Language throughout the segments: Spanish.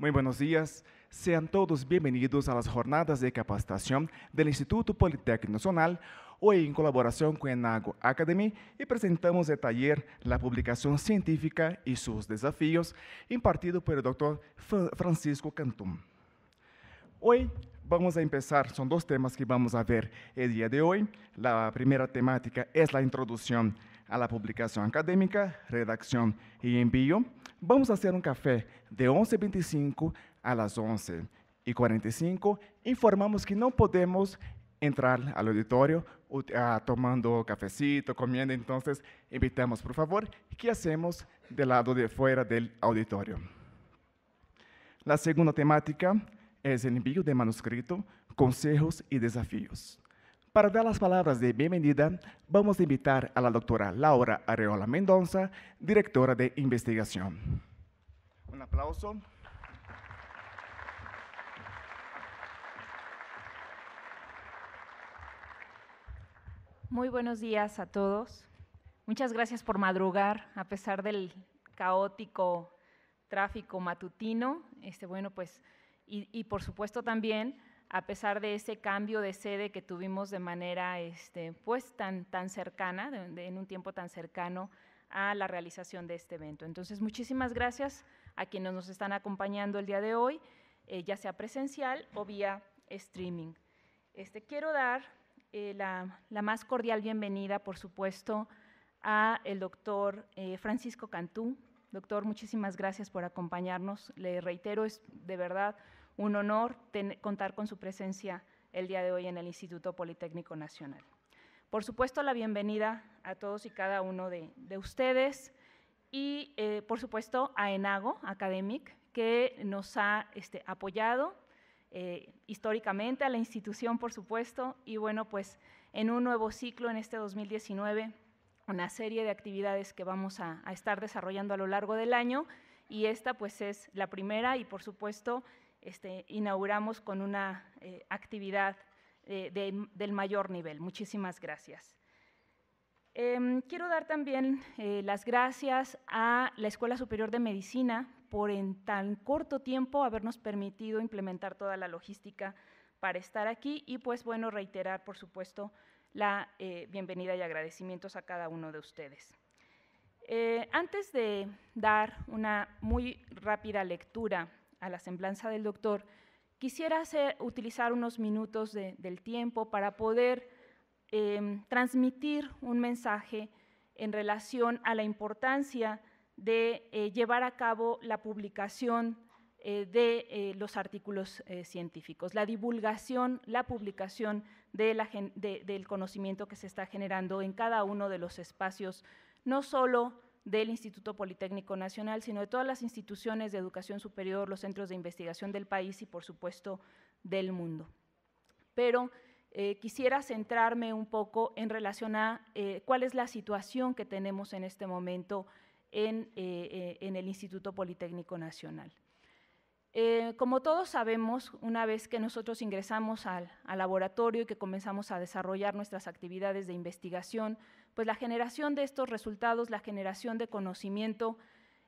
Muy buenos días. Sean todos bienvenidos a las jornadas de capacitación del Instituto Politécnico Nacional, hoy en colaboración con Enago Academy, y presentamos el taller La publicación científica y sus desafíos, impartido por el doctor Francisco Cantum. Hoy vamos a empezar, son dos temas que vamos a ver el día de hoy. La primera temática es la introducción a la publicación académica, redacción y envío. Vamos a hacer un café de 11.25 a las 11.45, Informamos que no podemos entrar al auditorio ah, tomando cafecito, comiendo, entonces invitamos, por favor, ¿qué hacemos del lado de fuera del auditorio? La segunda temática es el envío de manuscrito, consejos y desafíos. Para dar las palabras de bienvenida, vamos a invitar a la doctora Laura Areola Mendoza, directora de investigación. Un aplauso. Muy buenos días a todos. Muchas gracias por madrugar a pesar del caótico tráfico matutino. Este, bueno, pues, y, y por supuesto también a pesar de ese cambio de sede que tuvimos de manera este, pues, tan, tan cercana, en un tiempo tan cercano a la realización de este evento. Entonces, muchísimas gracias a quienes nos están acompañando el día de hoy, eh, ya sea presencial o vía streaming. Este, quiero dar eh, la, más cordial bienvenida, por supuesto, a el doctor eh, Francisco Cantú. Doctor, muchísimas gracias por acompañarnos. Le reitero, es de verdad un honor contar con su presencia el día de hoy en el Instituto Politécnico Nacional. Por supuesto, la bienvenida a todos y cada uno de, ustedes y, eh, por supuesto, a Enago Academic, que nos ha este, apoyado eh, históricamente, a la institución, por supuesto, y bueno, pues en un nuevo ciclo en este 2019, una serie de actividades que vamos a estar desarrollando a lo largo del año y esta pues es la primera y, por supuesto, este, inauguramos con una eh, actividad eh, del mayor nivel. Muchísimas gracias. Em, quiero dar también eh, las gracias a la Escuela Superior de Medicina por en tan corto tiempo habernos permitido implementar toda la logística para estar aquí y pues bueno, reiterar por supuesto la bienvenida y agradecimientos a cada uno de ustedes. antes de dar una muy rápida lectura a la semblanza del doctor, quisiera utilizar unos minutos del tiempo para poder em, transmitir un mensaje en relación a la importancia de eh, llevar a cabo la publicación eh, de eh, los artículos científicos, la divulgación, la publicación del conocimiento que se está generando en cada uno de los espacios, no solo del Instituto Politécnico Nacional, sino de todas las instituciones de educación superior, los centros de investigación del país y, por supuesto, del mundo. Pero eh, quisiera centrarme un poco en relación a eh, cuál es la situación que tenemos en este momento en, eh, el Instituto Politécnico Nacional. como todos sabemos, una vez que nosotros ingresamos al, al laboratorio y que comenzamos a desarrollar nuestras actividades de investigación, pues la generación de estos resultados, la generación de conocimiento,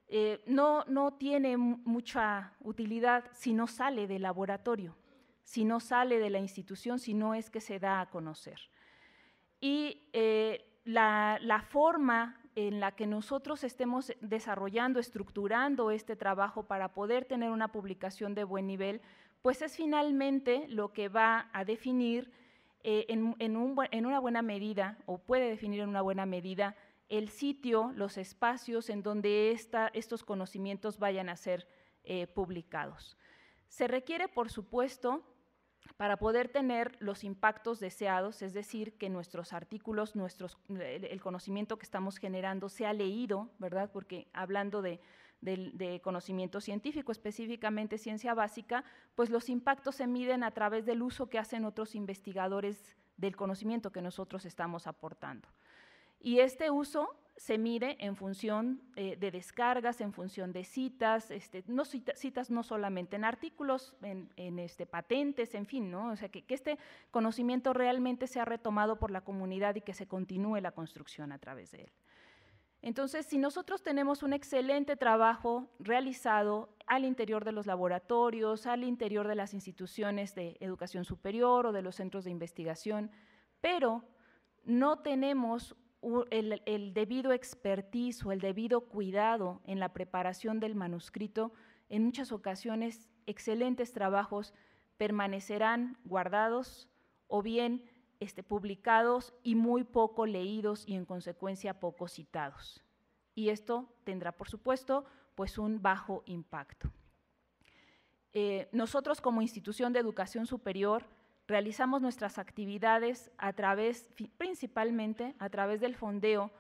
eh, no, tiene mucha utilidad si no sale del laboratorio, si no sale de la institución, si no es que se da a conocer. Y eh, la, la forma en la que nosotros estemos desarrollando, estructurando este trabajo para poder tener una publicación de buen nivel, pues es finalmente lo que va a definir eh, en, una buena medida, o puede definir en una buena medida, el sitio, los espacios en donde estos conocimientos vayan a ser eh, publicados. Se requiere, por supuesto, para poder tener los impactos deseados, es decir, que nuestros artículos, el conocimiento que estamos generando sea leído, ¿verdad? Porque hablando de, de, conocimiento científico, específicamente ciencia básica, pues los impactos se miden a través del uso que hacen otros investigadores del conocimiento que nosotros estamos aportando. Y este uso se mide en función eh, de descargas, en función de citas, este, no citas no solamente en artículos, en, este, patentes, en fin, ¿no? O sea, que, este conocimiento realmente sea retomado por la comunidad y que se continúe la construcción a través de él. Entonces, si nosotros tenemos un excelente trabajo realizado al interior de los laboratorios, al interior de las instituciones de educación superior o de los centros de investigación, pero no tenemos el, debido expertise o el debido cuidado en la preparación del manuscrito, en muchas ocasiones excelentes trabajos permanecerán guardados o bien este, publicados y muy poco leídos y en consecuencia poco citados. Y esto tendrá, por supuesto, pues un bajo impacto. Eh, nosotros como institución de educación superior realizamos nuestras actividades a través, principalmente a través del fondeo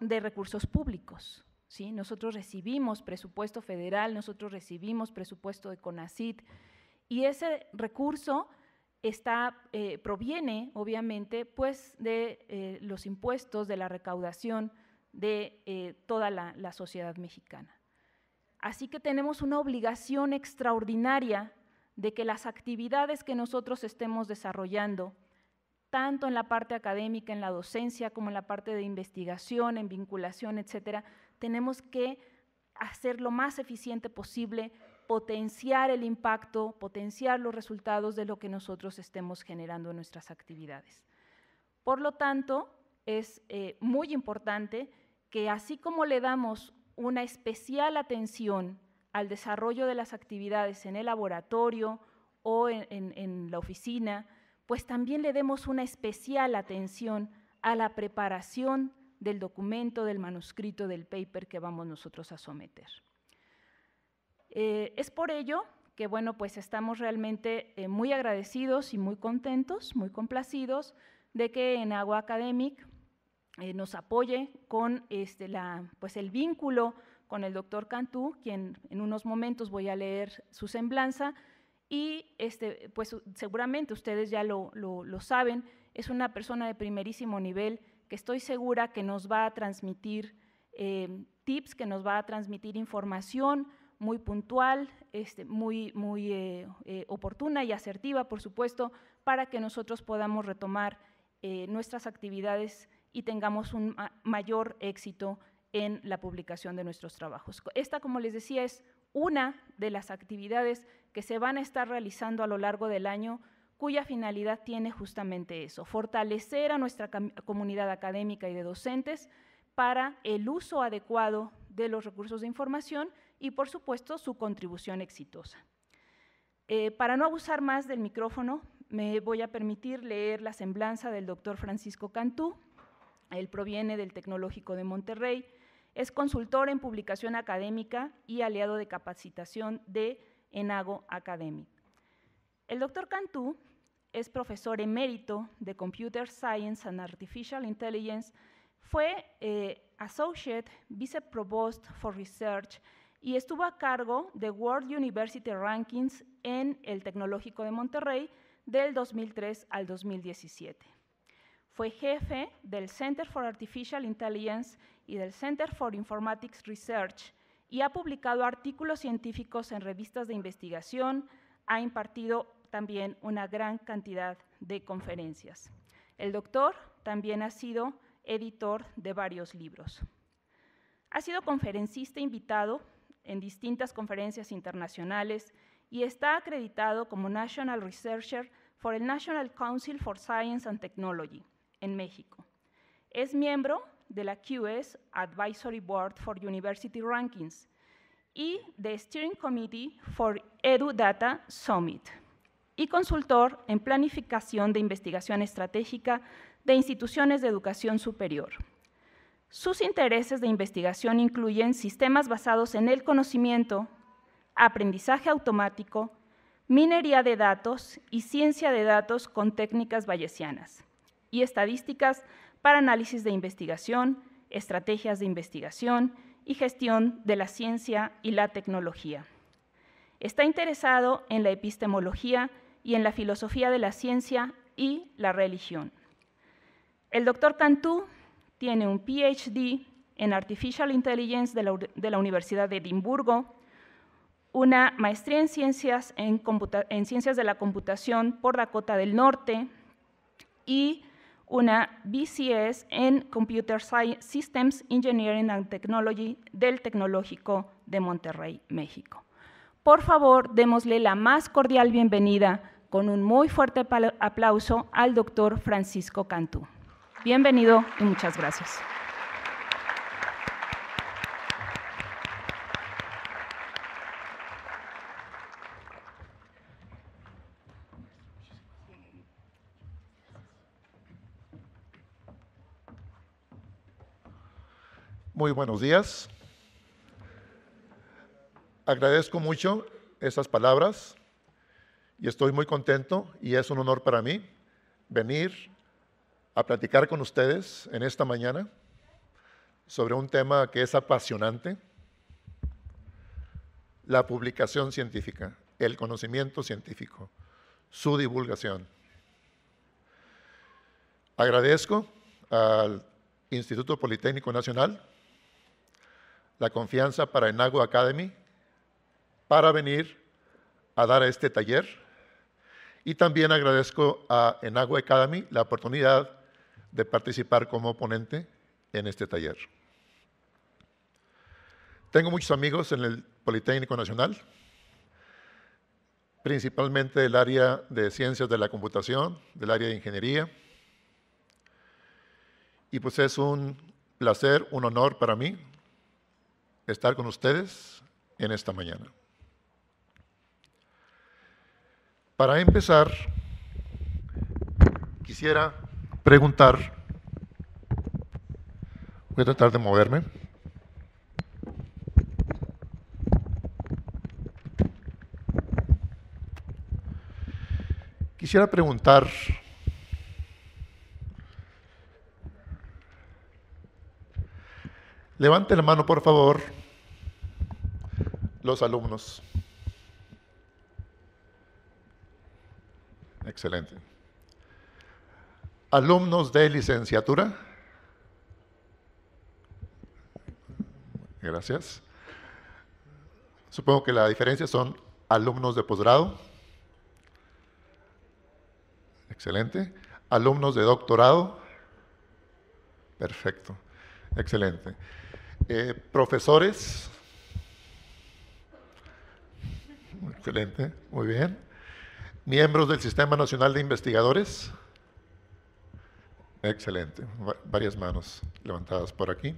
de recursos públicos. ¿sí? Nosotros recibimos presupuesto federal, nosotros recibimos presupuesto de CONACIT y ese recurso está, eh, proviene, obviamente, pues de eh, los impuestos, de la recaudación de eh, toda la, sociedad mexicana. Así que tenemos una obligación extraordinaria de que las actividades que nosotros estemos desarrollando, tanto en la parte académica, en la docencia, como en la parte de investigación, en vinculación, etcétera, tenemos que hacer lo más eficiente posible potenciar el impacto, potenciar los resultados de lo que nosotros estemos generando en nuestras actividades. Por lo tanto, es eh, muy importante que así como le damos una especial atención al desarrollo de las actividades en el laboratorio o en la oficina, pues también le demos una especial atención a la preparación del documento, del manuscrito, del paper que vamos nosotros a someter. Eh, es por ello que, bueno, pues estamos realmente eh, muy agradecidos y muy contentos, muy complacidos de que en Agua Academic eh, nos apoye con este, pues el vínculo con el doctor Cantú, quien en unos momentos voy a leer su semblanza, y este, pues seguramente ustedes ya lo, saben, es una persona de primerísimo nivel que estoy segura que nos va a transmitir tips, que nos va a transmitir información, muy puntual, este, muy, muy eh, eh, oportuna y asertiva, por supuesto, para que nosotros podamos retomar eh, nuestras actividades y tengamos un mayor éxito en la publicación de nuestros trabajos. Esta, como les decía, es una de las actividades que se van a estar realizando a lo largo del año, cuya finalidad tiene justamente eso, fortalecer a nuestra comunidad académica y de docentes para el uso adecuado de los recursos de información y, por supuesto, su contribución exitosa. Eh, para no abusar más del micrófono, me voy a permitir leer la semblanza del doctor Francisco Cantú. Él proviene del Tecnológico de Monterrey, es consultor en publicación académica y aliado de capacitación de Enago Academic. El doctor Cantú es profesor emérito de Computer Science and Artificial Intelligence, fue eh, Associate Vice Provost for Research y estuvo a cargo de World University Rankings en el Tecnológico de Monterrey del 2003 al 2017. Fue jefe del Center for Artificial Intelligence y del Center for Informatics Research y ha publicado artículos científicos en revistas de investigación, ha impartido también una gran cantidad de conferencias. El doctor también ha sido editor de varios libros. Ha sido conferencista invitado en distintas conferencias internacionales y está acreditado como National Researcher for the National Council for Science and Technology en México. Es miembro de la QS Advisory Board for University Rankings y de Steering Committee for EduData Summit y consultor en planificación de investigación estratégica de instituciones de educación superior. Sus intereses de investigación incluyen sistemas basados en el conocimiento, aprendizaje automático, minería de datos y ciencia de datos con técnicas bayesianas y estadísticas para análisis de investigación, estrategias de investigación y gestión de la ciencia y la tecnología. Está interesado en la epistemología y en la filosofía de la ciencia y la religión. El doctor Cantú tiene un PhD en Artificial Intelligence de la, Universidad de Edimburgo, una maestría en ciencias, en, en ciencias de la computación por Dakota del Norte y una BCS en Computer Science, Systems Engineering and Technology del Tecnológico de Monterrey, México. Por favor, démosle la más cordial bienvenida con un muy fuerte aplauso al doctor Francisco Cantú. Bienvenido y muchas gracias. Muy buenos días. Agradezco mucho esas palabras y estoy muy contento y es un honor para mí venir a platicar con ustedes en esta mañana sobre un tema que es apasionante, la publicación científica, el conocimiento científico, su divulgación. Agradezco al Instituto Politécnico Nacional la confianza para Enago Academy para venir a dar este taller y también agradezco a Enago Academy la oportunidad de participar como ponente en este taller. Tengo muchos amigos en el Politécnico Nacional, principalmente del área de ciencias de la computación, del área de ingeniería. Y pues es un placer, un honor para mí estar con ustedes en esta mañana. Para empezar, quisiera preguntar. Voy a tratar de moverme. Quisiera preguntar Levante la mano, por favor, los alumnos. Excelente alumnos de licenciatura. Gracias. Supongo que la diferencia son alumnos de posgrado. Excelente. Alumnos de doctorado. Perfecto. Excelente. Eh, profesores. Excelente. Muy bien. Miembros del Sistema Nacional de Investigadores. Excelente. varias manos levantadas por aquí.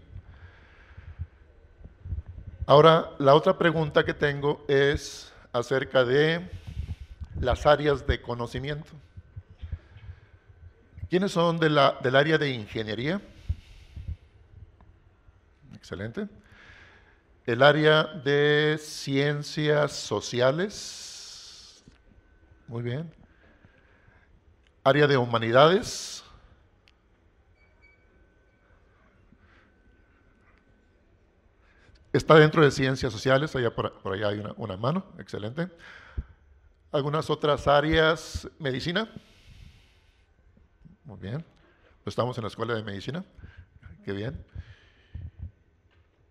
Ahora, la otra pregunta que tengo es acerca de las áreas de conocimiento. ¿Quiénes son del área de ingeniería? Excelente. El área de ciencias sociales. Muy bien. Área de humanidades. Está dentro de ciencias sociales, allá por, allá hay una, una, mano, excelente. Algunas otras áreas, medicina. Muy bien. Estamos en la escuela de medicina. Qué bien.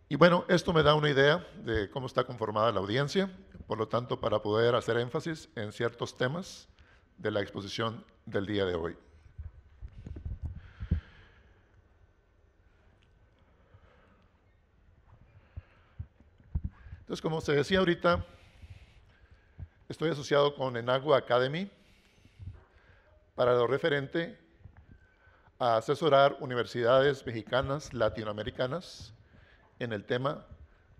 Y bueno, esto me da una idea de cómo está conformada la audiencia, por lo tanto, para poder hacer énfasis en ciertos temas de la exposición del día de hoy. Entonces, como se decía ahorita, estoy asociado con Enagua Academy para lo referente a asesorar universidades mexicanas, latinoamericanas, en el tema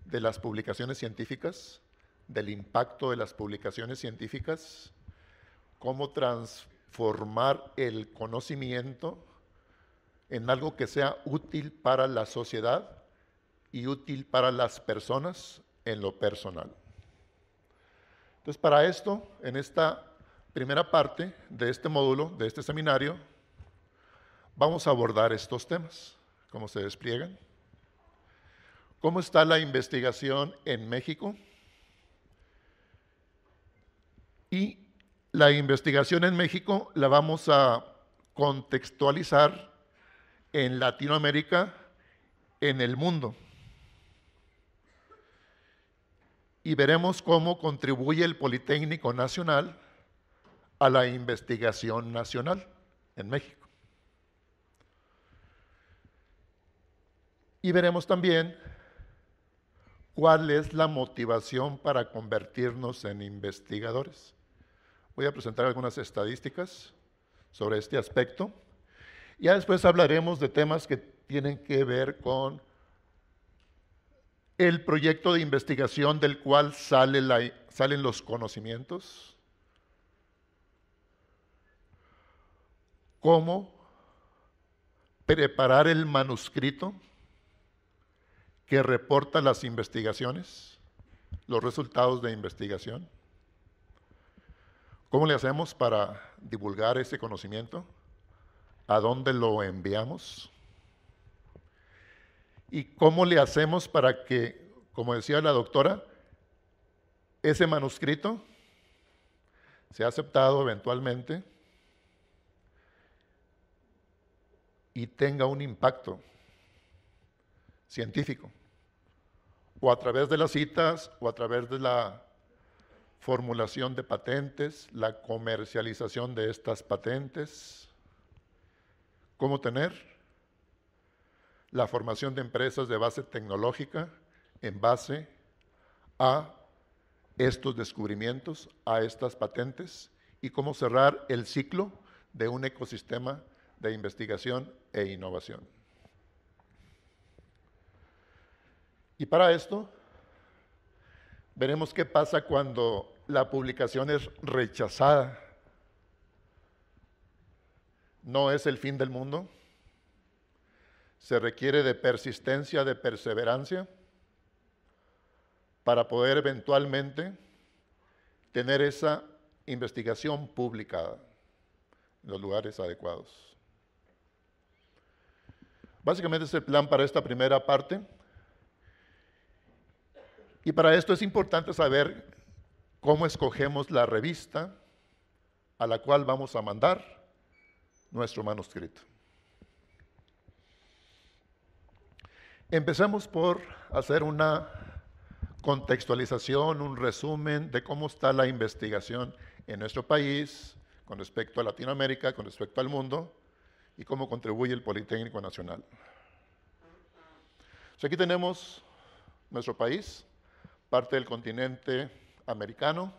de las publicaciones científicas, del impacto de las publicaciones científicas, cómo transformar el conocimiento en algo que sea útil para la sociedad y útil para las personas en lo personal. Entonces, para esto, en esta primera parte de este módulo, de este seminario, vamos a abordar estos temas, cómo se despliegan, cómo está la investigación en México y la investigación en México la vamos a contextualizar en Latinoamérica, en el mundo. y veremos cómo contribuye el Politécnico Nacional a la investigación nacional en México. Y veremos también cuál es la motivación para convertirnos en investigadores. Voy a presentar algunas estadísticas sobre este aspecto. Ya después hablaremos de temas que tienen que ver con el proyecto de investigación del cual salen los conocimientos? ¿Cómo preparar el manuscrito que reporta las investigaciones, los resultados de investigación? ¿Cómo le hacemos para divulgar ese conocimiento? ¿A dónde lo enviamos? y cómo le hacemos para que, como decía la doctora, ese manuscrito sea aceptado eventualmente y tenga un impacto científico, o a través de las citas, o a través de la formulación de patentes, la comercialización de estas patentes, cómo tener la formación de empresas de base tecnológica en base a estos descubrimientos, a estas patentes y cómo cerrar el ciclo de un ecosistema de investigación e innovación. Y para esto, veremos qué pasa cuando la publicación es rechazada. No es el fin del mundo se requiere de persistencia, de perseverancia, para poder eventualmente tener esa investigación publicada en los lugares adecuados. Básicamente es el plan para esta primera parte. Y para esto es importante saber cómo escogemos la revista a la cual vamos a mandar nuestro manuscrito. Empecemos por hacer una contextualización, un resumen de cómo está la investigación en nuestro país con respecto a Latinoamérica, con respecto al mundo y cómo contribuye el Politécnico Nacional. aquí tenemos nuestro país, parte del continente americano,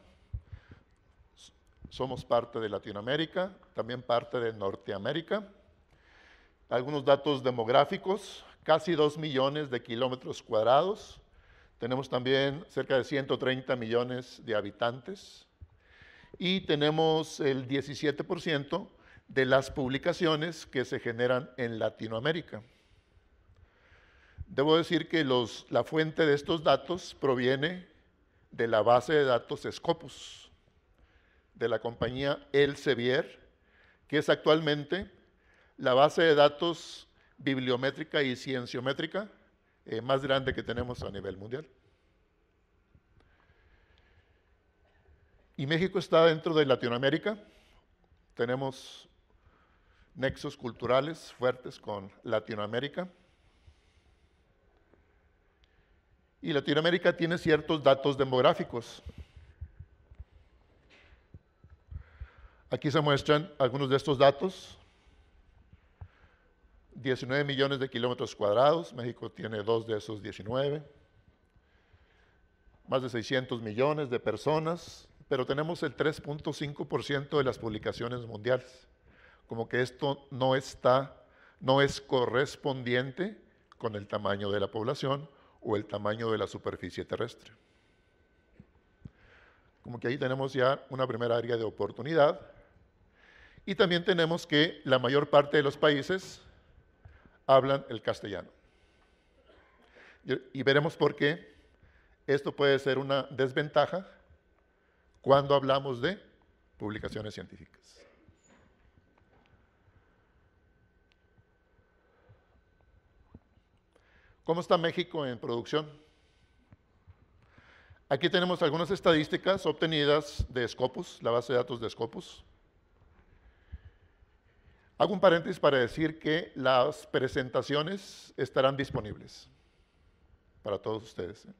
somos parte de Latinoamérica, también parte de Norteamérica. Algunos datos demográficos casi 2 millones de kilómetros cuadrados. Tenemos también cerca de 130 millones de habitantes. Y tenemos el 17% de las publicaciones que se generan en Latinoamérica. Debo decir que la fuente de estos datos proviene de la base de datos Scopus, de la compañía Elsevier, que es actualmente la base de datos bibliométrica y cienciométrica eh, más grande que tenemos a nivel mundial. Y México está dentro de Latinoamérica. Tenemos nexos culturales fuertes con Latinoamérica. Y Latinoamérica tiene ciertos datos demográficos. Aquí se muestran algunos de estos datos 19 millones de kilómetros cuadrados, México tiene dos de esos 19, más de 600 millones de personas, pero tenemos el 3.5% de las publicaciones mundiales. Como que esto no está, no es correspondiente con el tamaño de la población o el tamaño de la superficie terrestre. Como que ahí tenemos ya una primera área de oportunidad. Y también tenemos que la mayor parte de los países hablan el castellano. Y, veremos por qué esto puede ser una desventaja cuando hablamos de publicaciones científicas. ¿Cómo está México en producción? Aquí tenemos algunas estadísticas obtenidas de Scopus, la base de datos de Scopus. Hago un paréntesis para decir que las presentaciones estarán disponibles para todos ustedes. ¿eh?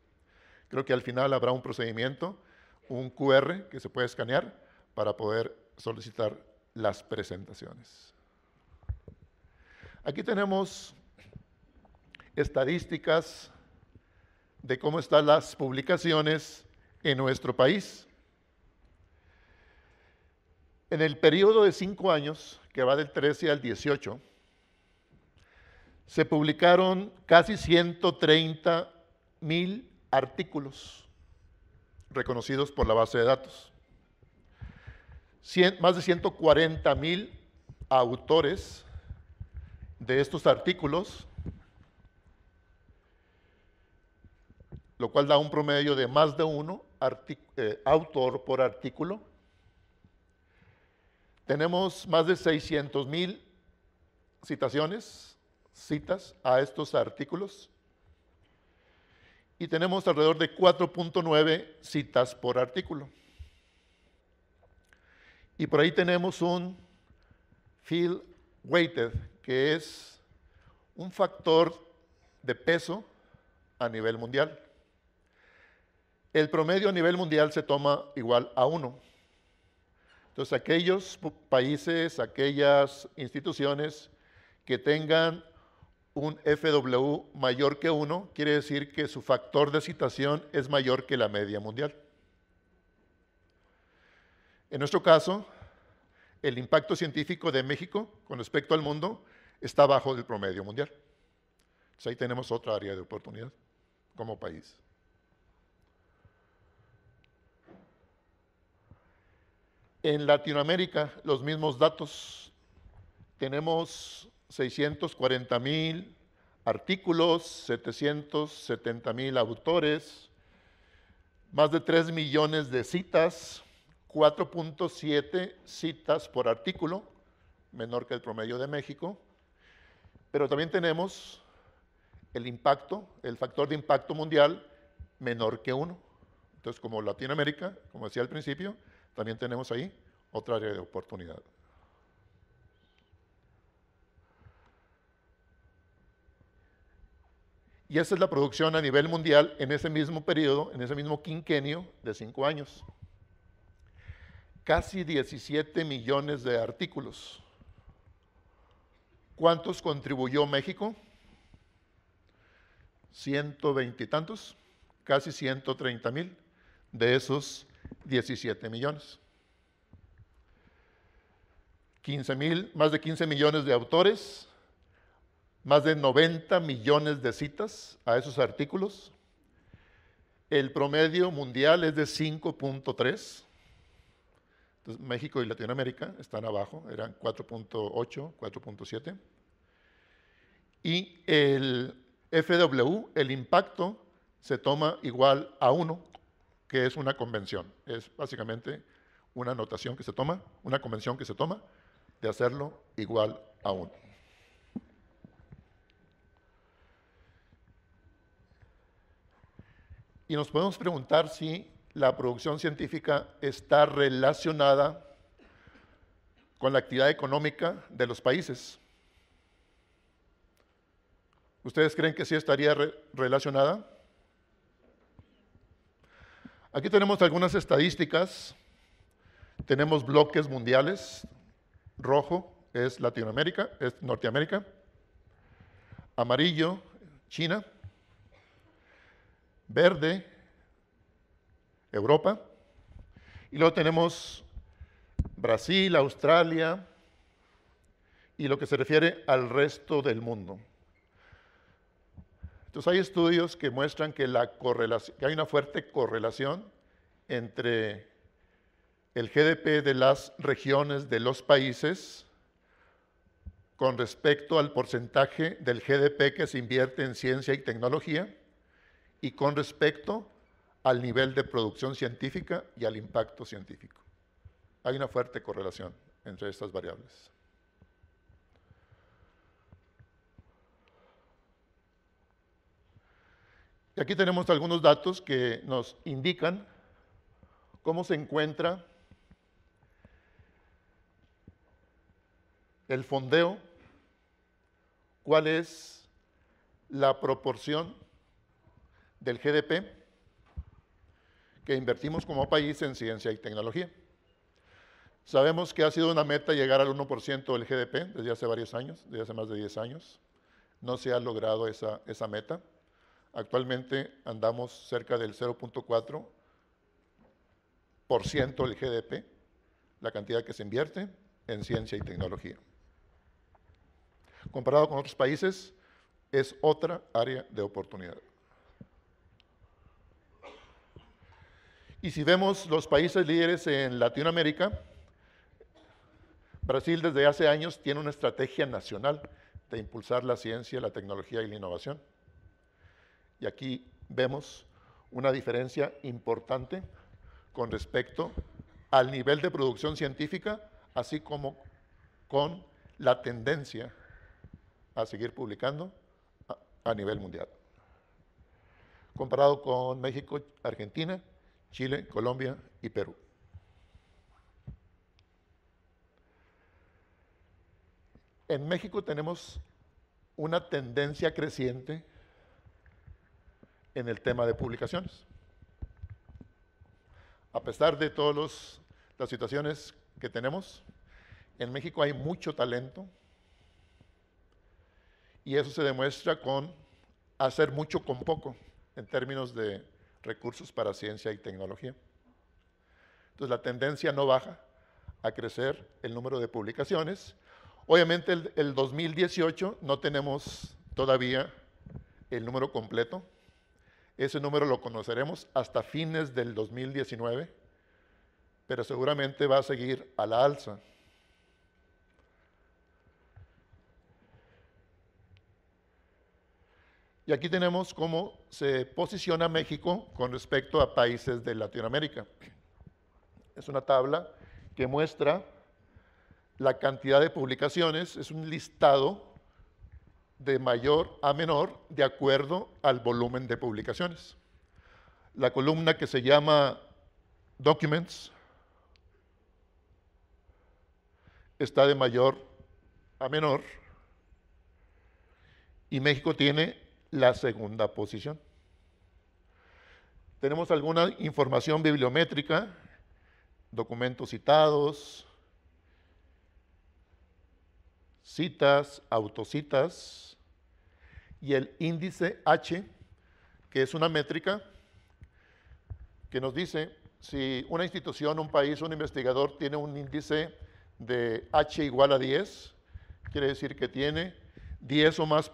Creo que al final habrá un procedimiento, un QR que se puede escanear para poder solicitar las presentaciones. Aquí tenemos estadísticas de cómo están las publicaciones en nuestro país. En el periodo de cinco años, que va del 13 al 18, se publicaron casi 130 mil artículos reconocidos por la base de datos. más de 140 mil autores de estos artículos, lo cual da un promedio de más de uno eh, autor por artículo tenemos más de 600.000 citaciones, citas a estos artículos. Y tenemos alrededor de 4.9 citas por artículo. Y por ahí tenemos un field weighted, que es un factor de peso a nivel mundial. El promedio a nivel mundial se toma igual a 1. Entonces, aquellos países, aquellas instituciones que tengan un FW mayor que uno, quiere decir que su factor de citación es mayor que la media mundial. En nuestro caso, el impacto científico de México con respecto al mundo está bajo del promedio mundial. Entonces ahí tenemos otra área de oportunidad como país. En Latinoamérica, los mismos datos. Tenemos 640 mil artículos, 770 mil autores, más de 3 millones de citas, 4.7 citas por artículo, menor que el promedio de México. Pero también tenemos el impacto, el factor de impacto mundial menor que uno. Entonces, como Latinoamérica, como decía al principio, también tenemos ahí otra área de oportunidad. Y esa es la producción a nivel mundial en ese mismo periodo, en ese mismo quinquenio de cinco años. Casi 17 millones de artículos. ¿Cuántos contribuyó México? 120 y tantos, casi 130 mil. De esos 17 millones. más de 15 millones de autores, más de 90 millones de citas a esos artículos. El promedio mundial es de 5.3. Entonces, México y Latinoamérica están abajo, eran 4.8, 4.7. Y el FW, el impacto, se toma igual a 1, que es una convención. Es básicamente una notación que se toma, una convención que se toma de hacerlo igual a uno. Y nos podemos preguntar si la producción científica está relacionada con la actividad económica de los países. ¿Ustedes creen que sí estaría relacionada? Aquí tenemos algunas estadísticas. Tenemos bloques mundiales. Rojo es Latinoamérica, es Norteamérica. Amarillo, China. Verde, Europa. Y luego tenemos Brasil, Australia y lo que se refiere al resto del mundo. Entonces hay estudios que muestran que, que hay una fuerte correlación entre el GDP de las regiones de los países con respecto al porcentaje del GDP que se invierte en ciencia y tecnología y con respecto al nivel de producción científica y al impacto científico. Hay una fuerte correlación entre estas variables. Y aquí tenemos algunos datos que nos indican cómo se encuentra el fondeo, cuál es la proporción del GDP que invertimos como país en ciencia y tecnología. Sabemos que ha sido una meta llegar al 1% del GDP desde hace varios años, desde hace más de 10 años. No se ha logrado esa, esa meta. Actualmente andamos cerca del 0.4% del GDP, la cantidad que se invierte en ciencia y tecnología. Comparado con otros países, es otra área de oportunidad. Y si vemos los países líderes en Latinoamérica, Brasil desde hace años tiene una estrategia nacional de impulsar la ciencia, la tecnología y la innovación. Y aquí vemos una diferencia importante con respecto al nivel de producción científica, así como con la tendencia a seguir publicando a, nivel mundial. Comparado con México, Argentina, Chile, Colombia y Perú. En México tenemos una tendencia creciente en el tema de publicaciones. A pesar de todas las situaciones que tenemos, en México hay mucho talento y eso se demuestra con hacer mucho con poco en términos de recursos para ciencia y tecnología. Entonces la tendencia no baja a crecer el número de publicaciones. Obviamente el, el 2018 no tenemos todavía el número completo, ese número lo conoceremos hasta fines del 2019, pero seguramente va a seguir a la alza. Y aquí tenemos cómo se posiciona México con respecto a países de Latinoamérica. Es una tabla que muestra la cantidad de publicaciones, es un listado de mayor a menor de acuerdo al volumen de publicaciones. La columna que se llama Documents está de mayor a menor y México tiene la segunda posición. Tenemos alguna información bibliométrica, documentos citados, citas, autocitas, y el índice H, que es una métrica que nos dice si una institución, un país, un investigador tiene un índice de H igual a 10, quiere decir que tiene 10 o más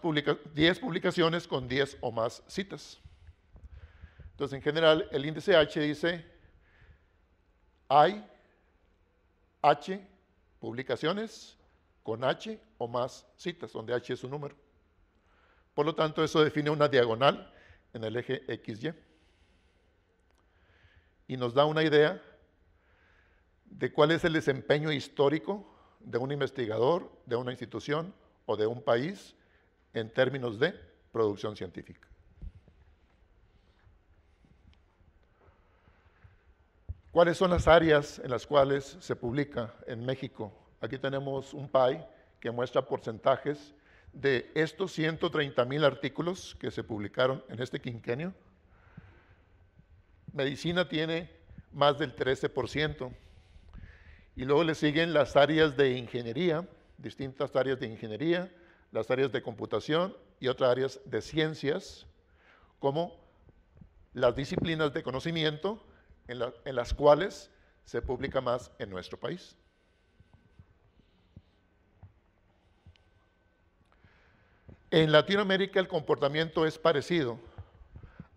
10 publicaciones con 10 o más citas. Entonces, en general, el índice H dice, hay H publicaciones con H o más citas, donde H es un número. Por lo tanto, eso define una diagonal en el eje XY. Y nos da una idea de cuál es el desempeño histórico de un investigador, de una institución o de un país en términos de producción científica. ¿Cuáles son las áreas en las cuales se publica en México? Aquí tenemos un PAI que muestra porcentajes de estos 130 mil artículos que se publicaron en este quinquenio, medicina tiene más del 13%. Y luego le siguen las áreas de ingeniería, distintas áreas de ingeniería, las áreas de computación y otras áreas de ciencias, como las disciplinas de conocimiento en las cuales se publica más en nuestro país. En Latinoamérica el comportamiento es parecido.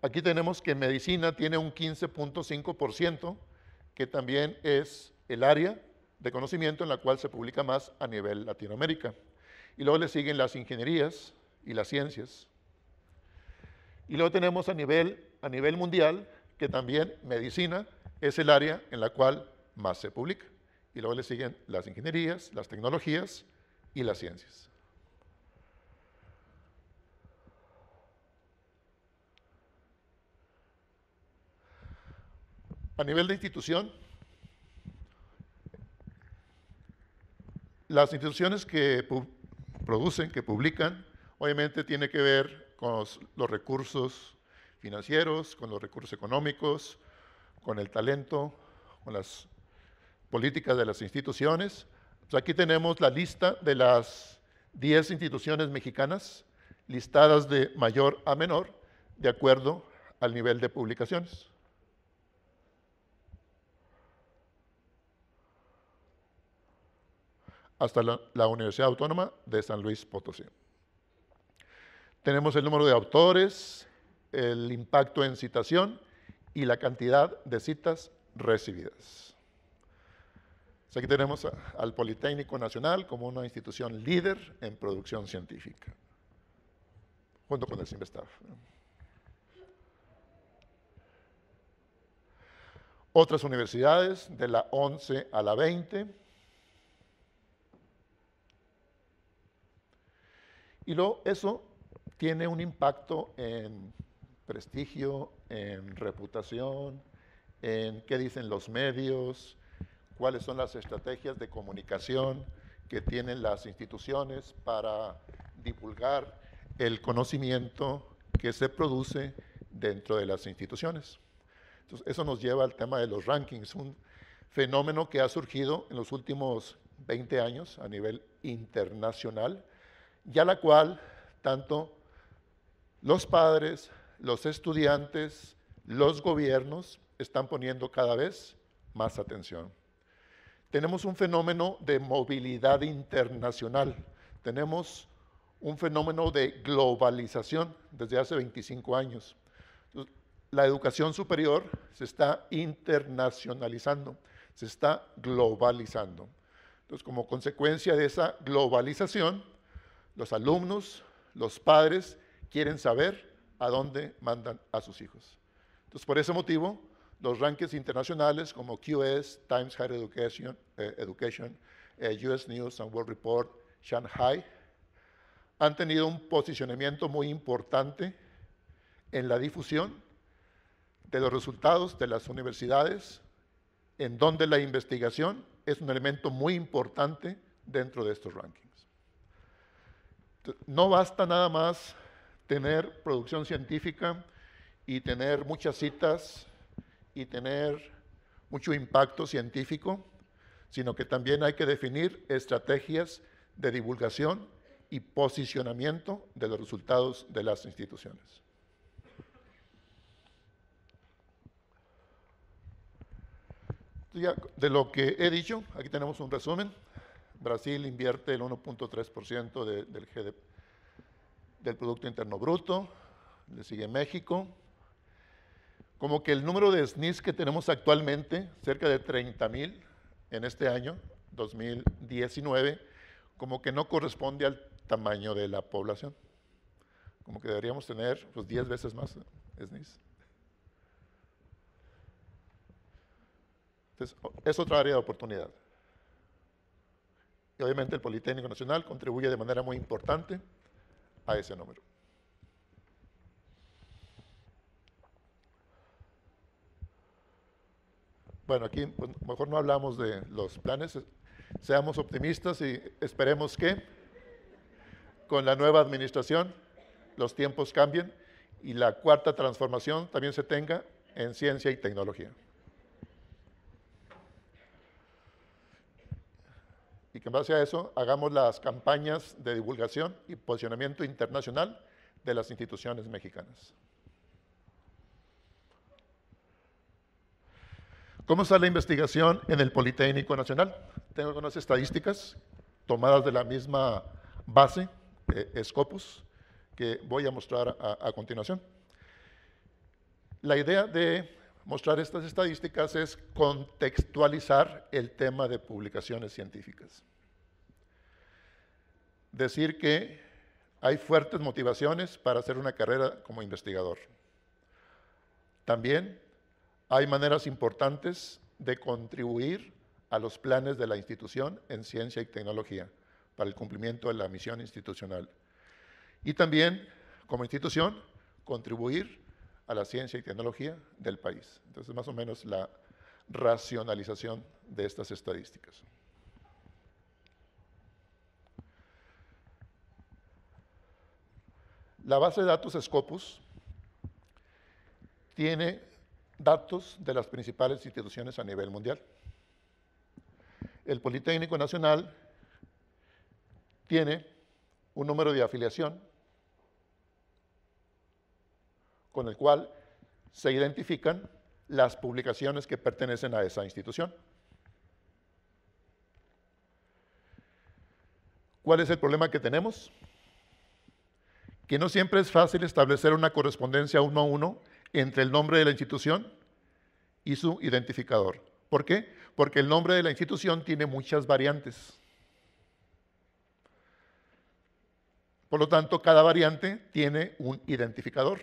Aquí tenemos que medicina tiene un 15.5%, que también es el área de conocimiento en la cual se publica más a nivel Latinoamérica. Y luego le siguen las ingenierías y las ciencias. Y luego tenemos a nivel, a nivel mundial que también medicina es el área en la cual más se publica. Y luego le siguen las ingenierías, las tecnologías y las ciencias. a nivel de institución, las instituciones que producen, que publican, obviamente tiene que ver con los, recursos financieros, con los recursos económicos, con el talento, con las políticas de las instituciones. aquí tenemos la lista de las 10 instituciones mexicanas listadas de mayor a menor de acuerdo al nivel de publicaciones. hasta la, Universidad Autónoma de San Luis Potosí. Tenemos el número de autores, el impacto en citación y la cantidad de citas recibidas. Pues aquí tenemos al Politécnico Nacional como una institución líder en producción científica, junto con el CIMBESTAF. Otras universidades, de la 11 a la 20, Y luego eso tiene un impacto en prestigio, en reputación, en qué dicen los medios, cuáles son las estrategias de comunicación que tienen las instituciones para divulgar el conocimiento que se produce dentro de las instituciones. Entonces, eso nos lleva al tema de los rankings, un fenómeno que ha surgido en los últimos 20 años a nivel internacional, y la cual tanto los padres, los estudiantes, los gobiernos están poniendo cada vez más atención. Tenemos un fenómeno de movilidad internacional, tenemos un fenómeno de globalización desde hace 25 años. La educación superior se está internacionalizando, se está globalizando. Entonces, como consecuencia de esa globalización, los alumnos, los padres quieren saber a dónde mandan a sus hijos. Entonces, por ese motivo, los rankings internacionales como QS, Times Higher Education, eh, US eh, News and World Report, Shanghai, han tenido un posicionamiento muy importante en la difusión de los resultados de las universidades, en donde la investigación es un elemento muy importante dentro de estos rankings. No basta nada más tener producción científica y tener muchas citas y tener mucho impacto científico, sino que también hay que definir estrategias de divulgación y posicionamiento de los resultados de las instituciones. de lo que he dicho, aquí tenemos un resumen. Brasil invierte el 1.3% del PIB, del Producto Interno Bruto, le sigue México. Como que el número de SNIS que tenemos actualmente, cerca de 30 mil en este año, 2019, como que no corresponde al tamaño de la población. Como que deberíamos tener pues, 10 veces más SNIS. es otra área de oportunidad. Y obviamente el Politécnico Nacional contribuye de manera muy importante a ese número. Bueno, aquí pues, mejor no hablamos de los planes. Seamos optimistas y esperemos que con la nueva administración los tiempos cambien y la cuarta transformación también se tenga en ciencia y tecnología. y que en base a eso hagamos las campañas de divulgación y posicionamiento internacional de las instituciones mexicanas. ¿Cómo está la investigación en el Politécnico Nacional? Tengo algunas estadísticas tomadas de la misma base, eh, Scopus, que voy a mostrar a continuación. La idea de mostrar estas estadísticas es contextualizar el tema de publicaciones científicas. Decir que hay fuertes motivaciones para hacer una carrera como investigador. También hay maneras importantes de contribuir a los planes de la institución en ciencia y tecnología para el cumplimiento de la misión institucional. Y también, como institución, contribuir a la ciencia y tecnología del país. Entonces, más o menos la racionalización de estas estadísticas. La base de datos Scopus tiene datos de las principales instituciones a nivel mundial. El Politécnico Nacional tiene un número de afiliación con el cual se identifican las publicaciones que pertenecen a esa institución. ¿Cuál es el problema que tenemos? Que no siempre es fácil establecer una correspondencia uno a uno entre el nombre de la institución y su identificador. ¿Por qué? Porque el nombre de la institución tiene muchas variantes. Por lo tanto, cada variante tiene un identificador.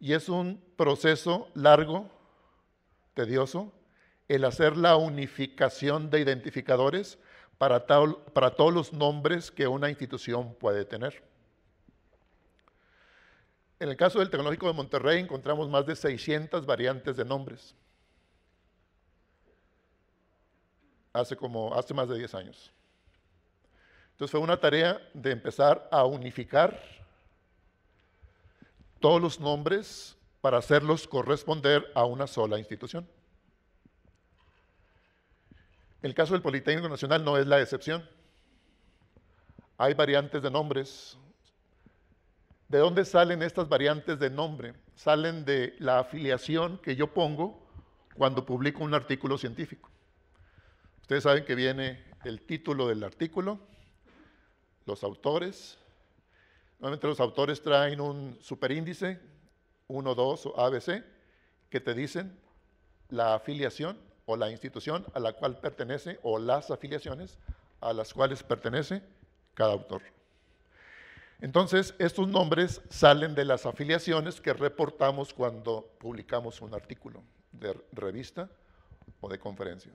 Y es un proceso largo, tedioso, el hacer la unificación de identificadores para, todos los nombres que una institución puede tener. En el caso del Tecnológico de Monterrey encontramos más de 600 variantes de nombres. Hace como hace más de 10 años. Entonces fue una tarea de empezar a unificar todos los nombres para hacerlos corresponder a una sola institución. El caso del Politécnico Nacional no es la excepción. Hay variantes de nombres. ¿De dónde salen estas variantes de nombre? Salen de la afiliación que yo pongo cuando publico un artículo científico. Ustedes saben que viene el título del artículo, los autores, Normalmente los autores traen un superíndice, 1, 2 o ABC, que te dicen la afiliación o la institución a la cual pertenece o las afiliaciones a las cuales pertenece cada autor. Entonces, estos nombres salen de las afiliaciones que reportamos cuando publicamos un artículo de revista o de conferencia.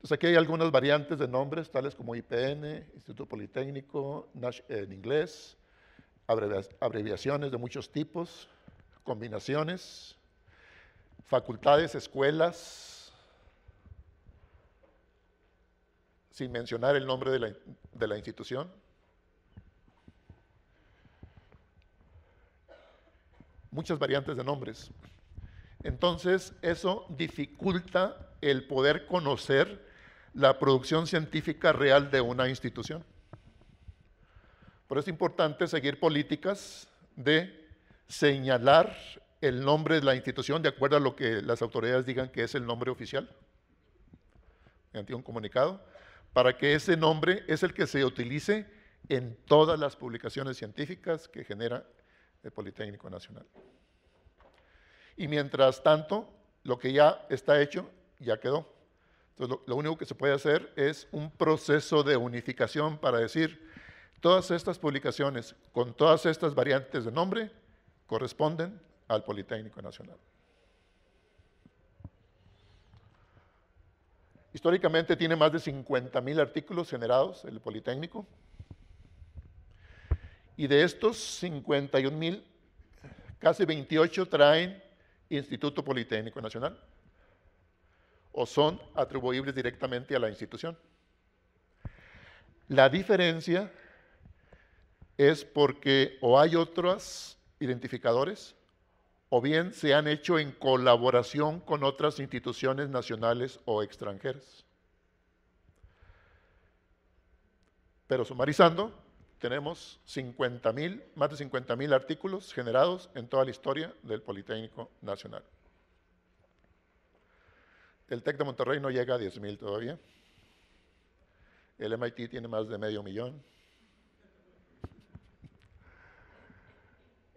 Entonces aquí hay algunas variantes de nombres, tales como IPN, Instituto Politécnico, en inglés, abreviaciones de muchos tipos, combinaciones, facultades, escuelas, sin mencionar el nombre de la, de la institución. Muchas variantes de nombres. Entonces, eso dificulta el poder conocer la producción científica real de una institución. Por eso es importante seguir políticas de señalar el nombre de la institución de acuerdo a lo que las autoridades digan que es el nombre oficial, mediante un comunicado, para que ese nombre es el que se utilice en todas las publicaciones científicas que genera el Politécnico Nacional. Y mientras tanto, lo que ya está hecho, ya quedó. Entonces, lo, único que se puede hacer es un proceso de unificación para decir, todas estas publicaciones con todas estas variantes de nombre corresponden al Politécnico Nacional. Históricamente tiene más de 50.000 artículos generados el Politécnico. Y de estos 51.000, casi 28 traen Instituto Politécnico Nacional o son atribuibles directamente a la institución. La diferencia es porque o hay otros identificadores o bien se han hecho en colaboración con otras instituciones nacionales o extranjeras. Pero sumarizando, tenemos 50 más de 50.000 artículos generados en toda la historia del Politécnico Nacional. El TEC de Monterrey no llega a 10.000 todavía. El MIT tiene más de medio millón.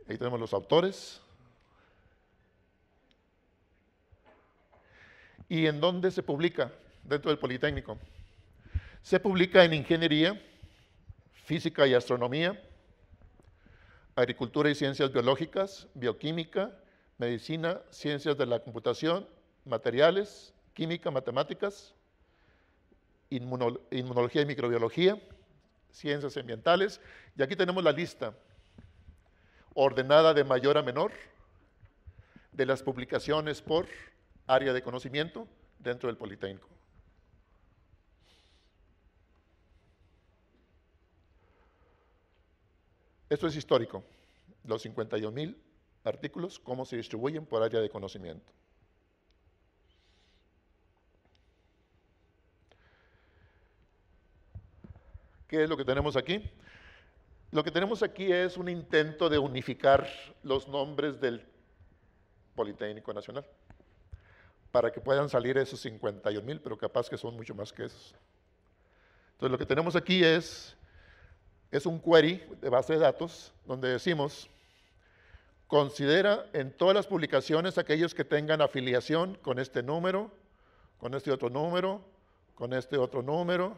Ahí tenemos los autores. ¿Y en dónde se publica? Dentro del Politécnico. Se publica en ingeniería, física y astronomía, agricultura y ciencias biológicas, bioquímica, medicina, ciencias de la computación, materiales, química, matemáticas, inmunología y microbiología, ciencias ambientales. Y aquí tenemos la lista ordenada de mayor a menor de las publicaciones por área de conocimiento dentro del Politécnico. Esto es histórico, los 51 mil artículos, cómo se distribuyen por área de conocimiento. ¿Qué es lo que tenemos aquí? Lo que tenemos aquí es un intento de unificar los nombres del Politécnico Nacional para que puedan salir esos 51 mil, pero capaz que son mucho más que esos. Entonces lo que tenemos aquí es, es un query de base de datos donde decimos, considera en todas las publicaciones aquellos que tengan afiliación con este número, con este otro número, con este otro número,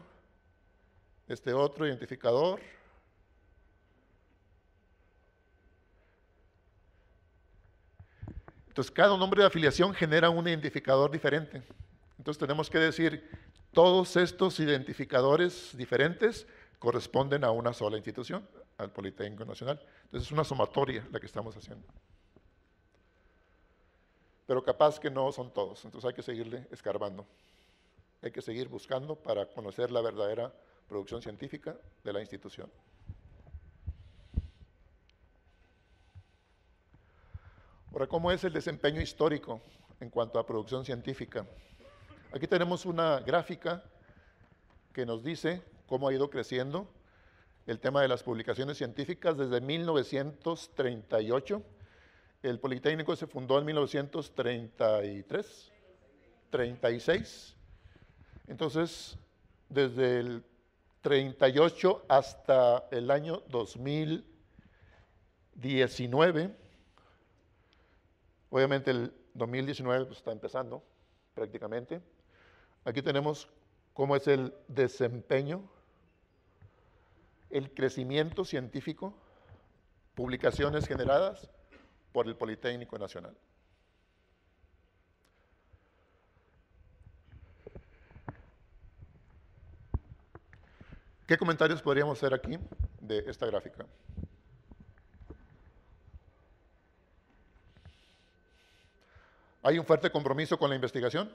este otro identificador. Entonces, cada nombre de afiliación genera un identificador diferente. Entonces, tenemos que decir, todos estos identificadores diferentes corresponden a una sola institución, al Politécnico Nacional. Entonces, es una sumatoria la que estamos haciendo. Pero capaz que no son todos, entonces hay que seguirle escarbando. Hay que seguir buscando para conocer la verdadera producción científica de la institución. Ahora, ¿cómo es el desempeño histórico en cuanto a producción científica? Aquí tenemos una gráfica que nos dice cómo ha ido creciendo el tema de las publicaciones científicas desde 1938. El Politécnico se fundó en 1933, 36. Entonces, desde el 38 hasta el año 2019. Obviamente el 2019 pues, está empezando prácticamente. Aquí tenemos cómo es el desempeño, el crecimiento científico, publicaciones generadas por el Politécnico Nacional. ¿Qué comentarios podríamos hacer aquí de esta gráfica? ¿Hay un fuerte compromiso con la investigación?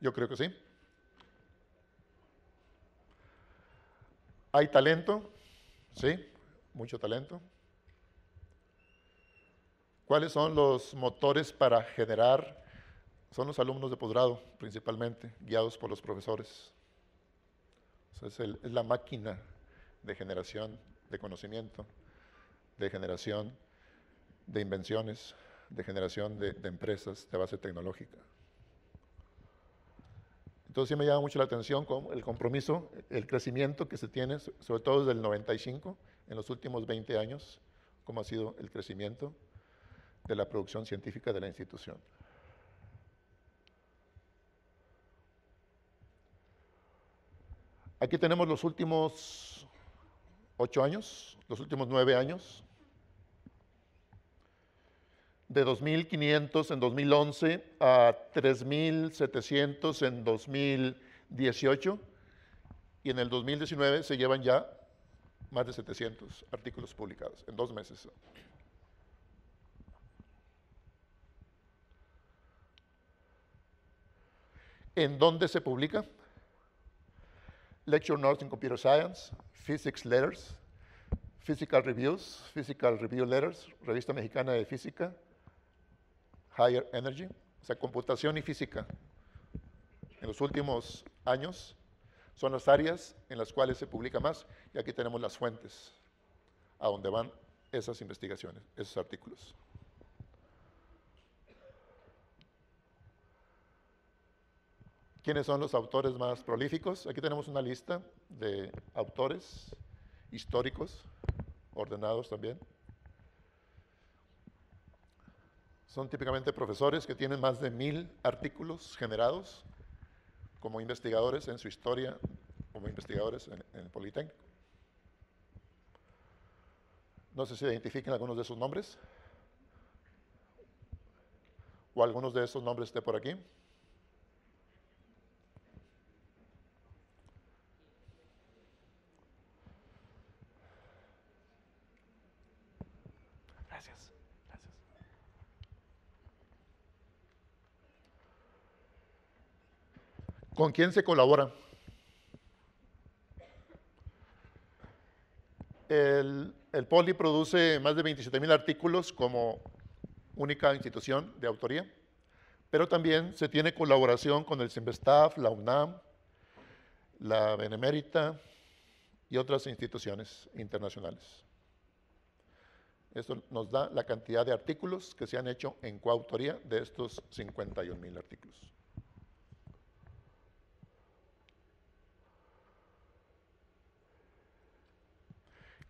Yo creo que sí. ¿Hay talento? Sí, mucho talento. ¿Cuáles son los motores para generar? Son los alumnos de posgrado, principalmente, guiados por los profesores es, la máquina de generación de conocimiento, de generación de invenciones, de generación de, empresas de base tecnológica. Entonces sí me llama mucho la atención el compromiso, el crecimiento que se tiene, sobre todo desde el 95, en los últimos 20 años, cómo ha sido el crecimiento de la producción científica de la institución. Aquí tenemos los últimos ocho años, los últimos nueve años. De 2.500 en 2011 a 3.700 en 2018. Y en el 2019 se llevan ya más de 700 artículos publicados en dos meses. ¿En dónde se publica? lecture notes in computer science, physics letters, physical reviews, physical review letters, revista mexicana de física, higher energy, o sea, computación y física. En los últimos años son las áreas en las cuales se publica más y aquí tenemos las fuentes a donde van esas investigaciones, esos artículos. quiénes son los autores más prolíficos. Aquí tenemos una lista de autores históricos, ordenados también. Son típicamente profesores que tienen más de mil artículos generados como investigadores en su historia, como investigadores en, el Politécnico. No sé si identifiquen algunos de esos nombres o algunos de esos nombres esté por aquí. ¿Con quién se colabora? El, Poli produce más de 27 mil artículos como única institución de autoría, pero también se tiene colaboración con el CIMBESTAF, la UNAM, la Benemérita y otras instituciones internacionales. Esto nos da la cantidad de artículos que se han hecho en coautoría de estos 51 mil artículos.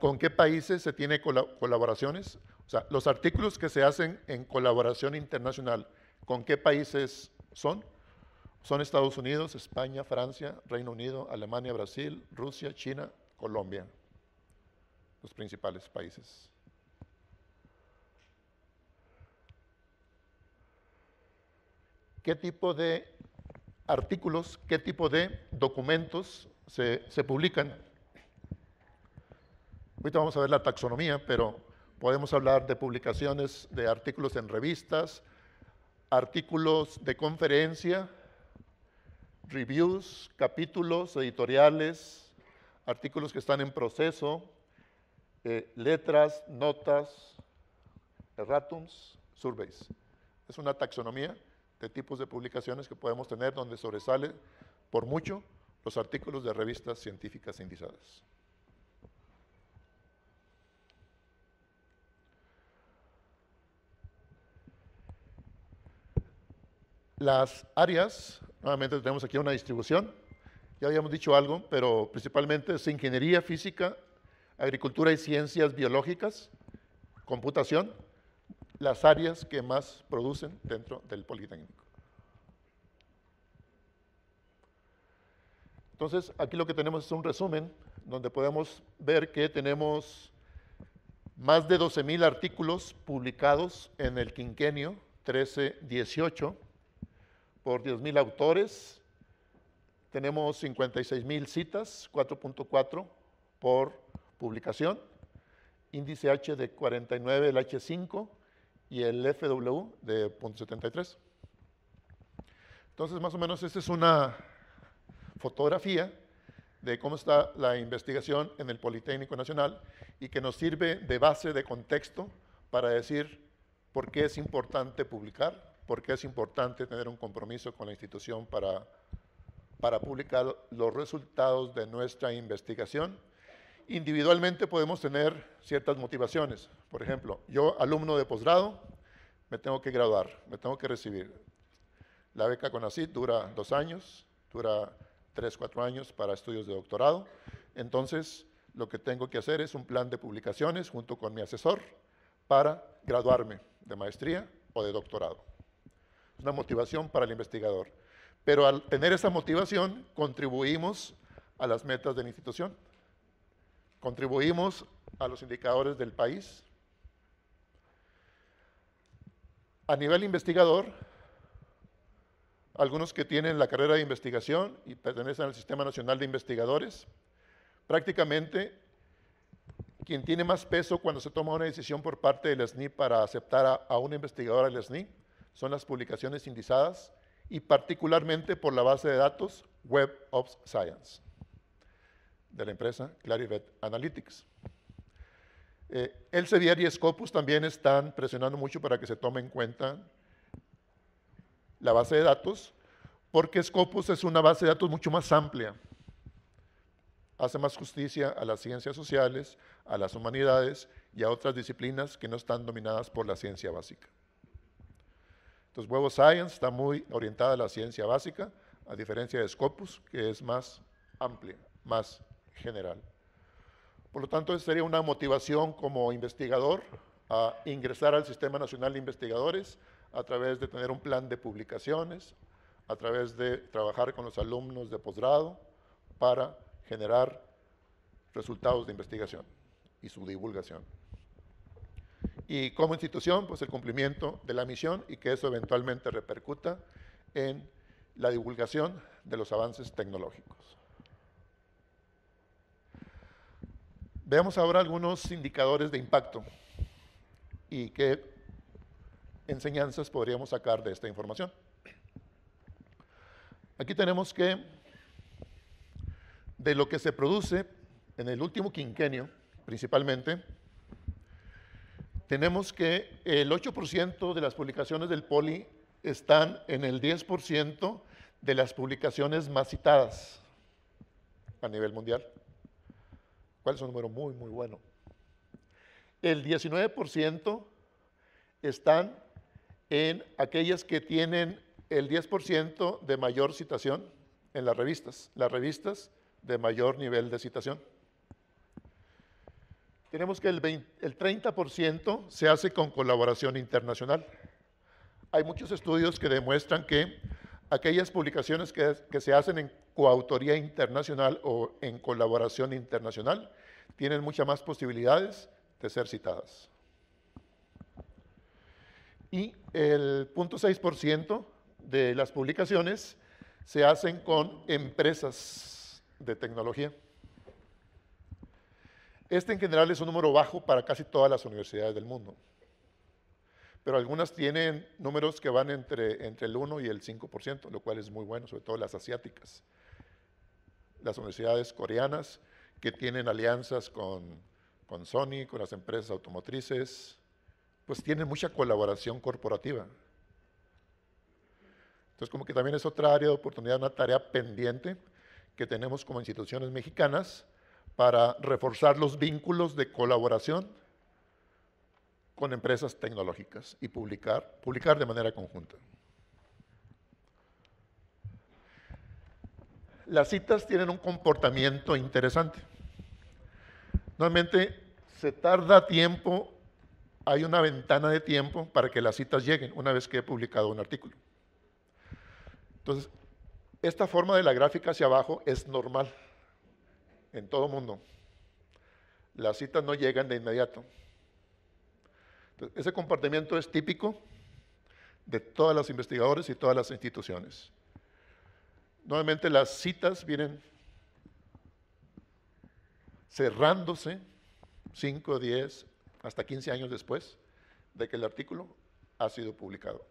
con qué países se tiene colaboraciones, o sea, los artículos que se hacen en colaboración internacional, ¿con qué países son? Son Estados Unidos, España, Francia, Reino Unido, Alemania, Brasil, Rusia, China, Colombia, los principales países. ¿Qué tipo de artículos, qué tipo de documentos se, se publican Ahorita vamos a ver la taxonomía, pero podemos hablar de publicaciones de artículos en revistas, artículos de conferencia, reviews, capítulos, editoriales, artículos que están en proceso, eh, letras, notas, erratums, surveys. Es una taxonomía de tipos de publicaciones que podemos tener donde sobresale por mucho los artículos de revistas científicas e indizadas. Las áreas, nuevamente tenemos aquí una distribución, ya habíamos dicho algo, pero principalmente es ingeniería física, agricultura y ciencias biológicas, computación, las áreas que más producen dentro del Politécnico. Entonces, aquí lo que tenemos es un resumen donde podemos ver que tenemos más de 12.000 artículos publicados en el quinquenio 13-18, por 10.000 autores. Tenemos 56.000 citas, 4.4 por publicación. Índice H de 49, el H5 y el FW de 0.73. Entonces, más o menos, esta es una fotografía de cómo está la investigación en el Politécnico Nacional y que nos sirve de base de contexto para decir por qué es importante publicar, porque es importante tener un compromiso con la institución para, publicar los resultados de nuestra investigación. Individualmente podemos tener ciertas motivaciones. Por ejemplo, yo, alumno de posgrado, me tengo que graduar, me tengo que recibir. La beca CONACYT dura dos años, dura tres, cuatro años para estudios de doctorado. Entonces, lo que tengo que hacer es un plan de publicaciones junto con mi asesor para graduarme de maestría o de doctorado una motivación para el investigador. Pero al tener esa motivación, contribuimos a las metas de la institución, contribuimos a los indicadores del país. A nivel investigador, algunos que tienen la carrera de investigación y pertenecen al Sistema Nacional de Investigadores, prácticamente quien tiene más peso cuando se toma una decisión por parte del SNI para aceptar a, a un investigador al SNI son las publicaciones indizadas y particularmente por la base de datos Web of Science de la empresa Clarivet Analytics. El eh, Elsevier y Scopus también están presionando mucho para que se tome en cuenta la base de datos, porque Scopus es una base de datos mucho más amplia. Hace más justicia a las ciencias sociales, a las humanidades y a otras disciplinas que no están dominadas por la ciencia básica. Entonces, Web of Science está muy orientada a la ciencia básica, a diferencia de Scopus, que es más amplia, más general. Por lo tanto, sería una motivación como investigador a ingresar al Sistema Nacional de Investigadores a través de tener un plan de publicaciones, a través de trabajar con los alumnos de posgrado para generar resultados de investigación y su divulgación y como institución, pues el cumplimiento de la misión y que eso eventualmente repercuta en la divulgación de los avances tecnológicos. Veamos ahora algunos indicadores de impacto y qué enseñanzas podríamos sacar de esta información. Aquí tenemos que de lo que se produce en el último quinquenio, principalmente, tenemos que el 8% de las publicaciones del Poli están en el 10% de las publicaciones más citadas a nivel mundial, ¿Cuál es un número muy, muy bueno. El 19% están en aquellas que tienen el 10% de mayor citación en las revistas, las revistas de mayor nivel de citación tenemos que el, el 30% se hace con colaboración internacional. Hay muchos estudios que demuestran que aquellas publicaciones que, que, se hacen en coautoría internacional o en colaboración internacional tienen muchas más posibilidades de ser citadas. Y el 0.6% de las publicaciones se hacen con empresas de tecnología. Este en general es un número bajo para casi todas las universidades del mundo, pero algunas tienen números que van entre, entre el 1 y el 5%, lo cual es muy bueno, sobre todo las asiáticas. Las universidades coreanas que tienen alianzas con, con Sony, con las empresas automotrices, pues tienen mucha colaboración corporativa. Entonces, como que también es otra área de oportunidad, una tarea pendiente que tenemos como instituciones mexicanas para reforzar los vínculos de colaboración con empresas tecnológicas y publicar, publicar de manera conjunta. Las citas tienen un comportamiento interesante. Normalmente se tarda tiempo, hay una ventana de tiempo para que las citas lleguen una vez que he publicado un artículo. Entonces, esta forma de la gráfica hacia abajo es normal en todo mundo. Las citas no llegan de inmediato. ese comportamiento es típico de todas las investigadores y todas las instituciones. Nuevamente las citas vienen cerrándose 5, 10, hasta 15 años después de que el artículo ha sido publicado.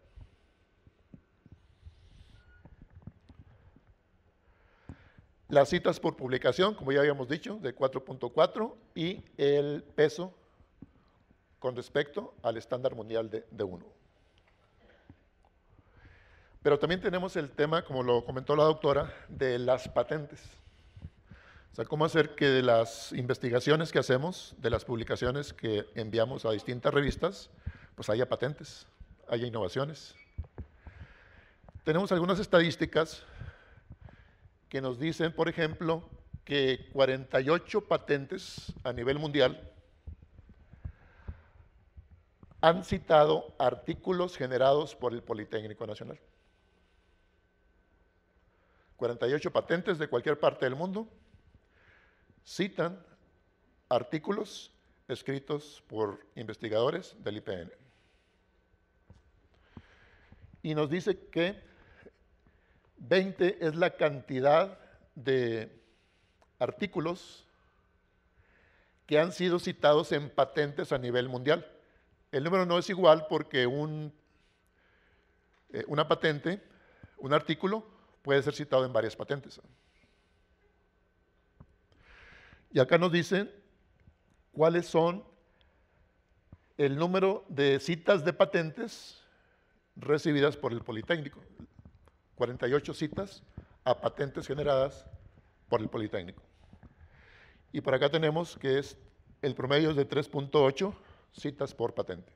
Las citas por publicación, como ya habíamos dicho, de 4.4 y el peso con respecto al estándar mundial de, 1. Pero también tenemos el tema, como lo comentó la doctora, de las patentes. O sea, cómo hacer que de las investigaciones que hacemos, de las publicaciones que enviamos a distintas revistas, pues haya patentes, haya innovaciones. Tenemos algunas estadísticas que nos dicen, por ejemplo, que 48 patentes a nivel mundial han citado artículos generados por el Politécnico Nacional. 48 patentes de cualquier parte del mundo citan artículos escritos por investigadores del IPN. Y nos dice que 20 es la cantidad de artículos que han sido citados en patentes a nivel mundial. El número no es igual porque un, eh, una patente, un artículo, puede ser citado en varias patentes. Y acá nos dicen cuáles son el número de citas de patentes recibidas por el Politécnico. 48 citas a patentes generadas por el Politécnico. Y por acá tenemos que es el promedio de 3.8 citas por patente.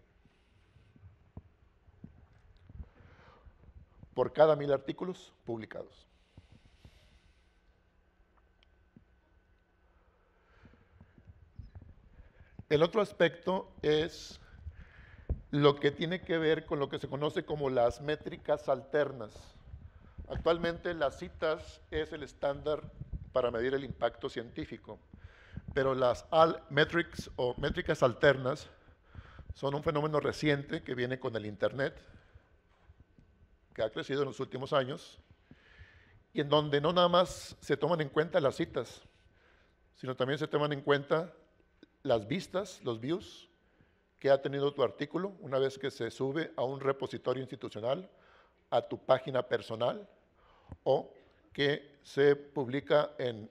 Por cada mil artículos publicados. El otro aspecto es lo que tiene que ver con lo que se conoce como las métricas alternas Actualmente las citas es el estándar para medir el impacto científico, pero las metrics o métricas alternas son un fenómeno reciente que viene con el Internet, que ha crecido en los últimos años, y en donde no nada más se toman en cuenta las citas, sino también se toman en cuenta las vistas, los views que ha tenido tu artículo una vez que se sube a un repositorio institucional, a tu página personal, o que se publica en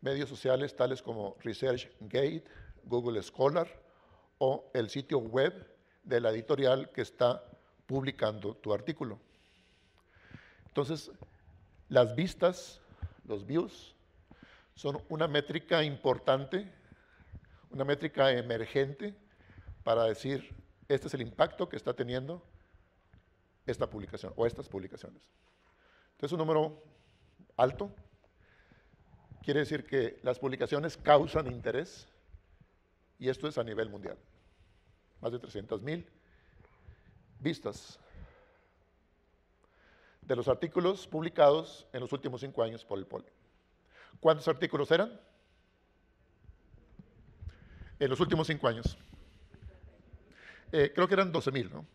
medios sociales tales como ResearchGate, Google Scholar o el sitio web de la editorial que está publicando tu artículo. Entonces, las vistas, los views, son una métrica importante, una métrica emergente para decir, este es el impacto que está teniendo esta publicación o estas publicaciones es un número alto. Quiere decir que las publicaciones causan interés y esto es a nivel mundial. Más de 300 mil vistas de los artículos publicados en los últimos cinco años por el POL. ¿Cuántos artículos eran? En los últimos cinco años. Eh, creo que eran 12 mil, ¿no?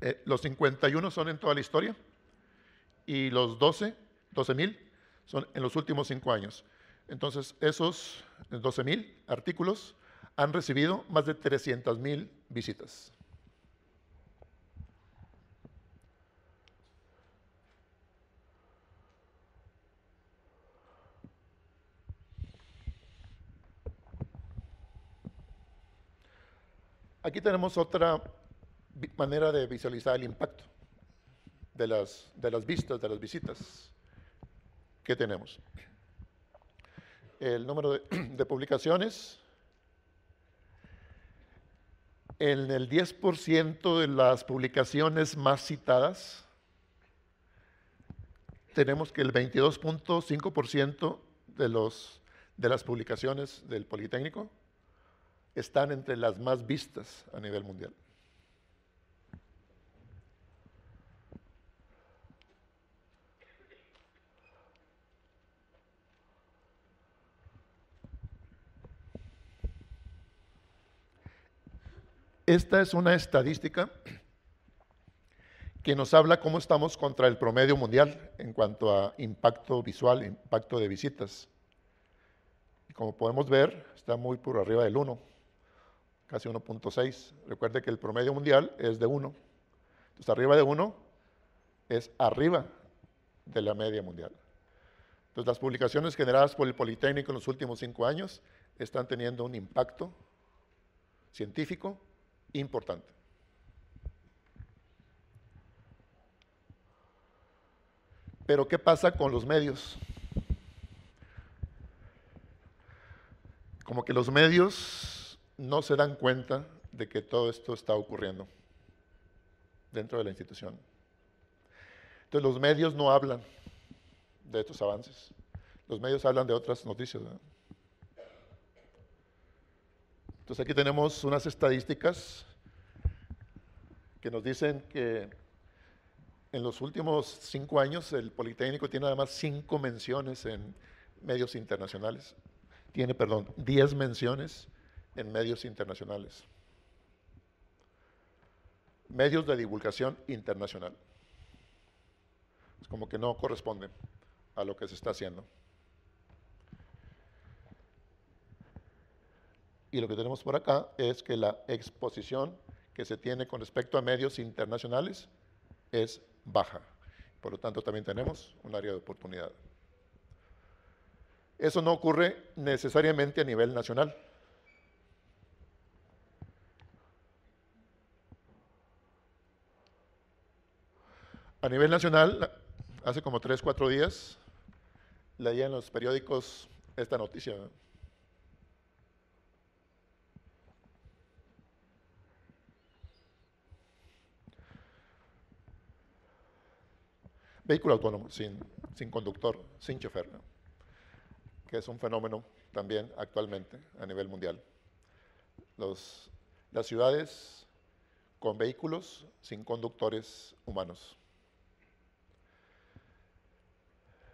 Eh, los 51 son en toda la historia y los 12, mil, son en los últimos cinco años. Entonces, esos 12.000 mil artículos han recibido más de 300 mil visitas. Aquí tenemos otra manera de visualizar el impacto de las, de las vistas, de las visitas que tenemos. El número de, publicaciones. En el 10% de las publicaciones más citadas, tenemos que el 22.5% de, los, de las publicaciones del Politécnico están entre las más vistas a nivel mundial. esta es una estadística que nos habla cómo estamos contra el promedio mundial en cuanto a impacto visual, impacto de visitas. Y como podemos ver, está muy por arriba del 1, casi 1.6. Recuerde que el promedio mundial es de 1. Entonces, arriba de 1 es arriba de la media mundial. Entonces, las publicaciones generadas por el Politécnico en los últimos 5 años están teniendo un impacto científico importante. Pero ¿qué pasa con los medios? Como que los medios no se dan cuenta de que todo esto está ocurriendo dentro de la institución. Entonces los medios no hablan de estos avances. Los medios hablan de otras noticias. Entonces aquí tenemos unas estadísticas que nos dicen que en los últimos cinco años el Politécnico tiene además cinco menciones en medios internacionales. Tiene, perdón, diez menciones en medios internacionales. Medios de divulgación internacional. Es como que no corresponde a lo que se está haciendo. y lo que tenemos por acá es que la exposición que se tiene con respecto a medios internacionales es baja. Por lo tanto, también tenemos un área de oportunidad. Eso no ocurre necesariamente a nivel nacional. A nivel nacional, hace como tres, cuatro días, leía en los periódicos esta noticia. Vehículo autónomo, sin, sin conductor, sin chofer, que es un fenómeno también actualmente a nivel mundial. Los, las ciudades con vehículos sin conductores humanos.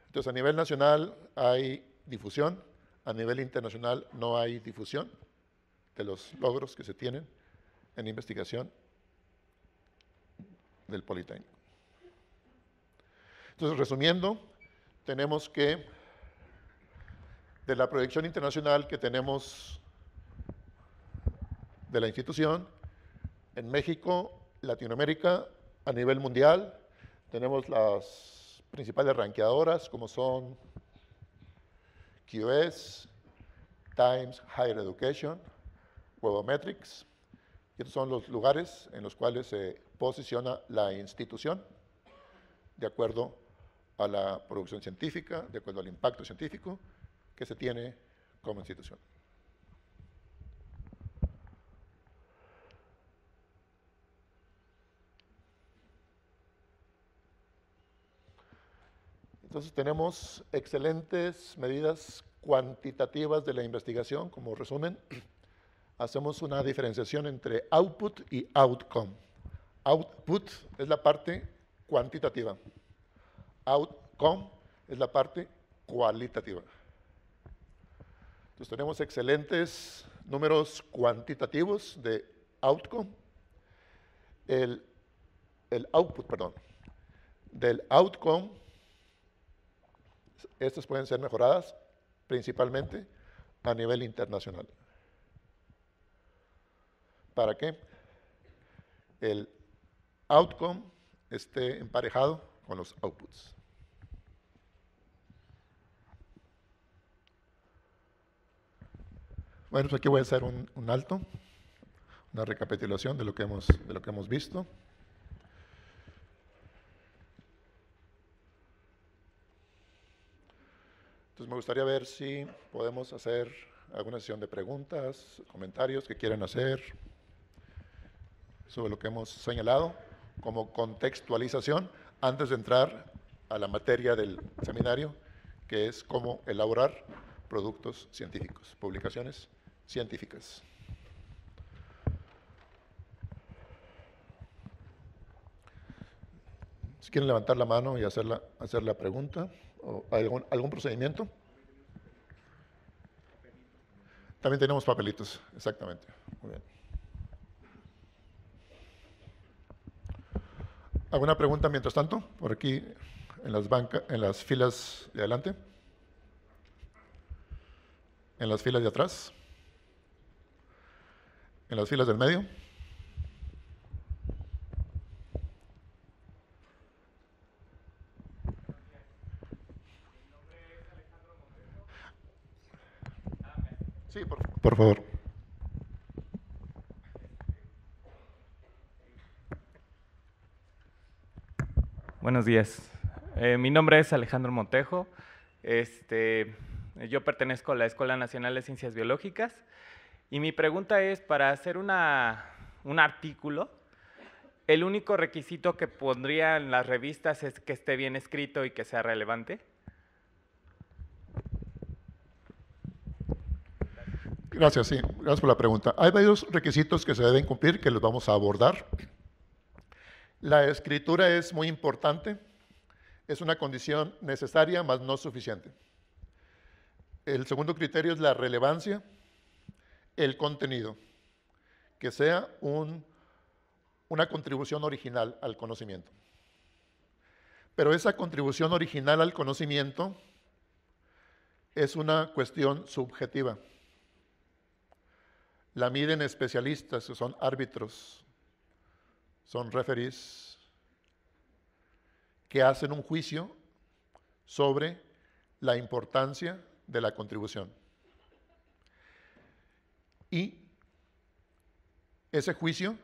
Entonces, a nivel nacional hay difusión, a nivel internacional no hay difusión de los logros que se tienen en investigación del Politécnico. Entonces, resumiendo, tenemos que de la proyección internacional que tenemos de la institución, en México, Latinoamérica, a nivel mundial, tenemos las principales ranqueadoras como son QS, Times Higher Education, Webometrics, y estos son los lugares en los cuales se posiciona la institución de acuerdo a la producción científica, de acuerdo al impacto científico que se tiene como institución. Entonces tenemos excelentes medidas cuantitativas de la investigación, como resumen, hacemos una diferenciación entre output y outcome. Output es la parte cuantitativa outcome es la parte cualitativa. Entonces tenemos excelentes números cuantitativos de outcome. El, output, perdón, del outcome, estas pueden ser mejoradas principalmente a nivel internacional. ¿Para que el outcome esté emparejado con los outputs. Bueno, pues aquí voy a hacer un, alto, una recapitulación de lo que hemos, de lo que hemos visto. Entonces me gustaría ver si podemos hacer alguna sesión de preguntas, comentarios que quieran hacer sobre lo que hemos señalado como contextualización antes de entrar a la materia del seminario, que es cómo elaborar productos científicos, publicaciones científicas. Si quieren levantar la mano y hacer la, hacer la pregunta, o algún, algún procedimiento. También tenemos papelitos, exactamente. Muy bien. ¿Alguna pregunta mientras tanto? Por aquí, en las, bancas, en las filas de adelante. En las filas de atrás en las filas del medio. Sí, por, favor. Buenos días. Eh, mi nombre es Alejandro Montejo. Este, yo pertenezco a la Escuela Nacional de Ciencias Biológicas. Y mi pregunta es, para hacer un artículo, ¿el único requisito que pondrían las revistas es que esté bien escrito y que sea relevante? Gracias, sí. Gracias por la pregunta. Hay varios requisitos que se deben cumplir que los vamos a abordar. La escritura es muy importante. Es una condición necesaria, mas no suficiente. El segundo criterio es la relevancia el contenido, que sea un, una contribución original al conocimiento. Pero esa contribución original al conocimiento es una cuestión subjetiva. La miden especialistas, que son árbitros, son referís, que hacen un juicio sobre la importancia de la contribución. Y ese juicio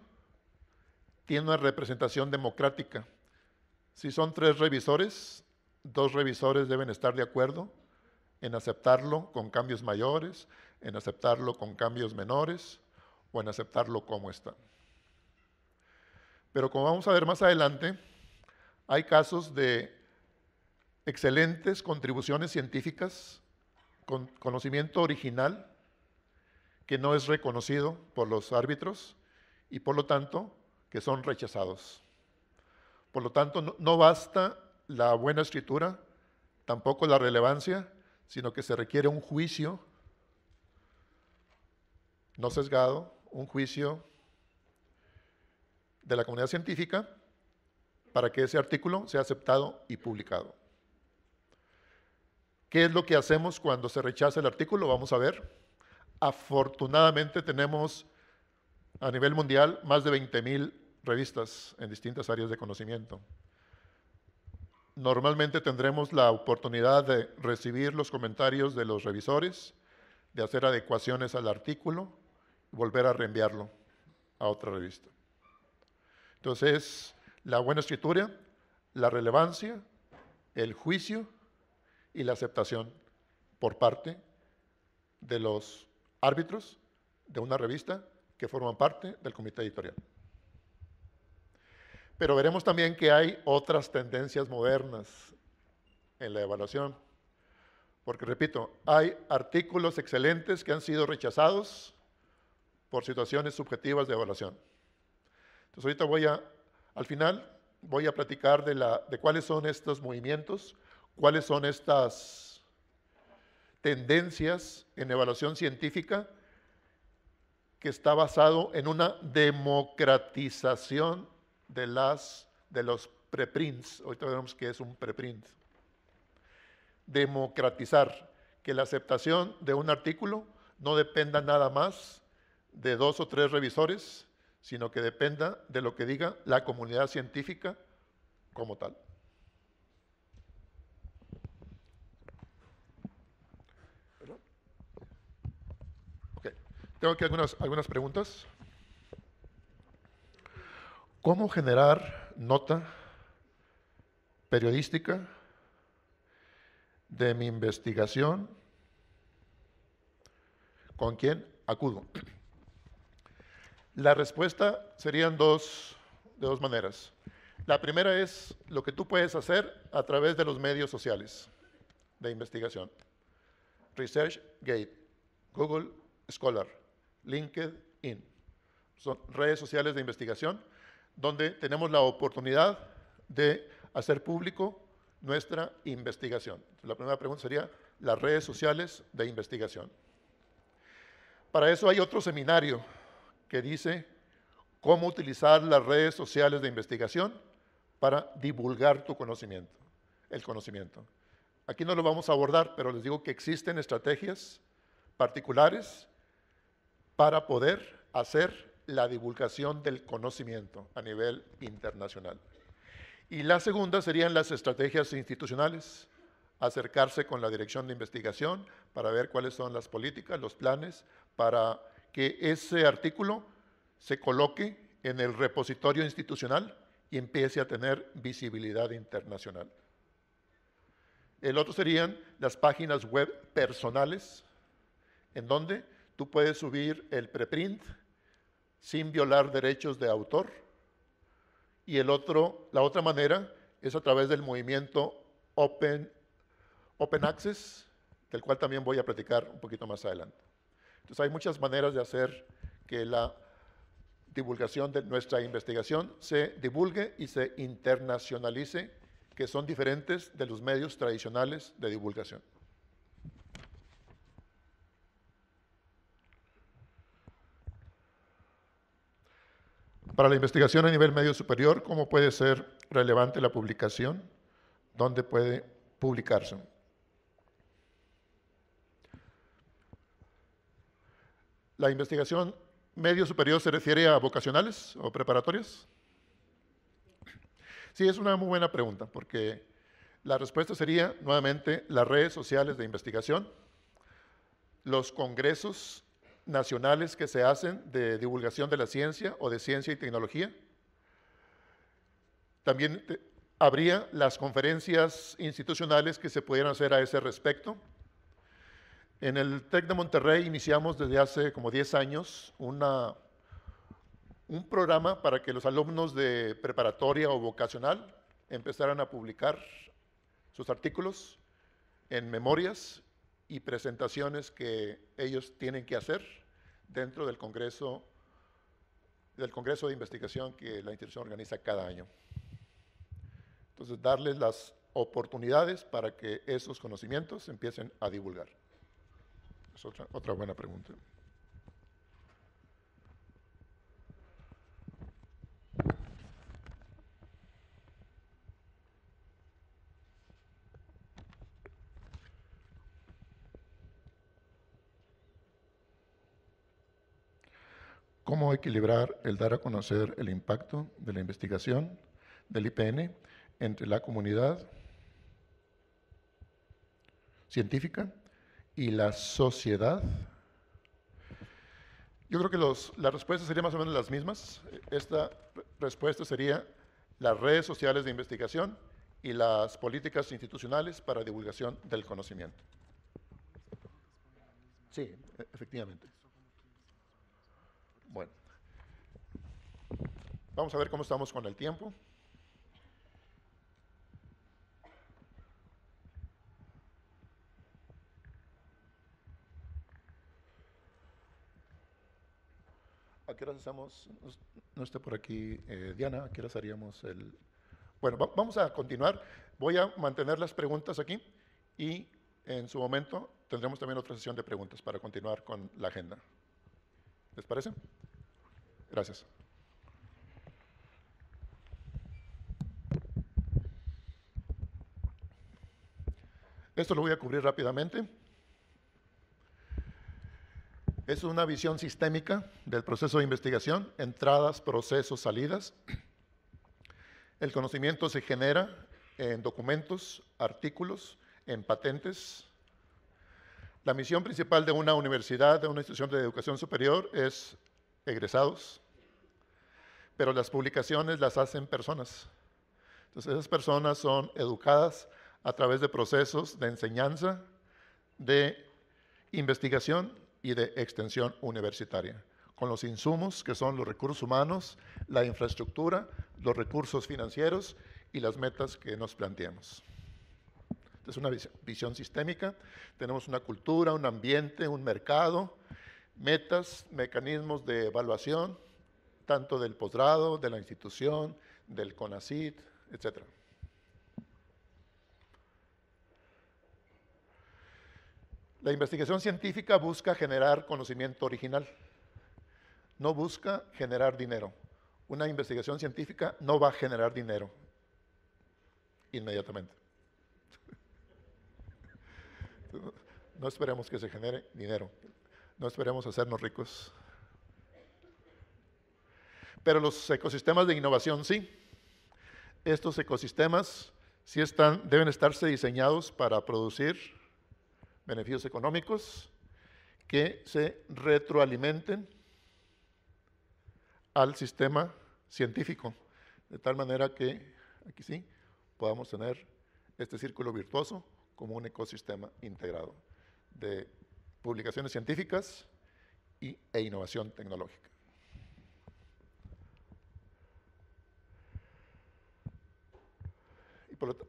tiene una representación democrática. Si son tres revisores, dos revisores deben estar de acuerdo en aceptarlo con cambios mayores, en aceptarlo con cambios menores o en aceptarlo como está. Pero como vamos a ver más adelante, hay casos de excelentes contribuciones científicas, con conocimiento original que no es reconocido por los árbitros y por lo tanto que son rechazados. Por lo tanto, no, basta la buena escritura, tampoco la relevancia, sino que se requiere un juicio no sesgado, un juicio de la comunidad científica para que ese artículo sea aceptado y publicado. ¿Qué es lo que hacemos cuando se rechaza el artículo? Vamos a ver. Afortunadamente tenemos a nivel mundial más de 20.000 revistas en distintas áreas de conocimiento. Normalmente tendremos la oportunidad de recibir los comentarios de los revisores, de hacer adecuaciones al artículo y volver a reenviarlo a otra revista. Entonces, la buena escritura, la relevancia, el juicio y la aceptación por parte de los árbitros de una revista que forman parte del comité editorial. Pero veremos también que hay otras tendencias modernas en la evaluación, porque repito, hay artículos excelentes que han sido rechazados por situaciones subjetivas de evaluación. Entonces ahorita voy a, al final, voy a platicar de, la, de cuáles son estos movimientos, cuáles son estas tendencias en evaluación científica que está basado en una democratización de, las, de los preprints. hoy tenemos que es un preprint. Democratizar, que la aceptación de un artículo no dependa nada más de dos o tres revisores, sino que dependa de lo que diga la comunidad científica como tal. Tengo aquí algunas, algunas preguntas. ¿Cómo generar nota periodística de mi investigación? ¿Con quién acudo? La respuesta serían dos, de dos maneras. La primera es lo que tú puedes hacer a través de los medios sociales de investigación. ResearchGate, Google Scholar, LinkedIn. Son redes sociales de investigación donde tenemos la oportunidad de hacer público nuestra investigación. La primera pregunta sería las redes sociales de investigación. Para eso hay otro seminario que dice cómo utilizar las redes sociales de investigación para divulgar tu conocimiento, el conocimiento. Aquí no lo vamos a abordar, pero les digo que existen estrategias particulares para poder hacer la divulgación del conocimiento a nivel internacional. Y la segunda serían las estrategias institucionales, acercarse con la dirección de investigación para ver cuáles son las políticas, los planes, para que ese artículo se coloque en el repositorio institucional y empiece a tener visibilidad internacional. El otro serían las páginas web personales, en donde Tú puedes subir el preprint sin violar derechos de autor. Y la otra manera es a través del movimiento Open, open Access, del cual también voy a platicar un poquito más adelante. Entonces hay muchas maneras de hacer que la divulgación de nuestra investigación se divulgue y se internacionalice, que son diferentes de los medios tradicionales de divulgación. Para la investigación a nivel medio superior, ¿cómo puede ser relevante la publicación? ¿Dónde puede publicarse? La investigación medio superior se refiere a vocacionales o preparatorias. Sí, es una muy buena pregunta, porque la respuesta sería, nuevamente, las redes sociales de investigación, los congresos nacionales que se hacen de divulgación de la ciencia o de ciencia y tecnología. También eh, habría las conferencias institucionales que se pudieran hacer a ese respecto. En el TEC de Monterrey iniciamos desde hace como 10 años un programa para que los alumnos de preparatoria o vocacional empezaran a publicar sus artículos en memorias y presentaciones que ellos tienen que hacer dentro del Congreso, del Congreso de Investigación que la institución organiza cada año. Entonces, darles las oportunidades para que esos conocimientos empiecen a divulgar. Es otra, otra buena pregunta. cómo equilibrar el dar a conocer el impacto de la investigación del IPN entre la comunidad científica y la sociedad. Yo creo que los, las respuestas serían más o menos las mismas. Esta respuesta sería las redes sociales de investigación y las políticas institucionales para divulgación del conocimiento. Sí, e-, efectivamente. Bueno, vamos a ver cómo estamos con el tiempo. ¿A qué horas estamos? No está por aquí eh, Diana, ¿a qué hora haríamos el...? Bueno, vamos a continuar. Voy a mantener las preguntas aquí y en su momento tendremos también otra sesión de preguntas para continuar con la agenda. ¿Les parece? Gracias. Esto lo voy a cubrir rápidamente. Es una visión sistémica del proceso de investigación, entradas, procesos, salidas. El conocimiento se genera en documentos, artículos, en patentes. La misión principal de una universidad, de una institución de educación superior, es egresados, pero las publicaciones las hacen personas. Entonces esas personas son educadas a través de procesos de enseñanza, de investigación y de extensión universitaria, con los insumos que son los recursos humanos, la infraestructura, los recursos financieros y las metas que nos planteamos. Es una visión sistémica, tenemos una cultura, un ambiente, un mercado, metas, mecanismos de evaluación, tanto del posgrado, de la institución, del CONACIT, etc. La investigación científica busca generar conocimiento original, no busca generar dinero. Una investigación científica no va a generar dinero inmediatamente. No esperemos que se genere dinero, no esperemos hacernos ricos pero los ecosistemas de innovación sí. Estos ecosistemas sí están, deben estarse diseñados para producir beneficios económicos que se retroalimenten al sistema científico, de tal manera que, aquí sí, podamos tener este círculo virtuoso como un ecosistema integrado de publicaciones científicas e innovación tecnológica.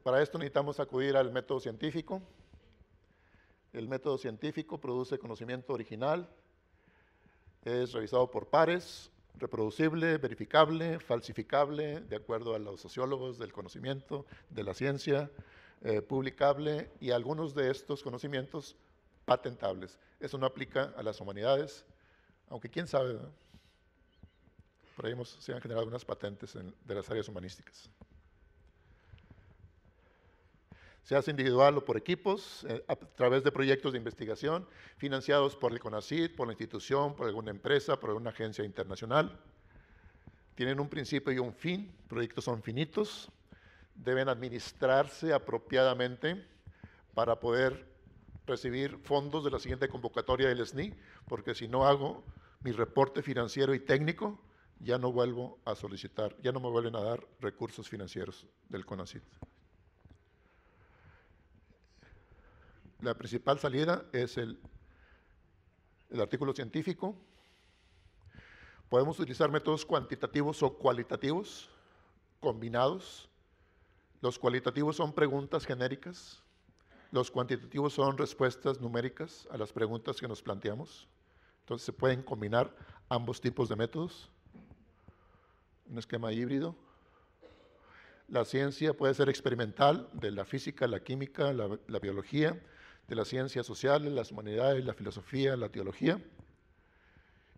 Para esto necesitamos acudir al método científico. El método científico produce conocimiento original, es revisado por pares, reproducible, verificable, falsificable, de acuerdo a los sociólogos del conocimiento, de la ciencia, eh, publicable y algunos de estos conocimientos patentables. Eso no aplica a las humanidades, aunque quién sabe, por ahí hemos, se han generado unas patentes de las áreas humanísticas se hace individual o por equipos, eh, a través de proyectos de investigación financiados por el CONACYT, por la institución, por alguna empresa, por alguna agencia internacional. Tienen un principio y un fin, proyectos son finitos, deben administrarse apropiadamente para poder recibir fondos de la siguiente convocatoria del SNI, porque si no hago mi reporte financiero y técnico, ya no vuelvo a solicitar, ya no me vuelven a dar recursos financieros del CONACYT. la principal salida es el, artículo científico. Podemos utilizar métodos cuantitativos o cualitativos, combinados. Los cualitativos son preguntas genéricas. Los cuantitativos son respuestas numéricas a las preguntas que nos planteamos. Entonces se pueden combinar ambos tipos de métodos. Un esquema híbrido. La ciencia puede ser experimental, de la física, la química, la biología, de las ciencias sociales, las humanidades, la filosofía, la teología.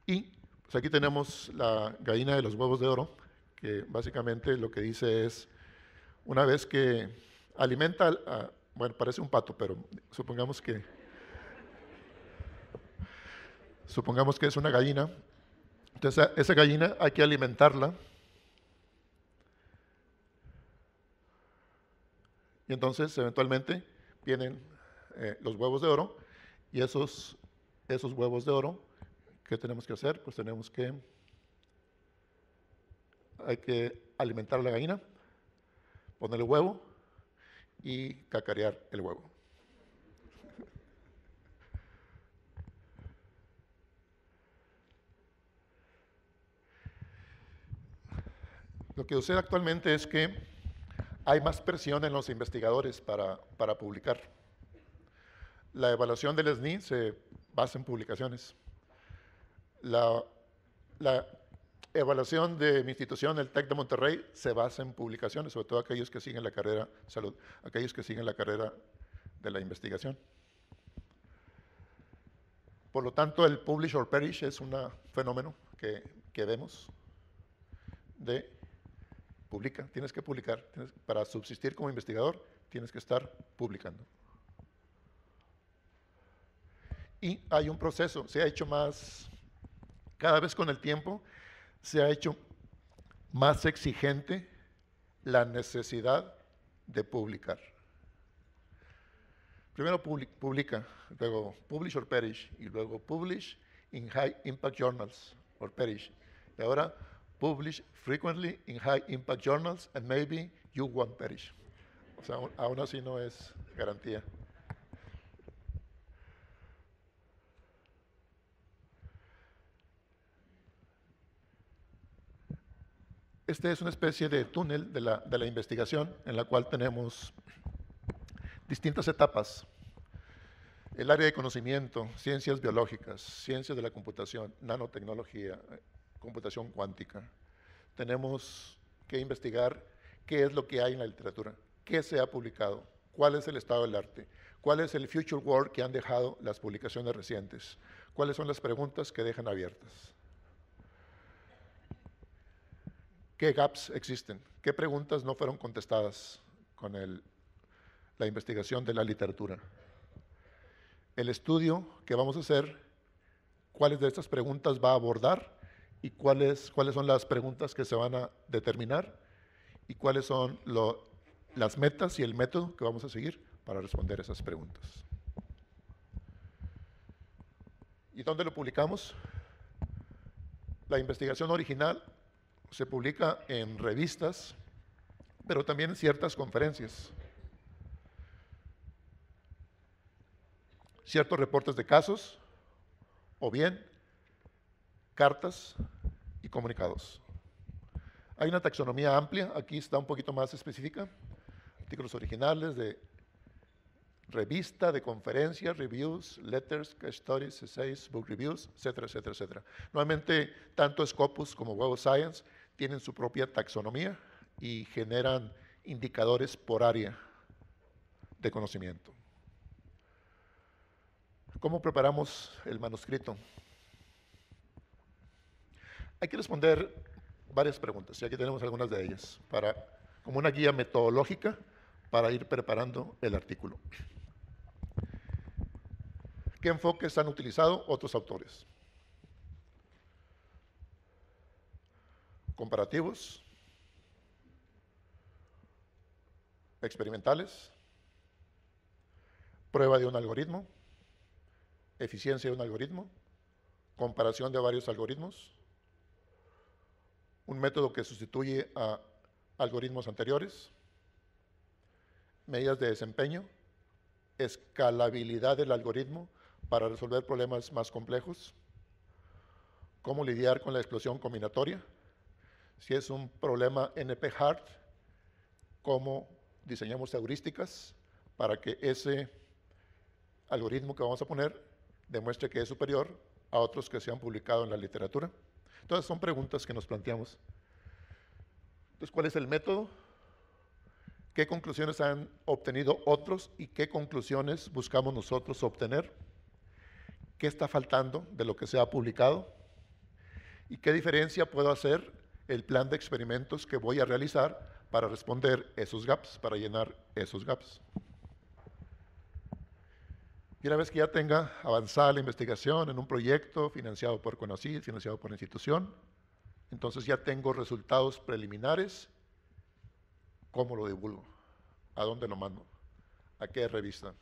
Y pues, aquí tenemos la gallina de los huevos de oro, que básicamente lo que dice es, una vez que alimenta, bueno, parece un pato, pero supongamos que, supongamos que es una gallina, entonces esa gallina hay que alimentarla. Y entonces eventualmente vienen eh, los huevos de oro y esos, esos huevos de oro, ¿qué tenemos que hacer? Pues tenemos que, hay que alimentar a la gallina, ponerle huevo y cacarear el huevo. Lo que sucede actualmente es que hay más presión en los investigadores para, para publicar. La evaluación del SNI se basa en publicaciones. La, evaluación de mi institución, el TEC de Monterrey, se basa en publicaciones, sobre todo aquellos que siguen la carrera salud, aquellos que siguen la carrera de la investigación. Por lo tanto, el publish or perish es un fenómeno que, vemos de publica, tienes que publicar, para subsistir como investigador tienes que estar publicando. Y hay un proceso, se ha hecho más, cada vez con el tiempo, se ha hecho más exigente la necesidad de publicar. Primero publica, luego publish or perish, y luego publish in high impact journals or perish. Y ahora publish frequently in high impact journals and maybe you won't perish. O sea, aún así no es garantía. Este es una especie de túnel de la, investigación en la cual tenemos distintas etapas. El área de conocimiento, ciencias biológicas, ciencias de la computación, nanotecnología, eh, computación cuántica. Tenemos que investigar qué es lo que hay en la literatura, qué se ha publicado, cuál es el estado del arte, cuál es el future world que han dejado las publicaciones recientes, cuáles son las preguntas que dejan abiertas. qué gaps existen, qué preguntas no fueron contestadas con la investigación de la literatura. El estudio que vamos a hacer, cuáles de estas preguntas va a abordar y cuáles, cuáles son las preguntas que se van a determinar y cuáles son las metas y el método que vamos a seguir para responder esas preguntas. ¿Y dónde lo publicamos? La investigación original se publica en revistas, pero también en ciertas conferencias. Ciertos reportes de casos o bien cartas y comunicados. Hay una taxonomía amplia, aquí está un poquito más específica. Artículos originales de revista, de conferencias, reviews, letters, case studies, essays, book reviews, etcétera, etcétera, etcétera. Nuevamente, tanto Scopus como Web of Science tienen su propia taxonomía y generan indicadores por área de conocimiento. ¿Cómo preparamos el manuscrito? Hay que responder varias preguntas, y aquí tenemos algunas de ellas, para, como una guía metodológica para ir preparando el artículo. ¿Qué enfoques han utilizado otros autores? comparativos, experimentales, prueba de un algoritmo, eficiencia de un algoritmo, comparación de varios algoritmos, un método que sustituye a algoritmos anteriores, medidas de desempeño, escalabilidad del algoritmo para resolver problemas más complejos, cómo lidiar con la explosión combinatoria, si es un problema NP hard, cómo diseñamos heurísticas para que ese algoritmo que vamos a poner demuestre que es superior a otros que se han publicado en la literatura. Entonces son preguntas que nos planteamos. Entonces, ¿cuál es el método? ¿Qué conclusiones han obtenido otros y qué conclusiones buscamos nosotros obtener? ¿Qué está faltando de lo que se ha publicado? ¿Y qué diferencia puedo hacer el plan de experimentos que voy a realizar para responder esos gaps, para llenar esos gaps. Y una vez que ya tenga avanzada la investigación en un proyecto financiado por CONACYT, financiado por la institución, entonces ya tengo resultados preliminares, ¿cómo lo divulgo? ¿A dónde lo mando? ¿A qué revista?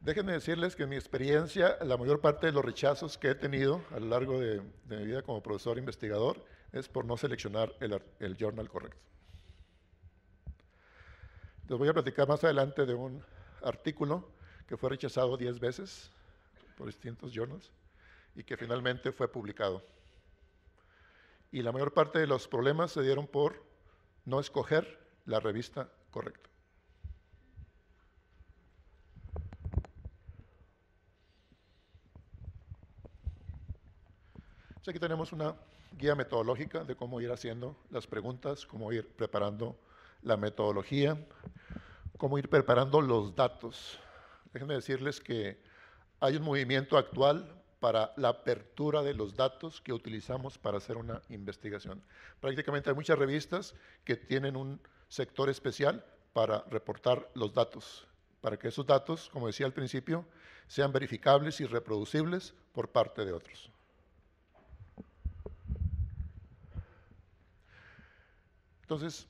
Déjenme decirles que en mi experiencia, la mayor parte de los rechazos que he tenido a lo largo de, mi vida como profesor investigador es por no seleccionar el, el journal correcto. Les voy a platicar más adelante de un artículo que fue rechazado 10 veces por distintos journals y que finalmente fue publicado. Y la mayor parte de los problemas se dieron por no escoger la revista correcta. aquí tenemos una guía metodológica de cómo ir haciendo las preguntas, cómo ir preparando la metodología, cómo ir preparando los datos. Déjenme decirles que hay un movimiento actual para la apertura de los datos que utilizamos para hacer una investigación. Prácticamente hay muchas revistas que tienen un sector especial para reportar los datos, para que esos datos, como decía al principio, sean verificables y reproducibles por parte de otros. Entonces,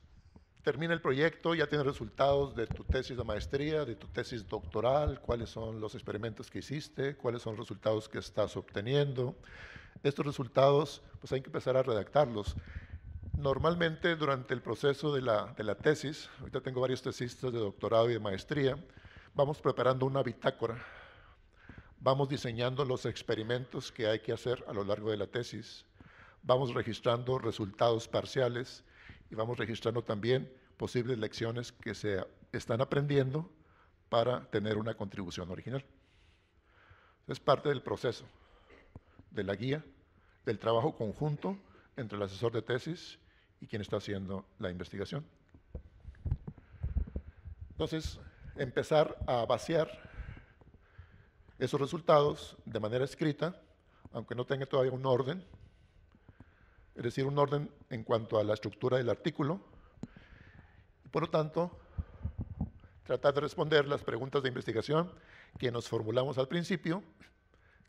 termina el proyecto, ya tienes resultados de tu tesis de maestría, de tu tesis doctoral, cuáles son los experimentos que hiciste, cuáles son los resultados que estás obteniendo. Estos resultados, pues hay que empezar a redactarlos. Normalmente durante el proceso de la, de la tesis, ahorita tengo varios tesis de doctorado y de maestría, vamos preparando una bitácora, vamos diseñando los experimentos que hay que hacer a lo largo de la tesis, vamos registrando resultados parciales, y vamos registrando también posibles lecciones que se están aprendiendo para tener una contribución original. Es parte del proceso, de la guía, del trabajo conjunto entre el asesor de tesis y quien está haciendo la investigación. Entonces, empezar a vaciar esos resultados de manera escrita, aunque no tenga todavía un orden, es decir, un orden en cuanto a la estructura del artículo. Por lo tanto, tratar de responder las preguntas de investigación que nos formulamos al principio,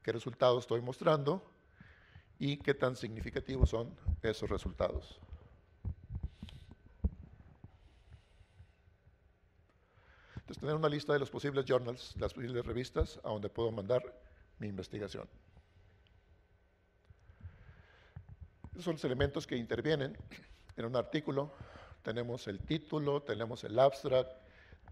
qué resultados estoy mostrando y qué tan significativos son esos resultados. Entonces, tener una lista de los posibles journals, las posibles revistas a donde puedo mandar mi investigación. Esos son los elementos que intervienen en un artículo. Tenemos el título, tenemos el abstract,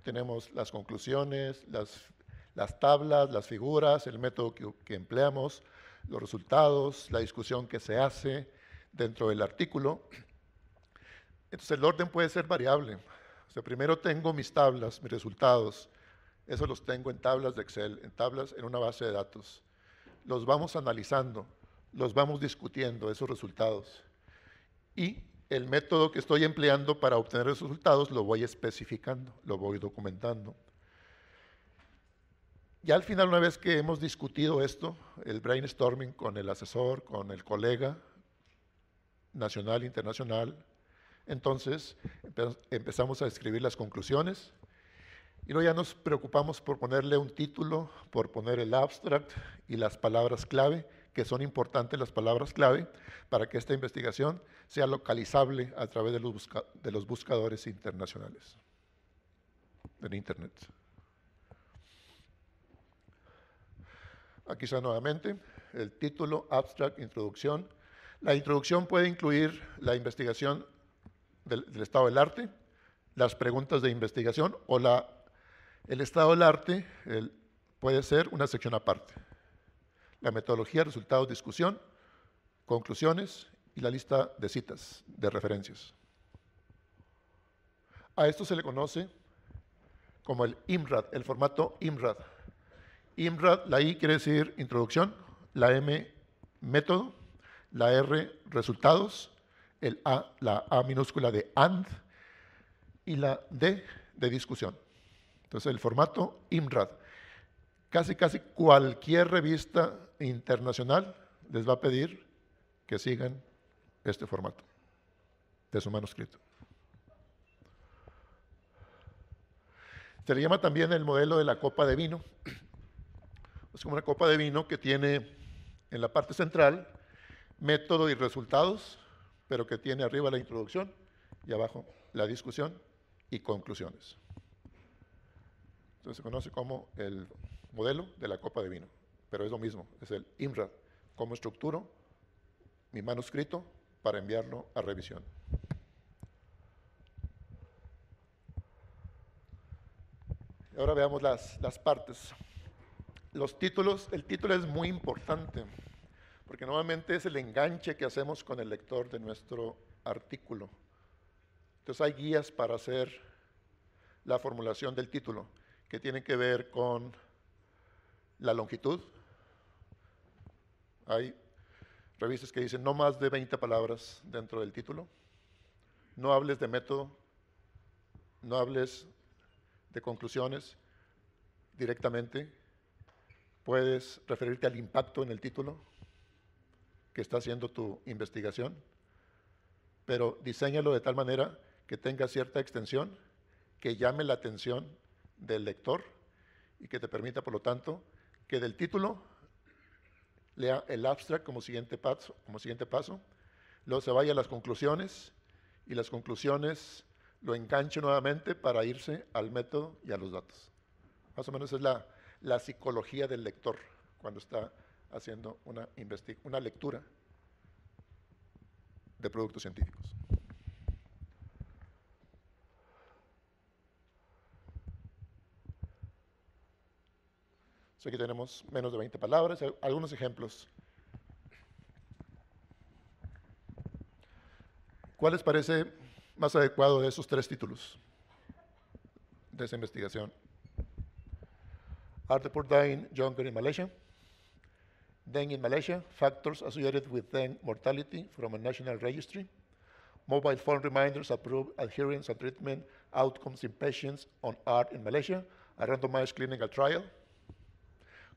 tenemos las conclusiones, las, tablas, las figuras, el método que, empleamos, los resultados, la discusión que se hace dentro del artículo. Entonces el orden puede ser variable. O sea, primero tengo mis tablas, mis resultados. Eso los tengo en tablas de Excel, en tablas en una base de datos. Los vamos analizando los vamos discutiendo, esos resultados. Y el método que estoy empleando para obtener esos resultados lo voy especificando, lo voy documentando. Y al final, una vez que hemos discutido esto, el brainstorming con el asesor, con el colega, nacional, internacional, entonces empezamos a escribir las conclusiones y luego ya nos preocupamos por ponerle un título, por poner el abstract y las palabras clave que son importantes las palabras clave para que esta investigación sea localizable a través de los, de los buscadores internacionales en Internet. Aquí está nuevamente el título, abstract, introducción. La introducción puede incluir la investigación del, estado del arte, las preguntas de investigación o la, el estado del arte puede ser una sección aparte la metodología, resultados, discusión, conclusiones y la lista de citas, de referencias. A esto se le conoce como el IMRAD, el formato IMRAD. IMRAD, la I quiere decir introducción, la M método, la R resultados, el A, la A minúscula de AND y la D de discusión. Entonces el formato IMRAD casi, casi cualquier revista internacional les va a pedir que sigan este formato de su manuscrito. Se le llama también el modelo de la copa de vino. Es como una copa de vino que tiene en la parte central método y resultados, pero que tiene arriba la introducción y abajo la discusión y conclusiones. Entonces se conoce como el modelo de la copa de vino, pero es lo mismo, es el IMRAD cómo estructuro mi manuscrito para enviarlo a revisión. Ahora veamos las, las partes. Los títulos, el título es muy importante, porque normalmente es el enganche que hacemos con el lector de nuestro artículo. Entonces hay guías para hacer la formulación del título, que tiene que ver con la longitud. Hay revistas que dicen no más de 20 palabras dentro del título. No hables de método, no hables de conclusiones directamente. Puedes referirte al impacto en el título que está haciendo tu investigación, pero diseñalo de tal manera que tenga cierta extensión, que llame la atención del lector y que te permita, por lo tanto, que del título lea el abstract como siguiente paso, como siguiente paso luego se vaya a las conclusiones y las conclusiones lo enganche nuevamente para irse al método y a los datos. Más o menos es la, psicología del lector cuando está haciendo una, una lectura de productos científicos. So aquí tenemos menos de 20 palabras, algunos ejemplos. ¿Cuál les parece más adecuado de esos tres títulos de esa investigación? Art the dying younger in Malaysia? Deng in Malaysia, factors associated with Then mortality from a national registry. Mobile phone reminders approve adherence and treatment outcomes in patients on ART in Malaysia, a randomized clinical trial.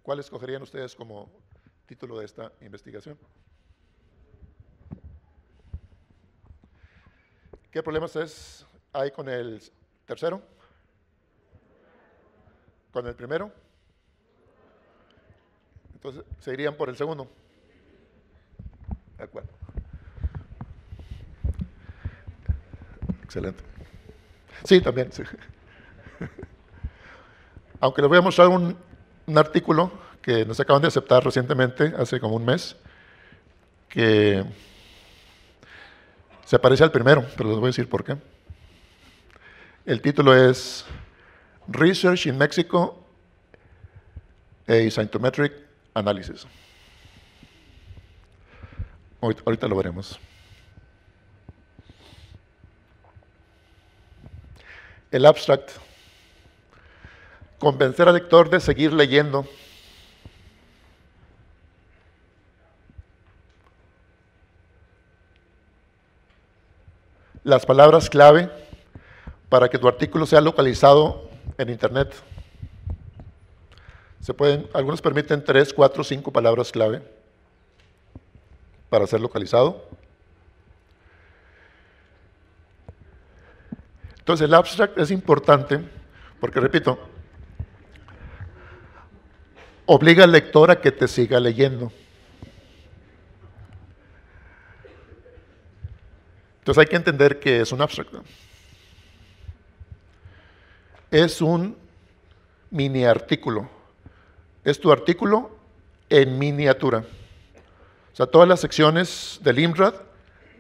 ¿Cuál escogerían ustedes como título de esta investigación? ¿Qué problemas es, hay con el tercero? ¿Con el primero? Entonces, se irían por el segundo. De acuerdo. Excelente. Sí, también. Aunque les voy a mostrar un un artículo que nos acaban de aceptar recientemente, hace como un mes, que se parece al primero, pero les voy a decir por qué. El título es Research in Mexico a Scientometric Analysis. Ahorita lo veremos. El abstract convencer al lector de seguir leyendo. Las palabras clave para que tu artículo sea localizado en Internet. Se pueden, algunos permiten tres, cuatro, cinco palabras clave para ser localizado. Entonces el abstract es importante porque, repito, obliga al lector a que te siga leyendo. Entonces hay que entender que es un abstracto. Es un mini artículo. Es tu artículo en miniatura. O sea, todas las secciones del IMRAD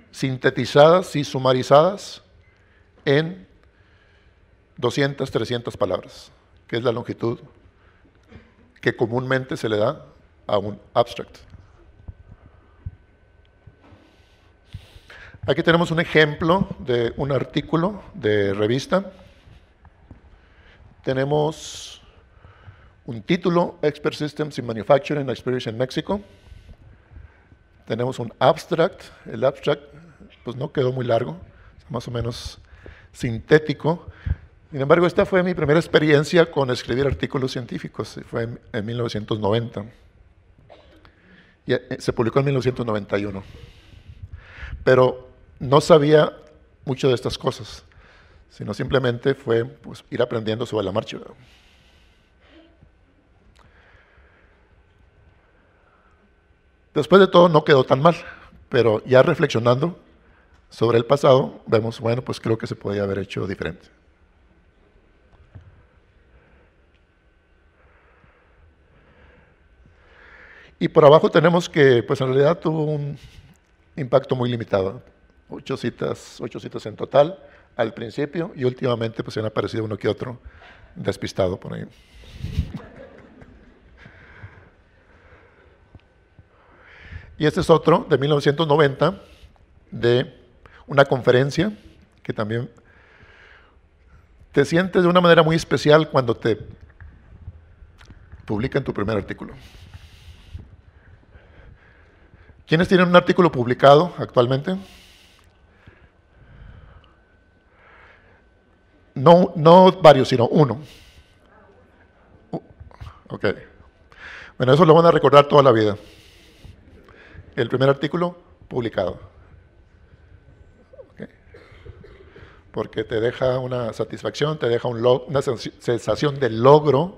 sintetizadas y sumarizadas en 200, 300 palabras, que es la longitud que comúnmente se le da a un abstract. Aquí tenemos un ejemplo de un artículo de revista. Tenemos un título, Expert Systems in Manufacturing Experience in Mexico. Tenemos un abstract. El abstract pues no quedó muy largo, más o menos sintético. Sin embargo, esta fue mi primera experiencia con escribir artículos científicos, fue en, 1990. Y, eh, se publicó en 1991. Pero no sabía mucho de estas cosas, sino simplemente fue pues, ir aprendiendo sobre la marcha. Después de todo no quedó tan mal, pero ya reflexionando sobre el pasado, vemos, bueno, pues creo que se podía haber hecho diferente. Y por abajo tenemos que, pues en realidad tuvo un impacto muy limitado. Ocho citas, ocho citas en total al principio y últimamente pues se han aparecido uno que otro despistado por ahí. y este es otro de 1990 de una conferencia que también te sientes de una manera muy especial cuando te publican tu primer artículo. ¿Quiénes tienen un artículo publicado actualmente? No, no varios, sino uno. Ok. Bueno, eso lo van a recordar toda la vida. El primer artículo publicado. Porque te deja una satisfacción, te deja una sensación de logro,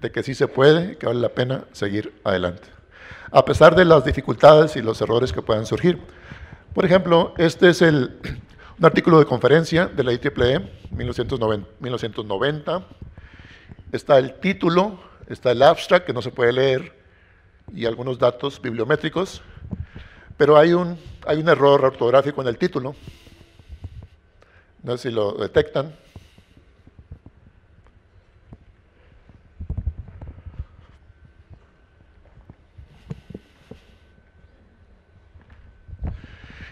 de que sí se puede, que vale la pena seguir adelante a pesar de las dificultades y los errores que puedan surgir. Por ejemplo, este es un artículo de conferencia de la e, IEEE 1990, Está el título, está el abstract que no se puede leer y algunos datos bibliométricos, pero hay un, hay un error ortográfico en el título. No sé si lo detectan.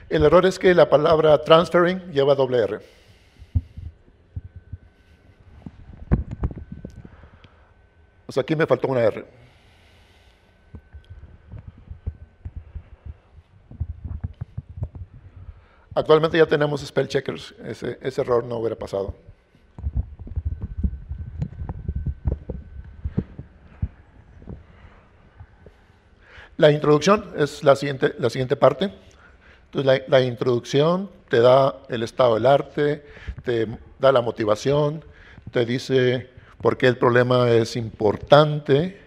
El error es que la palabra transferring lleva doble R. O sea, aquí me faltó una R. Actualmente ya tenemos spell checkers, ese, error no hubiera pasado. La introducción es la siguiente, la siguiente parte. Entonces la, introducción te da el estado del arte, te da la motivación, te dice por qué el problema es importante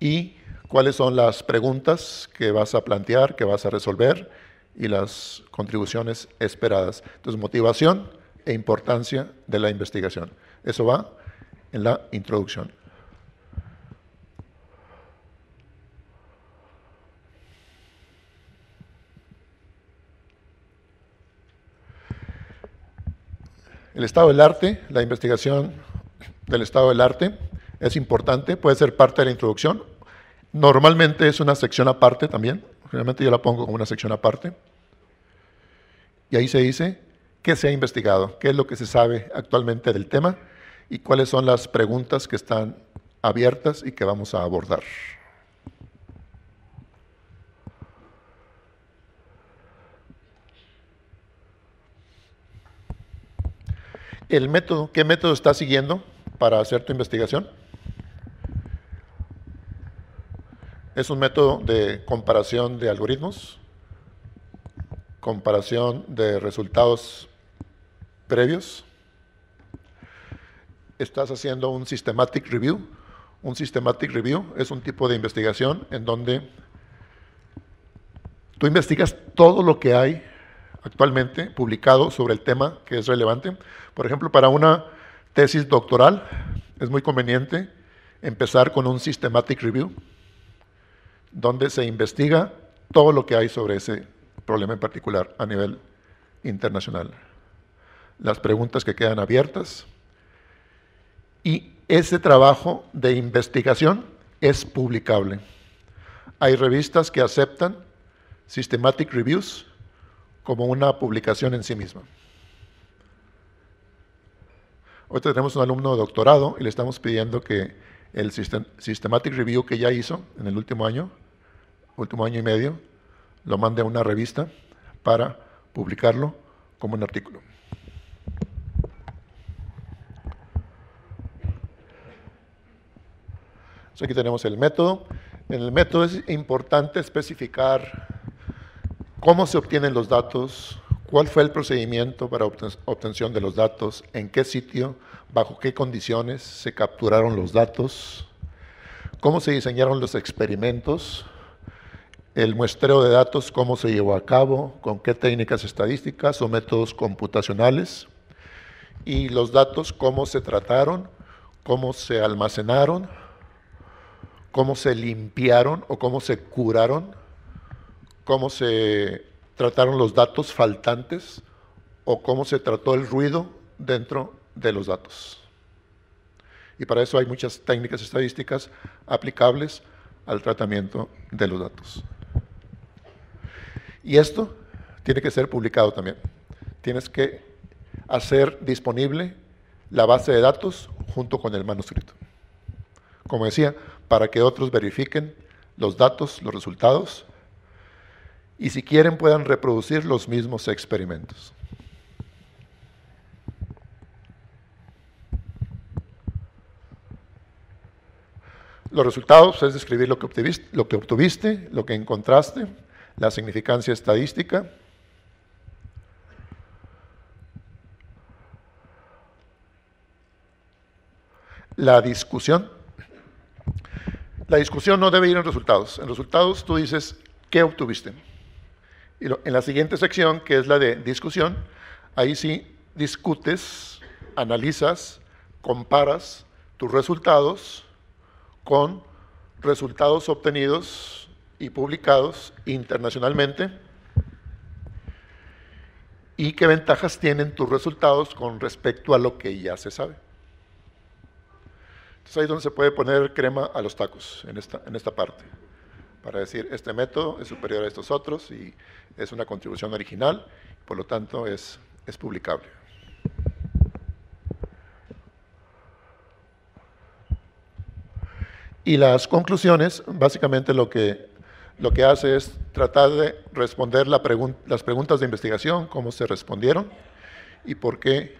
y cuáles son las preguntas que vas a plantear, que vas a resolver y las contribuciones esperadas. Entonces motivación e importancia de la investigación. Eso va en la introducción. El estado del arte, la investigación del estado del arte es importante, puede ser parte de la introducción. Normalmente es una sección aparte también, generalmente yo la pongo como una sección aparte. Y ahí se dice qué se ha investigado, qué es lo que se sabe actualmente del tema y cuáles son las preguntas que están abiertas y que vamos a abordar. el método, ¿qué método estás siguiendo para hacer tu investigación? Es un método de comparación de algoritmos, comparación de resultados previos. Estás haciendo un systematic review. Un systematic review es un tipo de investigación en donde tú investigas todo lo que hay actualmente publicado sobre el tema que es relevante por ejemplo, para una tesis doctoral es muy conveniente empezar con un systematic review, donde se investiga todo lo que hay sobre ese problema en particular a nivel internacional. Las preguntas que quedan abiertas. Y ese trabajo de investigación es publicable. Hay revistas que aceptan systematic reviews como una publicación en sí misma. Ahorita tenemos un alumno de doctorado y le estamos pidiendo que el Systematic Review que ya hizo en el último año, último año y medio, lo mande a una revista para publicarlo como un artículo. aquí tenemos el método. En el método es importante especificar cómo se obtienen los datos, ¿Cuál fue el procedimiento para obtención de los datos? ¿En qué sitio? ¿Bajo qué condiciones se capturaron los datos? ¿Cómo se diseñaron los experimentos? ¿El muestreo de datos cómo se llevó a cabo? ¿Con qué técnicas estadísticas o métodos computacionales? ¿Y los datos cómo se trataron? ¿Cómo se almacenaron? ¿Cómo se limpiaron o cómo se curaron? ¿Cómo se trataron los datos faltantes o cómo se trató el ruido dentro de los datos. Y para eso hay muchas técnicas estadísticas aplicables al tratamiento de los datos. Y esto tiene que ser publicado también. Tienes que hacer disponible la base de datos junto con el manuscrito. Como decía, para que otros verifiquen los datos, los resultados, y si quieren puedan reproducir los mismos experimentos. Los resultados es describir lo que, obtuviste, lo que encontraste, la significancia estadística. La discusión. La discusión no debe ir en resultados. En resultados tú dices, ¿qué obtuviste? en la siguiente sección, que es la de discusión, ahí sí discutes, analizas, comparas tus resultados con resultados obtenidos y publicados internacionalmente y qué ventajas tienen tus resultados con respecto a lo que ya se sabe. Entonces ahí es donde se puede poner crema a los tacos, en esta, en esta parte para decir este método es superior a estos otros y es una contribución original, por lo tanto es, es publicable. Y las conclusiones, básicamente lo que, lo que hace es tratar de responder las preguntas de investigación, cómo se respondieron y por qué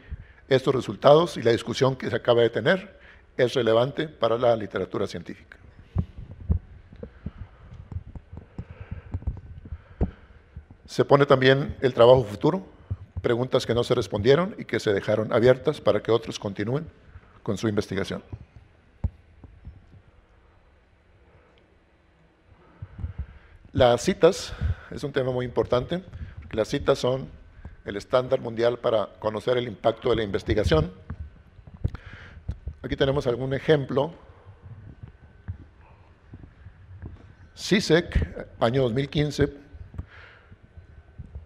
estos resultados y la discusión que se acaba de tener es relevante para la literatura científica. Se pone también el trabajo futuro, preguntas que no se respondieron y que se dejaron abiertas para que otros continúen con su investigación. Las citas es un tema muy importante, las citas son el estándar mundial para conocer el impacto de la investigación. Aquí tenemos algún ejemplo. CISEC, e año 2015,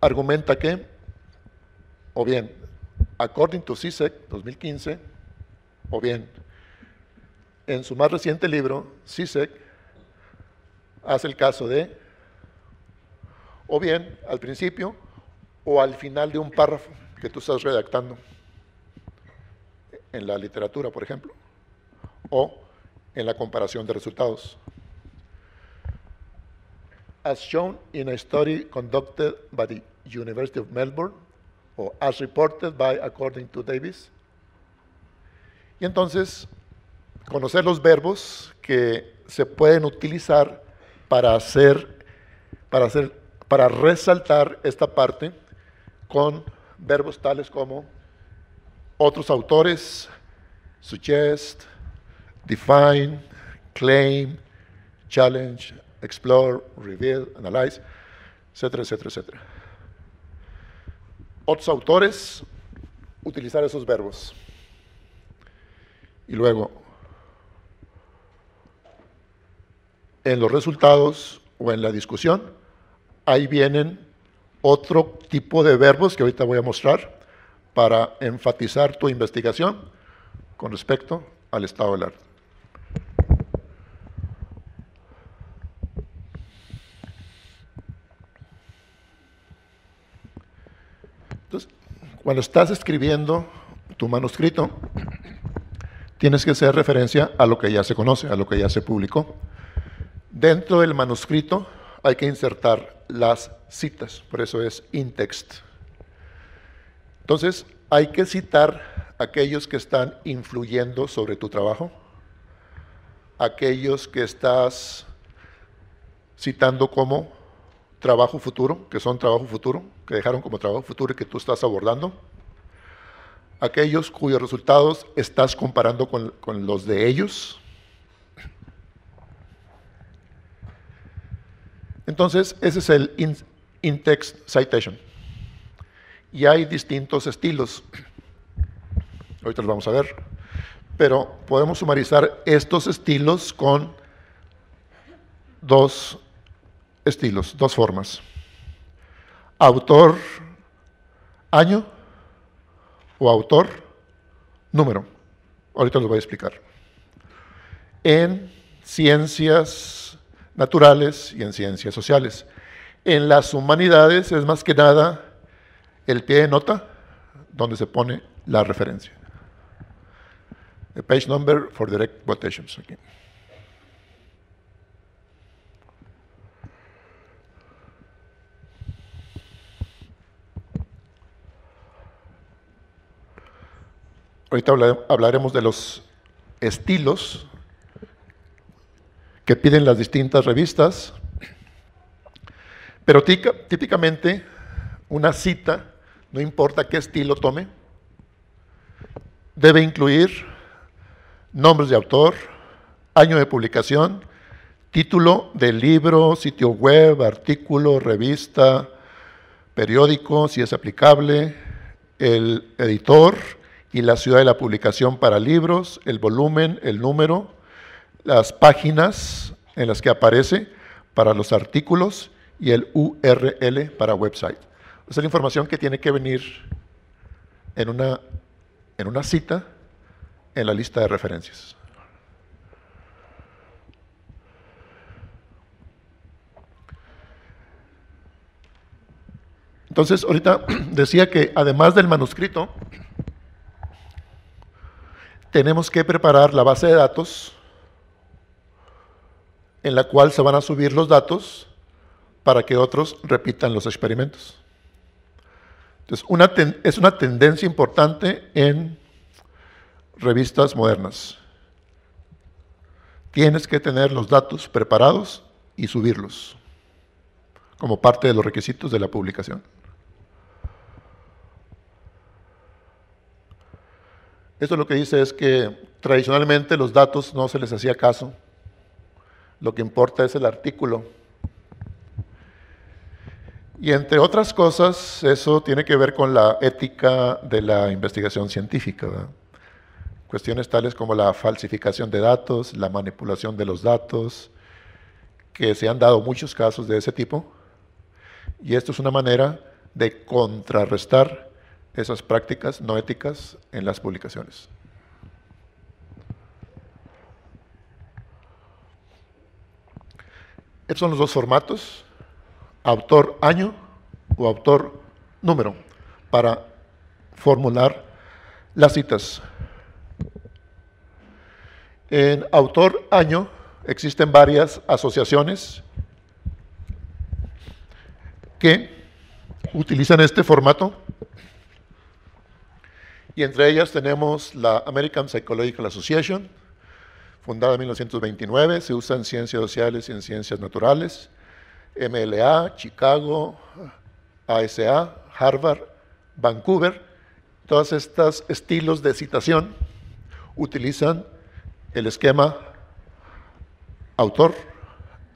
argumenta que, o bien, according to CISEC 2015, e o bien, en su más reciente libro, CISEC, e hace el caso de, o bien, al principio o al final de un párrafo que tú estás redactando en la literatura, por ejemplo, o en la comparación de resultados as shown in a study conducted by the University of Melbourne, or as reported by according to Davis. Y entonces, conocer los verbos que se pueden utilizar para hacer, para hacer, para resaltar esta parte con verbos tales como otros autores, suggest, define, claim, challenge, explore, reveal, analyze, etcétera, etcétera, etcétera. Otros autores utilizar esos verbos. Y luego, en los resultados o en la discusión, ahí vienen otro tipo de verbos que ahorita voy a mostrar para enfatizar tu investigación con respecto al estado del arte. Cuando estás escribiendo tu manuscrito, tienes que hacer referencia a lo que ya se conoce, a lo que ya se publicó. Dentro del manuscrito hay que insertar las citas, por eso es in-text. Entonces, hay que citar aquellos que están influyendo sobre tu trabajo, aquellos que estás citando como trabajo futuro, que son trabajo futuro, que dejaron como trabajo futuro y que tú estás abordando, aquellos cuyos resultados estás comparando con, los de ellos. Entonces, ese es el in, in text citation. Y hay distintos estilos. Ahorita los vamos a ver. Pero podemos sumarizar estos estilos con dos estilos, dos formas autor, año o autor, número. Ahorita los voy a explicar. En ciencias naturales y en ciencias sociales. En las humanidades es más que nada el pie de nota donde se pone la referencia. The page number for direct quotations. Okay. Ahorita hablaremos de los estilos que piden las distintas revistas, pero típicamente una cita, no importa qué estilo tome, debe incluir nombres de autor, año de publicación, título del libro, sitio web, artículo, revista, periódico, si es aplicable, el editor, y la ciudad de la publicación para libros, el volumen, el número, las páginas en las que aparece para los artículos y el URL para website. Esa es la información que tiene que venir en una, en una cita en la lista de referencias. Entonces, ahorita decía que además del manuscrito, tenemos que preparar la base de datos en la cual se van a subir los datos para que otros repitan los experimentos. Entonces, es una tendencia importante en revistas modernas. Tienes que tener los datos preparados y subirlos como parte de los requisitos de la publicación. Esto lo que dice es que tradicionalmente los datos no se les hacía caso. Lo que importa es el artículo. Y entre otras cosas, eso tiene que ver con la ética de la investigación científica. Cuestiones tales como la falsificación de datos, la manipulación de los datos, que se han dado muchos casos de ese tipo. Y esto es una manera de contrarrestar esas prácticas no éticas en las publicaciones. Estos son los dos formatos, autor año o autor número, para formular las citas. En autor año existen varias asociaciones que utilizan este formato y entre ellas tenemos la American Psychological Association, fundada en 1929, se usa en ciencias sociales y en ciencias naturales, MLA, Chicago, ASA, Harvard, Vancouver, Todos estos estilos de citación utilizan el esquema autor,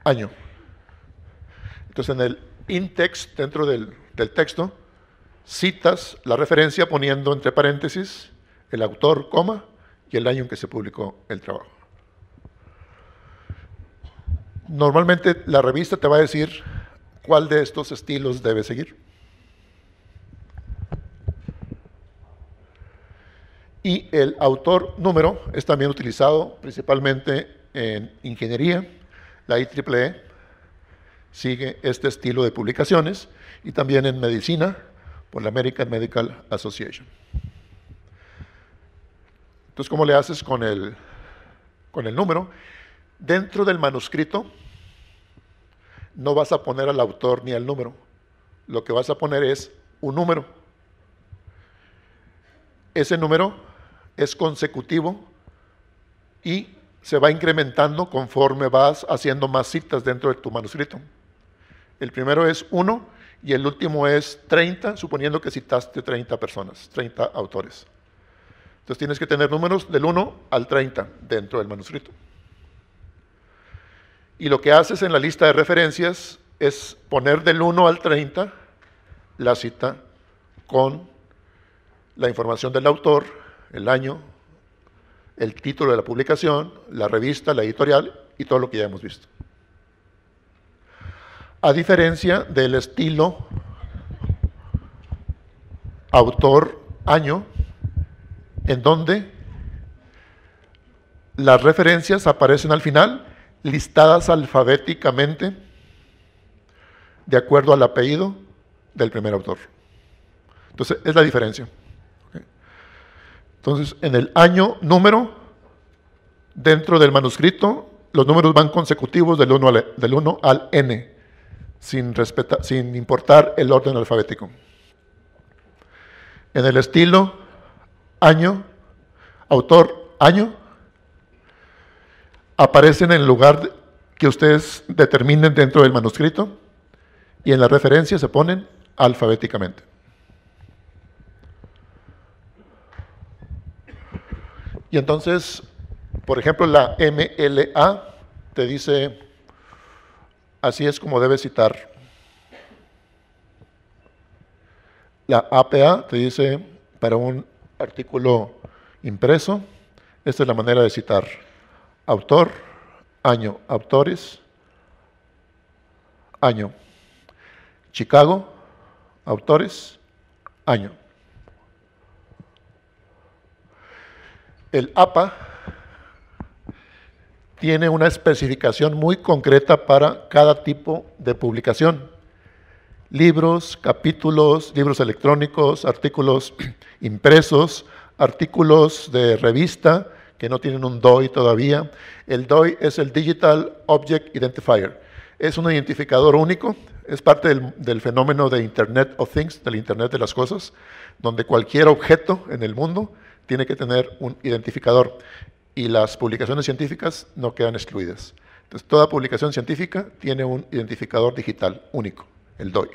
año. Entonces, en el in-text, dentro del, del texto, citas la referencia poniendo entre paréntesis el autor, coma, y el año en que se publicó el trabajo. Normalmente la revista te va a decir cuál de estos estilos debe seguir. Y el autor número es también utilizado principalmente en ingeniería. La IEEE e sigue este estilo de publicaciones y también en medicina, por la American Medical Association. Entonces, ¿cómo le haces con el, con el número? Dentro del manuscrito no vas a poner al autor ni al número. Lo que vas a poner es un número. Ese número es consecutivo y se va incrementando conforme vas haciendo más citas dentro de tu manuscrito. El primero es 1, y el último es 30, suponiendo que citaste 30 personas, 30 autores. Entonces tienes que tener números del 1 al 30 dentro del manuscrito. Y lo que haces en la lista de referencias es poner del 1 al 30 la cita con la información del autor, el año, el título de la publicación, la revista, la editorial y todo lo que ya hemos visto a diferencia del estilo autor año, en donde las referencias aparecen al final listadas alfabéticamente de acuerdo al apellido del primer autor. Entonces, es la diferencia. Entonces, en el año número, dentro del manuscrito, los números van consecutivos del 1 al, del 1 al N sin, importar el orden alfabético. En el estilo, año, autor, año, aparecen en el lugar que ustedes determinen dentro del manuscrito y en la referencia se ponen alfabéticamente. Y entonces, por ejemplo, la MLA te dice Así es como debe citar. La APA te dice para un artículo impreso, esta es la manera de citar. Autor, año, autores, año. Chicago, autores, año. El APA tiene una especificación muy concreta para cada tipo de publicación. Libros, capítulos, libros electrónicos, artículos impresos, artículos de revista que no tienen un DOI todavía. El DOI es el Digital Object Identifier. Es un identificador único, es parte del, fenómeno de Internet of Things, del Internet de las Cosas, donde cualquier objeto en el mundo tiene que tener un identificador y las publicaciones científicas no quedan excluidas. Entonces, toda publicación científica tiene un identificador digital único, el DOI.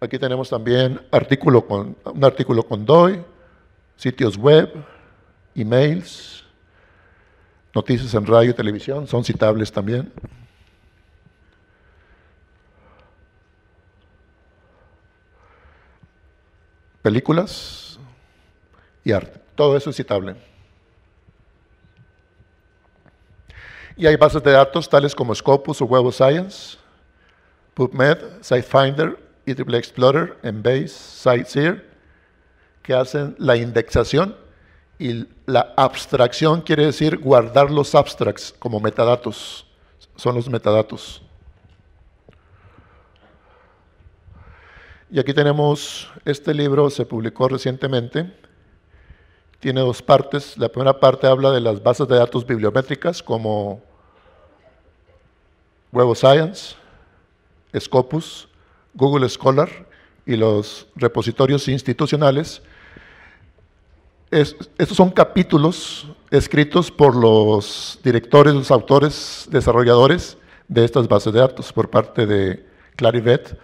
Aquí tenemos también artículo con, un artículo con DOI, sitios web, emails, noticias en radio y televisión, son citables también. Películas, todo eso es citable. Y hay bases de datos tales como Scopus o Web of Science, PubMed, SiteFinder, Triple Explorer, Embase, SiteSeer, que hacen la indexación y la abstracción quiere decir guardar los abstracts como metadatos. Son los metadatos. Y aquí tenemos este libro, se publicó recientemente, tiene dos partes. La primera parte habla de las bases de datos bibliométricas como Web of Science, Scopus, Google Scholar y los repositorios institucionales. estos son capítulos escritos por los directores, los autores, desarrolladores de estas bases de datos por parte de Clarivet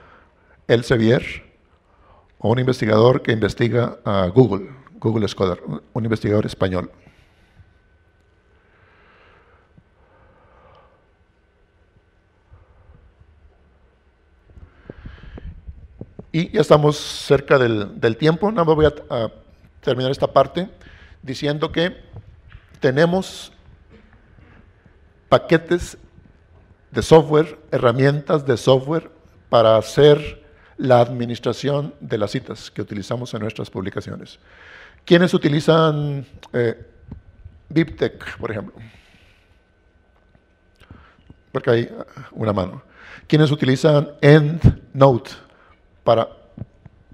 Elsevier, un investigador que investiga a Google. Google Scholar, un investigador español. Y ya estamos cerca del, tiempo, nada más voy a terminar esta parte diciendo que tenemos paquetes de software, herramientas de software para hacer la administración de las citas que utilizamos en nuestras publicaciones. ¿Quiénes utilizan eh, por ejemplo? Porque hay una mano. ¿Quiénes utilizan EndNote para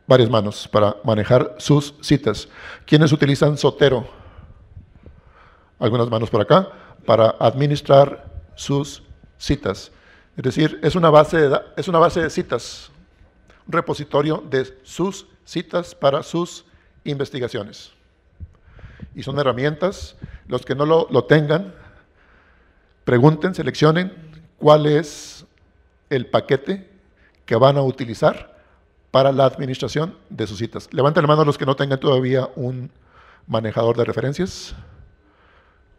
varias manos, para manejar sus citas? ¿Quiénes utilizan Sotero? Algunas manos por acá, para administrar sus citas. Es decir, es una base de, es una base de citas, un repositorio de sus citas para sus investigaciones. Y son herramientas, los que no lo, tengan, pregunten, seleccionen cuál es el paquete que van a utilizar para la administración de sus citas. Levanten la mano los que no tengan todavía un manejador de referencias.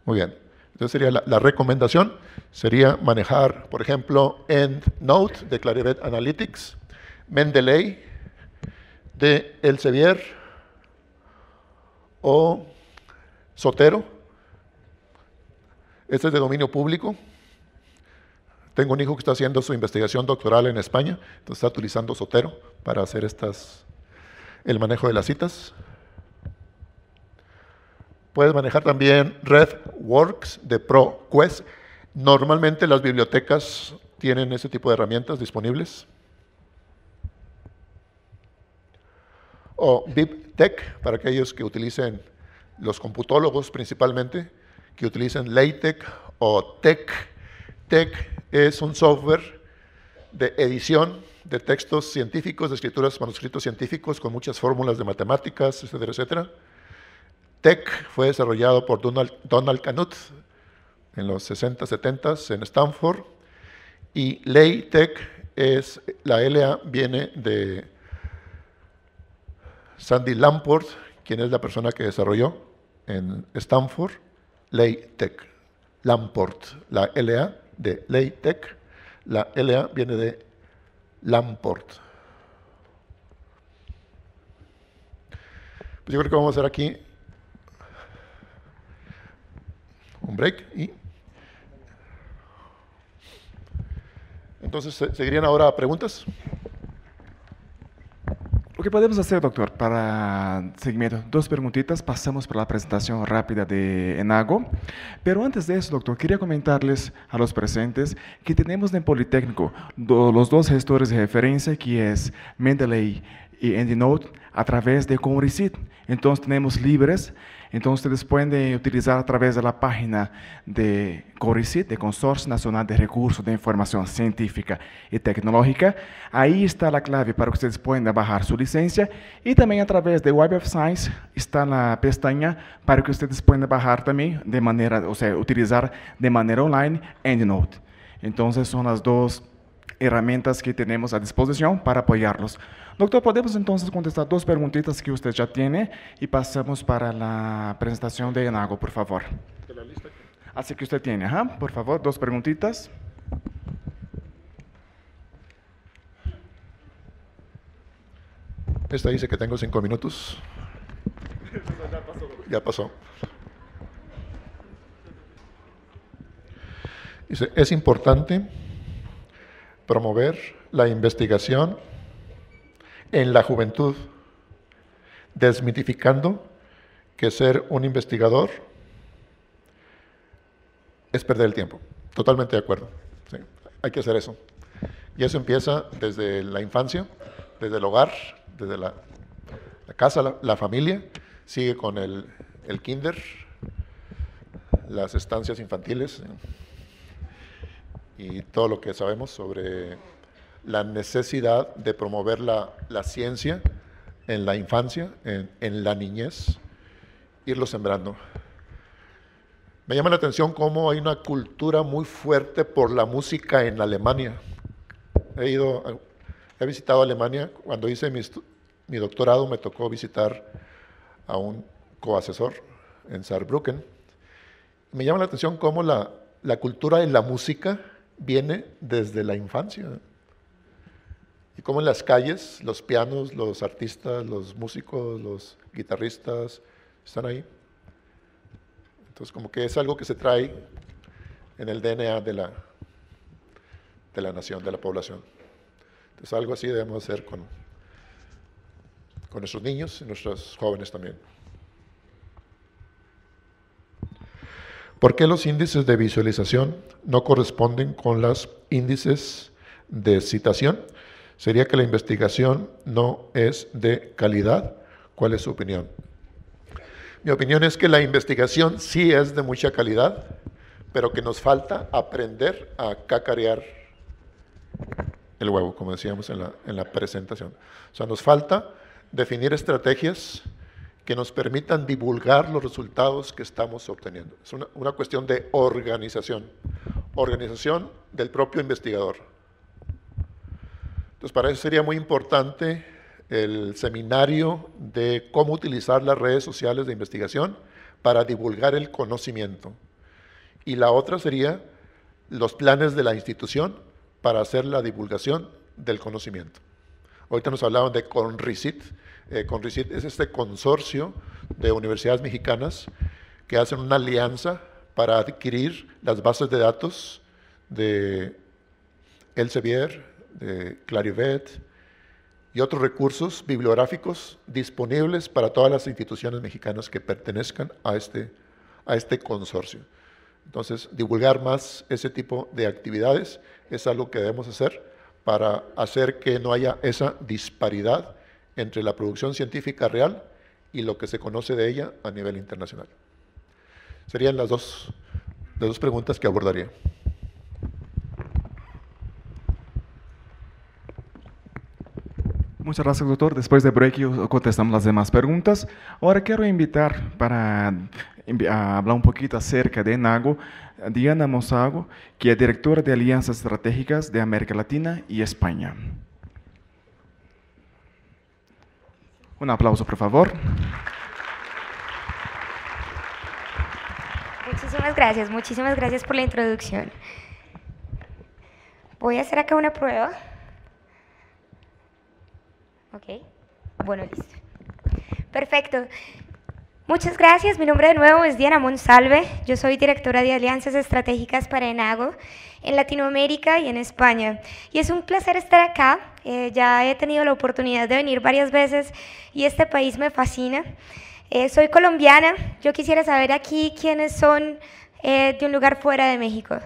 Muy bien. Entonces sería la, recomendación, sería manejar, por ejemplo, EndNote de Clarivet Analytics, Mendeley de Elsevier, o Sotero. Este es de dominio público. Tengo un hijo que está haciendo su investigación doctoral en España, entonces está utilizando Sotero para hacer estas, el manejo de las citas. Puedes manejar también Redworks de ProQuest. Normalmente las bibliotecas tienen ese tipo de herramientas disponibles. o BibTeX, para aquellos que utilicen los computólogos principalmente, que utilicen LaTeX o TEC. TEC es un software de edición de textos científicos, de escrituras, manuscritos científicos con muchas fórmulas de matemáticas, etcétera, etcétera. TEC fue desarrollado por Donald, Donald Knuth en los 60, 70 s en Stanford y LaTeX es, la LA viene de Sandy Lamport, quien es la persona que desarrolló en Stanford Tech. Lamport, la LA de Leytec, la LA viene de Lamport. Pues yo creo que vamos a hacer aquí un break y entonces seguirían ahora preguntas. ¿Qué podemos hacer, doctor, para seguimiento? Dos preguntitas, pasamos por la presentación rápida de Enago. Pero antes de eso, doctor, quería comentarles a los presentes que tenemos en Politécnico los dos gestores de referencia, que es Mendeley y EndNote a través de Comrecit. Entonces tenemos libres, entonces ustedes pueden eh, utilizar a través de la página de Comrecit, de Consorcio Nacional de Recursos de Información Científica y Tecnológica. Ahí está la clave para que ustedes puedan bajar su licencia y también a través de Web of Science está la pestaña para que ustedes puedan bajar también de manera, o sea, utilizar de manera online EndNote. Entonces son las dos herramientas que tenemos a disposición para apoyarlos. Doctor, podemos entonces contestar dos preguntitas que usted ya tiene y pasamos para la presentación de Enago, por favor. Así que usted tiene, por favor, dos preguntitas. Esta dice que tengo cinco minutos. ya pasó. Ya pasó. Dice, es importante promover la investigación en la juventud, desmitificando que ser un investigador es perder el tiempo. Totalmente de acuerdo. hay que hacer eso. Y eso empieza desde la infancia, desde el hogar, desde la, casa, la, familia, sigue con el, el kinder, las estancias infantiles y todo lo que sabemos sobre la necesidad de promover la, la ciencia en la infancia, en, en, la niñez, irlo sembrando. Me llama la atención cómo hay una cultura muy fuerte por la música en Alemania. He ido, he visitado Alemania. Cuando hice mi, mi doctorado me tocó visitar a un coasesor en Saarbrücken. Me llama la atención cómo la, la cultura en la música viene desde la infancia. Y como en las calles, los pianos, los artistas, los músicos, los guitarristas están ahí. Entonces, como que es algo que se trae en el DNA de la, de la nación, de la población. Entonces, algo así debemos hacer con, con nuestros niños y nuestros jóvenes también. ¿Por qué los índices de visualización no corresponden con los índices de citación? Sería que la investigación no es de calidad. ¿Cuál es su opinión? Mi opinión es que la investigación sí es de mucha calidad, pero que nos falta aprender a cacarear el huevo, como decíamos en la, presentación. O sea, nos falta definir estrategias que nos permitan divulgar los resultados que estamos obteniendo. Es una, cuestión de organización, organización del propio investigador. Entonces, para eso sería muy importante el seminario de cómo utilizar las redes sociales de investigación para divulgar el conocimiento. Y la otra sería los planes de la institución para hacer la divulgación del conocimiento. Ahorita nos hablaban de CONRICIT, eh, es este consorcio de universidades mexicanas que hacen una alianza para adquirir las bases de datos de Elsevier, de Clarivet y otros recursos bibliográficos disponibles para todas las instituciones mexicanas que pertenezcan a este, a este consorcio. Entonces, divulgar más ese tipo de actividades es algo que debemos hacer para hacer que no haya esa disparidad entre la producción científica real y lo que se conoce de ella a nivel internacional. Serían las dos, las dos preguntas que abordaría. Muchas gracias, doctor. Después de break contestamos las demás preguntas. Ahora quiero invitar para hablar un poquito acerca de Nago, Diana Mosago, que es directora de Alianzas Estratégicas de América Latina y España. Un aplauso, por favor. Muchísimas gracias, muchísimas gracias por la introducción. Voy a hacer acá una prueba. Ok, bueno, listo. Perfecto. Muchas gracias. Mi nombre de nuevo es Diana Monsalve. Yo soy directora de Alianzas Estratégicas para ENAGO en Latinoamérica y en España. Y es un placer estar acá. Eh, ya he tenido la oportunidad de venir varias veces y este país me fascina. Eh, soy colombiana. Yo quisiera saber aquí quiénes son eh, de un lugar fuera de México.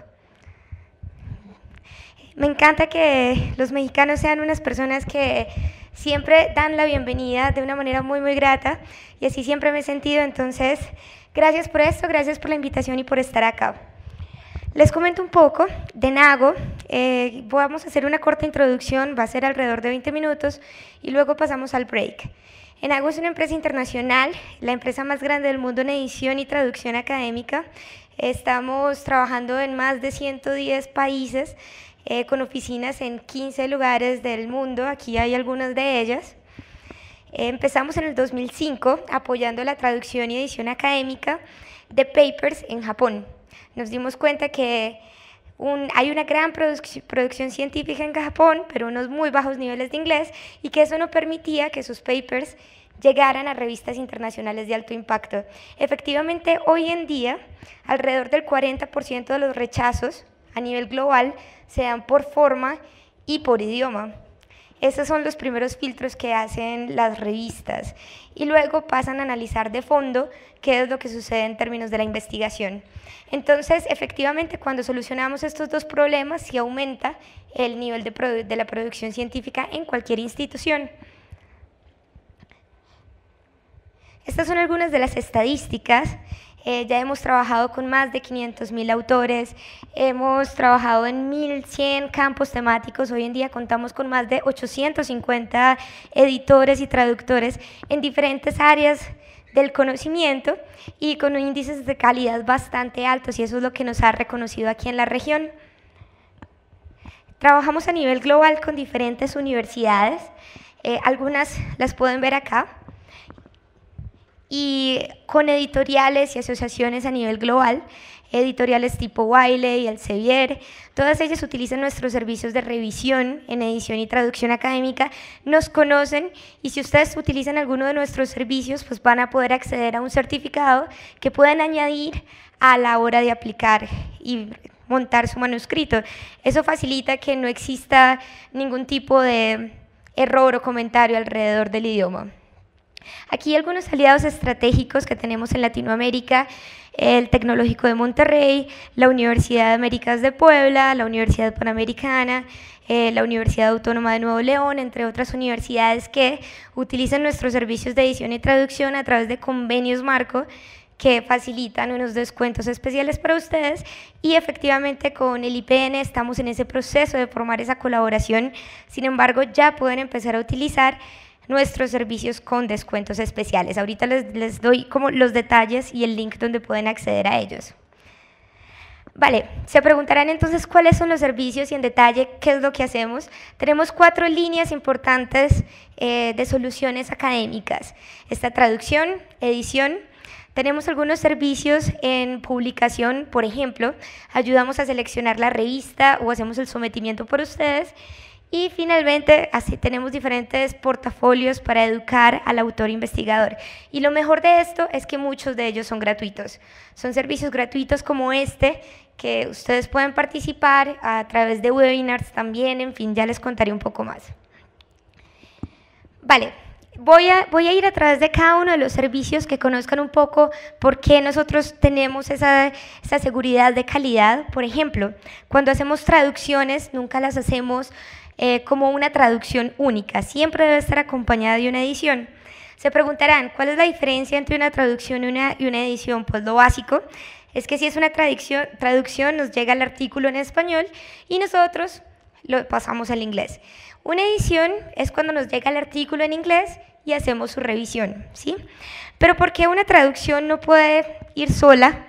Me encanta que los mexicanos sean unas personas que siempre dan la bienvenida de una manera muy, muy grata y así siempre me he sentido. Entonces, gracias por esto, gracias por la invitación y por estar acá. Les comento un poco de Nago. Eh, vamos a hacer una corta introducción, va a ser alrededor de 20 minutos y luego pasamos al break. Enago es una empresa internacional, la empresa más grande del mundo en edición y traducción académica. Estamos trabajando en más de 110 países, eh, con oficinas en 15 lugares del mundo, aquí hay algunas de ellas. empezamos en el 2005 apoyando la traducción y edición académica de papers en Japón nos dimos cuenta que hay una gran producción científica en Japón, pero unos muy bajos niveles de inglés, y que eso no permitía que sus papers llegaran a revistas internacionales de alto impacto. Efectivamente, hoy en día, alrededor del 40% de los rechazos a nivel global se dan por forma y por idioma. Estos son los primeros filtros que hacen las revistas y luego pasan a analizar de fondo qué es lo que sucede en términos de la investigación. Entonces, efectivamente, cuando solucionamos estos dos problemas, sí aumenta el nivel de, de la producción científica en cualquier institución. Estas son algunas de las estadísticas eh, ya hemos trabajado con más de 500.000 autores, hemos trabajado en 1.100 campos temáticos, hoy en día contamos con más de 850 editores y traductores en diferentes áreas del conocimiento y con índices de calidad bastante altos y eso es lo que nos ha reconocido aquí en la región. Trabajamos a nivel global con diferentes universidades, eh, algunas las pueden ver acá y con editoriales y asociaciones a nivel global, editoriales tipo Wiley, y Elsevier, todas ellas utilizan nuestros servicios de revisión en edición y traducción académica, nos conocen y si ustedes utilizan alguno de nuestros servicios, pues van a poder acceder a un certificado que pueden añadir a la hora de aplicar y montar su manuscrito. Eso facilita que no exista ningún tipo de error o comentario alrededor del idioma. Aquí algunos aliados estratégicos que tenemos en Latinoamérica, el Tecnológico de Monterrey, la Universidad de Américas de Puebla, la Universidad Panamericana, eh, la Universidad Autónoma de Nuevo León, entre otras universidades que utilizan nuestros servicios de edición y traducción a través de convenios marco que facilitan unos descuentos especiales para ustedes y efectivamente con el IPN estamos en ese proceso de formar esa colaboración, sin embargo ya pueden empezar a utilizar nuestros servicios con descuentos especiales. Ahorita les, doy como los detalles y el link donde pueden acceder a ellos. Vale, se preguntarán entonces cuáles son los servicios y en detalle qué es lo que hacemos. Tenemos cuatro líneas importantes eh, de soluciones académicas. Esta traducción, edición. Tenemos algunos servicios en publicación, por ejemplo, ayudamos a seleccionar la revista o hacemos el sometimiento por ustedes. Y finalmente, así tenemos diferentes portafolios para educar al autor investigador. Y lo mejor de esto es que muchos de ellos son gratuitos. Son servicios gratuitos como este que ustedes pueden participar a través de webinars también, en fin, ya les contaré un poco más. Vale, voy a, voy a ir a través de cada uno de los servicios que conozcan un poco por qué nosotros tenemos esa, esa seguridad de calidad. Por ejemplo, cuando hacemos traducciones, nunca las hacemos eh, como una traducción única. Siempre debe estar acompañada de una edición. Se preguntarán, ¿cuál es la diferencia entre una traducción y una, edición? Pues lo básico es que si es una traducción, traducción nos llega el artículo en español y nosotros lo pasamos al inglés. Una edición es cuando nos llega el artículo en inglés y hacemos su revisión, ¿sí? Pero qué una traducción no puede ir sola,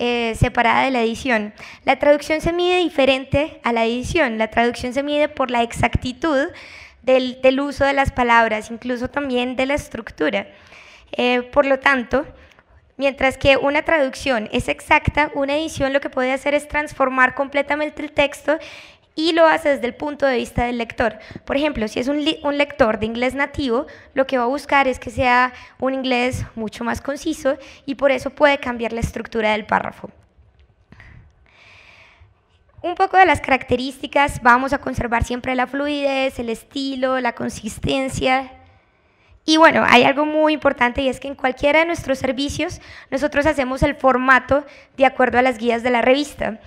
eh, separada de la edición. La traducción se mide diferente a la edición. La traducción se mide por la exactitud del, uso de las palabras, incluso también de la estructura. Eh, por lo tanto, Mientras que una traducción es exacta, una edición lo que puede hacer es transformar completamente el texto y lo hace desde el punto de vista del lector. Por ejemplo, si es un, lector de inglés nativo, lo que va a buscar es que sea un inglés mucho más conciso y por eso puede cambiar la estructura del párrafo. Un poco de las características, vamos a conservar siempre la fluidez, el estilo, la consistencia. Y bueno, hay algo muy importante y es que en cualquiera de nuestros servicios nosotros hacemos el formato de acuerdo a las guías de la revista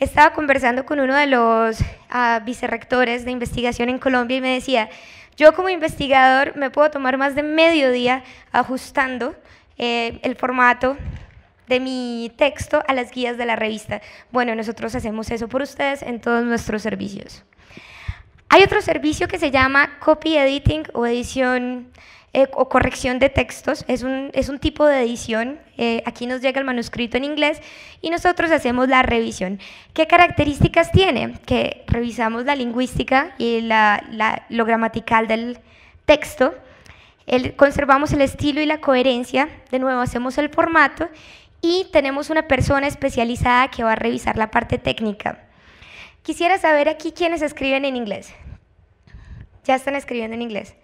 estaba conversando con uno de los ah, vicerrectores de investigación en Colombia y me decía, yo como investigador me puedo tomar más de medio día ajustando eh, el formato de mi texto a las guías de la revista. Bueno, nosotros hacemos eso por ustedes en todos nuestros servicios. Hay otro servicio que se llama copy editing o edición eh, o corrección de textos, es un, es un tipo de edición, eh, aquí nos llega el manuscrito en inglés y nosotros hacemos la revisión. ¿Qué características tiene? Que revisamos la lingüística y la, lo gramatical del texto, conservamos el estilo y la coherencia, de nuevo hacemos el formato y tenemos una persona especializada que va a revisar la parte técnica. Quisiera saber aquí quiénes escriben en inglés. Ya están escribiendo en inglés.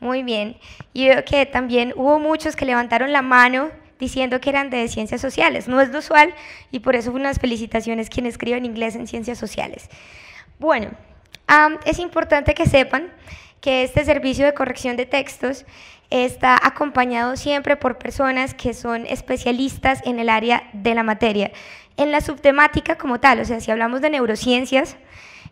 Muy bien. Y veo que también hubo muchos que levantaron la mano diciendo que eran de ciencias sociales. No es lo usual y por eso unas felicitaciones quien escribe en inglés en ciencias sociales. Bueno, es importante que sepan que este servicio de corrección de textos está acompañado siempre por personas que son especialistas en el área de la materia, en la subtemática como tal, o sea, si hablamos de neurociencias,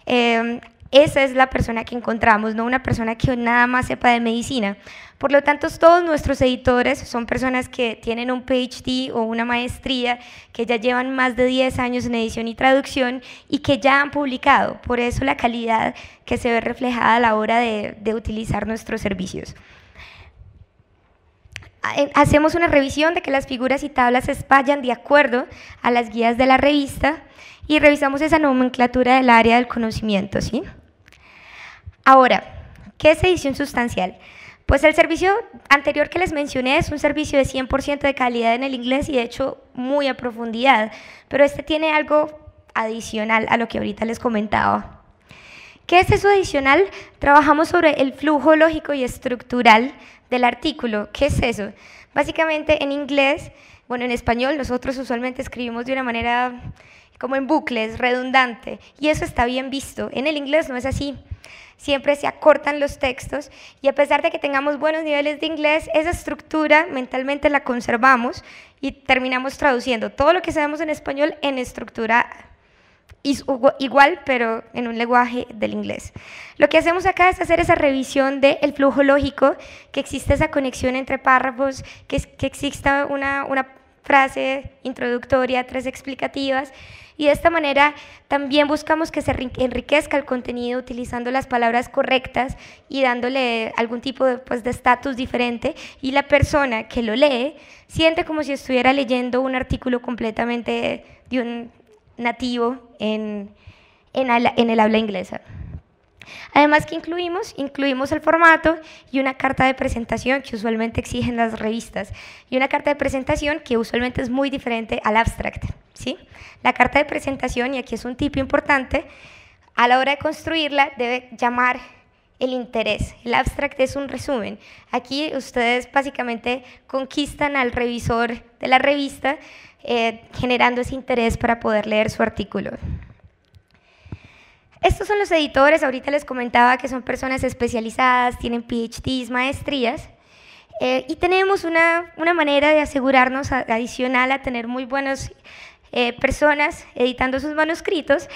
em, esa es la persona que encontramos, no una persona que nada más sepa de medicina. Por lo tanto, todos nuestros editores son personas que tienen un PhD o una maestría, que ya llevan más de 10 años en edición y traducción y que ya han publicado. Por eso la calidad que se ve reflejada a la hora de, utilizar nuestros servicios eh, hacemos una revisión de que las figuras y tablas se de acuerdo a las guías de la revista y revisamos esa nomenclatura del área del conocimiento, ¿sí? Ahora, ¿qué es edición sustancial? Pues el servicio anterior que les mencioné es un servicio de 100% de calidad en el inglés y de hecho muy a profundidad, pero este tiene algo adicional a lo que ahorita les comentaba. ¿Qué es eso adicional? Trabajamos sobre el flujo lógico y estructural del artículo. ¿Qué es eso? Básicamente en inglés, bueno, en español nosotros usualmente escribimos de una manera como en bucles, redundante, y eso está bien visto. En el inglés no es así siempre se acortan los textos y a pesar de que tengamos buenos niveles de inglés, esa estructura mentalmente la conservamos y terminamos traduciendo todo lo que sabemos en español en estructura igual, pero en un lenguaje del inglés. Lo que hacemos acá es hacer esa revisión del flujo lógico, que exista esa conexión entre párrafos, que, que exista una, una frase introductoria, tres explicativas, y de esta manera también buscamos que se enriquezca el contenido utilizando las palabras correctas y dándole algún tipo pues, de estatus diferente y la persona que lo lee siente como si estuviera leyendo un artículo completamente de un nativo en el habla inglesa. Además que incluimos, incluimos el formato y una carta de presentación que usualmente exigen las revistas y una carta de presentación que usualmente es muy diferente al abstract, ¿sí? La carta de presentación y aquí es un tip importante, a la hora de construirla debe llamar el interés. El abstract es un resumen. Aquí ustedes básicamente conquistan al revisor de la revista eh, generando ese interés para poder leer su artículo. Estos son los editores, ahorita les comentaba que son personas especializadas, tienen PhDs, maestrías, eh, y tenemos una, una, manera de asegurarnos, adicional a tener muy buenas eh, personas editando sus manuscritos,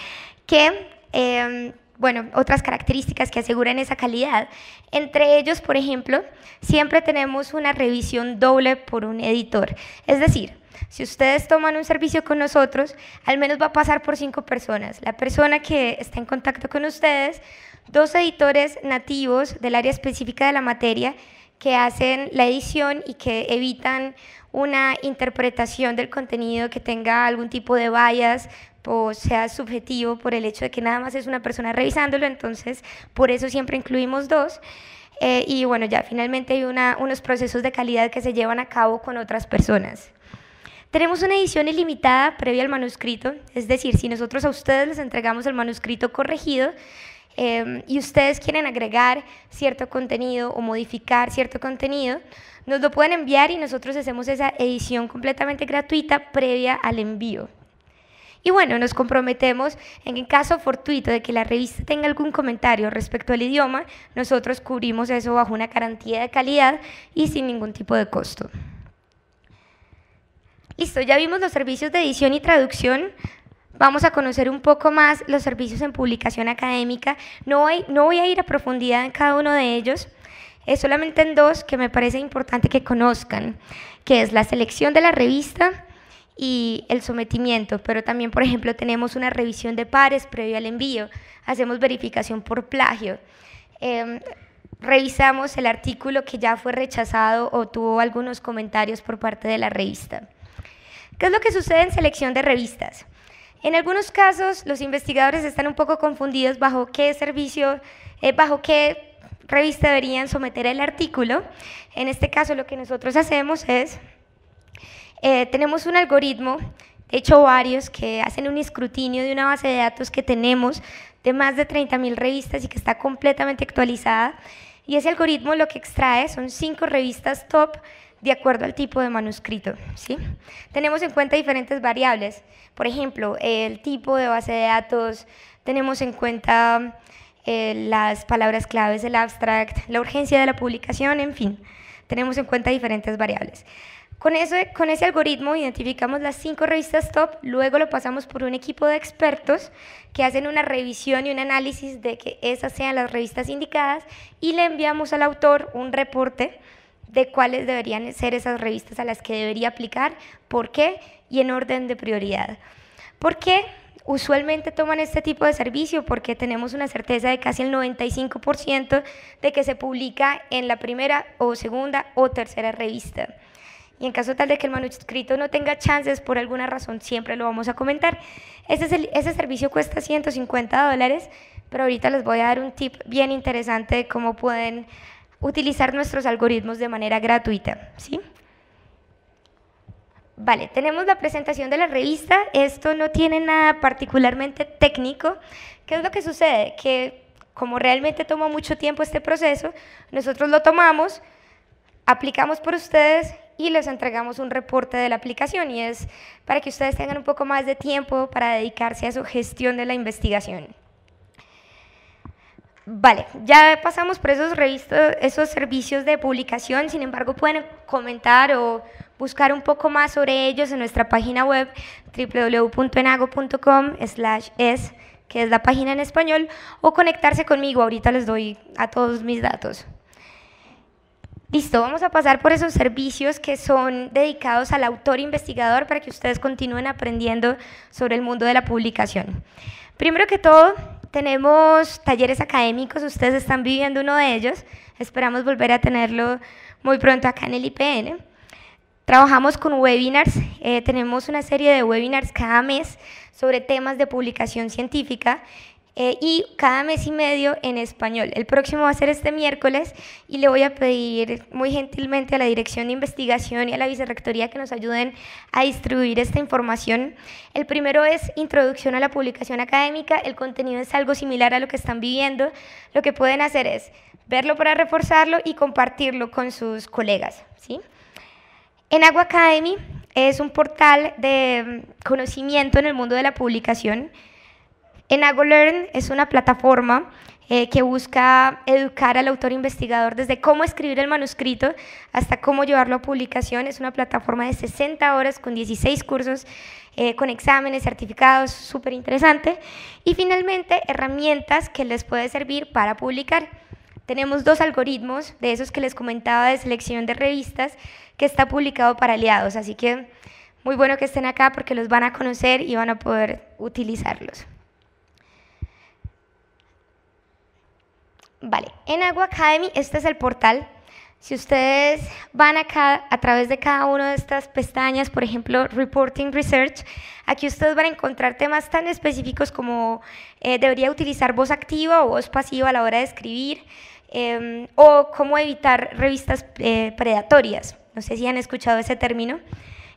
que, em, bueno, otras características que aseguran esa calidad. Entre ellos, por ejemplo, siempre tenemos una revisión doble por un editor. Es decir, si ustedes toman un servicio con nosotros, al menos va a pasar por cinco personas. La persona que está en contacto con ustedes, dos editores nativos del área específica de la materia que hacen la edición y que evitan una interpretación del contenido que tenga algún tipo de vallas o sea subjetivo por el hecho de que nada más es una persona revisándolo, entonces por eso siempre incluimos dos. Eh, y bueno, ya finalmente hay unos procesos de calidad que se llevan a cabo con otras personas. Tenemos una edición ilimitada previa al manuscrito, es decir, si nosotros a ustedes les entregamos el manuscrito corregido, em, y ustedes quieren agregar cierto contenido o modificar cierto contenido, nos lo pueden enviar y nosotros hacemos esa edición completamente gratuita previa al envío. Y bueno, nos comprometemos en caso fortuito de que la revista tenga algún comentario respecto al idioma, nosotros cubrimos eso bajo una garantía de calidad y sin ningún tipo de costo. Listo, ya vimos los servicios de edición y traducción. Vamos a conocer un poco más los servicios en publicación académica. No, voy a ir a profundidad en cada uno de ellos, es solamente en dos que me parece importante que conozcan, que es la selección de la revista y el sometimiento, pero también, por ejemplo, tenemos una revisión de pares previo al envío, hacemos verificación por plagio, em, revisamos el artículo que ya fue rechazado o tuvo algunos comentarios por parte de la revista. ¿Qué es lo que sucede en selección de revistas? En algunos casos, los investigadores están un poco confundidos bajo qué servicio, eh, bajo qué revista deberían someter el artículo. En este caso, lo que nosotros hacemos es, eh, tenemos un algoritmo, de hecho varios, que hacen un escrutinio de una base de datos que tenemos de más de 30.000 revistas y que está completamente actualizada. Y ese algoritmo lo que extrae son cinco revistas top de acuerdo al tipo de manuscrito. ¿sí? Tenemos en cuenta diferentes variables, por ejemplo, el tipo de base de datos, tenemos en cuenta eh, las palabras claves, del abstract, la urgencia de la publicación, en fin, tenemos en cuenta diferentes variables. Con, eso, con ese algoritmo identificamos las cinco revistas top, luego lo pasamos por un equipo de expertos que hacen una revisión y un análisis de que esas sean las revistas indicadas y le enviamos al autor un reporte de cuáles deberían ser esas revistas a las que debería aplicar, por qué y en orden de prioridad. ¿Por qué usualmente toman este tipo de servicio? Porque tenemos una certeza de casi el 95% de que se publica en la primera o segunda o tercera revista. Y en caso tal de que el manuscrito no tenga chances por alguna razón, siempre lo vamos a comentar. Este, servicio cuesta 150 dólares, pero ahorita les voy a dar un tip bien interesante de cómo pueden utilizar nuestros algoritmos de manera gratuita. ¿sí? Vale, tenemos la presentación de la revista. Esto no tiene nada particularmente técnico. ¿Qué es lo que sucede? Que como realmente tomó mucho tiempo este proceso, nosotros lo tomamos, aplicamos por ustedes y les entregamos un reporte de la aplicación y es para que ustedes tengan un poco más de tiempo para dedicarse a su gestión de la investigación. Vale, ya pasamos por esos revistas, esos servicios de publicación, sin embargo pueden comentar o buscar un poco más sobre ellos en nuestra página web www.enago.com es, que es la página en español, o conectarse conmigo, ahorita les doy a todos mis datos. Listo, vamos a pasar por esos servicios que son dedicados al autor investigador para que ustedes continúen aprendiendo sobre el mundo de la publicación. Primero que todo, tenemos talleres académicos, ustedes están viviendo uno de ellos, esperamos volver a tenerlo muy pronto acá en el IPN. Trabajamos con webinars, eh, tenemos una serie de webinars cada mes sobre temas de publicación científica eh, y cada mes y medio en español. El próximo va a ser este miércoles y le voy a pedir muy gentilmente a la Dirección de Investigación y a la Vicerrectoría que nos ayuden a distribuir esta información. El primero es Introducción a la Publicación Académica. El contenido es algo similar a lo que están viviendo. Lo que pueden hacer es verlo para reforzarlo y compartirlo con sus colegas. ¿sí? En Agua Academy es un portal de conocimiento en el mundo de la publicación EnagoLearn es una plataforma eh, que busca educar al autor investigador desde cómo escribir el manuscrito hasta cómo llevarlo a publicación. Es una plataforma de 60 horas con 16 cursos, eh, con exámenes, certificados, súper interesante. Y finalmente, herramientas que les puede servir para publicar. Tenemos dos algoritmos de esos que les comentaba de selección de revistas que está publicado para aliados, así que muy bueno que estén acá porque los van a conocer y van a poder utilizarlos. Vale, en Agua Academy, este es el portal. Si ustedes van acá a través de cada una de estas pestañas, por ejemplo, Reporting Research, aquí ustedes van a encontrar temas tan específicos como eh, debería utilizar voz activa o voz pasiva a la hora de escribir, em, o cómo evitar revistas eh, predatorias. No sé si han escuchado ese término.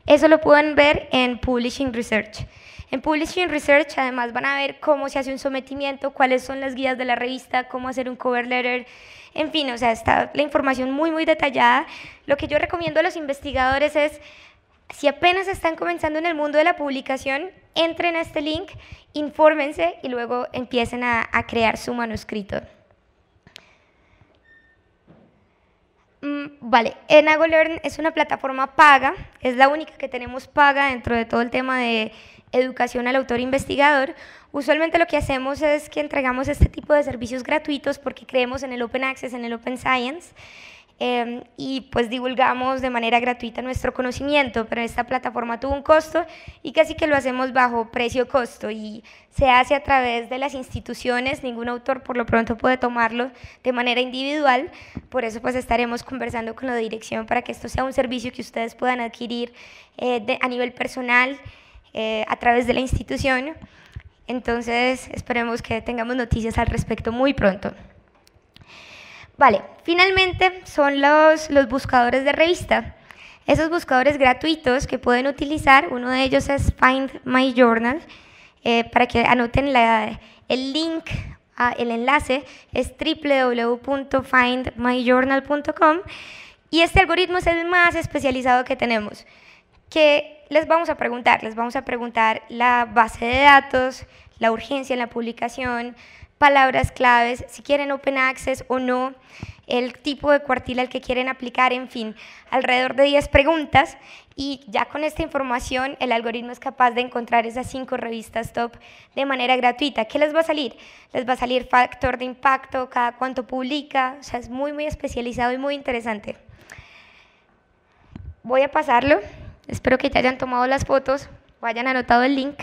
Eso lo pueden ver en Publishing Research. En Publishing Research además van a ver cómo se hace un sometimiento, cuáles son las guías de la revista, cómo hacer un cover letter, en fin, o sea, está la información muy, muy detallada. Lo que yo recomiendo a los investigadores es, si apenas están comenzando en el mundo de la publicación, entren a este link, infórmense y luego empiecen a, a crear su manuscrito. Mm, vale, Enago Learn es una plataforma paga, es la única que tenemos paga dentro de todo el tema de Educación al Autor Investigador, usualmente lo que hacemos es que entregamos este tipo de servicios gratuitos porque creemos en el Open Access, en el Open Science. Em, y pues divulgamos de manera gratuita nuestro conocimiento, pero esta plataforma tuvo un costo y casi que lo hacemos bajo precio-costo y se hace a través de las instituciones, ningún autor por lo pronto puede tomarlo de manera individual, por eso pues estaremos conversando con la dirección para que esto sea un servicio que ustedes puedan adquirir eh, a nivel personal eh, a través de la institución. Entonces esperemos que tengamos noticias al respecto muy pronto. Vale, finalmente son los, los buscadores de revista. Esos buscadores gratuitos que pueden utilizar, uno de ellos es Find My Journal, eh, para que anoten la, el link, ah, el enlace es www.findmyjournal.com y este algoritmo es el más especializado que tenemos, que les vamos a preguntar, les vamos a preguntar la base de datos, la urgencia en la publicación, palabras claves, si quieren open access o no, el tipo de cuartil al que quieren aplicar, en fin, alrededor de 10 preguntas y ya con esta información el algoritmo es capaz de encontrar esas 5 revistas top de manera gratuita. ¿Qué les va a salir? Les va a salir factor de impacto, cada cuánto publica, o sea, es muy, muy especializado y muy interesante. Voy a pasarlo. Espero que ya hayan tomado las fotos o hayan anotado el link.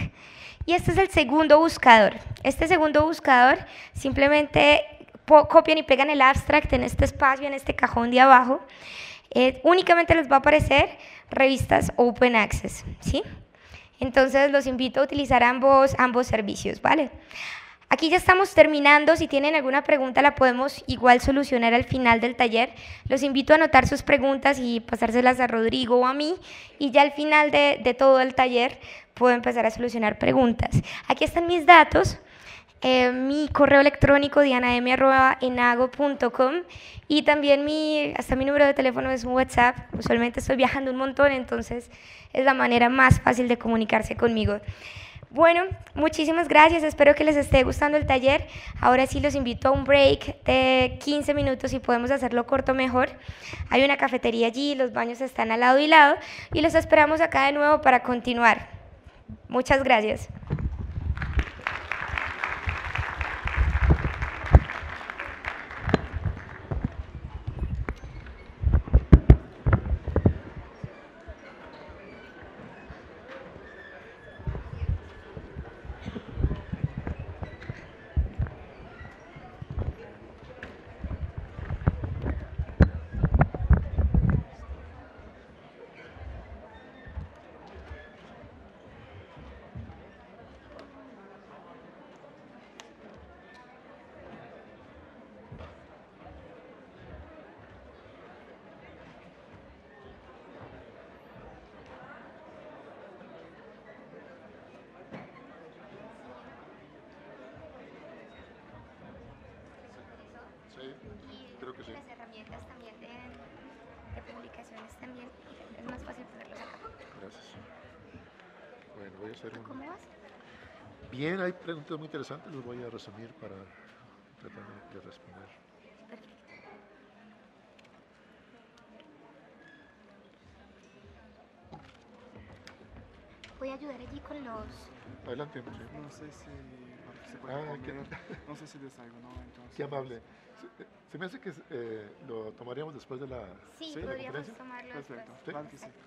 Y este es el segundo buscador. Este segundo buscador simplemente copian y pegan el abstract en este espacio, en este cajón de abajo. Eh, únicamente les va a aparecer revistas Open Access, ¿sí? Entonces los invito a utilizar ambos, ambos servicios, ¿vale? Aquí ya estamos terminando. Si tienen alguna pregunta la podemos igual solucionar al final del taller. Los invito a anotar sus preguntas y pasárselas a Rodrigo o a mí. Y ya al final de, todo el taller puedo empezar a solucionar preguntas. Aquí están mis datos. Eh, mi correo electrónico dianaem@enago.com y también mi, hasta mi número de teléfono es un WhatsApp. Usualmente estoy viajando un montón, entonces es la manera más fácil de comunicarse conmigo. Bueno, muchísimas gracias, espero que les esté gustando el taller. Ahora sí los invito a un break de 15 minutos y podemos hacerlo corto mejor. Hay una cafetería allí, los baños están al lado y lado y los esperamos acá de nuevo para continuar. Muchas gracias. Bien, hay preguntas muy interesantes, los voy a resumir para tratar de responder. Voy a ayudar allí con los... Adelante, No sé si... Ah, no sé si desayunó entonces. Qué amable. Eh, se, me hace que eh, lo tomaríamos después de la. Sí, podríamos tomarlo Perfecto.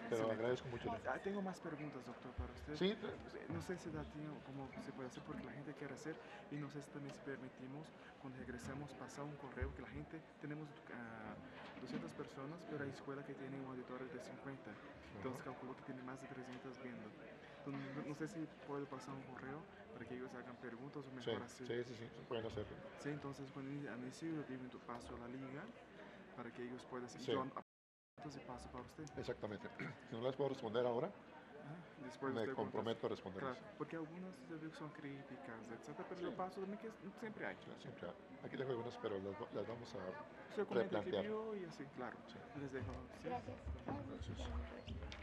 Pero agradezco mucho. Ah, tengo más preguntas, doctor, para usted. Sí. Pues, eh, no sé si da tiempo, cómo se puede hacer, porque la gente quiere hacer y no sé si también permitimos, cuando regresamos, pasar un correo que la gente, tenemos 200 ah, personas, pero hay escuelas que tienen un auditorio de 50. Entonces calculo que tiene más de 300 viendo. Pues, no sé si puede pasar un correo para que ellos hagan preguntas o mejor sí, Sí, sí, sí, pueden hacerlo. Sí, entonces cuando pues, sí yo tu paso a la liga para que ellos puedan hacer. Sí. Yo, paso para usted. Exactamente. Si no les puedo responder ahora, me comprometo a responder. Claro, porque algunas son críticas, etc. pero sí. paso también que siempre hay. Claro, siempre hay. Aquí dejo algunas, pero las, vamos a Se replantear. y así, claro. Les dejo. Gracias. Gracias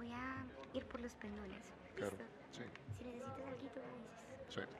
voy a ir por los pendones. ¿Listo? Claro, sí. Si necesitas algo, me dices.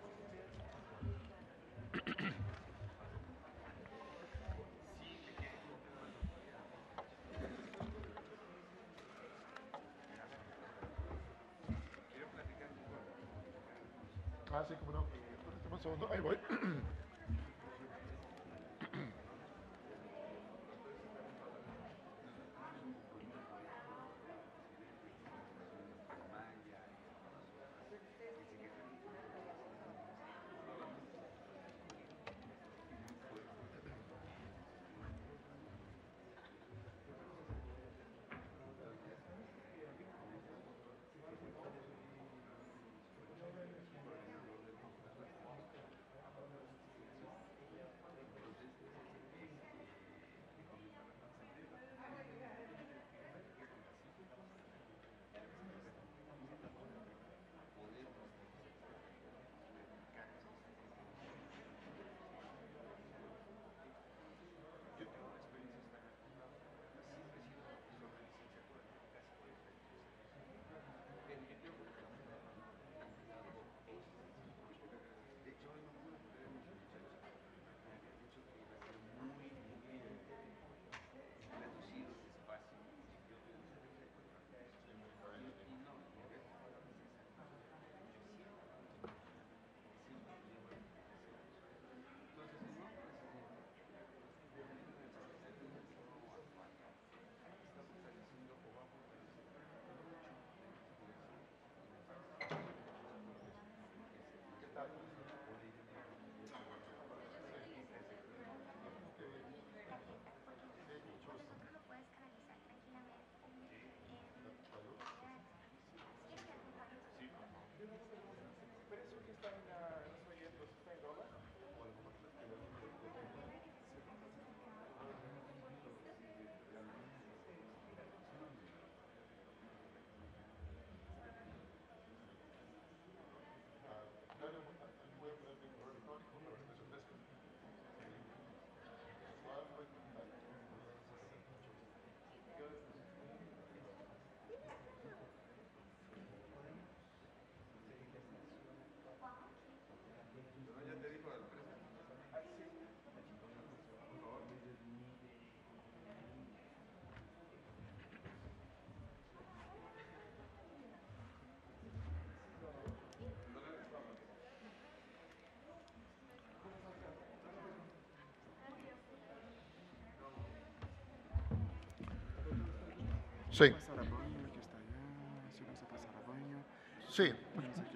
Sí.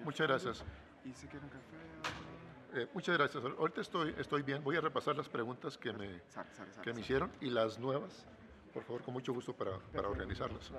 muchas gracias. Eh, muchas gracias. Ahorita estoy, estoy bien. Voy a repasar las preguntas que me, que me hicieron y las nuevas, por favor, con mucho gusto para, para organizarlas.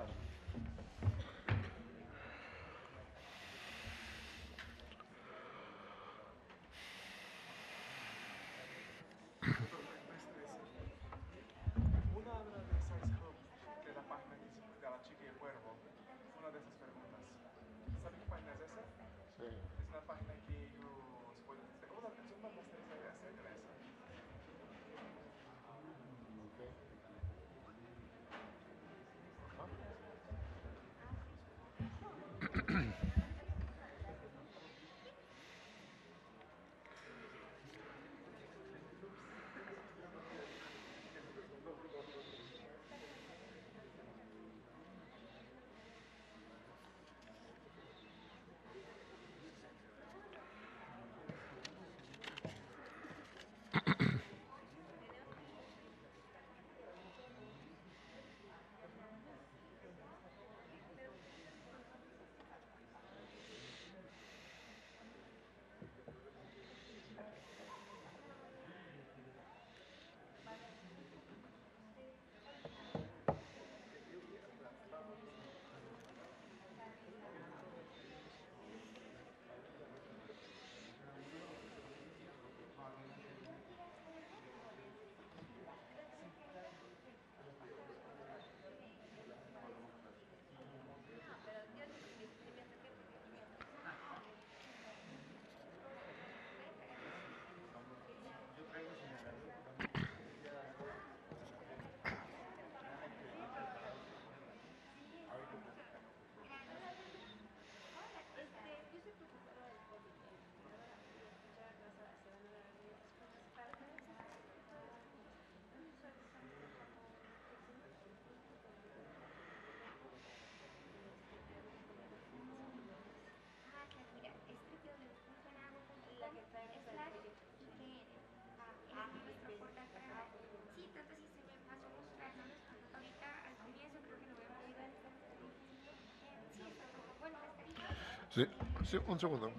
Sí, sí, un segundo.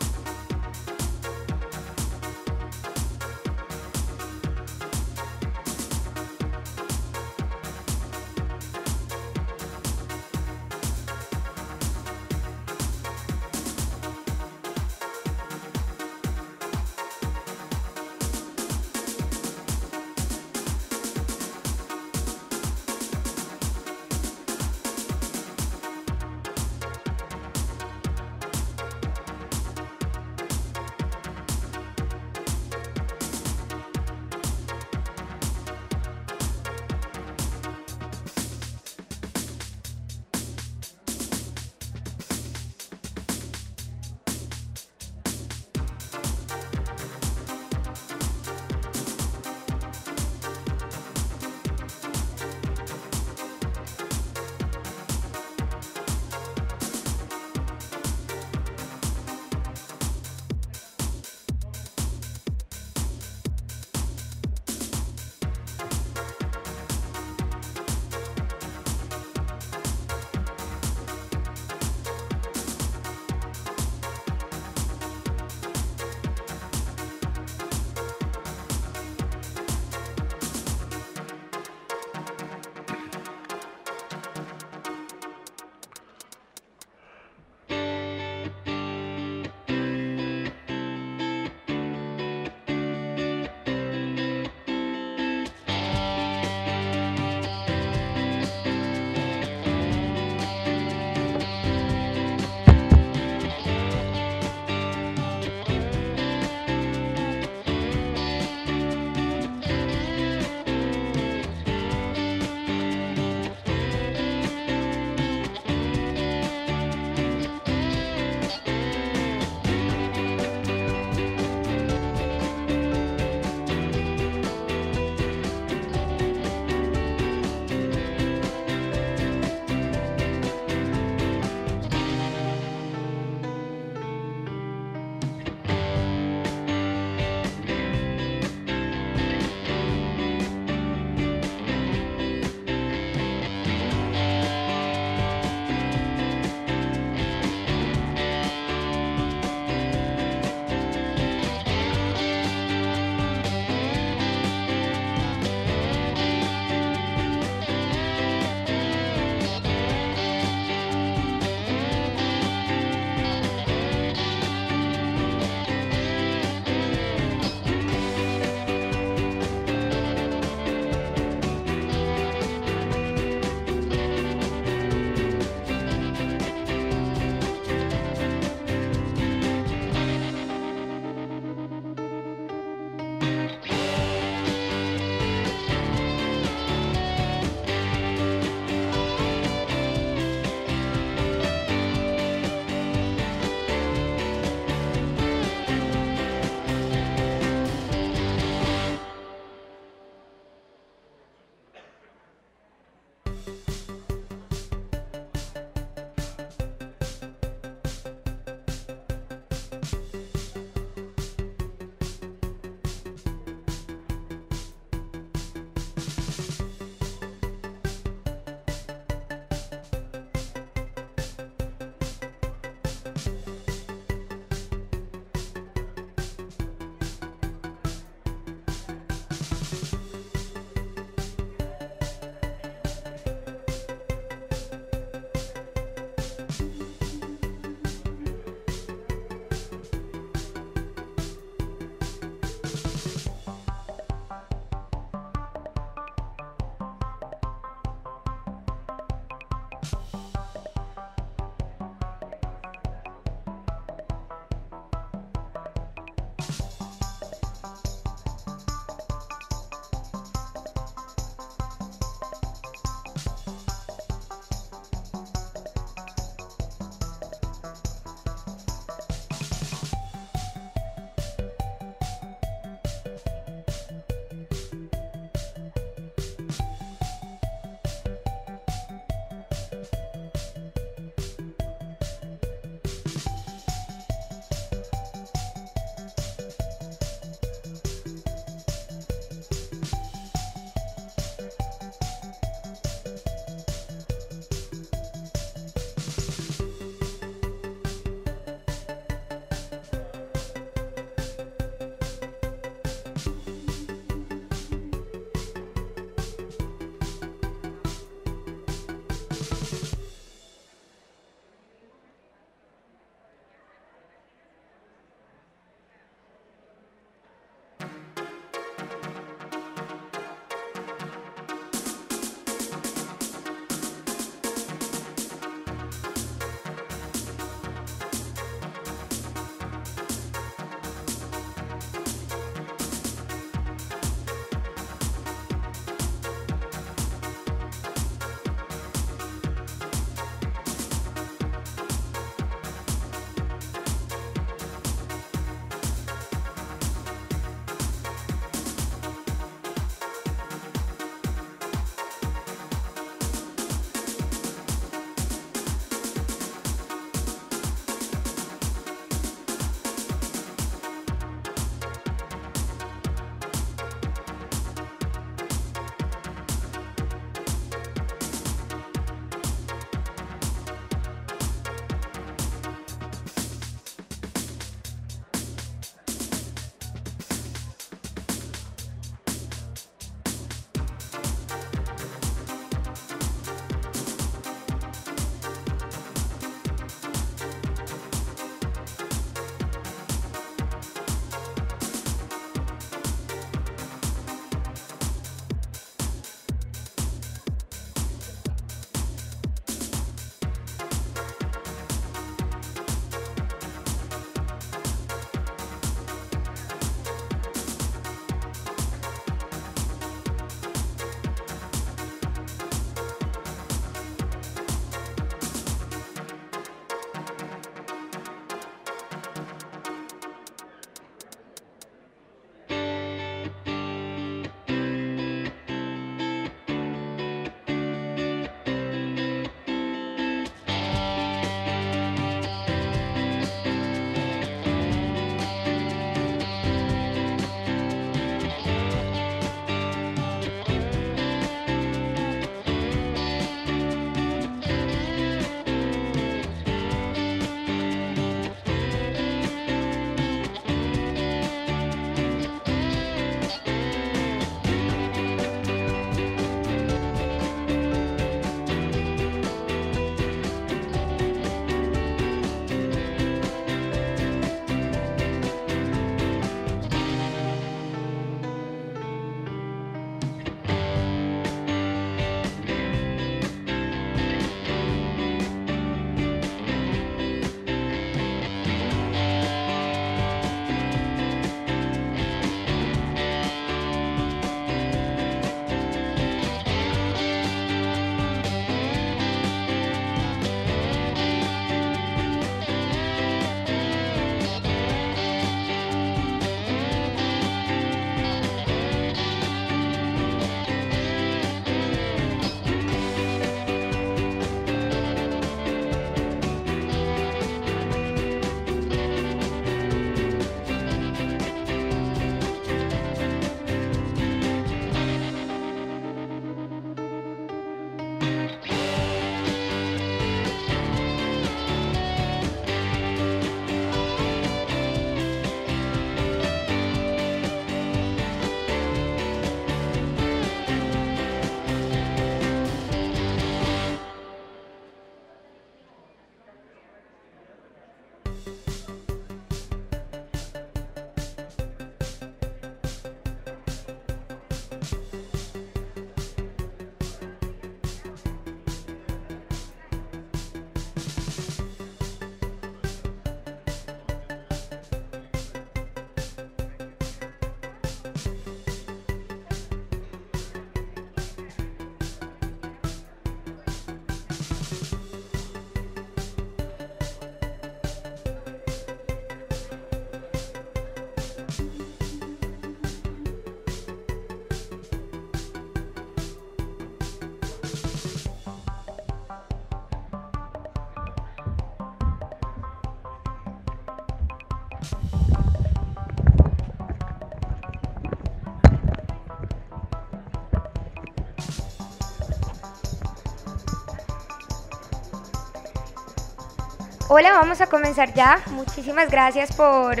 Hola, vamos a comenzar ya. Muchísimas gracias por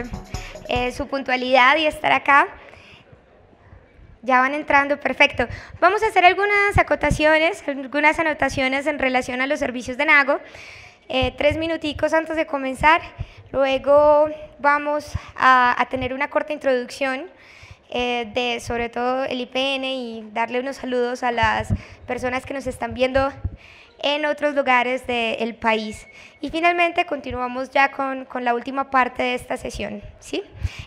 eh, su puntualidad y estar acá. Ya van entrando, perfecto. Vamos a hacer algunas acotaciones, algunas anotaciones en relación a los servicios de Nago. Eh, tres minuticos antes de comenzar. Luego vamos a, tener una corta introducción eh, de sobre todo el IPN y darle unos saludos a las personas que nos están viendo en otros lugares del país. Y finalmente continuamos ya con, con la última parte de esta sesión. ¿sí?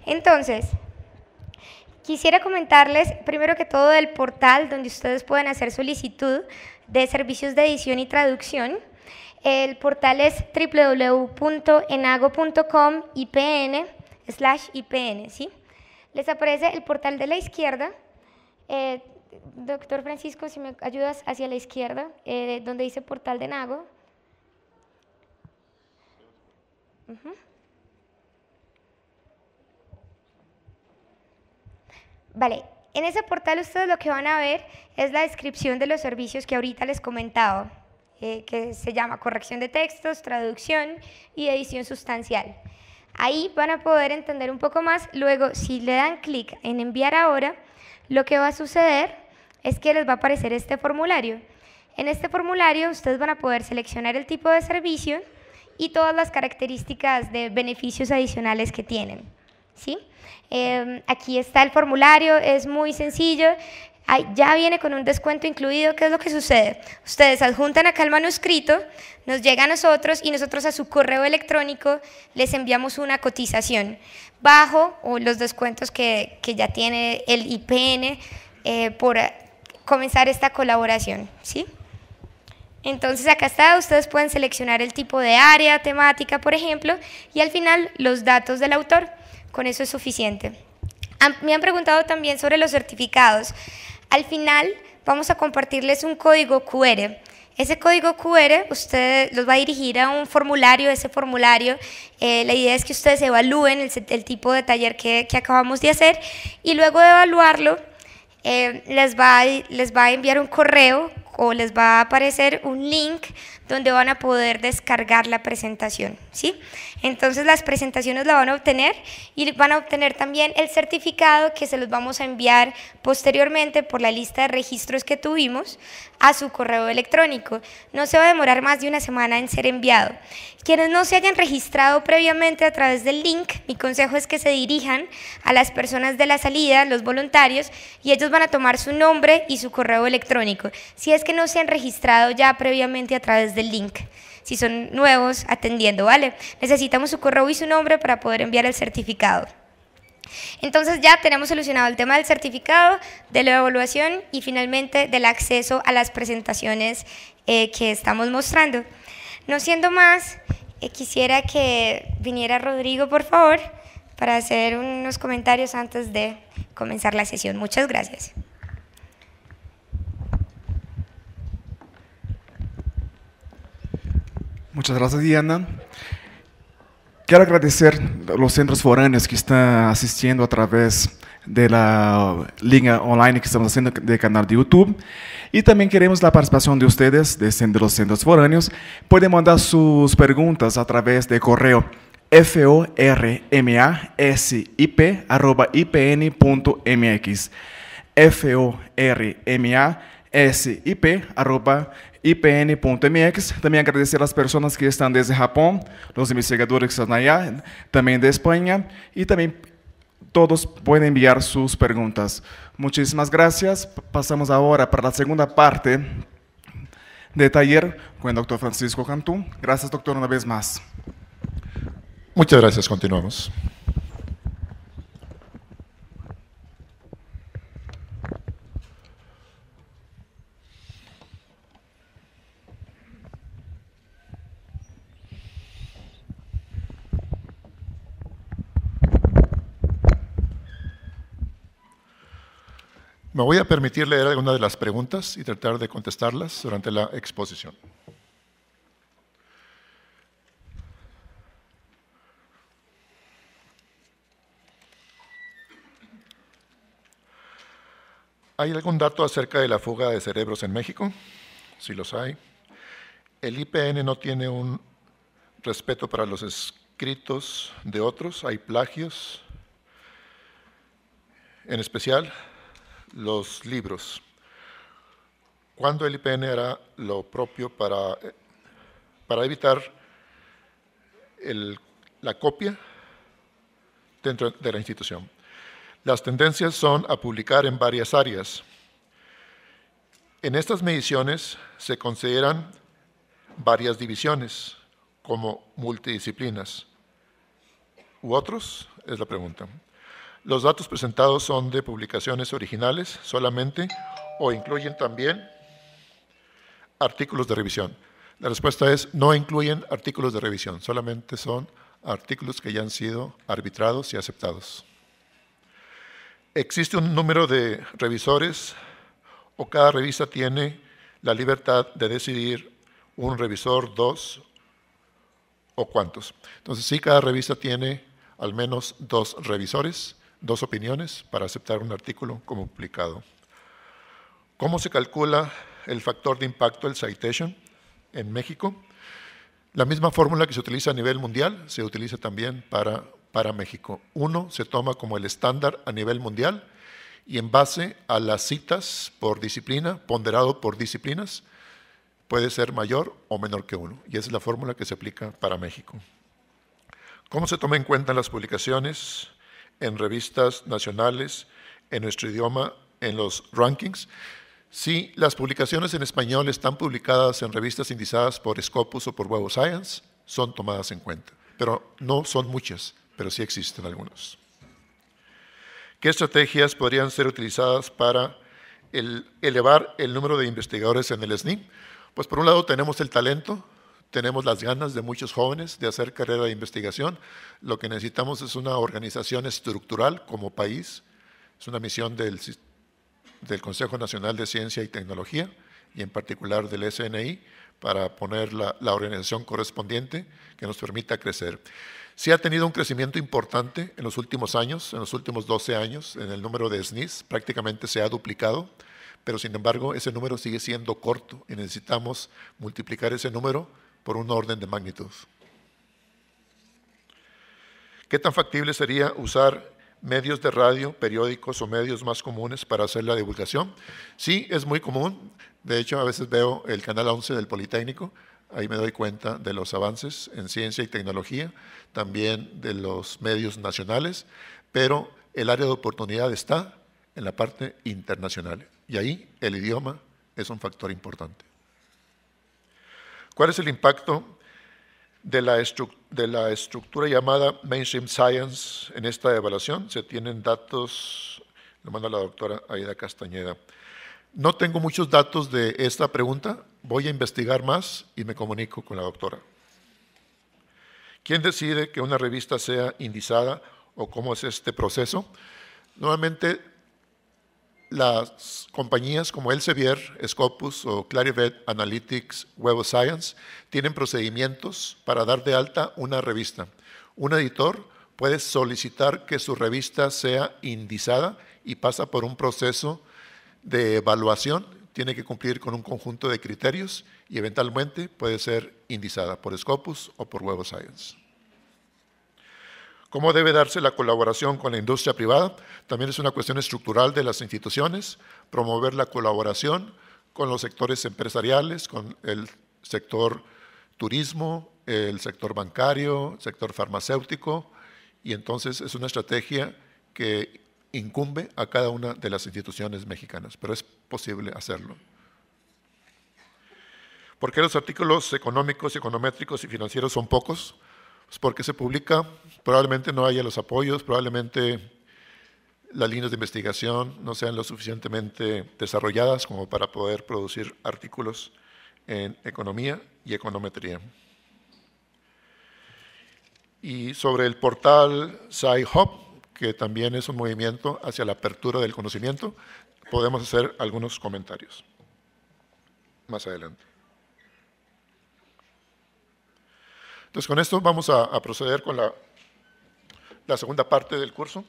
Entonces, Quisiera comentarles primero que todo el portal donde ustedes pueden hacer solicitud de servicios de edición y traducción. El portal es www.enago.com IPN slash IPN. ¿sí? Les aparece el portal de la izquierda. Eh, doctor Francisco, si me ayudas hacia la izquierda, eh, donde dice portal de Nago. Vale, en ese portal ustedes lo que van a ver es la descripción de los servicios que ahorita les comentaba, eh, que se llama corrección de textos, traducción y edición sustancial. Ahí van a poder entender un poco más. Luego, si le dan clic en enviar ahora, lo que va a suceder es que les va a aparecer este formulario. En este formulario ustedes van a poder seleccionar el tipo de servicio y todas las características de beneficios adicionales que tienen. ¿sí? Em, aquí está el formulario, es muy sencillo, ya viene con un descuento incluido, ¿qué es lo que sucede? Ustedes adjuntan acá el manuscrito, nos llega a nosotros y nosotros a su correo electrónico les enviamos una cotización bajo o los descuentos que, ya tiene el IPN eh, por comenzar esta colaboración, ¿sí? Entonces acá está, ustedes pueden seleccionar el tipo de área, temática, por ejemplo, y al final los datos del autor. Con eso es suficiente. me han preguntado también sobre los certificados. Al final vamos a compartirles un código QR. Ese código QR usted los va a dirigir a un formulario, ese formulario, eh, la idea es que ustedes evalúen el, tipo de taller que, que acabamos de hacer y luego de evaluarlo Em, les, va a, les va a enviar un correo o les va a aparecer un link donde van a poder descargar la presentación, ¿sí? Entonces las presentaciones la van a obtener y van a obtener también el certificado que se los vamos a enviar posteriormente por la lista de registros que tuvimos a su correo electrónico. No se va a demorar más de una semana en ser enviado. Quienes no se hayan registrado previamente a través del link, mi consejo es que se dirijan a las personas de la salida, los voluntarios, y ellos van a tomar su nombre y su correo electrónico, si es que no se han registrado ya previamente a través del link si son nuevos atendiendo, ¿vale? Necesitamos su correo y su nombre para poder enviar el certificado. Entonces ya tenemos solucionado el tema del certificado, de la evaluación y finalmente del acceso a las presentaciones eh, que estamos mostrando. No siendo más, eh, quisiera que viniera Rodrigo, por favor, para hacer unos comentarios antes de comenzar la sesión. Muchas gracias. Muchas gracias, Diana. Quiero agradecer a los centros foráneos que están asistiendo a través de la línea online que estamos haciendo de canal de YouTube. Y también queremos la participación de ustedes, de los centros foráneos. Pueden mandar sus preguntas a través de correo formasip.ipn.mx formasip.ipn.mx IPN.mx. también agradecer a las personas que están desde Japón, los investigadores que están allá, también de España, y también todos pueden enviar sus preguntas. Muchísimas gracias. Pasamos ahora para la segunda parte de taller con el doctor Francisco Cantú. Gracias, doctor, una vez más. Muchas gracias. Continuamos. Me voy a permitir leer algunas de las preguntas y tratar de contestarlas durante la exposición. ¿Hay algún dato acerca de la fuga de cerebros en México? Si los hay. El IPN no tiene un respeto para los escritos de otros, hay plagios. En especial, los libros. Cuando el IPN era lo propio para, evitar la copia dentro de la institución. Las tendencias son a publicar en varias áreas. En estas mediciones se consideran varias divisiones como multidisciplinas. ¿U otros? Es la pregunta. Los datos presentados son de publicaciones originales solamente o incluyen también artículos de revisión. La respuesta es no incluyen artículos de revisión, solamente son artículos que ya han sido arbitrados y aceptados. Existe un número de revisores o cada revista tiene la libertad de decidir un revisor, dos o cuántos. Entonces, sí, cada revista tiene al menos dos revisores dos opiniones para aceptar un artículo como publicado. ¿Cómo se calcula el factor de impacto del citation en México? La misma fórmula que se utiliza a nivel mundial se utiliza también para, para México. Uno se toma como el estándar a nivel mundial y en base a las citas por disciplina, ponderado por disciplinas, puede ser mayor o menor que uno. Y esa es la fórmula que se aplica para México. ¿Cómo se toman en cuenta las publicaciones en revistas nacionales en nuestro idioma, en los rankings. Si las publicaciones en español están publicadas en revistas indizadas por Scopus o por Web of Science, son tomadas en cuenta. Pero no son muchas, pero sí existen algunos. ¿Qué estrategias podrían ser utilizadas para el elevar el número de investigadores en el SNI? Pues por un lado tenemos el talento, tenemos las ganas de muchos jóvenes de hacer carrera de investigación. Lo que necesitamos es una organización estructural como país. Es una misión del, del Consejo Nacional de Ciencia y Tecnología y en particular del SNI para poner la, la organización correspondiente que nos permita crecer. Sí ha tenido un crecimiento importante en los últimos años, en los últimos 12 años, en el número de SNIs prácticamente se ha duplicado pero sin embargo ese número sigue siendo corto y necesitamos multiplicar ese número por un orden de magnitud. ¿Qué tan factible sería usar medios de radio, periódicos o medios más comunes para hacer la divulgación? Sí, es muy común. De hecho, a veces veo el canal 11 del Politécnico, ahí me doy cuenta de los avances en ciencia y tecnología, también de los medios nacionales, pero el área de oportunidad está en la parte internacional y ahí el idioma es un factor importante. ¿Cuál es el impacto de la, de estructura llamada Mainstream Science en esta evaluación? Se tienen datos, le manda la doctora Aida Castañeda. No tengo muchos datos de esta pregunta, voy a investigar más y me comunico con la doctora. ¿Quién decide que una revista sea indizada o cómo es este proceso? Nuevamente las compañías como Elsevier, Scopus o Clarivet Analytics Web of Science tienen procedimientos para dar de alta una revista. Un editor puede solicitar que su revista sea indizada y pasa por un proceso de evaluación. Tiene que cumplir con un conjunto de criterios y eventualmente puede ser indizada por Scopus o por Web of Science. ¿Cómo debe darse la colaboración con la industria privada? También es una cuestión estructural de las instituciones, promover la colaboración con los sectores empresariales, con el sector turismo, el sector bancario, el sector farmacéutico, y entonces es una estrategia que incumbe a cada una de las instituciones mexicanas, pero es posible hacerlo. ¿Por qué los artículos económicos, econométricos y financieros son pocos? porque se publica, probablemente no haya los apoyos, probablemente las líneas de investigación no sean lo suficientemente desarrolladas como para poder producir artículos en economía y econometría. Y sobre el portal SciHub, que también es un movimiento hacia la apertura del conocimiento, podemos hacer algunos comentarios más adelante. Entonces, con esto vamos a, proceder con la, la segunda parte del curso.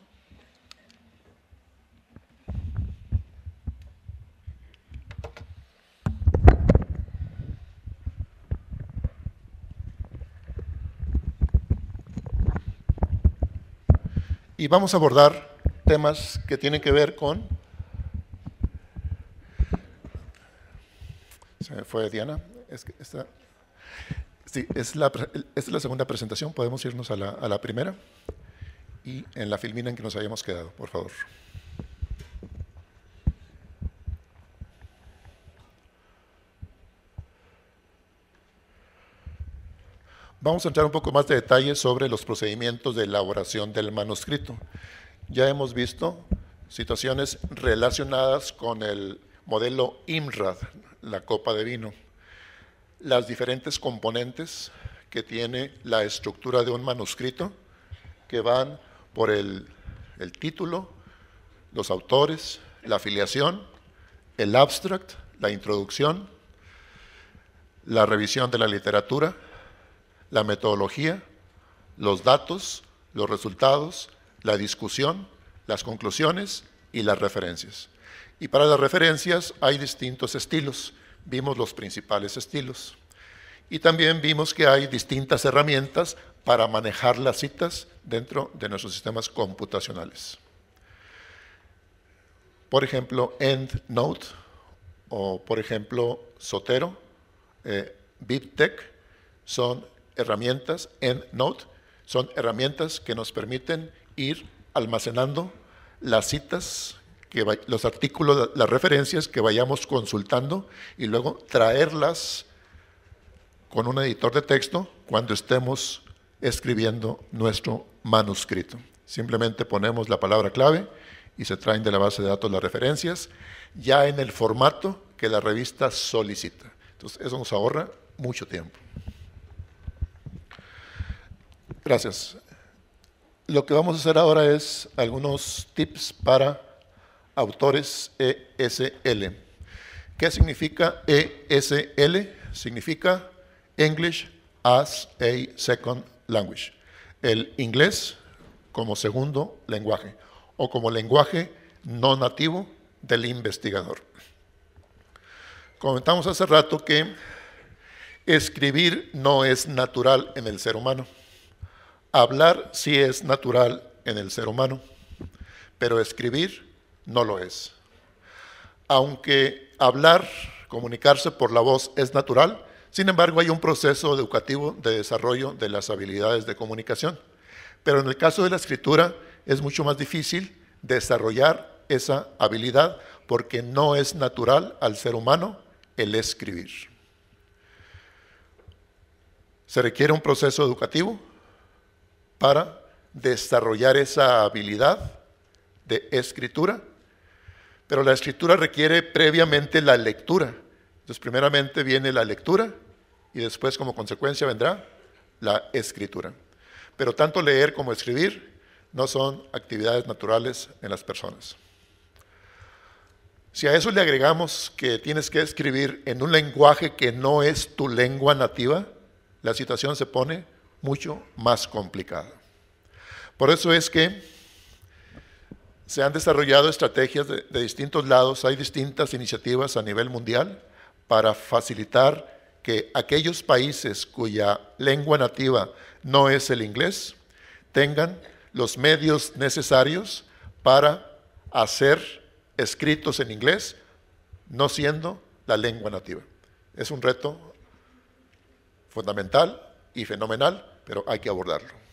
y vamos a abordar temas que tienen que ver con... Se me fue Diana. Es que está... Sí, este, es la, esta es la segunda presentación. Podemos irnos a la, a la primera y en la filmina en que nos habíamos quedado, por favor. Vamos a entrar un poco más de detalle sobre los procedimientos de elaboración del manuscrito. Ya hemos visto situaciones relacionadas con el modelo IMRAD, la copa de vino las diferentes componentes que tiene la estructura de un manuscrito, que van por el, el título, los autores, la afiliación, el abstract, la introducción, la revisión de la literatura, la metodología, los datos, los resultados, la discusión, las conclusiones y las referencias. Y para las referencias hay distintos estilos. Vimos los principales estilos. Y también vimos que hay distintas herramientas para manejar las citas dentro de nuestros sistemas computacionales. Por ejemplo, EndNote o por ejemplo Sotero, eh, BibTeX, son herramientas, EndNote, son herramientas que nos permiten ir almacenando las citas los artículos, las referencias que vayamos consultando y luego traerlas con un editor de texto cuando estemos escribiendo nuestro manuscrito. Simplemente ponemos la palabra clave y se traen de la base de datos las referencias ya en el formato que la revista solicita. Entonces, eso nos ahorra mucho tiempo. Gracias. Lo que vamos a hacer ahora es algunos tips para autores ESL. ¿Qué significa ESL? Significa English as a Second Language. El inglés como segundo lenguaje o como lenguaje no nativo del investigador. Comentamos hace rato que escribir no es natural en el ser humano. Hablar sí es natural en el ser humano, pero escribir no lo es. Aunque hablar, comunicarse por la voz es natural, sin embargo hay un proceso educativo de desarrollo de las habilidades de comunicación. Pero en el caso de la escritura es mucho más difícil desarrollar esa habilidad porque no es natural al ser humano el escribir. Se requiere un proceso educativo para desarrollar esa habilidad de escritura pero la escritura requiere previamente la lectura. Entonces, primeramente viene la lectura y después como consecuencia vendrá la escritura. Pero tanto leer como escribir no son actividades naturales en las personas. Si a eso le agregamos que tienes que escribir en un lenguaje que no es tu lengua nativa, la situación se pone mucho más complicada. Por eso es que se han desarrollado estrategias de, distintos lados, hay distintas iniciativas a nivel mundial para facilitar que aquellos países cuya lengua nativa no es el inglés tengan los medios necesarios para hacer escritos en inglés, no siendo la lengua nativa. Es un reto fundamental y fenomenal, pero hay que abordarlo.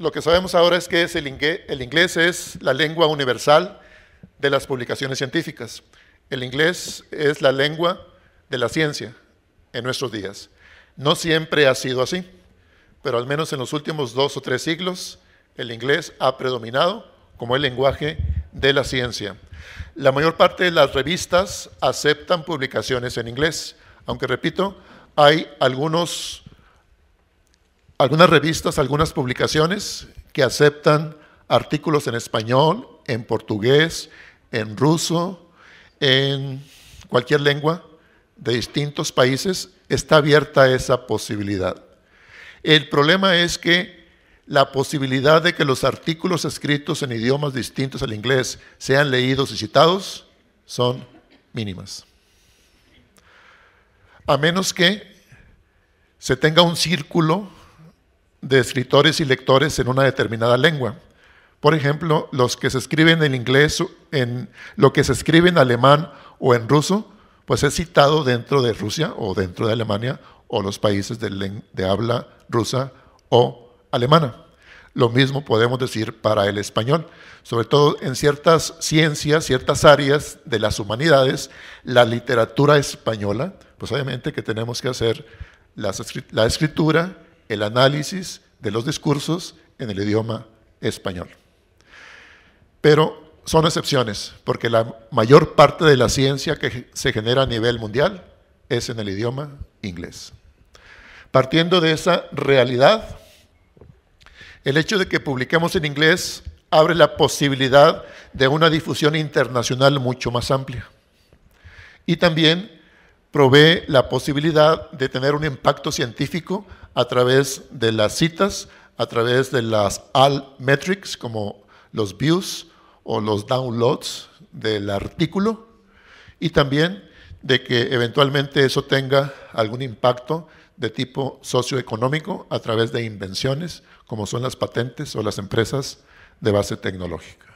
Lo que sabemos ahora es que el inglés es la lengua universal de las publicaciones científicas. El inglés es la lengua de la ciencia en nuestros días. No siempre ha sido así, pero al menos en los últimos dos o tres siglos el inglés ha predominado como el lenguaje de la ciencia. La mayor parte de las revistas aceptan publicaciones en inglés, aunque repito, hay algunos algunas revistas, algunas publicaciones que aceptan artículos en español, en portugués, en ruso, en cualquier lengua de distintos países, está abierta esa posibilidad. El problema es que la posibilidad de que los artículos escritos en idiomas distintos al inglés sean leídos y citados son mínimas. A menos que se tenga un círculo de escritores y lectores en una determinada lengua. Por ejemplo, los que se escriben en inglés, en lo que se escribe en alemán o en ruso, pues es citado dentro de Rusia o dentro de Alemania o los países de, de habla rusa o alemana. Lo mismo podemos decir para el español. Sobre todo en ciertas ciencias, ciertas áreas de las humanidades, la literatura española, pues obviamente que tenemos que hacer la escritura el análisis de los discursos en el idioma español. Pero son excepciones, porque la mayor parte de la ciencia que se genera a nivel mundial es en el idioma inglés. Partiendo de esa realidad, el hecho de que publiquemos en inglés abre la posibilidad de una difusión internacional mucho más amplia. Y también provee la posibilidad de tener un impacto científico a través de las citas, a través de las all metrics como los views o los downloads del artículo y también de que eventualmente eso tenga algún impacto de tipo socioeconómico a través de invenciones como son las patentes o las empresas de base tecnológica.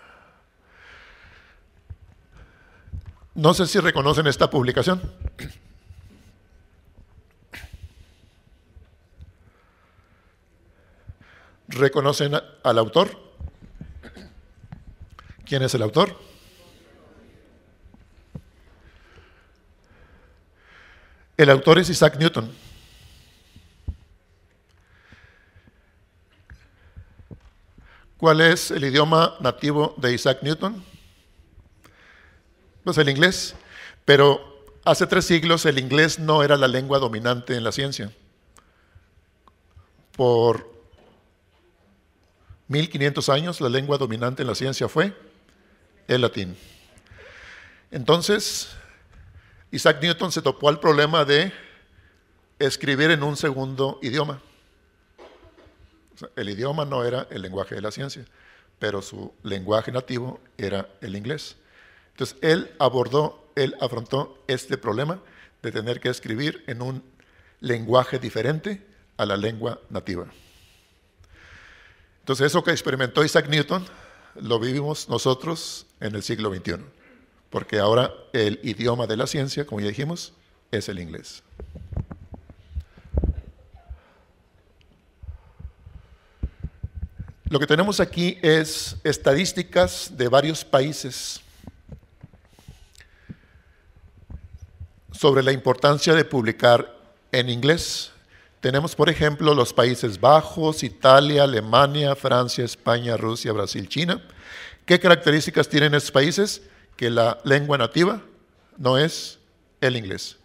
No sé si reconocen esta publicación. ¿Reconocen al autor? ¿Quién es el autor? El autor es Isaac Newton. ¿Cuál es el idioma nativo de Isaac Newton? Pues el inglés. Pero hace tres siglos el inglés no era la lengua dominante en la ciencia por 1500 años la lengua dominante en la ciencia fue el latín. Entonces, Isaac Newton se topó al problema de escribir en un segundo idioma. el idioma no era el lenguaje de la ciencia, pero su lenguaje nativo era el inglés. Entonces, él abordó, él afrontó este problema de tener que escribir en un lenguaje diferente a la lengua nativa. Entonces eso que experimentó Isaac Newton lo vivimos nosotros en el siglo XXI, porque ahora el idioma de la ciencia, como ya dijimos, es el inglés. Lo que tenemos aquí es estadísticas de varios países sobre la importancia de publicar en inglés tenemos, por ejemplo, los Países Bajos, Italia, Alemania, Francia, España, Rusia, Brasil, China. ¿Qué características tienen estos países? Que la lengua nativa no es el inglés.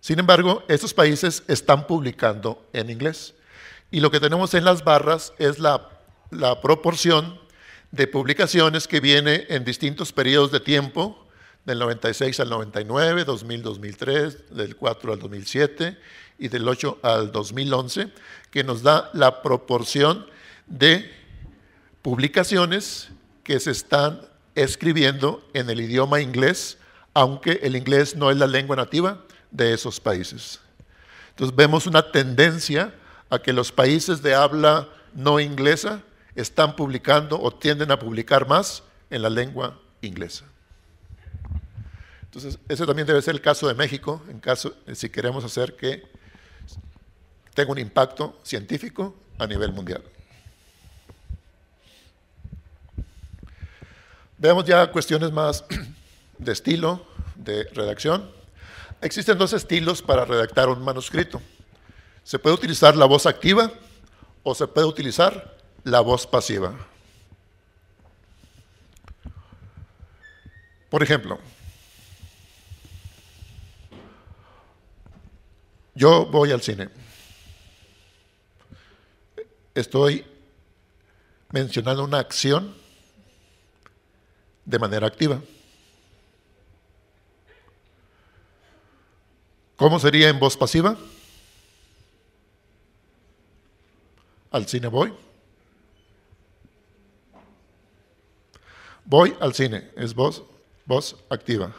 Sin embargo, estos países están publicando en inglés. Y lo que tenemos en las barras es la, la proporción de publicaciones que viene en distintos periodos de tiempo del 96 al 99, 2000, 2003, del 4 al 2007 y del 8 al 2011, que nos da la proporción de publicaciones que se están escribiendo en el idioma inglés, aunque el inglés no es la lengua nativa de esos países. Entonces vemos una tendencia a que los países de habla no inglesa están publicando o tienden a publicar más en la lengua inglesa. Entonces, ese también debe ser el caso de México, en caso, si queremos hacer que tenga un impacto científico a nivel mundial. Veamos ya cuestiones más de estilo, de redacción. Existen dos estilos para redactar un manuscrito. Se puede utilizar la voz activa o se puede utilizar la voz pasiva. Por ejemplo, Yo voy al cine. Estoy mencionando una acción de manera activa. ¿Cómo sería en voz pasiva? Al cine voy. Voy al cine, es voz, voz activa.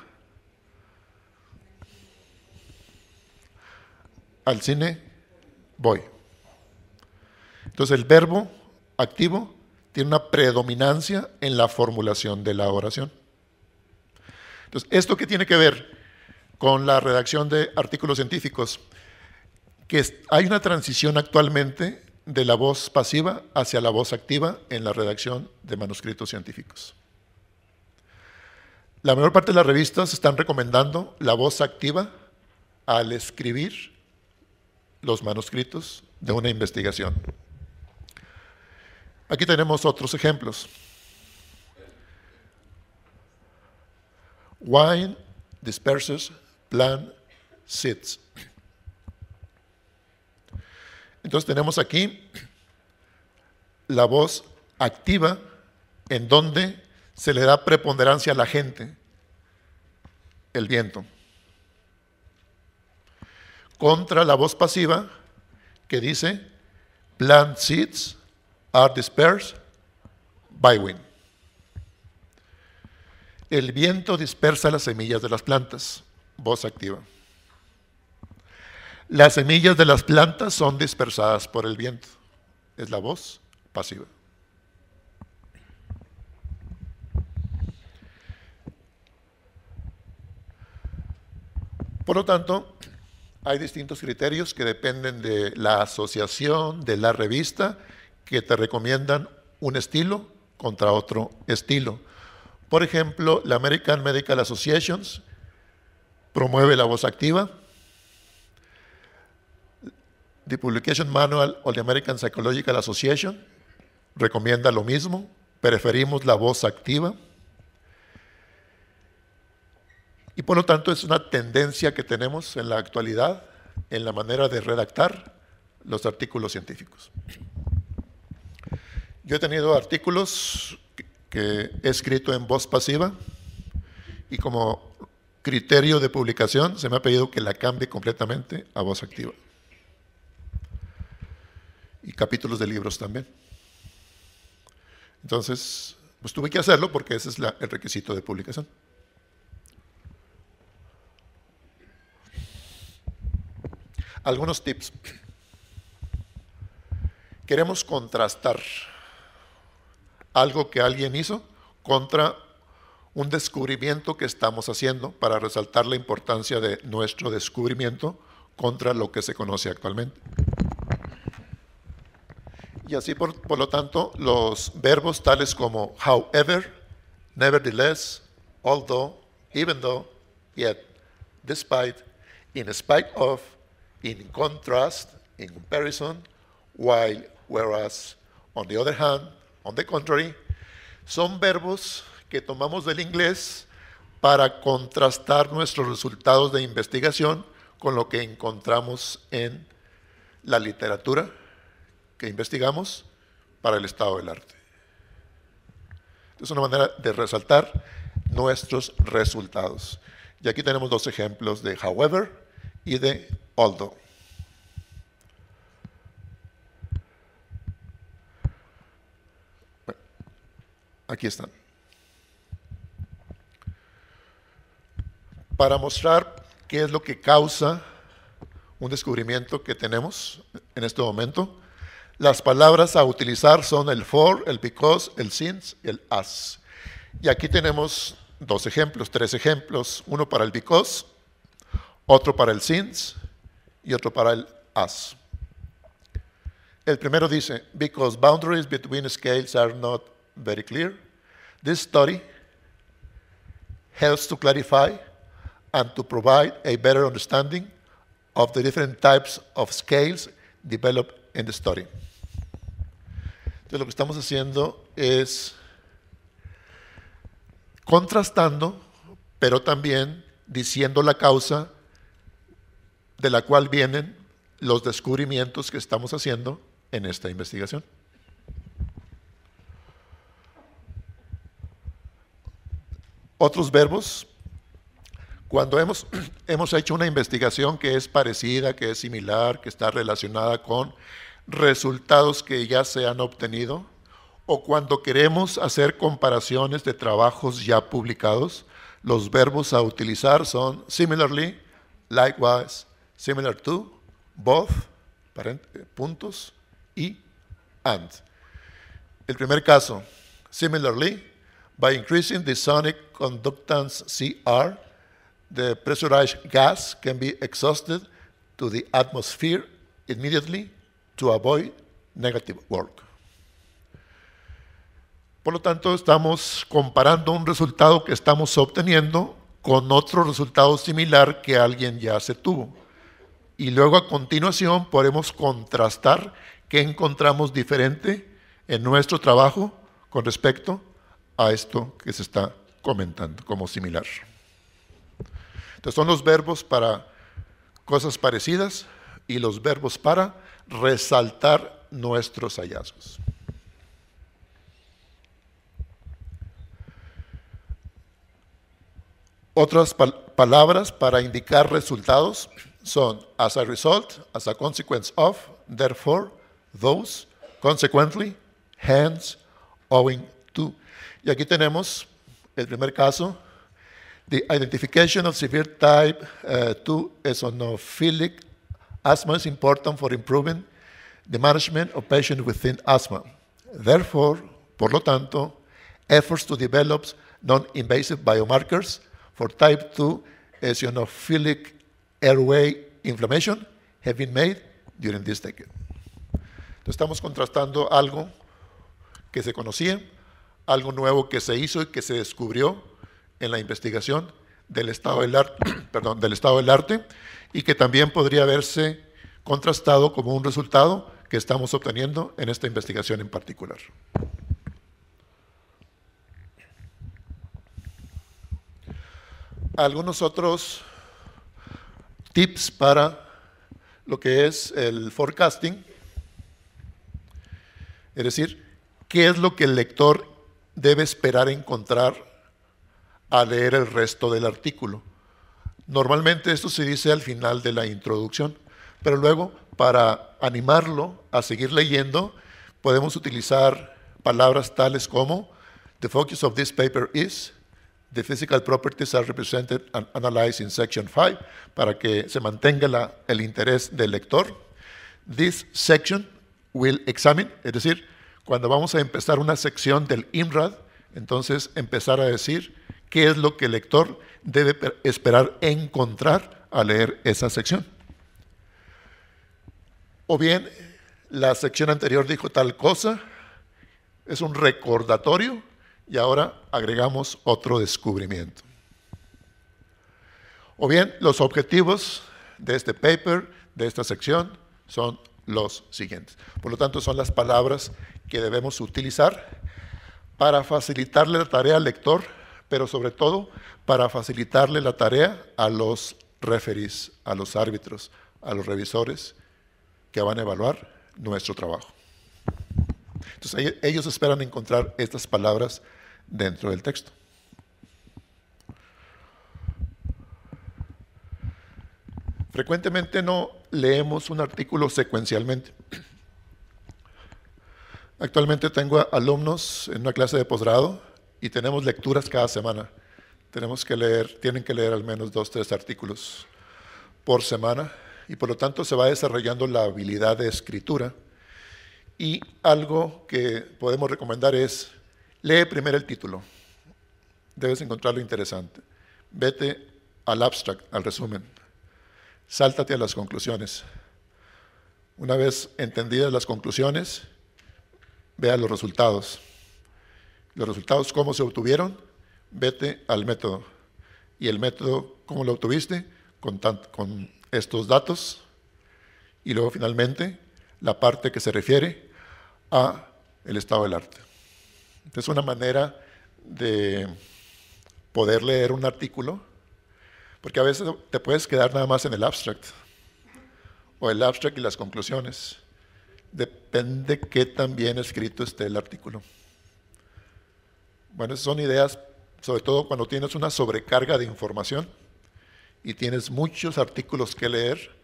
al cine voy. Entonces el verbo activo tiene una predominancia en la formulación de la oración. Entonces, ¿esto qué tiene que ver con la redacción de artículos científicos? Que hay una transición actualmente de la voz pasiva hacia la voz activa en la redacción de manuscritos científicos. La mayor parte de las revistas están recomendando la voz activa al escribir los manuscritos de una investigación. Aquí tenemos otros ejemplos. Wine disperses plant seeds. Entonces tenemos aquí la voz activa en donde se le da preponderancia a la gente, el viento contra la voz pasiva que dice, plant seeds are dispersed by wind. El viento dispersa las semillas de las plantas, voz activa. Las semillas de las plantas son dispersadas por el viento, es la voz pasiva. Por lo tanto, hay distintos criterios que dependen de la asociación, de la revista, que te recomiendan un estilo contra otro estilo. Por ejemplo, la American Medical Association promueve la voz activa. The Publication Manual of the American Psychological Association recomienda lo mismo. Preferimos la voz activa. Y por lo tanto es una tendencia que tenemos en la actualidad en la manera de redactar los artículos científicos. Yo he tenido artículos que he escrito en voz pasiva y como criterio de publicación se me ha pedido que la cambie completamente a voz activa. Y capítulos de libros también. Entonces, pues tuve que hacerlo porque ese es el requisito de publicación. Algunos tips. Queremos contrastar algo que alguien hizo contra un descubrimiento que estamos haciendo para resaltar la importancia de nuestro descubrimiento contra lo que se conoce actualmente. Y así, por, lo tanto, los verbos tales como however, nevertheless, although, even though, yet, despite, in spite of, In contrast, in comparison, while, whereas, on the other hand, on the contrary, son verbos que tomamos del inglés para contrastar nuestros resultados de investigación con lo que encontramos en la literatura que investigamos para el estado del arte. Es una manera de resaltar nuestros resultados. Y aquí tenemos dos ejemplos de however y de ...although. aquí están. Para mostrar qué es lo que causa un descubrimiento que tenemos en este momento, las palabras a utilizar son el for, el because, el since y el as. Y aquí tenemos dos ejemplos, tres ejemplos, uno para el because, otro para el since y otro para el as. El primero dice, because boundaries between scales are not very clear, this study helps to clarify and to provide a better understanding of the different types of scales developed in the study. Entonces lo que estamos haciendo es contrastando, pero también diciendo la causa de la cual vienen los descubrimientos que estamos haciendo en esta investigación. Otros verbos, cuando hemos, hemos hecho una investigación que es parecida, que es similar, que está relacionada con resultados que ya se han obtenido, o cuando queremos hacer comparaciones de trabajos ya publicados, los verbos a utilizar son similarly, likewise, similar to, both, eh, puntos, y and. El primer caso, similarly, by increasing the sonic conductance CR, the pressurized gas can be exhausted to the atmosphere immediately to avoid negative work. Por lo tanto, estamos comparando un resultado que estamos obteniendo con otro resultado similar que alguien ya se tuvo y luego a continuación podemos contrastar qué encontramos diferente en nuestro trabajo con respecto a esto que se está comentando como similar. Entonces son los verbos para cosas parecidas y los verbos para resaltar nuestros hallazgos. Otras palabras para indicar resultados So as a result, as a consequence of, therefore, those, consequently, hence, owing to. Y aquí tenemos el primer caso, the identification of severe type uh, 2 eosinophilic asthma is important for improving the management of patients within asthma. Therefore, por lo tanto, efforts to develop non-invasive biomarkers for type 2 eosinophilic airway inflammation have been made during this decade. estamos contrastando algo que se conocía, algo nuevo que se hizo y que se descubrió en la investigación del estado del, arte, perdón, del estado del arte y que también podría verse contrastado como un resultado que estamos obteniendo en esta investigación en particular. Algunos otros tips para lo que es el forecasting, es decir, qué es lo que el lector debe esperar encontrar al leer el resto del artículo. Normalmente esto se dice al final de la introducción, pero luego para animarlo a seguir leyendo podemos utilizar palabras tales como The focus of this paper is, the physical properties are represented and analyzed in section 5 para que se mantenga el interés del lector. This section will examine, es decir, cuando vamos a empezar una sección del IMRAD, entonces empezar a decir qué es lo que el lector debe esperar encontrar al leer esa sección. O bien, la sección anterior dijo tal cosa, es un recordatorio y ahora agregamos otro descubrimiento. O bien, los objetivos de este paper, de esta sección, son los siguientes. Por lo tanto, son las palabras que debemos utilizar para facilitarle la tarea al lector, pero sobre todo para facilitarle la tarea a los referees, a los árbitros, a los revisores que van a evaluar nuestro trabajo. Entonces ellos esperan encontrar estas palabras dentro del texto. Frecuentemente no leemos un artículo secuencialmente. Actualmente tengo alumnos en una clase de posgrado y tenemos lecturas cada semana. Tenemos que leer, tienen que leer al menos dos, tres artículos por semana y por lo tanto se va desarrollando la habilidad de escritura. Y algo que podemos recomendar es Lee primero el título. Debes encontrarlo interesante. Vete al abstract, al resumen. Sáltate a las conclusiones. Una vez entendidas las conclusiones, vea los resultados. Los resultados, cómo se obtuvieron, vete al método. Y el método, ¿cómo lo obtuviste? Con, con estos datos. Y luego finalmente, la parte que se refiere a el estado del arte. Es una manera de poder leer un artículo, porque a veces te puedes quedar nada más en el abstract, o el abstract y las conclusiones. Depende qué tan bien escrito esté el artículo. Bueno, son ideas, sobre todo cuando tienes una sobrecarga de información y tienes muchos artículos que leer.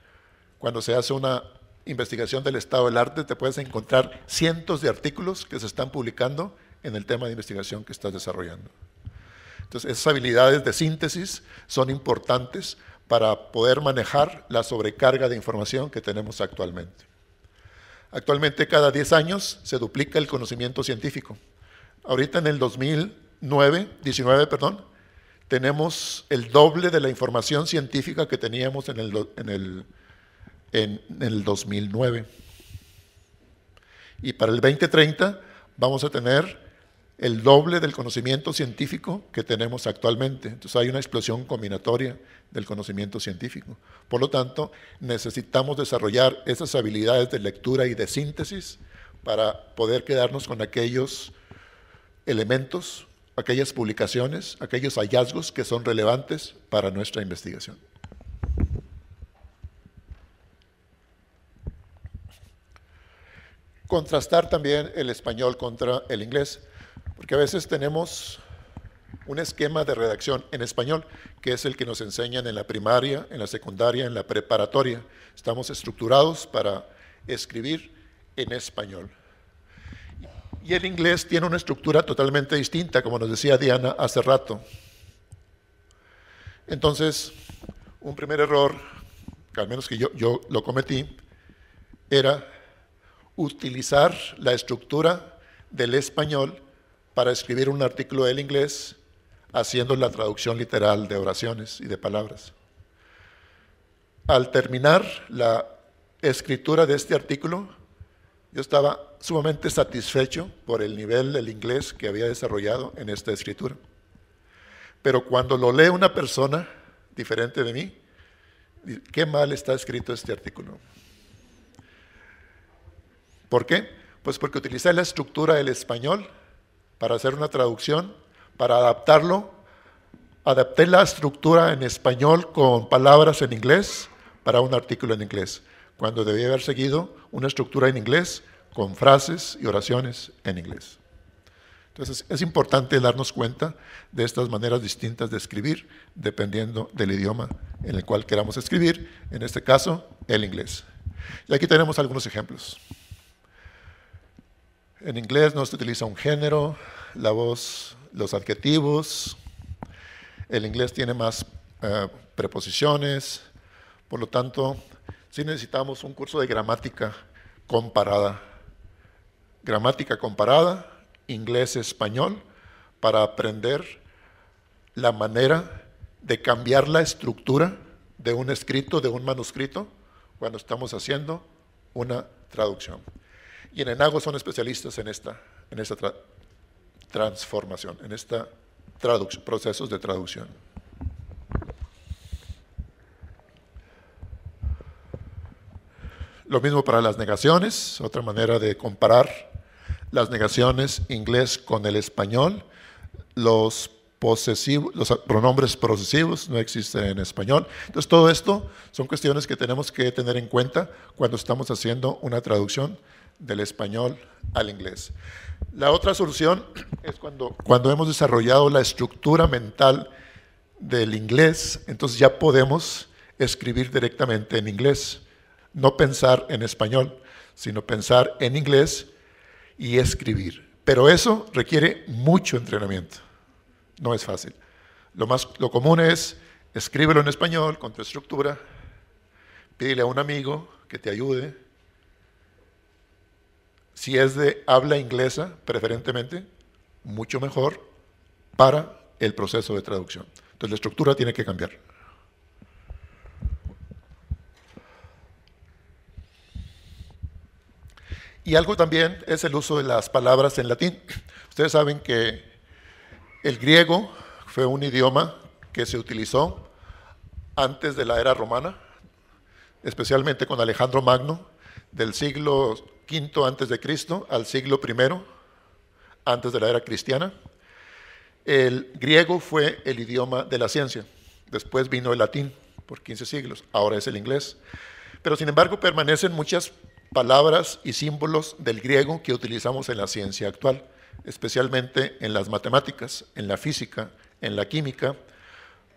Cuando se hace una investigación del estado del arte, te puedes encontrar cientos de artículos que se están publicando en el tema de investigación que estás desarrollando. Entonces, esas habilidades de síntesis son importantes para poder manejar la sobrecarga de información que tenemos actualmente. Actualmente, cada 10 años se duplica el conocimiento científico. Ahorita en el 2009, 19, perdón, tenemos el doble de la información científica que teníamos en el, en en el 2009. Y para el 2030 vamos a tener el doble del conocimiento científico que tenemos actualmente. Entonces hay una explosión combinatoria del conocimiento científico. Por lo tanto, necesitamos desarrollar esas habilidades de lectura y de síntesis para poder quedarnos con aquellos elementos, aquellas publicaciones, aquellos hallazgos que son relevantes para nuestra investigación. Contrastar también el español contra el inglés. Porque a veces tenemos un esquema de redacción en español, que es el que nos enseñan en la primaria, en la secundaria, en la preparatoria. Estamos estructurados para escribir en español. Y el inglés tiene una estructura totalmente distinta, como nos decía Diana hace rato. Entonces, un primer error, que al menos que yo, yo lo cometí, era utilizar la estructura del español para escribir un artículo del inglés haciendo la traducción literal de oraciones y de palabras. Al terminar la escritura de este artículo, yo estaba sumamente satisfecho por el nivel del inglés que había desarrollado en esta escritura. Pero cuando lo lee una persona diferente de mí, qué mal está escrito este artículo. ¿Por qué? Pues porque utilicé la estructura del español para hacer una traducción, para adaptarlo. Adapté la estructura en español con palabras en inglés para un artículo en inglés, cuando debía haber seguido una estructura en inglés con frases y oraciones en inglés. Entonces es importante darnos cuenta de estas maneras distintas de escribir dependiendo del idioma en el cual queramos escribir, en este caso el inglés. Y aquí tenemos algunos ejemplos. En inglés no se utiliza un género, la voz, los adjetivos. El inglés tiene más eh, preposiciones. Por lo tanto, sí necesitamos un curso de gramática comparada. Gramática comparada, inglés-español, para aprender la manera de cambiar la estructura de un escrito, de un manuscrito, cuando estamos haciendo una traducción. Y en Enago son especialistas en esta, en esta transformación, en esta procesos de traducción. Lo mismo para las negaciones, otra manera de comparar las negaciones inglés con el español. Los, posesivos, los pronombres posesivos no existen en español. Entonces todo esto son cuestiones que tenemos que tener en cuenta cuando estamos haciendo una traducción del español al inglés. La otra solución es cuando, cuando hemos desarrollado la estructura mental del inglés, entonces ya podemos escribir directamente en inglés, no pensar en español, sino pensar en inglés y escribir. Pero eso requiere mucho entrenamiento, no es fácil. Lo, más, lo común es escríbelo en español con tu estructura, pídele a un amigo que te ayude, si es de habla inglesa, preferentemente, mucho mejor para el proceso de traducción. Entonces la estructura tiene que cambiar. Y algo también es el uso de las palabras en latín. Ustedes saben que el griego fue un idioma que se utilizó antes de la era romana, especialmente con Alejandro Magno, del siglo quinto antes de Cristo al siglo primero antes de la era cristiana. El griego fue el idioma de la ciencia. Después vino el latín por 15 siglos. Ahora es el inglés. Pero sin embargo permanecen muchas palabras y símbolos del griego que utilizamos en la ciencia actual, especialmente en las matemáticas, en la física, en la química.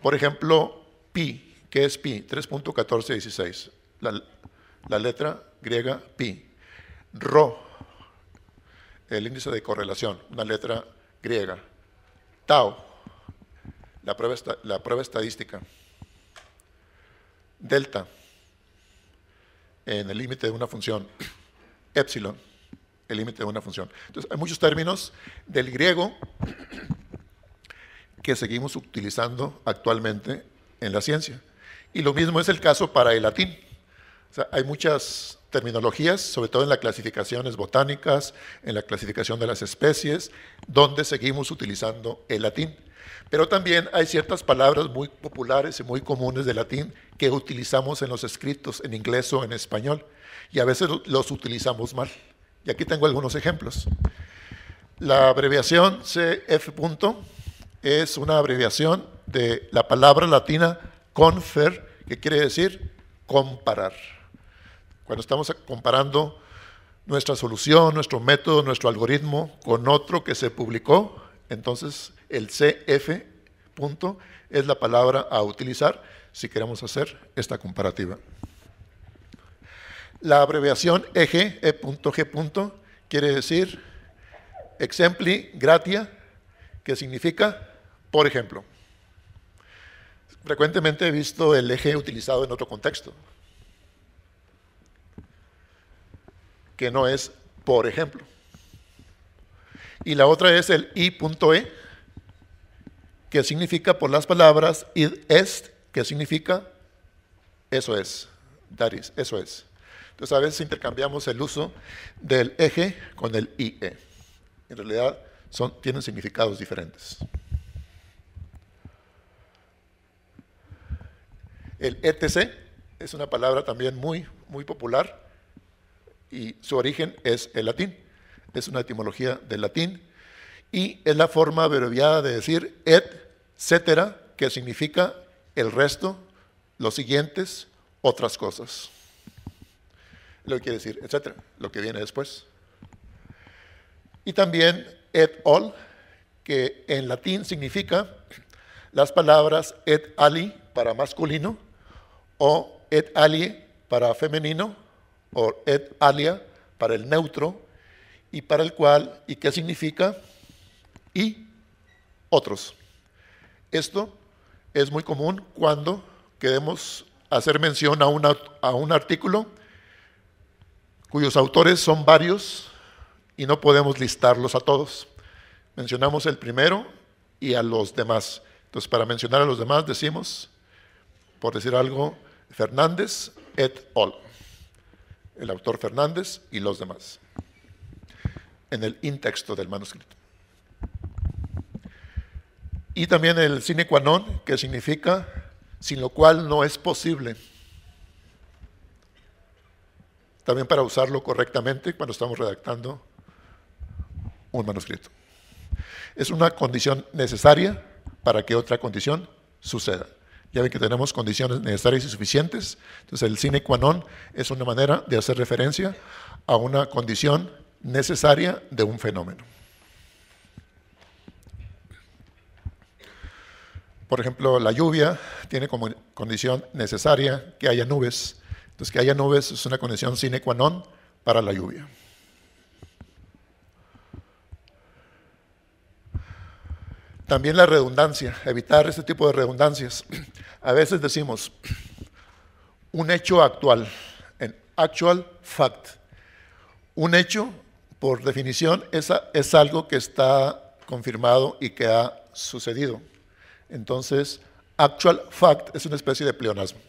Por ejemplo, pi, ¿qué es pi? 3.1416, la, la letra griega pi. Rho, el índice de correlación, una letra griega. Tau, la prueba, la prueba estadística. Delta, en el límite de una función. Epsilon, el límite de una función. Entonces, hay muchos términos del griego que seguimos utilizando actualmente en la ciencia. Y lo mismo es el caso para el latín. O sea, hay muchas terminologías, sobre todo en las clasificaciones botánicas, en la clasificación de las especies, donde seguimos utilizando el latín. Pero también hay ciertas palabras muy populares y muy comunes del latín que utilizamos en los escritos en inglés o en español, y a veces los utilizamos mal. Y aquí tengo algunos ejemplos. La abreviación CF. es una abreviación de la palabra latina confer, que quiere decir comparar cuando estamos comparando nuestra solución, nuestro método, nuestro algoritmo con otro que se publicó, entonces el CF punto es la palabra a utilizar si queremos hacer esta comparativa. La abreviación EG, e punto quiere decir exempli gratia, que significa por ejemplo. Frecuentemente he visto el eje utilizado en otro contexto. que no es por ejemplo. Y la otra es el i.e, que significa por las palabras id est, que significa eso es, that eso es. Entonces a veces intercambiamos el uso del eje con el IE. En realidad son, tienen significados diferentes. El ETC es una palabra también muy, muy popular y su origen es el latín. Es una etimología del latín y es la forma abreviada de decir et cetera, que significa el resto, los siguientes, otras cosas. Lo que quiere decir etcétera, lo que viene después. Y también et all, que en latín significa las palabras et ali para masculino o et alie para femenino o et alia para el neutro y para el cual y qué significa y otros. Esto es muy común cuando queremos hacer mención a, una, a un artículo cuyos autores son varios y no podemos listarlos a todos. Mencionamos el primero y a los demás. Entonces, para mencionar a los demás decimos, por decir algo, Fernández et al el autor Fernández y los demás, en el texto del manuscrito. Y también el sine qua non, que significa sin lo cual no es posible. También para usarlo correctamente cuando estamos redactando un manuscrito. Es una condición necesaria para que otra condición suceda. Ya ven que tenemos condiciones necesarias y suficientes. Entonces el sine qua non es una manera de hacer referencia a una condición necesaria de un fenómeno. Por ejemplo, la lluvia tiene como condición necesaria que haya nubes. Entonces, que haya nubes es una condición sine qua non para la lluvia. También la redundancia, evitar este tipo de redundancias. A veces decimos un hecho actual, en actual fact. Un hecho, por definición, es, es algo que está confirmado y que ha sucedido. Entonces, actual fact es una especie de pleonasmo.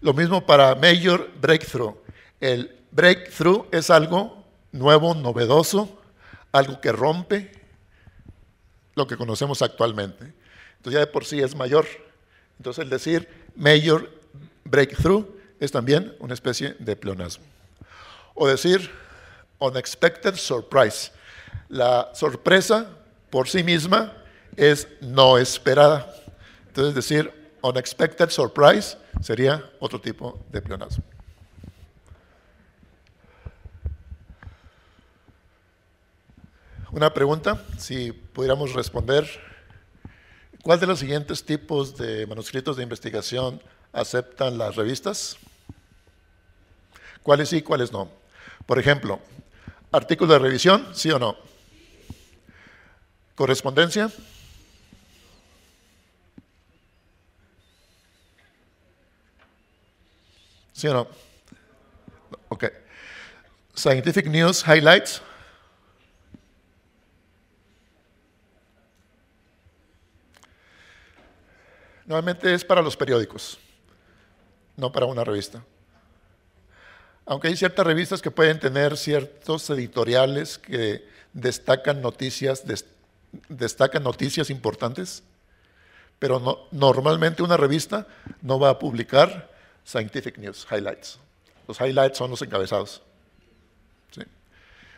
Lo mismo para major breakthrough. El breakthrough es algo nuevo, novedoso, algo que rompe, lo que conocemos actualmente. Entonces ya de por sí es mayor. Entonces el decir major breakthrough es también una especie de pleonasmo. O decir unexpected surprise. La sorpresa por sí misma es no esperada. Entonces decir unexpected surprise sería otro tipo de pleonasmo. Una pregunta, si pudiéramos responder. ¿Cuál de los siguientes tipos de manuscritos de investigación aceptan las revistas? ¿Cuáles sí, cuáles no? Por ejemplo, artículo de revisión, sí o no. Correspondencia. ¿Sí o no? Ok. Scientific News Highlights. Normalmente es para los periódicos, no para una revista. Aunque hay ciertas revistas que pueden tener ciertos editoriales que destacan noticias, destacan noticias importantes, pero normalmente una revista no va a publicar Scientific News Highlights. Los highlights son los encabezados. ¿sí?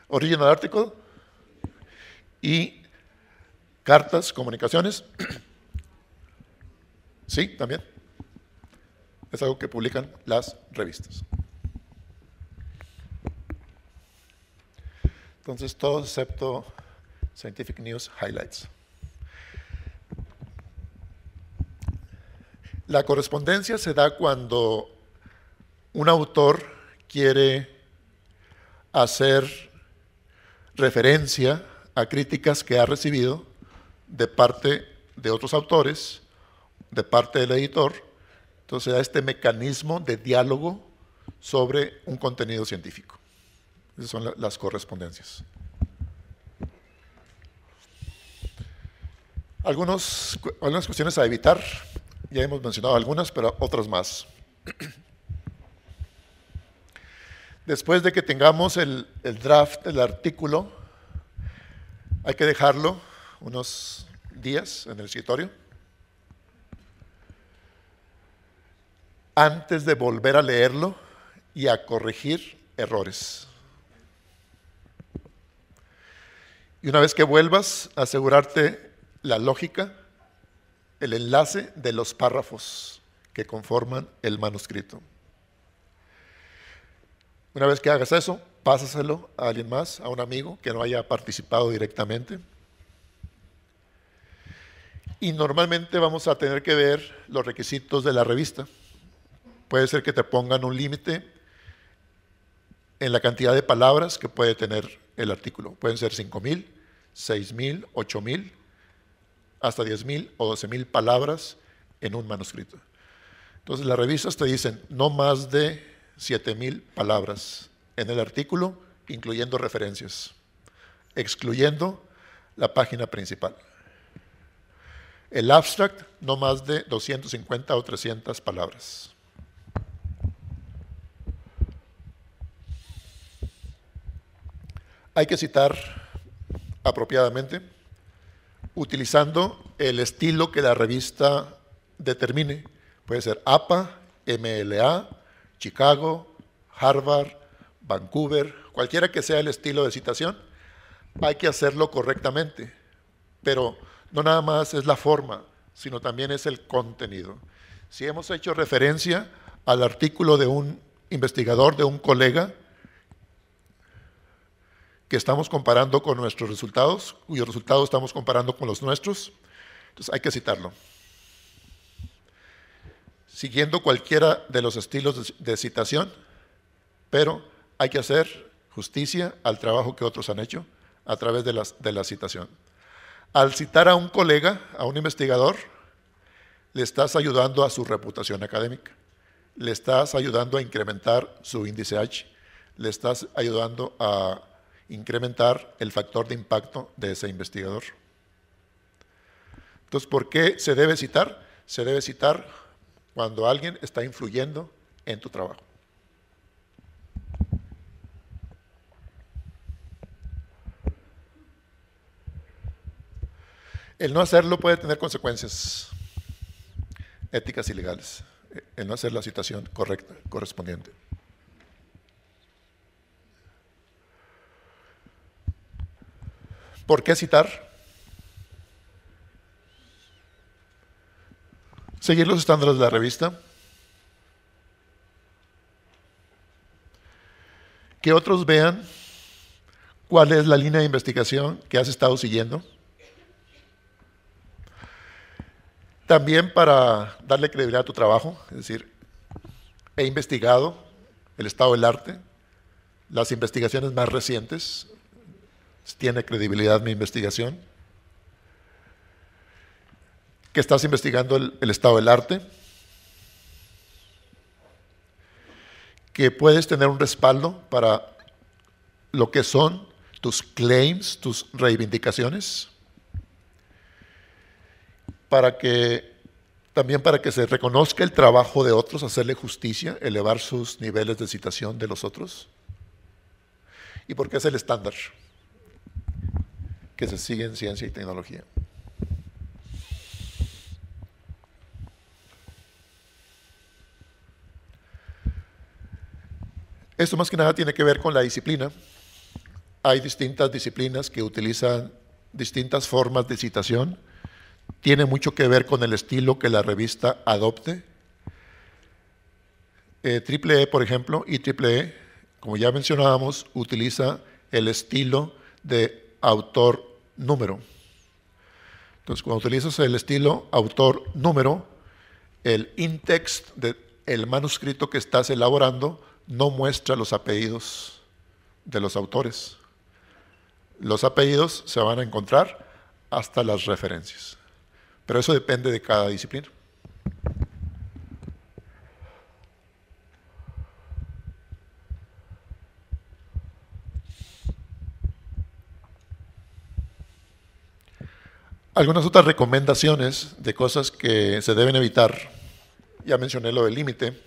Original article y cartas, comunicaciones. Sí, también. Es algo que publican las revistas. Entonces, todo excepto Scientific News Highlights. La correspondencia se da cuando un autor quiere hacer referencia a críticas que ha recibido de parte de otros autores de parte del editor, entonces a este mecanismo de diálogo sobre un contenido científico. Esas son las correspondencias. Algunos, algunas cuestiones a evitar, ya hemos mencionado algunas, pero otras más. Después de que tengamos el, draft el artículo, hay que dejarlo unos días en el escritorio antes de volver a leerlo y a corregir errores. Y una vez que vuelvas, asegurarte la lógica, el enlace de los párrafos que conforman el manuscrito. Una vez que hagas eso, pásaselo a alguien más, a un amigo que no haya participado directamente. Y normalmente vamos a tener que ver los requisitos de la revista. Puede ser que te pongan un límite en la cantidad de palabras que puede tener el artículo. Pueden ser 5.000, 6.000, 8.000, hasta 10.000 o 12.000 palabras en un manuscrito. Entonces las revistas te dicen no más de 7.000 palabras en el artículo, incluyendo referencias, excluyendo la página principal. El abstract no más de 250 o 300 palabras. Hay que citar apropiadamente, utilizando el estilo que la revista determine. Puede ser APA, MLA, Chicago, Harvard, Vancouver, cualquiera que sea el estilo de citación, hay que hacerlo correctamente. Pero no nada más es la forma, sino también es el contenido. Si hemos hecho referencia al artículo de un investigador, de un colega, que estamos comparando con nuestros resultados, cuyos resultados estamos comparando con los nuestros. Entonces hay que citarlo. Siguiendo cualquiera de los estilos de citación, pero hay que hacer justicia al trabajo que otros han hecho a través de, las, de la citación. Al citar a un colega, a un investigador, le estás ayudando a su reputación académica, le estás ayudando a incrementar su índice H, le estás ayudando a incrementar el factor de impacto de ese investigador. Entonces, ¿por qué se debe citar? Se debe citar cuando alguien está influyendo en tu trabajo. El no hacerlo puede tener consecuencias éticas y legales, eh, el no hacer la citación correcta, correspondiente. ¿Por qué citar? Seguir los estándares de la revista. Que otros vean cuál es la línea de investigación que has estado siguiendo. También para darle credibilidad a tu trabajo, es decir, he investigado el estado del arte, las investigaciones más recientes, ¿Tiene credibilidad mi investigación? ¿Que estás investigando el, estado del arte? ¿Que puedes tener un respaldo para lo que son tus claims, tus reivindicaciones? Para que también para que se reconozca el trabajo de otros, hacerle justicia, elevar sus niveles de citación de los otros. Y porque es el estándar que se sigue en ciencia y tecnología. Esto más que nada tiene que ver con la disciplina. Hay distintas disciplinas que utilizan distintas formas de citación. Tiene mucho que ver con el estilo que la revista adopte. Eh, triple E, por ejemplo, y Triple E, como ya mencionábamos, utiliza el estilo de autor número. Entonces, cuando utilizas el estilo autor número, el in-text del manuscrito que estás elaborando no muestra los apellidos de los autores. Los apellidos se van a encontrar hasta las referencias. Pero eso depende de cada disciplina. Algunas otras recomendaciones de cosas que se deben evitar. Ya mencioné lo del límite,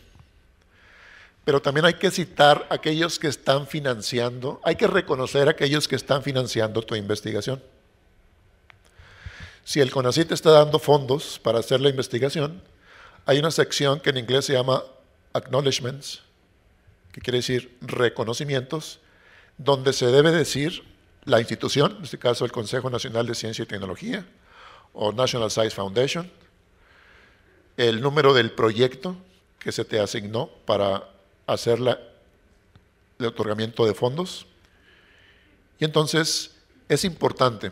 pero también hay que citar a aquellos que están financiando, hay que reconocer a aquellos que están financiando tu investigación. Si el CONACYT está dando fondos para hacer la investigación, hay una sección que en inglés se llama acknowledgements, que quiere decir reconocimientos, donde se debe decir la institución, en este caso el Consejo Nacional de Ciencia y Tecnología, o National Science Foundation, el número del proyecto que se te asignó para hacer el otorgamiento de fondos. Y entonces es importante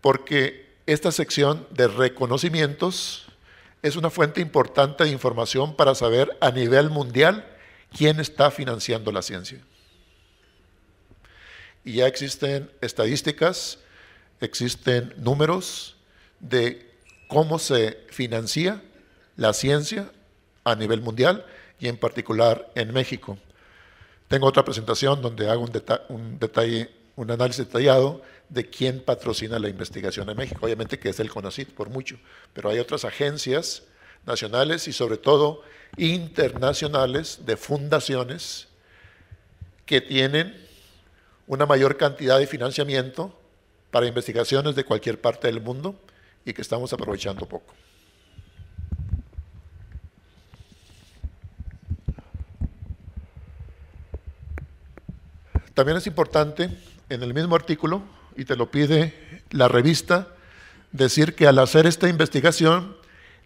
porque esta sección de reconocimientos es una fuente importante de información para saber a nivel mundial quién está financiando la ciencia. Y ya existen estadísticas, existen números de cómo se financia la ciencia a nivel mundial y en particular en México. Tengo otra presentación donde hago un, detalle, un análisis detallado de quién patrocina la investigación en México. Obviamente que es el CONACYT por mucho, pero hay otras agencias nacionales y sobre todo internacionales de fundaciones que tienen una mayor cantidad de financiamiento para investigaciones de cualquier parte del mundo y que estamos aprovechando poco. También es importante, en el mismo artículo, y te lo pide la revista, decir que al hacer esta investigación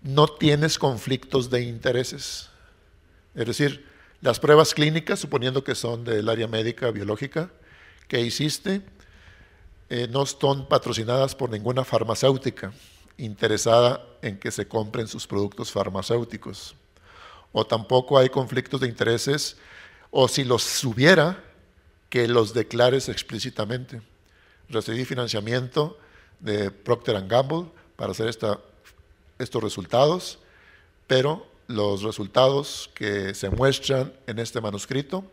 no tienes conflictos de intereses. Es decir, las pruebas clínicas, suponiendo que son del área médica, biológica, que hiciste eh, no son patrocinadas por ninguna farmacéutica interesada en que se compren sus productos farmacéuticos. O tampoco hay conflictos de intereses, o si los hubiera, que los declares explícitamente. Recibí financiamiento de Procter Gamble para hacer esta, estos resultados, pero los resultados que se muestran en este manuscrito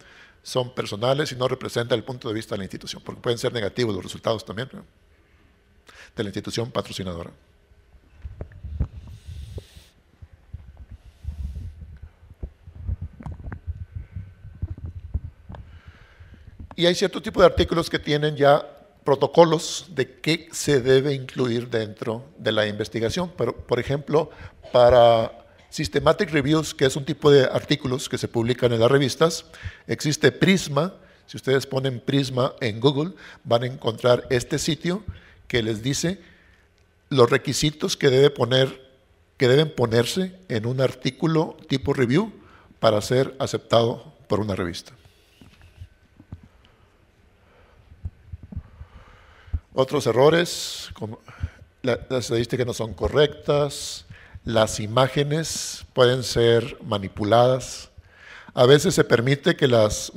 son personales y no representan el punto de vista de la institución, porque pueden ser negativos los resultados también de la institución patrocinadora. Y hay cierto tipo de artículos que tienen ya protocolos de qué se debe incluir dentro de la investigación. Pero, por ejemplo, para Systematic Reviews, que es un tipo de artículos que se publican en las revistas. Existe Prisma. Si ustedes ponen Prisma en Google, van a encontrar este sitio que les dice los requisitos que, debe poner, que deben ponerse en un artículo tipo review para ser aceptado por una revista. Otros errores, como las estadísticas no son correctas, las imágenes pueden ser manipuladas. A veces se permite que las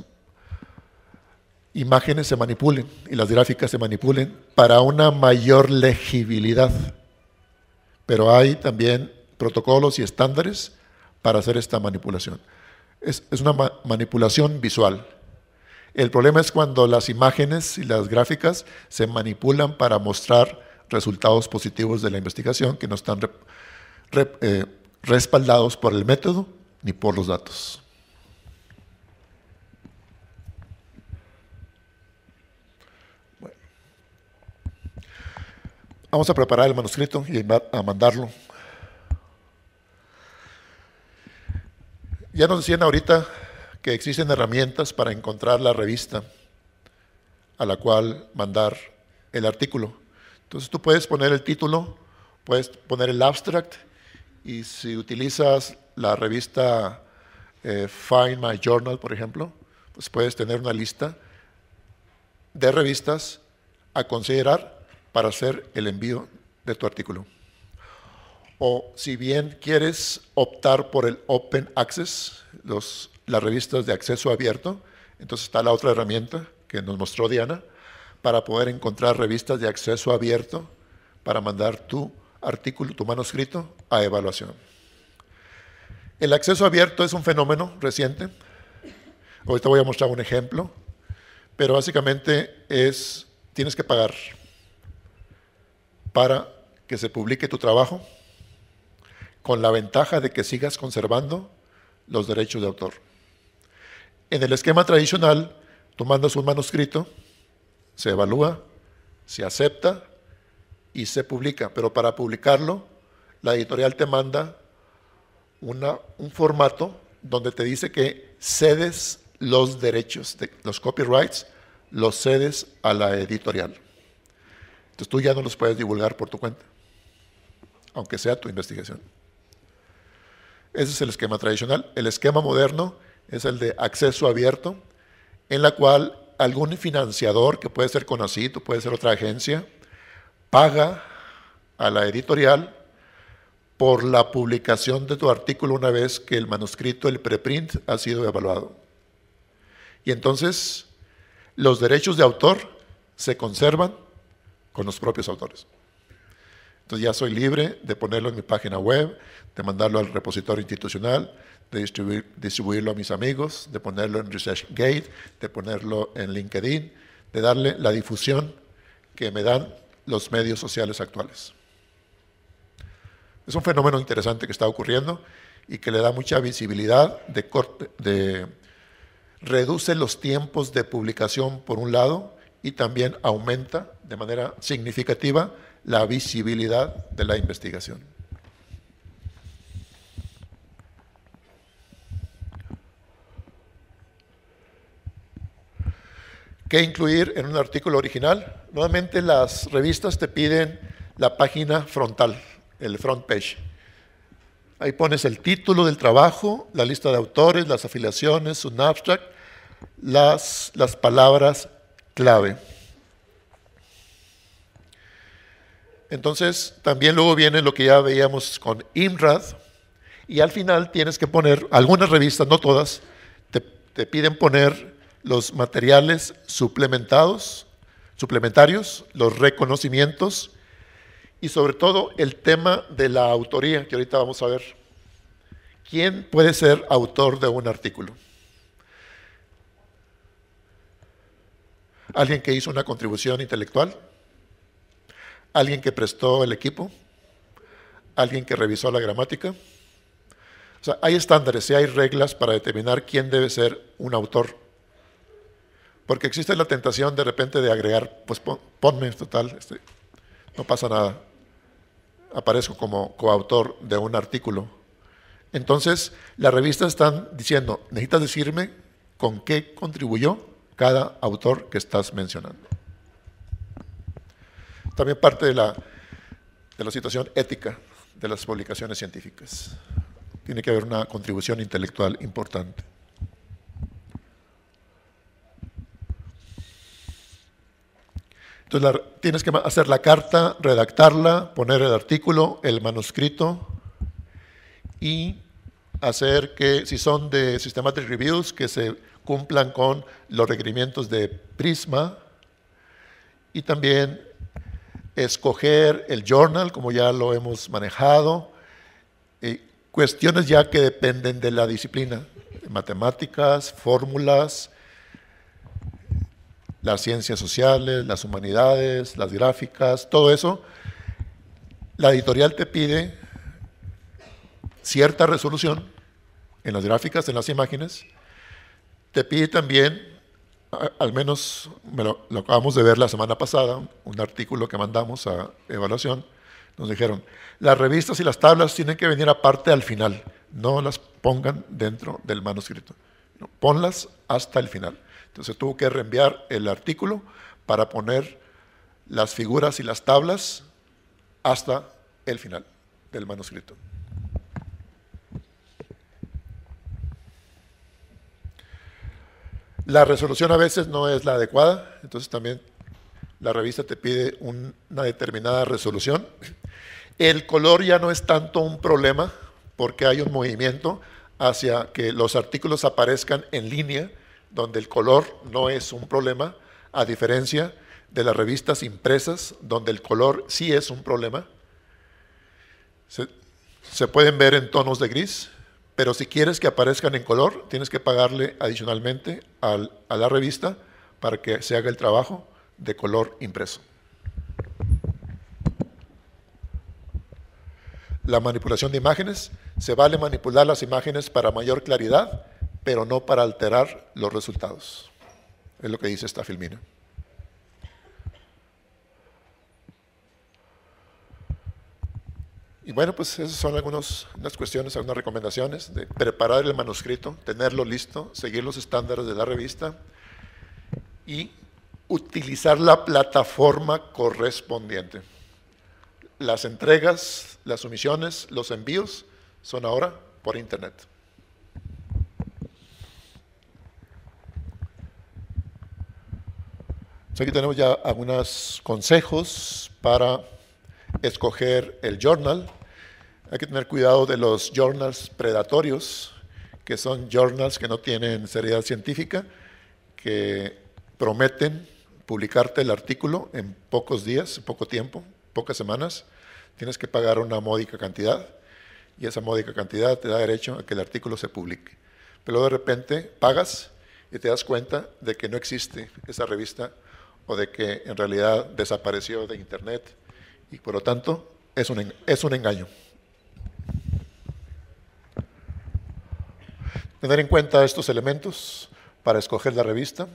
imágenes se manipulen y las gráficas se manipulen para una mayor legibilidad. Pero hay también protocolos y estándares para hacer esta manipulación. Es, una manipulación visual. El problema es cuando las imágenes y las gráficas se manipulan para mostrar resultados positivos de la investigación que no están eh, respaldados por el método ni por los datos. Vamos a preparar el manuscrito y a mandarlo. Ya nos decían ahorita que existen herramientas para encontrar la revista a la cual mandar el artículo. Entonces tú puedes poner el título, puedes poner el abstract y si utilizas la revista eh, Find My Journal, por ejemplo, pues puedes tener una lista de revistas a considerar para hacer el envío de tu artículo. O si bien quieres optar por el Open Access, las revistas de acceso abierto, entonces está la otra herramienta que nos mostró Diana, para poder encontrar revistas de acceso abierto para mandar tu artículo, tu manuscrito a evaluación. El acceso abierto es un fenómeno reciente. Ahorita voy a mostrar un ejemplo, pero básicamente es, tienes que pagar para que se publique tu trabajo con la ventaja de que sigas conservando los derechos de autor. En el esquema tradicional, tú mandas un manuscrito, se evalúa, se acepta y se publica, pero para publicarlo la editorial te manda una, un formato donde te dice que cedes los derechos, los copyrights, los cedes a la editorial. Entonces tú ya no los puedes divulgar por tu cuenta, aunque sea tu investigación. Ese es el esquema tradicional. El esquema moderno es el de acceso abierto, en la cual algún financiador, que puede ser conocido puede ser otra agencia, paga a la editorial por la publicación de tu artículo una vez que el manuscrito, el preprint, ha sido evaluado. Y entonces los derechos de autor se conservan con los propios autores. Entonces ya soy libre de ponerlo en mi página web, de mandarlo al repositorio institucional, de distribuirlo a mis amigos, de ponerlo en ResearchGate, de ponerlo en LinkedIn, de darle la difusión que me dan los medios sociales actuales. Es un fenómeno interesante que está ocurriendo y que le da mucha visibilidad, reduce los tiempos de publicación por un lado y también aumenta de manera significativa la visibilidad de la investigación. ¿Qué incluir en un artículo original? Nuevamente las revistas te piden la página frontal, el front page. Ahí pones el título del trabajo, la lista de autores, las afiliaciones, un abstract, las, las palabras clave. Entonces, también luego viene lo que ya veíamos con IMRAD, y al final tienes que poner, algunas revistas, no todas, te, piden poner los materiales suplementados, suplementarios, los reconocimientos, y sobre todo el tema de la autoría, que ahorita vamos a ver. ¿Quién puede ser autor de un artículo? ¿Alguien que hizo una contribución intelectual? ¿Alguien que prestó el equipo? ¿Alguien que revisó la gramática? O sea, hay estándares y hay reglas para determinar quién debe ser un autor. Porque existe la tentación de repente de agregar, pues ponme, total, este, no pasa nada aparezco como coautor de un artículo. Entonces, las revistas están diciendo, necesitas decirme con qué contribuyó cada autor que estás mencionando. También parte de la, de la situación ética de las publicaciones científicas. Tiene que haber una contribución intelectual importante. Entonces tienes que hacer la carta, redactarla, poner el artículo, el manuscrito y hacer que, si son de systematic reviews, que se cumplan con los requerimientos de Prisma y también escoger el journal, como ya lo hemos manejado, cuestiones ya que dependen de la disciplina, matemáticas, fórmulas, las ciencias sociales, las humanidades, las gráficas, todo eso, la editorial te pide cierta resolución en las gráficas, en las imágenes, te pide también, al menos lo, lo, acabamos de ver la semana pasada, un artículo que mandamos a evaluación, nos dijeron, las revistas y las tablas tienen que venir aparte al final, no las pongan dentro del manuscrito, ponlas hasta el final. Entonces tuvo que reenviar el artículo para poner las figuras y las tablas hasta el final del manuscrito. La resolución a veces no es la adecuada, entonces también la revista te pide una determinada resolución. El color ya no es tanto un problema porque hay un movimiento hacia que los artículos aparezcan en línea, donde el color no es un problema, a diferencia de las revistas impresas, donde el color sí es un problema. Se, pueden ver en tonos de gris, pero si quieres que aparezcan en color, tienes que pagarle adicionalmente a la revista para que se haga el trabajo de color impreso. La manipulación de imágenes. Se vale manipular las imágenes para mayor claridad pero no para alterar los resultados. Es lo que dice esta filmina. Y bueno, pues esas son algunas cuestiones, algunas recomendaciones de preparar el manuscrito, tenerlo listo, seguir los estándares de la revista y utilizar la plataforma correspondiente. Las entregas, las sumisiones, los envíos son ahora por Internet. aquí tenemos ya algunos consejos para escoger el journal. Hay que tener cuidado de los journals predatorios, que son journals que no tienen seriedad científica, que prometen publicarte el artículo en pocos días, poco tiempo, pocas semanas. Tienes que pagar una módica cantidad y esa módica cantidad te da derecho a que el artículo se publique. Pero de repente pagas y te das cuenta de que no existe esa revista o de que en realidad desapareció de Internet y por lo tanto es un, es un engaño. Tener en cuenta estos elementos para escoger la revista.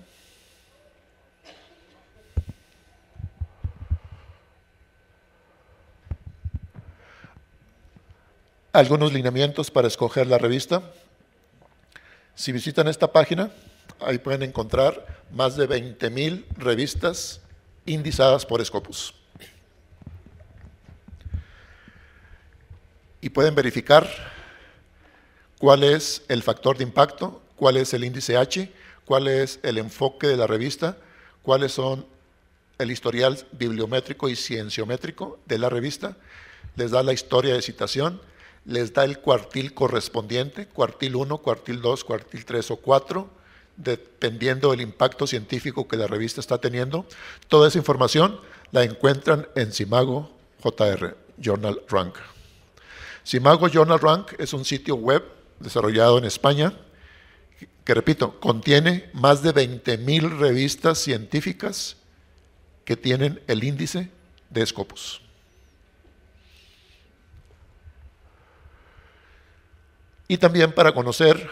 Algunos lineamientos para escoger la revista. Si visitan esta página, Ahí pueden encontrar más de 20.000 revistas indizadas por Scopus. Y pueden verificar cuál es el factor de impacto, cuál es el índice H, cuál es el enfoque de la revista, cuáles son el historial bibliométrico y cienciométrico de la revista, les da la historia de citación, les da el cuartil correspondiente, cuartil 1, cuartil 2, cuartil 3 o 4, dependiendo del impacto científico que la revista está teniendo. Toda esa información la encuentran en Simago JR, Journal Rank. Simago Journal Rank es un sitio web desarrollado en España que, repito, contiene más de 20.000 revistas científicas que tienen el índice de Scopus. Y también para conocer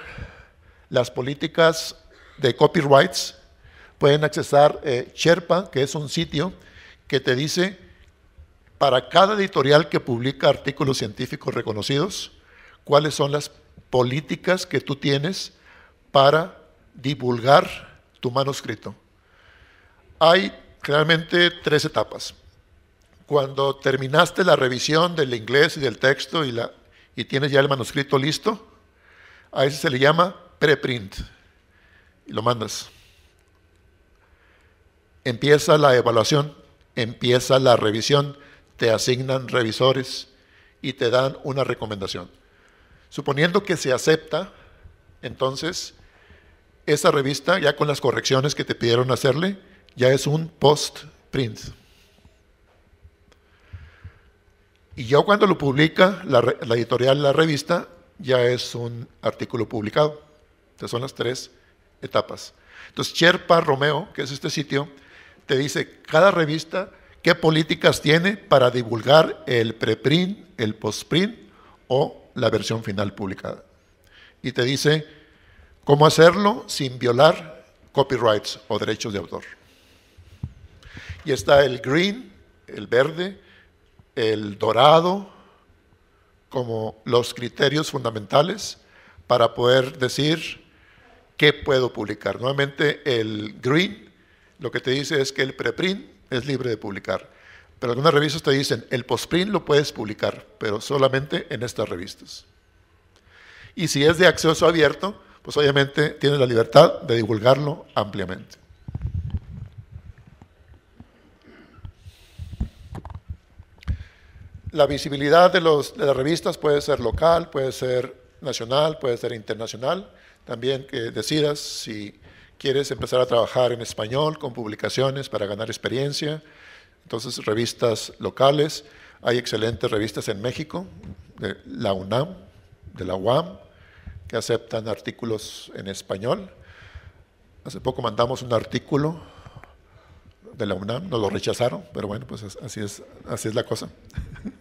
las políticas de copyrights, pueden accesar a eh, Sherpa, que es un sitio que te dice para cada editorial que publica artículos científicos reconocidos, cuáles son las políticas que tú tienes para divulgar tu manuscrito. Hay realmente tres etapas. Cuando terminaste la revisión del inglés y del texto y, la, y tienes ya el manuscrito listo, a eso se le llama preprint y lo mandas. Empieza la evaluación, empieza la revisión, te asignan revisores y te dan una recomendación. Suponiendo que se acepta, entonces, esa revista, ya con las correcciones que te pidieron hacerle, ya es un post-print. Y yo cuando lo publica la, editorial, la revista, ya es un artículo publicado. Estas son las tres etapas. Entonces, Cherpa Romeo, que es este sitio, te dice cada revista qué políticas tiene para divulgar el preprint, el postprint o la versión final publicada. Y te dice cómo hacerlo sin violar copyrights o derechos de autor. Y está el green, el verde, el dorado, como los criterios fundamentales para poder decir ¿Qué puedo publicar? Nuevamente, el green lo que te dice es que el preprint es libre de publicar. Pero algunas revistas te dicen, el postprint lo puedes publicar, pero solamente en estas revistas. Y si es de acceso abierto, pues obviamente tienes la libertad de divulgarlo ampliamente. La visibilidad de, de las revistas puede ser local, puede ser nacional, puede ser internacional. También que eh, decidas si quieres empezar a trabajar en español con publicaciones para ganar experiencia. Entonces, revistas locales. Hay excelentes revistas en México, de la UNAM, de la UAM, que aceptan artículos en español. Hace poco mandamos un artículo de la UNAM, nos lo rechazaron, pero bueno, pues así es, así es la cosa.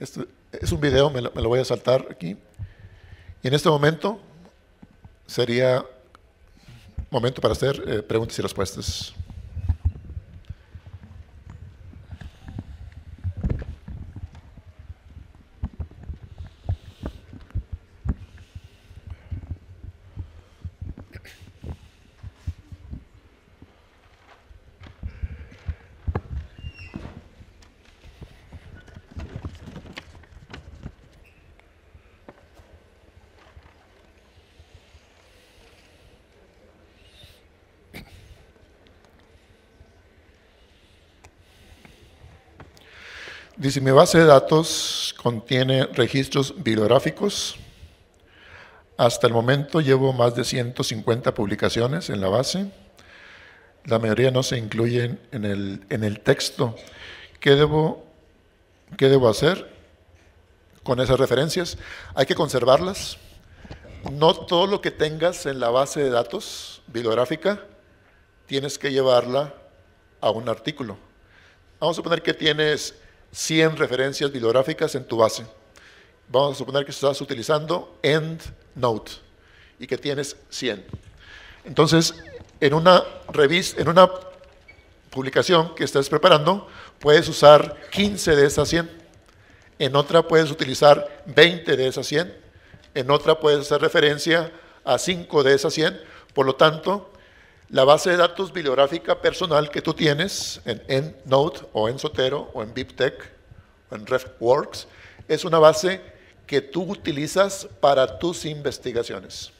es un video, me lo, voy a saltar aquí. Y en este momento sería momento para hacer eh, preguntas y respuestas. Dice, mi base de datos contiene registros bibliográficos. Hasta el momento llevo más de 150 publicaciones en la base. La mayoría no se incluyen en el, texto. ¿Qué debo, ¿Qué debo hacer con esas referencias? Hay que conservarlas. No todo lo que tengas en la base de datos bibliográfica tienes que llevarla a un artículo. Vamos a suponer que tienes 100 referencias bibliográficas en tu base. Vamos a suponer que estás utilizando EndNote y que tienes 100. Entonces, en una revista, en una publicación que estás preparando, puedes usar 15 de esas 100. En otra puedes utilizar 20 de esas 100. En otra puedes hacer referencia a 5 de esas 100. Por lo tanto, la base de datos bibliográfica personal que tú tienes en EndNote o en Sotero o en BibTech o en RefWorks es una base que tú utilizas para tus investigaciones,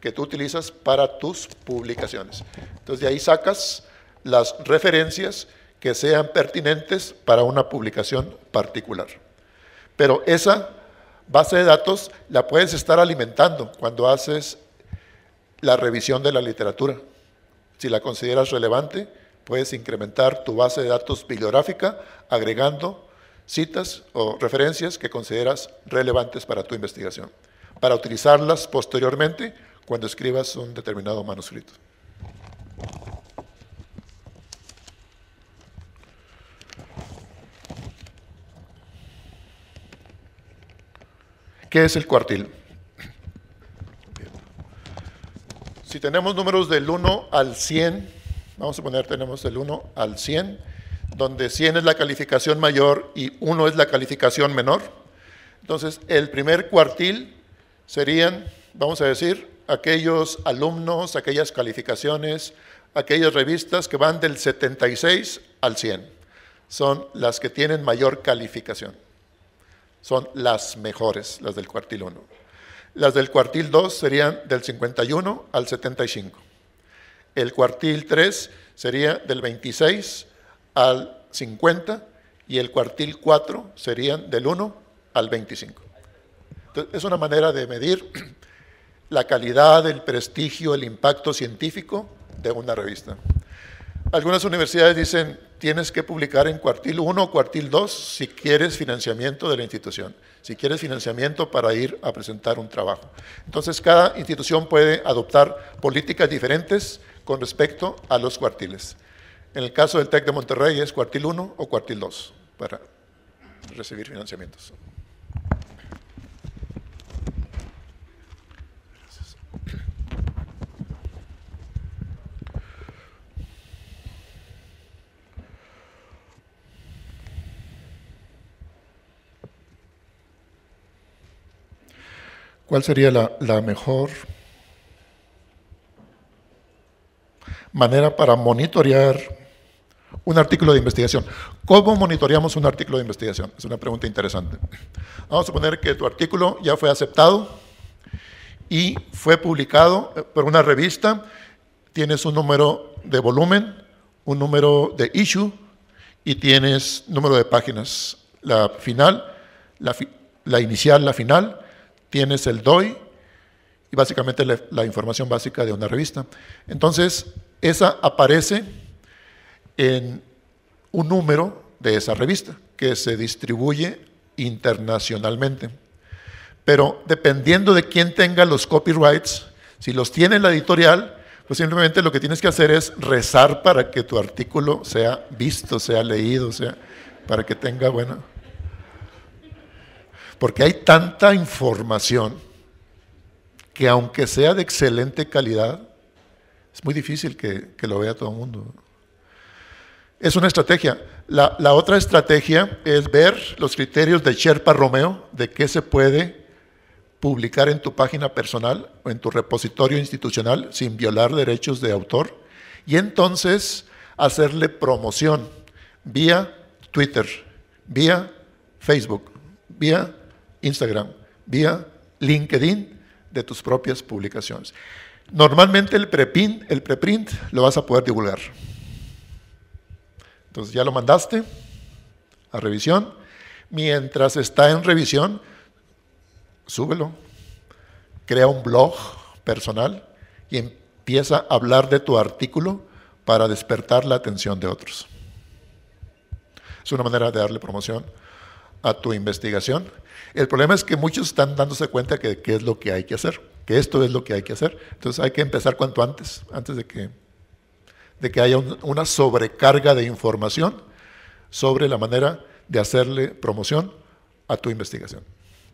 que tú utilizas para tus publicaciones. Entonces de ahí sacas las referencias que sean pertinentes para una publicación particular. Pero esa base de datos la puedes estar alimentando cuando haces la revisión de la literatura. Si la consideras relevante, puedes incrementar tu base de datos bibliográfica agregando citas o referencias que consideras relevantes para tu investigación, para utilizarlas posteriormente cuando escribas un determinado manuscrito. ¿Qué es el cuartil? Si tenemos números del 1 al 100, vamos a poner tenemos del 1 al 100, donde 100 es la calificación mayor y 1 es la calificación menor. Entonces, el primer cuartil serían, vamos a decir, aquellos alumnos, aquellas calificaciones, aquellas revistas que van del 76 al 100. Son las que tienen mayor calificación. Son las mejores, las del cuartil 1. Las del cuartil 2 serían del 51 al 75. El cuartil 3 sería del 26 al 50 y el cuartil 4 serían del 1 al 25. es una manera de medir la calidad, el prestigio, el impacto científico de una revista. Algunas universidades dicen, tienes que publicar en cuartil 1 o cuartil 2 si quieres financiamiento de la institución si quieres financiamiento para ir a presentar un trabajo. Entonces, cada institución puede adoptar políticas diferentes con respecto a los cuartiles. En el caso del TEC de Monterrey es cuartil 1 o cuartil 2 para recibir financiamientos. ¿Cuál sería la, la mejor manera para monitorear un artículo de investigación? ¿Cómo monitoreamos un artículo de investigación? Es una pregunta interesante. Vamos a suponer que tu artículo ya fue aceptado y fue publicado por una revista. Tienes un número de volumen, un número de issue y tienes número de páginas, la final, la, la inicial, la final, tienes el DOI y básicamente la, información básica de una revista. Entonces, esa aparece en un número de esa revista que se distribuye internacionalmente. Pero dependiendo de quién tenga los copyrights, si los tiene la editorial, pues simplemente lo que tienes que hacer es rezar para que tu artículo sea visto, sea leído, sea para que tenga bueno. Porque hay tanta información que aunque sea de excelente calidad, es muy difícil que, lo vea todo el mundo. Es una estrategia. La, otra estrategia es ver los criterios de Sherpa Romeo, de qué se puede publicar en tu página personal o en tu repositorio institucional sin violar derechos de autor, y entonces hacerle promoción vía Twitter, vía Facebook, vía Instagram, vía LinkedIn de tus propias publicaciones. Normalmente el preprint, el preprint lo vas a poder divulgar. Entonces ya lo mandaste a revisión. Mientras está en revisión, súbelo. Crea un blog personal y empieza a hablar de tu artículo para despertar la atención de otros. Es una manera de darle promoción a tu investigación el problema es que muchos están dándose cuenta que, qué es lo que hay que hacer, que esto es lo que hay que hacer. Entonces hay que empezar cuanto antes, antes de que, de que haya una sobrecarga de información sobre la manera de hacerle promoción a tu investigación.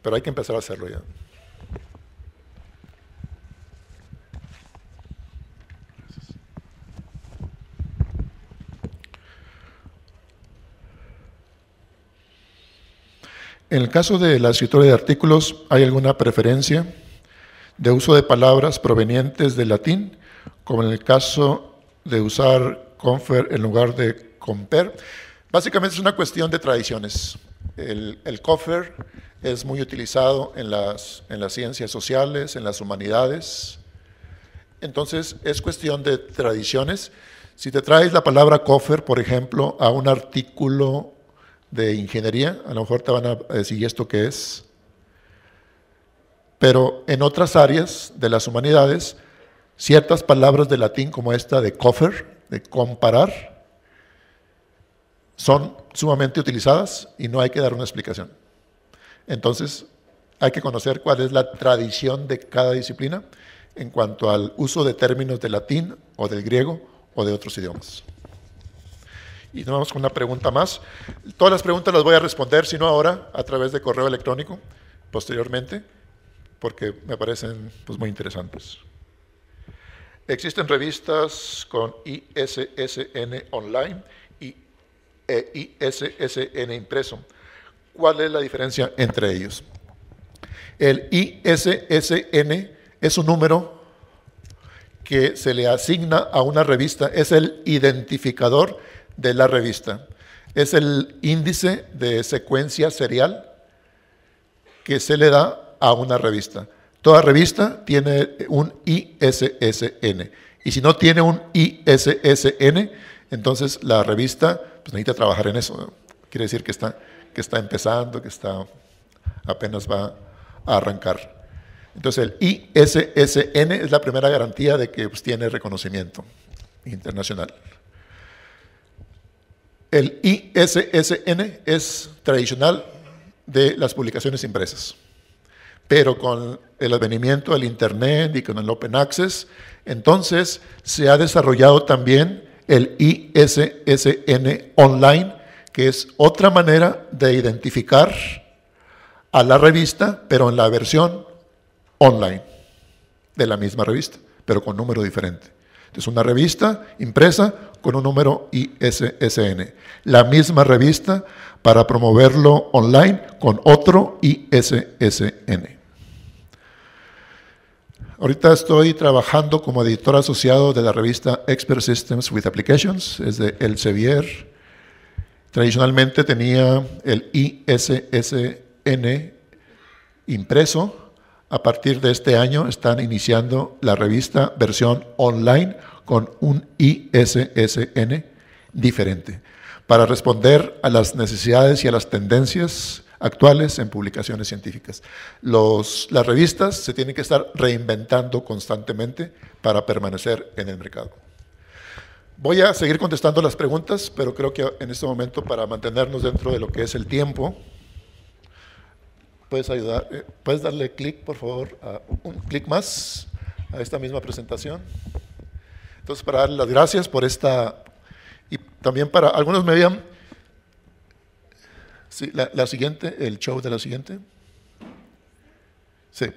Pero hay que empezar a hacerlo ya. En el caso de la escritura de artículos, ¿hay alguna preferencia de uso de palabras provenientes del latín, como en el caso de usar confer en lugar de compare? Básicamente es una cuestión de tradiciones. El, el es muy utilizado en las, en las ciencias sociales, en las humanidades. Entonces es cuestión de tradiciones. Si te traes la palabra cofer, por ejemplo, a un artículo de ingeniería, a lo mejor te van a decir esto qué es, pero en otras áreas de las humanidades, ciertas palabras de latín como esta de cofer, de comparar, son sumamente utilizadas y no hay que dar una explicación. Entonces, hay que conocer cuál es la tradición de cada disciplina en cuanto al uso de términos de latín o del griego o de otros idiomas. Y nos vamos con una pregunta más. Todas las preguntas las voy a responder, si no ahora, a través de correo electrónico, posteriormente, porque me parecen pues, muy interesantes. Existen revistas con ISSN online y e, ISSN impreso. ¿Cuál es la diferencia entre ellos? El ISSN es un número que se le asigna a una revista, es el identificador de la revista. Es el índice de secuencia serial que se le da a una revista. Toda revista tiene un ISSN. Y si no tiene un ISSN, entonces la revista pues, necesita trabajar en eso. Quiere decir que está, que está empezando, que está apenas va a arrancar. Entonces el ISSN es la primera garantía de que pues, tiene reconocimiento internacional. El ISSN es tradicional de las publicaciones impresas, pero con el advenimiento del Internet y con el Open Access, entonces se ha desarrollado también el ISSN online, que es otra manera de identificar a la revista, pero en la versión online de la misma revista, pero con número diferente. Es una revista impresa con un número ISSN. La misma revista para promoverlo online con otro ISSN. Ahorita estoy trabajando como editor asociado de la revista Expert Systems with Applications, es de Elsevier. Tradicionalmente tenía el ISSN impreso, a partir de este año están iniciando la revista versión online con un ISSN diferente para responder a las necesidades y a las tendencias actuales en publicaciones científicas. las revistas se tienen que estar reinventando constantemente para permanecer en el mercado. Voy a seguir contestando las preguntas, pero creo que en este momento, para mantenernos dentro de lo que es el tiempo, puedes ayudar, eh, puedes darle clic, por favor, a un clic más a esta misma presentación. Entonces, para darle las gracias por esta, y también para, algunos me habían, la, siguiente, el show de la siguiente. Sí.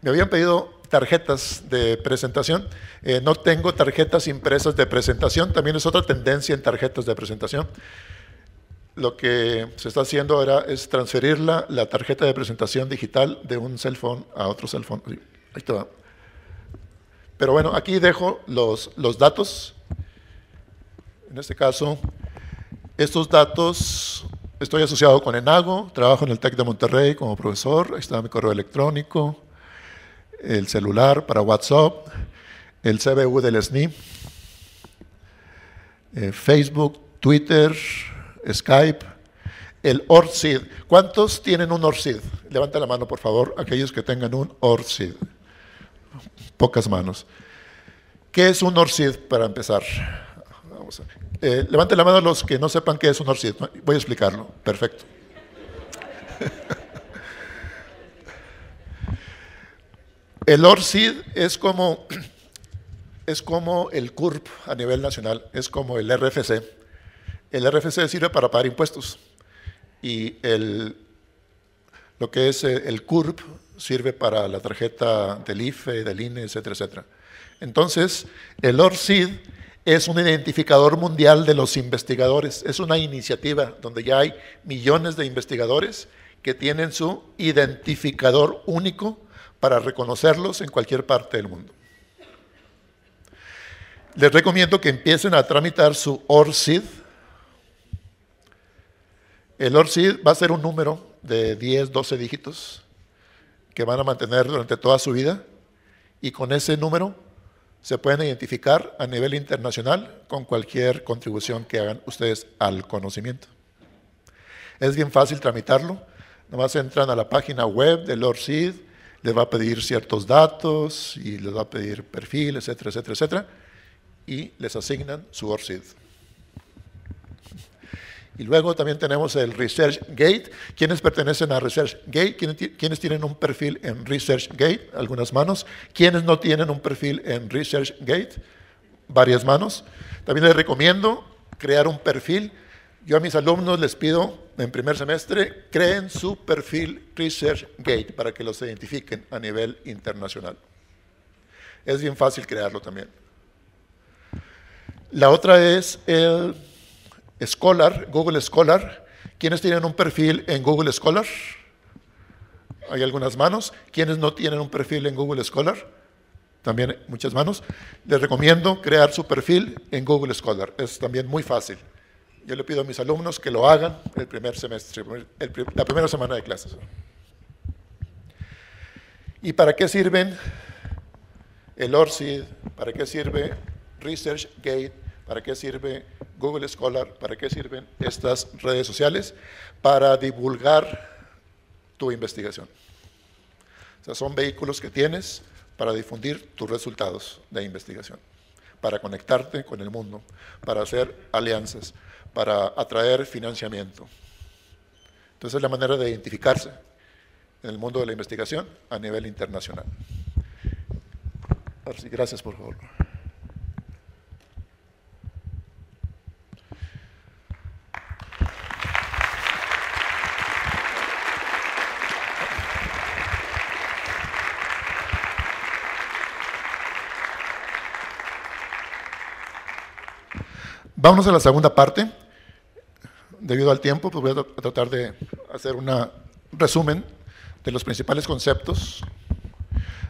Me habían pedido tarjetas de presentación. Eh, no tengo tarjetas impresas de presentación, también es otra tendencia en tarjetas de presentación lo que se está haciendo ahora es transferir la, tarjeta de presentación digital de un cell phone a otro cell phone. Ahí está. Pero bueno, aquí dejo los, datos. En este caso, estos datos, estoy asociado con Enago, trabajo en el TEC de Monterrey como profesor, está mi correo electrónico, el celular para WhatsApp, el CBU del SNI, eh, Facebook, Twitter, Skype, el ORCID. ¿Cuántos tienen un ORCID? Levanta la mano, por favor, aquellos que tengan un ORCID. Pocas manos. ¿Qué es un ORCID para empezar? Eh, Levante la mano los que no sepan qué es un ORCID. Voy a explicarlo. Perfecto. El ORCID es como, es como el CURP a nivel nacional, es como el RFC el RFC sirve para pagar impuestos y el, lo que es eh, el CURP sirve para la tarjeta del IFE, del INE, etcétera, etcétera. Entonces, el ORCID es un identificador mundial de los investigadores. Es una iniciativa donde ya hay millones de investigadores que tienen su identificador único para reconocerlos en cualquier parte del mundo. Les recomiendo que empiecen a tramitar su ORCID el ORSID va a ser un número de 10, 12 dígitos que van a mantener durante toda su vida y con ese número se pueden identificar a nivel internacional con cualquier contribución que hagan ustedes al conocimiento. Es bien fácil tramitarlo, nomás entran a la página web del ORSID, les va a pedir ciertos datos y les va a pedir perfil, etcétera, etcétera, etcétera, y les asignan su ORSID. Y luego también tenemos el ResearchGate. ¿Quiénes pertenecen a ResearchGate? ¿Quiénes tienen un perfil en ResearchGate? Algunas manos. ¿Quiénes no tienen un perfil en ResearchGate? Varias manos. También les recomiendo crear un perfil. Yo a mis alumnos les pido en primer semestre, creen su perfil gate para que los identifiquen a nivel internacional. Es bien fácil crearlo también. La otra es el Scholar, Google Scholar. ¿Quiénes tienen un perfil en Google Scholar? Hay algunas manos. ¿Quiénes no tienen un perfil en Google Scholar? También muchas manos. Les recomiendo crear su perfil en Google Scholar. Es también muy fácil. Yo le pido a mis alumnos que lo hagan el primer semestre, la primera semana de clases. ¿Y para qué sirven el ORCID? ¿Para qué sirve ResearchGate? ¿Para qué sirve Google Scholar? ¿Para qué sirven estas redes sociales? Para divulgar tu investigación. O sea, son vehículos que tienes para difundir tus resultados de investigación, para conectarte con el mundo, para hacer alianzas, para atraer financiamiento. Entonces es la manera de identificarse en el mundo de la investigación a nivel internacional. Gracias, por favor. Vámonos a la segunda parte. Debido al tiempo, pues voy a tratar de hacer un resumen de los principales conceptos.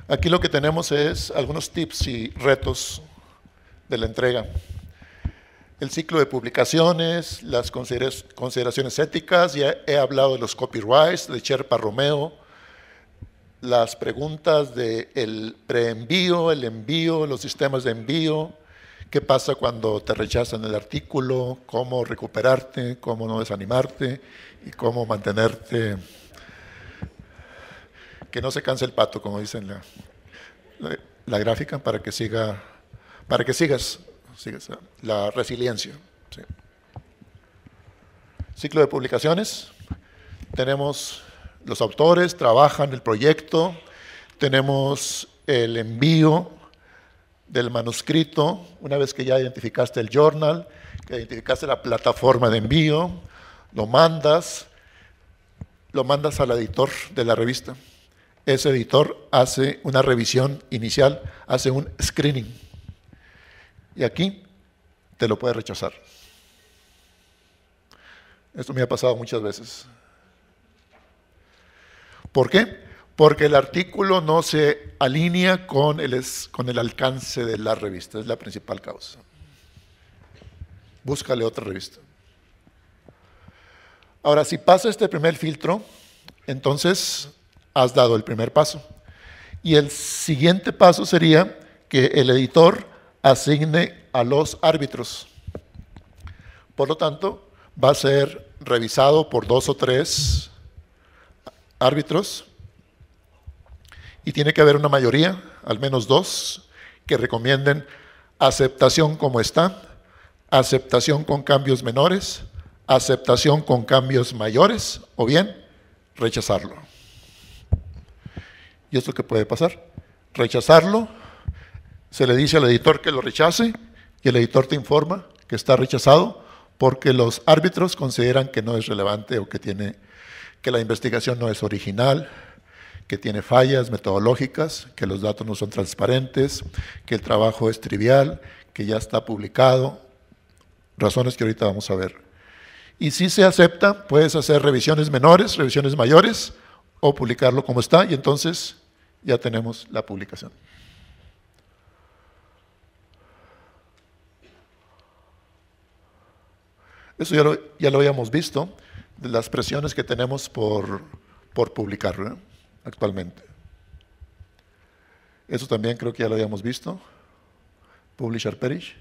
Aquí lo que tenemos es algunos tips y retos de la entrega. El ciclo de publicaciones, las consideraciones éticas, ya he hablado de los copyrights, de Sherpa Romeo, las preguntas del el preenvío, el envío, los sistemas de envío, qué pasa cuando te rechazan el artículo, cómo recuperarte, cómo no desanimarte y cómo mantenerte, que no se canse el pato, como dicen la, la, gráfica, para que, siga, para que sigas, la resiliencia. Ciclo de publicaciones. Tenemos los autores, trabajan el proyecto, tenemos el envío, del manuscrito, una vez que ya identificaste el journal, que identificaste la plataforma de envío, lo mandas, lo mandas al editor de la revista. Ese editor hace una revisión inicial, hace un screening. Y aquí te lo puede rechazar. Esto me ha pasado muchas veces. ¿Por qué? porque el artículo no se alinea con el, con el alcance de la revista, es la principal causa. Búscale otra revista. Ahora, si pasa este primer filtro, entonces has dado el primer paso. Y el siguiente paso sería que el editor asigne a los árbitros. Por lo tanto, va a ser revisado por dos o tres árbitros y tiene que haber una mayoría, al menos dos, que recomienden aceptación como está, aceptación con cambios menores, aceptación con cambios mayores o bien rechazarlo. ¿Y esto qué puede pasar? Rechazarlo, se le dice al editor que lo rechace y el editor te informa que está rechazado porque los árbitros consideran que no es relevante o que, tiene, que la investigación no es original, que tiene fallas metodológicas, que los datos no son transparentes, que el trabajo es trivial, que ya está publicado, razones que ahorita vamos a ver. Y si se acepta, puedes hacer revisiones menores, revisiones mayores, o publicarlo como está, y entonces ya tenemos la publicación. Eso ya lo, ya lo habíamos visto, las presiones que tenemos por, por publicarlo. ¿eh? actualmente. Eso también creo que ya lo habíamos visto. Publisher perish.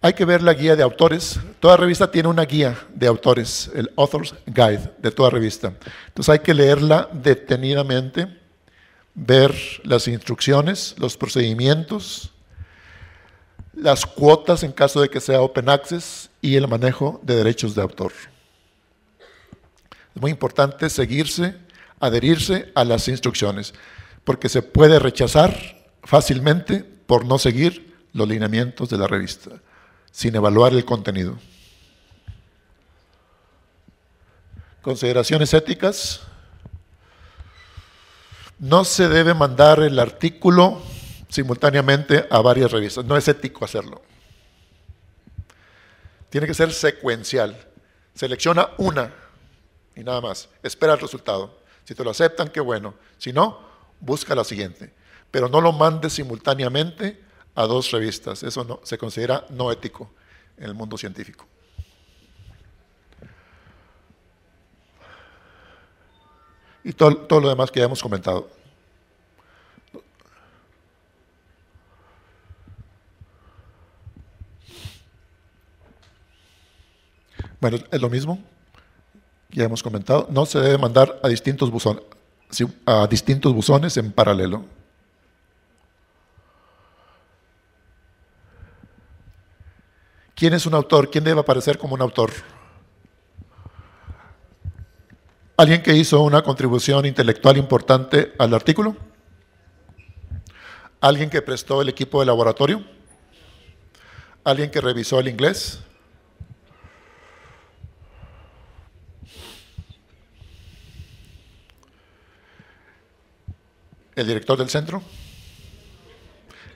Hay que ver la guía de autores. Toda revista tiene una guía de autores, el Author's Guide de toda revista. Entonces hay que leerla detenidamente, ver las instrucciones, los procedimientos, las cuotas en caso de que sea open access y el manejo de derechos de autor. Es muy importante seguirse, adherirse a las instrucciones, porque se puede rechazar fácilmente por no seguir los lineamientos de la revista, sin evaluar el contenido. Consideraciones éticas. No se debe mandar el artículo simultáneamente a varias revistas. No es ético hacerlo. Tiene que ser secuencial. Selecciona una y nada más. Espera el resultado. Si te lo aceptan, qué bueno. Si no, busca la siguiente. Pero no lo mandes simultáneamente a dos revistas. Eso no, se considera no ético en el mundo científico. Y todo, todo lo demás que ya hemos comentado. Bueno, es lo mismo, ya hemos comentado, no se debe mandar a distintos buzones, a distintos buzones en paralelo. ¿Quién es un autor? ¿Quién debe aparecer como un autor? ¿Alguien que hizo una contribución intelectual importante al artículo? ¿Alguien que prestó el equipo de laboratorio? ¿Alguien que revisó el inglés? el director del centro,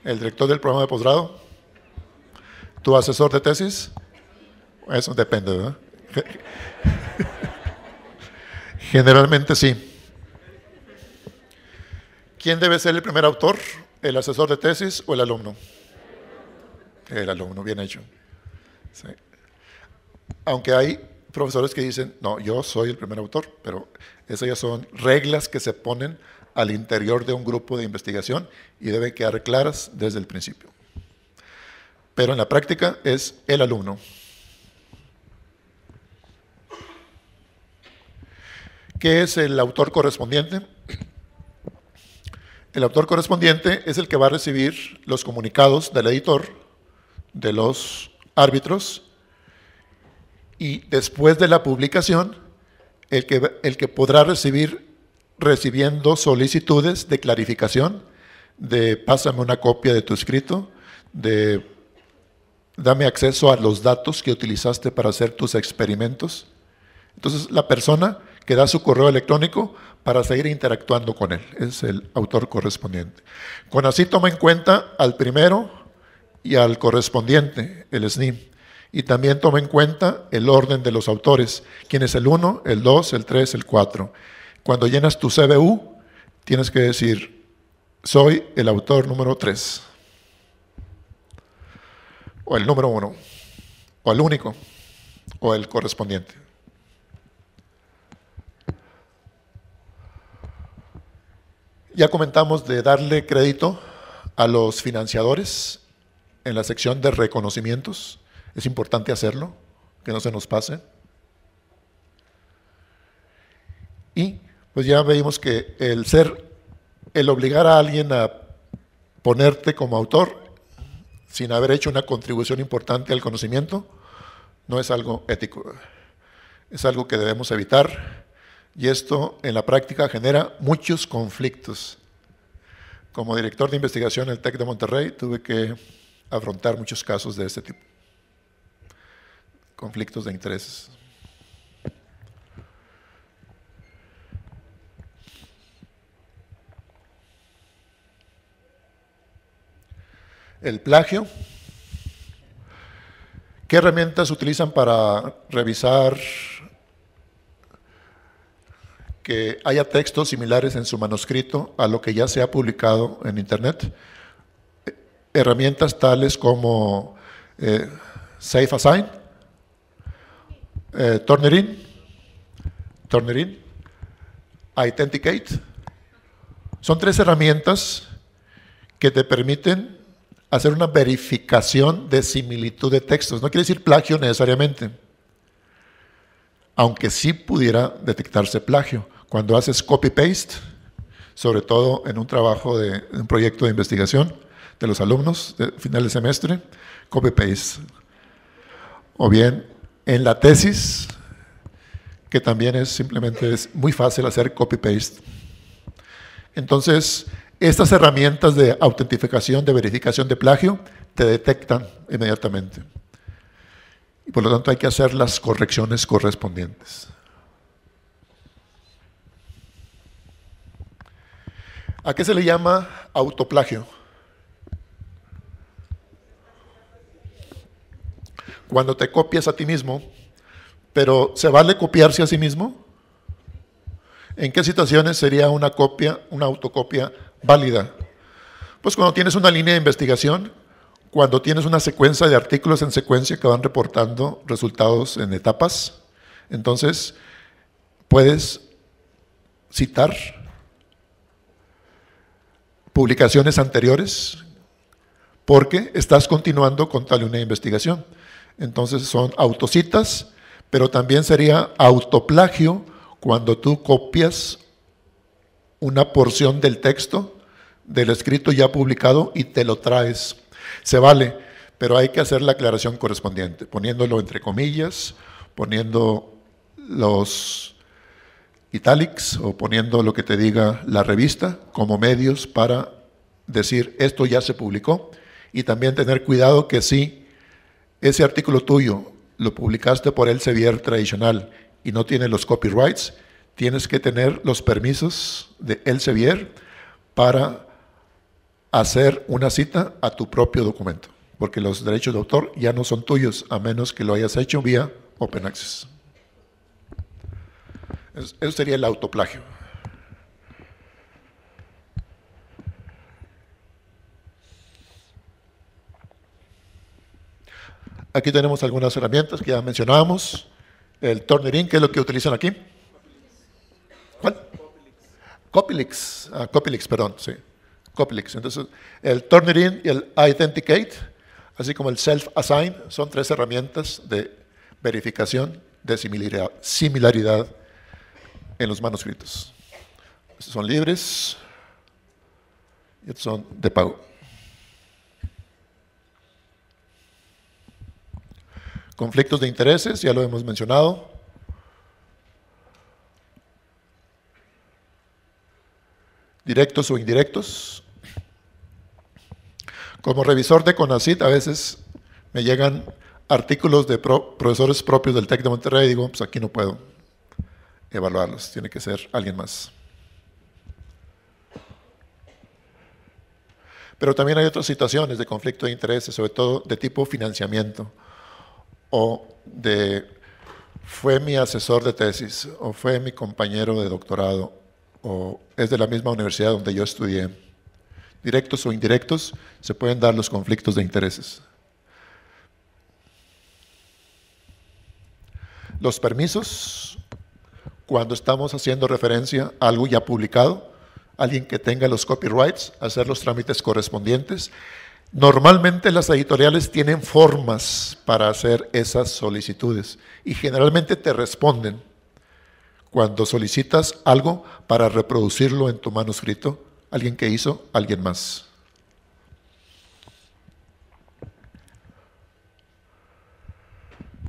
el director del programa de posgrado, tu asesor de tesis, eso depende, ¿verdad? Generalmente sí. ¿Quién debe ser el primer autor? ¿El asesor de tesis o el alumno? El alumno, bien hecho. Aunque hay profesores que dicen, no, yo soy el primer autor, pero esas ya son reglas que se ponen al interior de un grupo de investigación y debe quedar claras desde el principio. Pero en la práctica es el alumno. ¿Qué es el autor correspondiente? El autor correspondiente es el que va a recibir los comunicados del editor, de los árbitros, y después de la publicación, el que, el que podrá recibir recibiendo solicitudes de clarificación, de pásame una copia de tu escrito, de dame acceso a los datos que utilizaste para hacer tus experimentos. Entonces, la persona que da su correo electrónico para seguir interactuando con él, es el autor correspondiente. Con así toma en cuenta al primero y al correspondiente, el SNIM, y también toma en cuenta el orden de los autores, quién es el 1, el 2, el 3, el 4. Cuando llenas tu CBU, tienes que decir, soy el autor número 3, o el número 1, o el único, o el correspondiente. Ya comentamos de darle crédito a los financiadores en la sección de reconocimientos. Es importante hacerlo, que no se nos pase. Y pues ya veíamos que el ser, el obligar a alguien a ponerte como autor sin haber hecho una contribución importante al conocimiento, no es algo ético. Es algo que debemos evitar y esto en la práctica genera muchos conflictos. Como director de investigación en el TEC de Monterrey tuve que afrontar muchos casos de este tipo, conflictos de intereses. el plagio. ¿Qué herramientas utilizan para revisar que haya textos similares en su manuscrito a lo que ya se ha publicado en Internet? Herramientas tales como eh, Safe Assign, eh, Turnerin, Authenticate. Son tres herramientas que te permiten hacer una verificación de similitud de textos. No quiere decir plagio necesariamente, aunque sí pudiera detectarse plagio. Cuando haces copy-paste, sobre todo en un trabajo de un proyecto de investigación de los alumnos de final de semestre, copy-paste. O bien en la tesis, que también es simplemente es muy fácil hacer copy-paste. Entonces, estas herramientas de autentificación, de verificación de plagio, te detectan inmediatamente. Y por lo tanto hay que hacer las correcciones correspondientes. ¿A qué se le llama autoplagio? Cuando te copias a ti mismo, pero ¿se vale copiarse a sí mismo? ¿En qué situaciones sería una copia, una autocopia válida? Pues cuando tienes una línea de investigación, cuando tienes una secuencia de artículos en secuencia que van reportando resultados en etapas, entonces puedes citar publicaciones anteriores porque estás continuando con tal una investigación. Entonces son autocitas, pero también sería autoplagio cuando tú copias una porción del texto, del escrito ya publicado y te lo traes. Se vale, pero hay que hacer la aclaración correspondiente, poniéndolo entre comillas, poniendo los italics o poniendo lo que te diga la revista como medios para decir esto ya se publicó y también tener cuidado que si ese artículo tuyo lo publicaste por el Sevier tradicional y no tiene los copyrights, tienes que tener los permisos de Elsevier para hacer una cita a tu propio documento, porque los derechos de autor ya no son tuyos, a menos que lo hayas hecho vía Open Access. Eso sería el autoplagio. Aquí tenemos algunas herramientas que ya mencionábamos. El Turnitin, que es lo que utilizan aquí. ¿Cuál? Copilix, ah, perdón, sí. Copilix. Entonces, el Turnitin y el Identicate, así como el Self-Assign, son tres herramientas de verificación de similaridad, similaridad en los manuscritos. Estos son libres y estos son de pago. Conflictos de intereses, ya lo hemos mencionado. directos o indirectos. Como revisor de CONACIT a veces me llegan artículos de profesores propios del TEC de Monterrey y digo, pues aquí no puedo evaluarlos, tiene que ser alguien más. Pero también hay otras situaciones de conflicto de intereses, sobre todo de tipo financiamiento o de fue mi asesor de tesis o fue mi compañero de doctorado o es de la misma universidad donde yo estudié, directos o indirectos, se pueden dar los conflictos de intereses. Los permisos, cuando estamos haciendo referencia a algo ya publicado, alguien que tenga los copyrights, hacer los trámites correspondientes. Normalmente las editoriales tienen formas para hacer esas solicitudes y generalmente te responden cuando solicitas algo para reproducirlo en tu manuscrito, alguien que hizo, alguien más.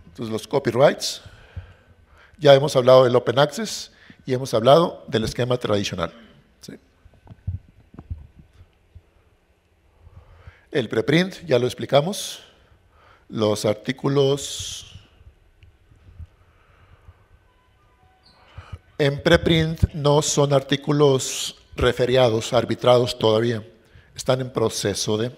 Entonces los copyrights, ya hemos hablado del open access y hemos hablado del esquema tradicional. El preprint, ya lo explicamos. Los artículos En preprint no son artículos referiados, arbitrados todavía. Están en proceso de...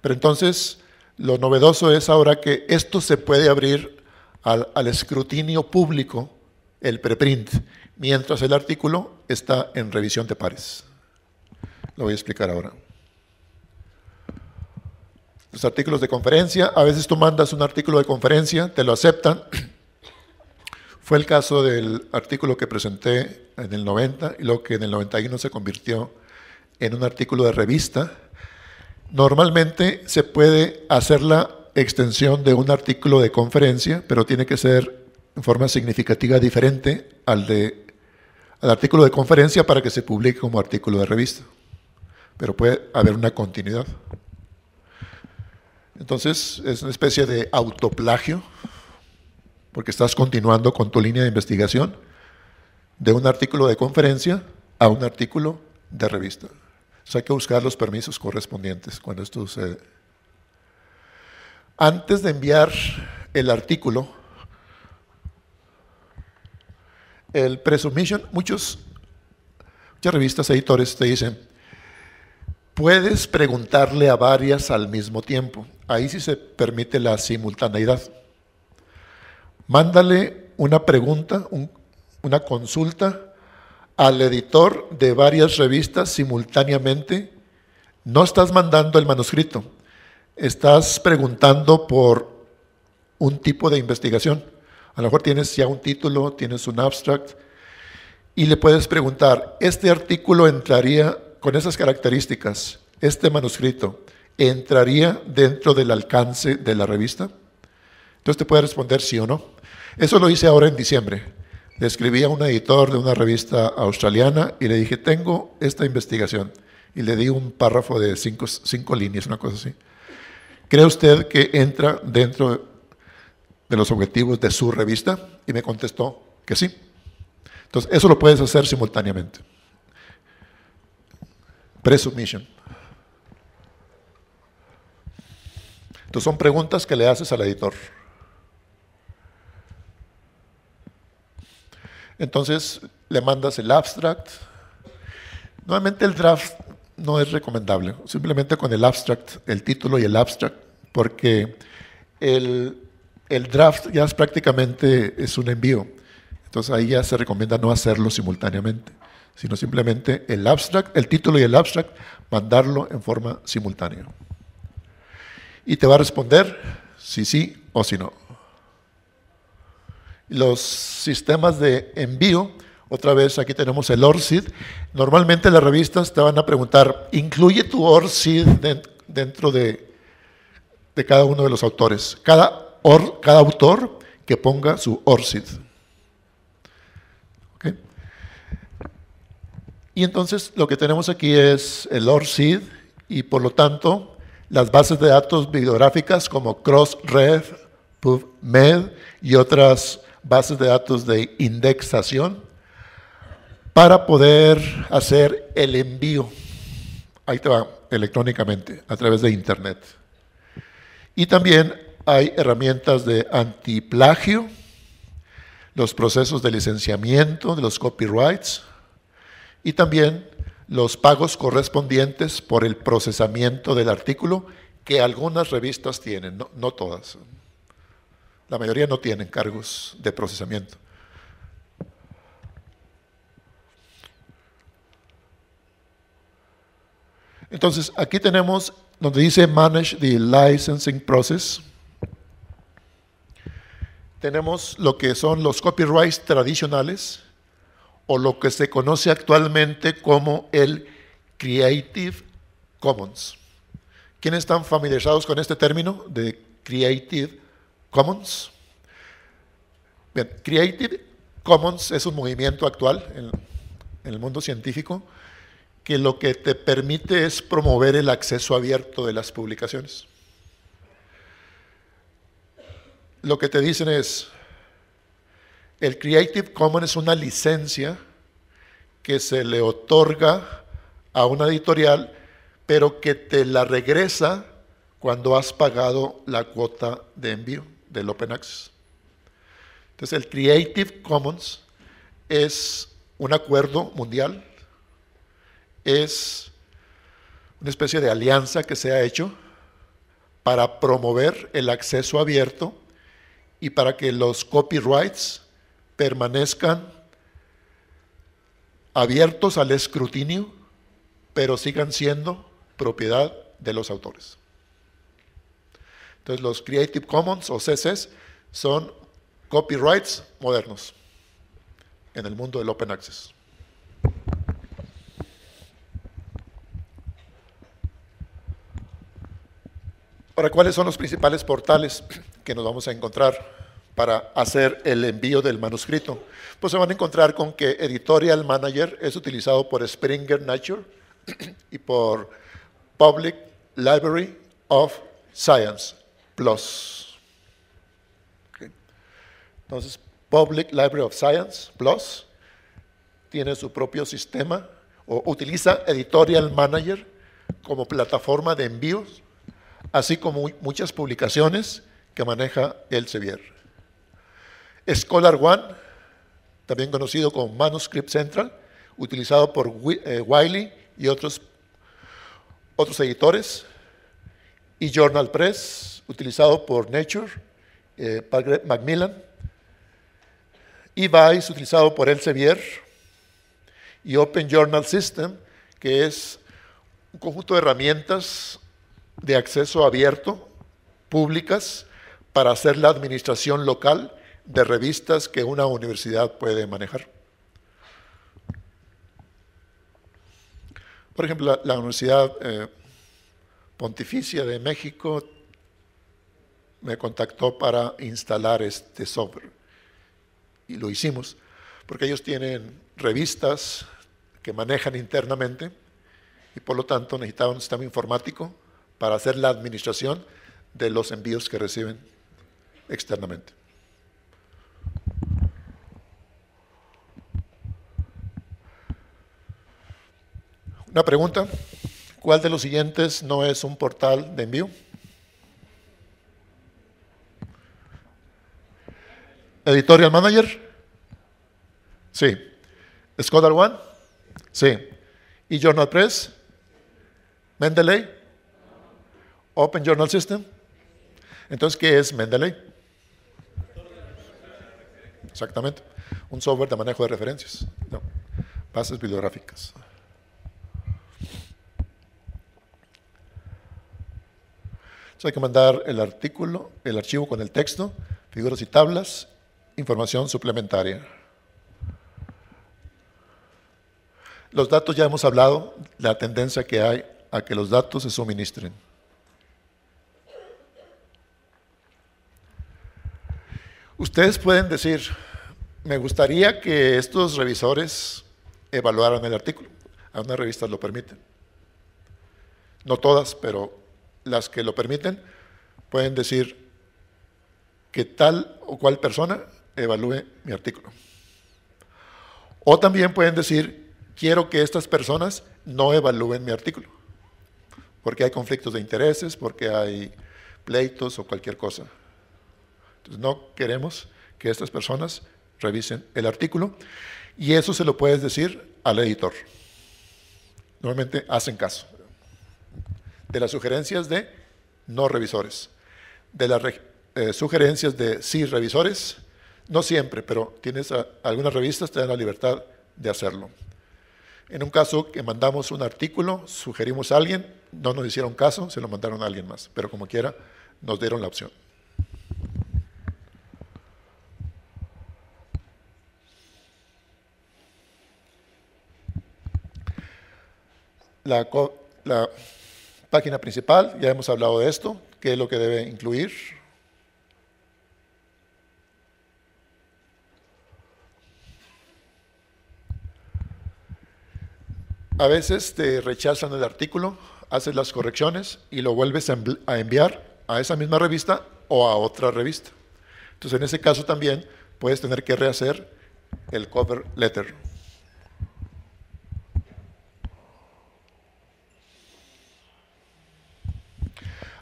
Pero entonces, lo novedoso es ahora que esto se puede abrir al, escrutinio público, el preprint, mientras el artículo está en revisión de pares. Lo voy a explicar ahora. Los artículos de conferencia, a veces tú mandas un artículo de conferencia, te lo aceptan, Fue el caso del artículo que presenté en el 90 y lo que en el 91 se convirtió en un artículo de revista. Normalmente se puede hacer la extensión de un artículo de conferencia, pero tiene que ser en forma significativa diferente al, de, al artículo de conferencia para que se publique como artículo de revista. Pero puede haber una continuidad. Entonces es una especie de autoplagio porque estás continuando con tu línea de investigación, de un artículo de conferencia a un artículo de revista. hay que buscar los permisos correspondientes cuando esto sucede. Antes de enviar el artículo, el presubmission, muchos, muchas revistas, editores te dicen, puedes preguntarle a varias al mismo tiempo. Ahí sí se permite la simultaneidad. Mándale una pregunta, una consulta al editor de varias revistas simultáneamente. No estás mandando el manuscrito, estás preguntando por un tipo de investigación. A lo mejor tienes ya un título, tienes un abstract, y le puedes preguntar, ¿este artículo entraría con esas características, este manuscrito, entraría dentro del alcance de la revista? Entonces te puede responder sí o no. Eso lo hice ahora en diciembre. Le escribí a un editor de una revista australiana y le dije, tengo esta investigación. Y le di un párrafo de cinco, líneas, una cosa así. ¿Cree usted que entra dentro de los objetivos de su revista? Y me contestó que sí. Entonces, eso lo puedes hacer simultáneamente. Presubmission. Entonces, son preguntas que le haces al editor. Entonces le mandas el abstract. Nuevamente el draft no es recomendable, simplemente con el abstract, el título y el abstract, porque el, draft ya es prácticamente es un envío. Entonces ahí ya se recomienda no hacerlo simultáneamente, sino simplemente el abstract, el título y el abstract, mandarlo en forma simultánea. Y te va a responder si sí o si no los sistemas de envío. Otra vez aquí tenemos el ORCID. Normalmente las revistas te van a preguntar, ¿incluye tu ORCID dentro de, cada uno de los autores? Cada, cada autor que ponga su ORCID. Y entonces lo que tenemos aquí es el ORCID y por lo tanto las bases de datos bibliográficas como Crossref, PubMed y otras bases de datos de indexación para poder hacer el envío. Ahí te va, electrónicamente, a través de Internet. Y también hay herramientas de antiplagio, los procesos de licenciamiento de los copyrights y también los pagos correspondientes por el procesamiento del artículo que algunas revistas tienen, no, no todas. La mayoría no tienen cargos de procesamiento. Entonces, aquí tenemos donde dice Manage the Licensing Process. Tenemos lo que son los copyrights tradicionales o lo que se conoce actualmente como el Creative Commons. ¿Quiénes están familiarizados con este término de Creative Commons? Commons. Bien, Creative Commons es un movimiento actual en, en el mundo científico que lo que te permite es promover el acceso abierto de las publicaciones. Lo que te dicen es, el Creative Commons es una licencia que se le otorga a una editorial, pero que te la regresa cuando has pagado la cuota de envío del Open Access. Entonces, el Creative Commons es un acuerdo mundial, es una especie de alianza que se ha hecho para promover el acceso abierto y para que los copyrights permanezcan abiertos al escrutinio, pero sigan siendo propiedad de los autores. Entonces los Creative Commons o CCs son copyrights modernos en el mundo del open access. Ahora, ¿cuáles son los principales portales que nos vamos a encontrar para hacer el envío del manuscrito? Pues se van a encontrar con que Editorial Manager es utilizado por Springer Nature y por Public Library of Science. Plus. Entonces, Public Library of Science Plus tiene su propio sistema o utiliza Editorial Manager como plataforma de envíos, así como muchas publicaciones que maneja Elsevier. Scholar One, también conocido como Manuscript Central, utilizado por eh, Wiley y otros, otros editores, y Journal Press, utilizado por Nature, eh, Macmillan, y Vice, utilizado por Elsevier, y Open Journal System, que es un conjunto de herramientas de acceso abierto, públicas, para hacer la administración local de revistas que una universidad puede manejar. Por ejemplo, la, Universidad eh, Pontificia de México me contactó para instalar este software. Y lo hicimos, porque ellos tienen revistas que manejan internamente y por lo tanto necesitaban un sistema informático para hacer la administración de los envíos que reciben externamente. Una pregunta, ¿cuál de los siguientes no es un portal de envío? Editorial Manager. Sí. Scott One. Sí. Y Journal Press. Mendeley. Open Journal System. Entonces, ¿qué es Mendeley? Exactamente. Un software de manejo de referencias. No. Bases bibliográficas. Entonces hay que mandar el artículo, el archivo con el texto, figuras y tablas Información suplementaria. Los datos ya hemos hablado, la tendencia que hay a que los datos se suministren. Ustedes pueden decir, me gustaría que estos revisores evaluaran el artículo. Algunas revistas lo permiten. No todas, pero las que lo permiten pueden decir que tal o cual persona evalúe mi artículo. O también pueden decir, quiero que estas personas no evalúen mi artículo, porque hay conflictos de intereses, porque hay pleitos o cualquier cosa. Entonces no queremos que estas personas revisen el artículo y eso se lo puedes decir al editor. Normalmente hacen caso de las sugerencias de no revisores, de las eh, sugerencias de sí revisores no siempre, pero tienes algunas revistas te dan la libertad de hacerlo. En un caso que mandamos un artículo, sugerimos a alguien, no nos hicieron caso, se lo mandaron a alguien más, pero como quiera, nos dieron la opción. La, la página principal, ya hemos hablado de esto, qué es lo que debe incluir, A veces te rechazan el artículo, haces las correcciones y lo vuelves a enviar a esa misma revista o a otra revista. Entonces, en ese caso también puedes tener que rehacer el cover letter.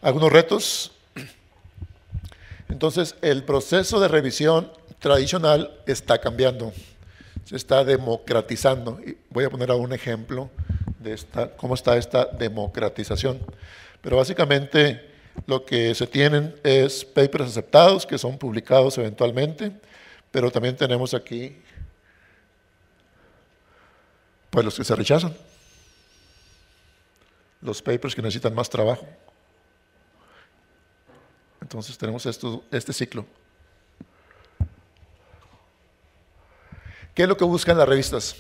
Algunos retos. Entonces, el proceso de revisión tradicional está cambiando se está democratizando. Y voy a poner un ejemplo de esta, cómo está esta democratización. Pero básicamente lo que se tienen es papers aceptados que son publicados eventualmente, pero también tenemos aquí pues los que se rechazan, los papers que necesitan más trabajo. Entonces tenemos este ciclo. ¿Qué es lo que buscan las revistas?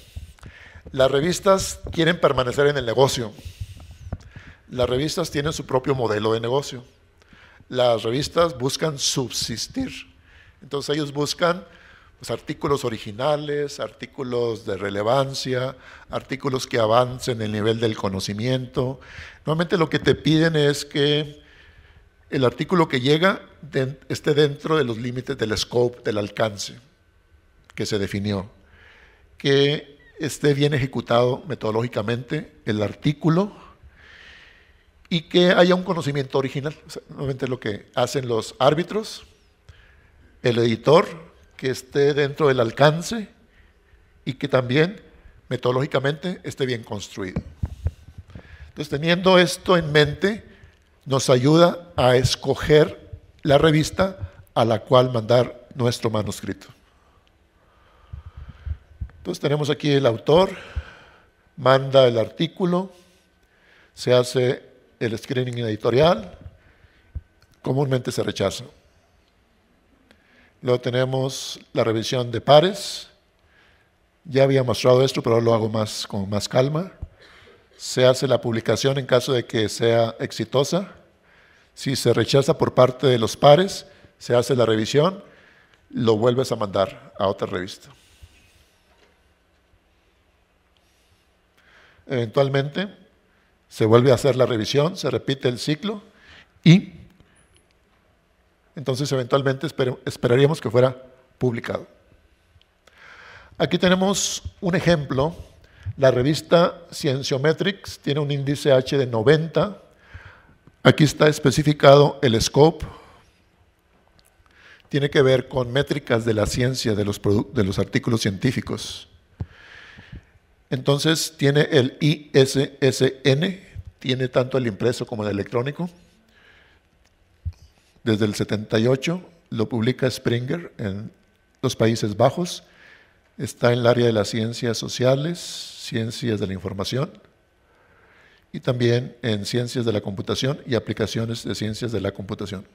Las revistas quieren permanecer en el negocio. Las revistas tienen su propio modelo de negocio. Las revistas buscan subsistir. Entonces ellos buscan pues, artículos originales, artículos de relevancia, artículos que avancen el nivel del conocimiento. Normalmente lo que te piden es que el artículo que llega esté dentro de los límites del scope, del alcance que se definió que esté bien ejecutado metodológicamente el artículo y que haya un conocimiento original. O lo que hacen los árbitros, el editor, que esté dentro del alcance y que también metodológicamente esté bien construido. Entonces, teniendo esto en mente, nos ayuda a escoger la revista a la cual mandar nuestro manuscrito. Entonces tenemos aquí el autor, manda el artículo, se hace el screening editorial, comúnmente se rechaza. Luego tenemos la revisión de pares. Ya había mostrado esto, pero lo hago más, con más calma. Se hace la publicación en caso de que sea exitosa. Si se rechaza por parte de los pares, se hace la revisión, lo vuelves a mandar a otra revista. Eventualmente se vuelve a hacer la revisión, se repite el ciclo y entonces eventualmente esperaríamos que fuera publicado. Aquí tenemos un ejemplo. La revista Cienciometrics tiene un índice H de 90. Aquí está especificado el scope. Tiene que ver con métricas de la ciencia de los artículos científicos. Entonces tiene el ISSN, tiene tanto el impreso como el electrónico. Desde el 78 lo publica Springer en los Países Bajos. Está en el área de las ciencias sociales, ciencias de la información y también en ciencias de la computación y aplicaciones de ciencias de la computación.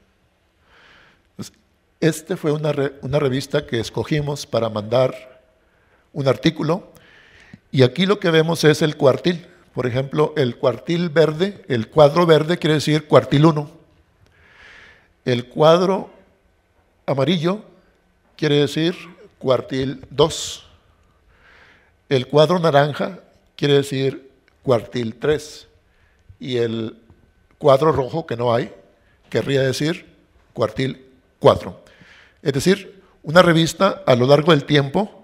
Este fue una, una revista que escogimos para mandar un artículo y aquí lo que vemos es el cuartil. Por ejemplo, el cuartil verde, el cuadro verde quiere decir cuartil 1. El cuadro amarillo quiere decir cuartil 2. El cuadro naranja quiere decir cuartil 3. Y el cuadro rojo, que no hay, querría decir cuartil 4. Es decir, una revista a lo largo del tiempo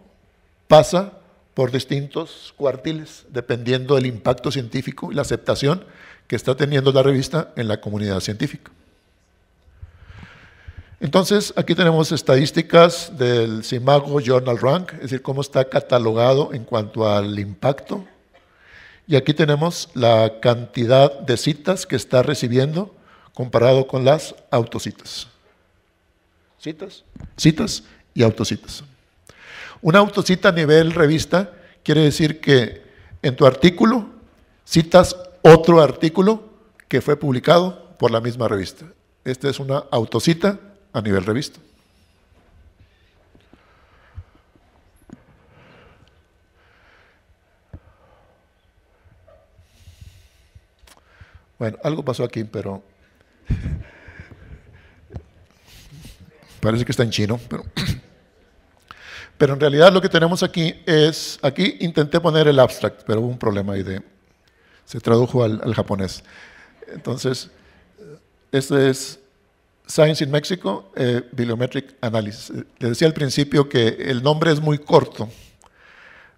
pasa por distintos cuartiles, dependiendo del impacto científico y la aceptación que está teniendo la revista en la comunidad científica. Entonces, aquí tenemos estadísticas del Simago Journal Rank, es decir, cómo está catalogado en cuanto al impacto. Y aquí tenemos la cantidad de citas que está recibiendo comparado con las autocitas. Citas, citas y autocitas. Una autocita a nivel revista quiere decir que en tu artículo citas otro artículo que fue publicado por la misma revista. Esta es una autocita a nivel revista. Bueno, algo pasó aquí, pero parece que está en chino, pero Pero en realidad lo que tenemos aquí es, aquí intenté poner el abstract, pero hubo un problema ahí de, se tradujo al, japonés. Entonces, este es Science in Mexico, eh, Bibliometric Analysis. le decía al principio que el nombre es muy corto,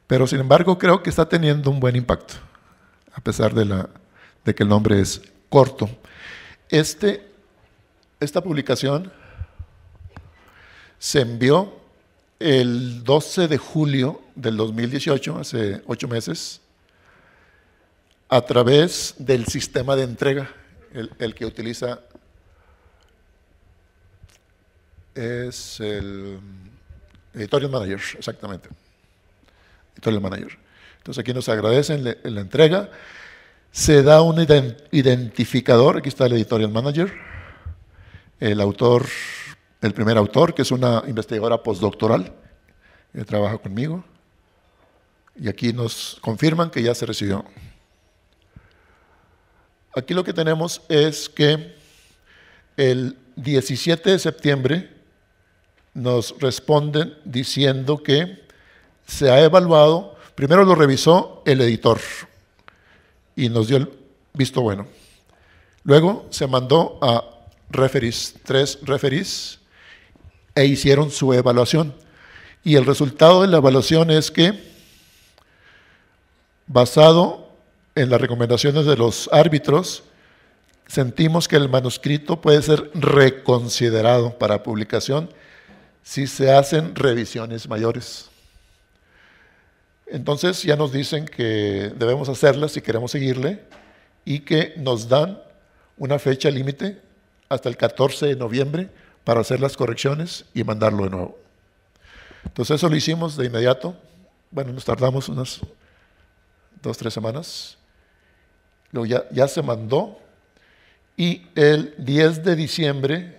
pero sin embargo creo que está teniendo un buen impacto, a pesar de, la, de que el nombre es corto. Este, esta publicación se envió el 12 de julio del 2018, hace ocho meses, a través del sistema de entrega, el, que utiliza es el Editorial Manager, exactamente. Editorial Manager. Entonces aquí nos agradecen la entrega. Se da un identificador, aquí está el Editorial Manager, el autor el primer autor, que es una investigadora postdoctoral, que trabaja conmigo. Y aquí nos confirman que ya se recibió. Aquí lo que tenemos es que el 17 de septiembre nos responden diciendo que se ha evaluado, primero lo revisó el editor y nos dio el visto bueno. Luego se mandó a referís, tres referís, e hicieron su evaluación. Y el resultado de la evaluación es que, basado en las recomendaciones de los árbitros, sentimos que el manuscrito puede ser reconsiderado para publicación si se hacen revisiones mayores. Entonces ya nos dicen que debemos hacerlas si queremos seguirle y que nos dan una fecha límite hasta el 14 de noviembre para hacer las correcciones y mandarlo de nuevo. Entonces eso lo hicimos de inmediato. Bueno, nos tardamos unas dos, tres semanas. Luego ya, ya se mandó. Y el 10 de diciembre,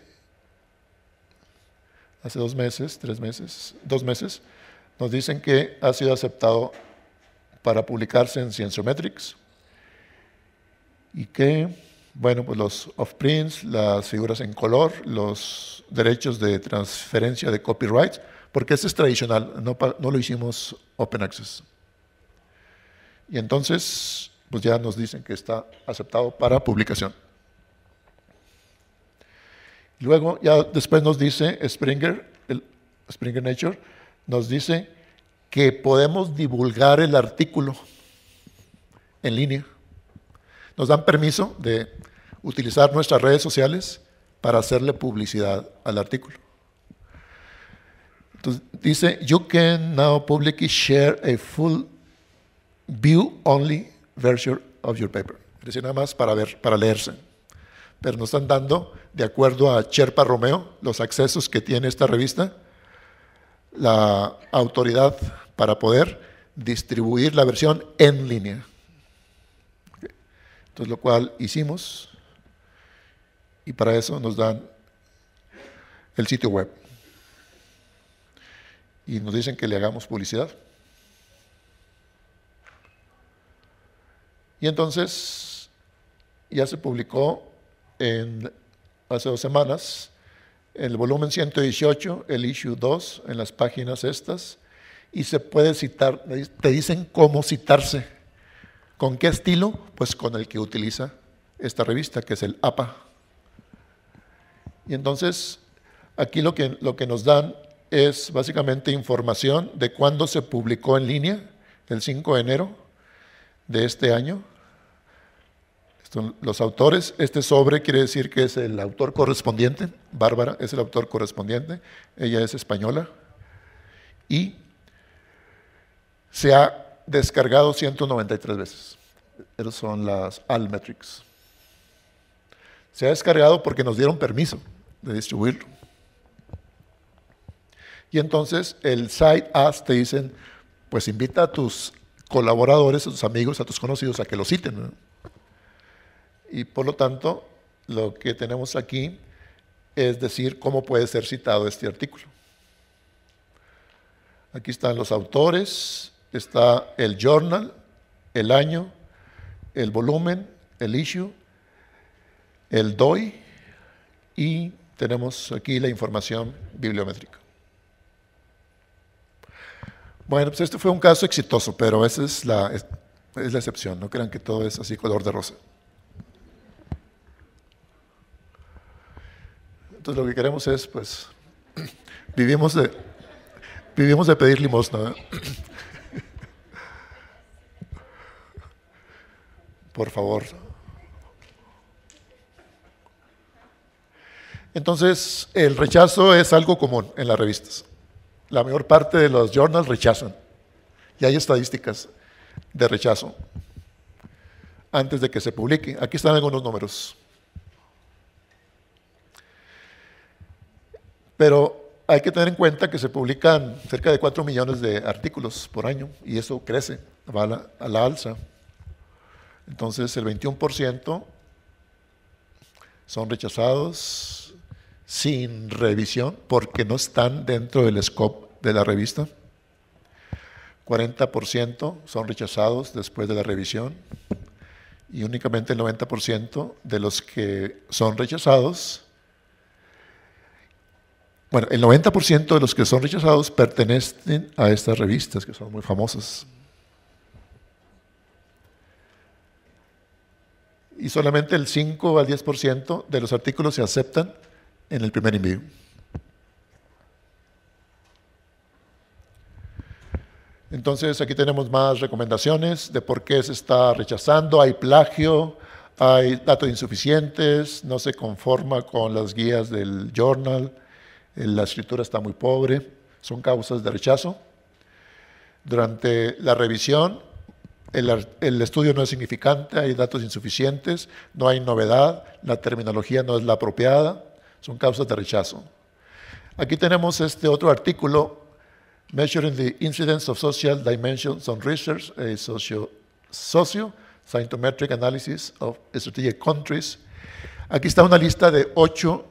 hace dos meses, tres meses, dos meses, nos dicen que ha sido aceptado para publicarse en Cienciometrics y que bueno, pues los off-prints, las figuras en color, los derechos de transferencia de copyrights, porque ese es tradicional, no, lo hicimos open access. Y entonces, pues ya nos dicen que está aceptado para publicación. Luego, ya después nos dice Springer, el Springer Nature, nos dice que podemos divulgar el artículo en línea nos dan permiso de utilizar nuestras redes sociales para hacerle publicidad al artículo. Entonces, dice, you can now publicly share a full view only version of your paper. Es decir, nada más para ver, para leerse. Pero nos están dando, de acuerdo a Sherpa Romeo, los accesos que tiene esta revista, la autoridad para poder distribuir la versión en línea lo cual hicimos y para eso nos dan el sitio web. Y nos dicen que le hagamos publicidad. Y entonces ya se publicó en, hace dos semanas el volumen 118, el issue 2, en las páginas estas, y se puede citar, te dicen cómo citarse ¿Con qué estilo? Pues con el que utiliza esta revista, que es el APA. Y entonces, aquí lo que, lo que nos dan es básicamente información de cuándo se publicó en línea, el 5 de enero de este año. los autores, este sobre quiere decir que es el autor correspondiente, Bárbara es el autor correspondiente, ella es española, y se ha descargado 193 veces. Esas son las Almetrics. Se ha descargado porque nos dieron permiso de distribuirlo. Y entonces el site as te dicen, pues invita a tus colaboradores, a tus amigos, a tus conocidos a que lo citen. Y por lo tanto, lo que tenemos aquí es decir cómo puede ser citado este artículo. Aquí están los autores, está el journal, el año, el volumen, el issue, el DOI y tenemos aquí la información bibliométrica. Bueno, pues este fue un caso exitoso, pero esa es la, la excepción. No crean que todo es así color de rosa. Entonces lo que queremos es, pues, vivimos de, vivimos de pedir limosna. ¿eh? Por favor. Entonces, el rechazo es algo común en las revistas. La mayor parte de los journals rechazan. Y hay estadísticas de rechazo antes de que se publique. Aquí están algunos números. Pero hay que tener en cuenta que se publican cerca de 4 millones de artículos por año y eso crece, va a la, a la alza. Entonces el 21% son rechazados sin revisión porque no están dentro del scope de la revista. 40% son rechazados después de la revisión y únicamente el 90% de los que son rechazados, bueno, el 90% de los que son rechazados pertenecen a estas revistas que son muy famosas. y solamente el 5 al 10% de los artículos se aceptan en el primer envío. Entonces aquí tenemos más recomendaciones de por qué se está rechazando, hay plagio, hay datos insuficientes, no se conforma con las guías del journal, eh, la escritura está muy pobre, son causas de rechazo. Durante la revisión el, estudio no es significante, hay datos insuficientes, no hay novedad, la terminología no es la apropiada, son causas de rechazo. Aquí tenemos este otro artículo, Measuring the Incidence of Social Dimensions on Research, a eh, socio, socio Scientometric Analysis of Strategic Countries. Aquí está una lista de ocho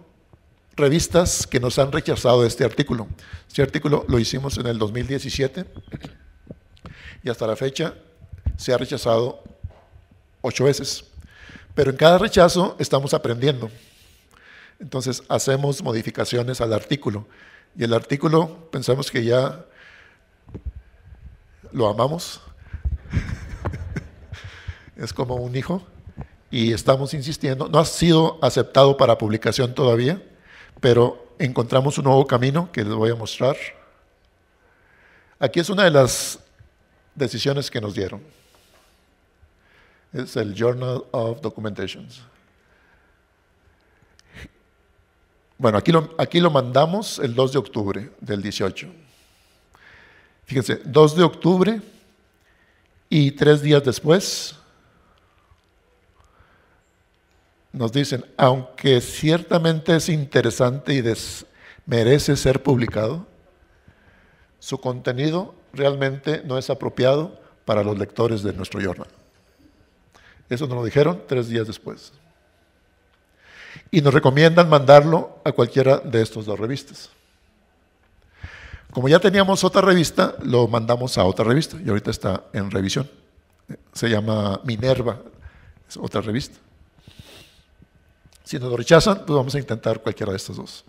revistas que nos han rechazado este artículo. Este artículo lo hicimos en el 2017 y hasta la fecha se ha rechazado ocho veces. Pero en cada rechazo estamos aprendiendo. Entonces hacemos modificaciones al artículo. Y el artículo pensamos que ya lo amamos. es como un hijo. Y estamos insistiendo. No ha sido aceptado para publicación todavía, pero encontramos un nuevo camino que les voy a mostrar. Aquí es una de las decisiones que nos dieron es el Journal of Documentations. Bueno, aquí lo, aquí lo mandamos el 2 de octubre del 18. Fíjense, 2 de octubre y tres días después nos dicen, aunque ciertamente es interesante y merece ser publicado, su contenido realmente no es apropiado para los lectores de nuestro journal. Eso nos lo dijeron tres días después. Y nos recomiendan mandarlo a cualquiera de estas dos revistas. Como ya teníamos otra revista, lo mandamos a otra revista y ahorita está en revisión. Se llama Minerva, es otra revista. Si nos lo rechazan, pues vamos a intentar cualquiera de estas dos.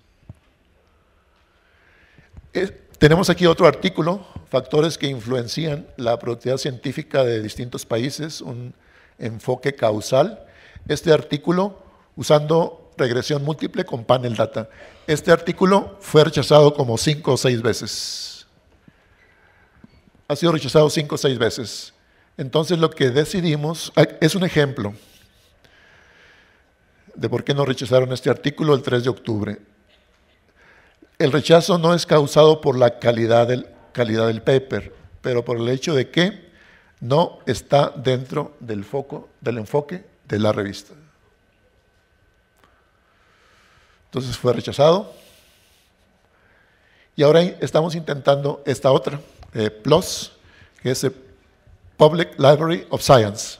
Eh, tenemos aquí otro artículo, factores que influencian la productividad científica de distintos países, un enfoque causal, este artículo usando regresión múltiple con panel data. Este artículo fue rechazado como cinco o seis veces. Ha sido rechazado cinco o seis veces. Entonces lo que decidimos, ah, es un ejemplo de por qué no rechazaron este artículo el 3 de octubre. El rechazo no es causado por la calidad del, calidad del paper, pero por el hecho de que no está dentro del foco, del enfoque de la revista. Entonces fue rechazado. Y ahora estamos intentando esta otra, eh, PLOS, que es eh, Public Library of Science.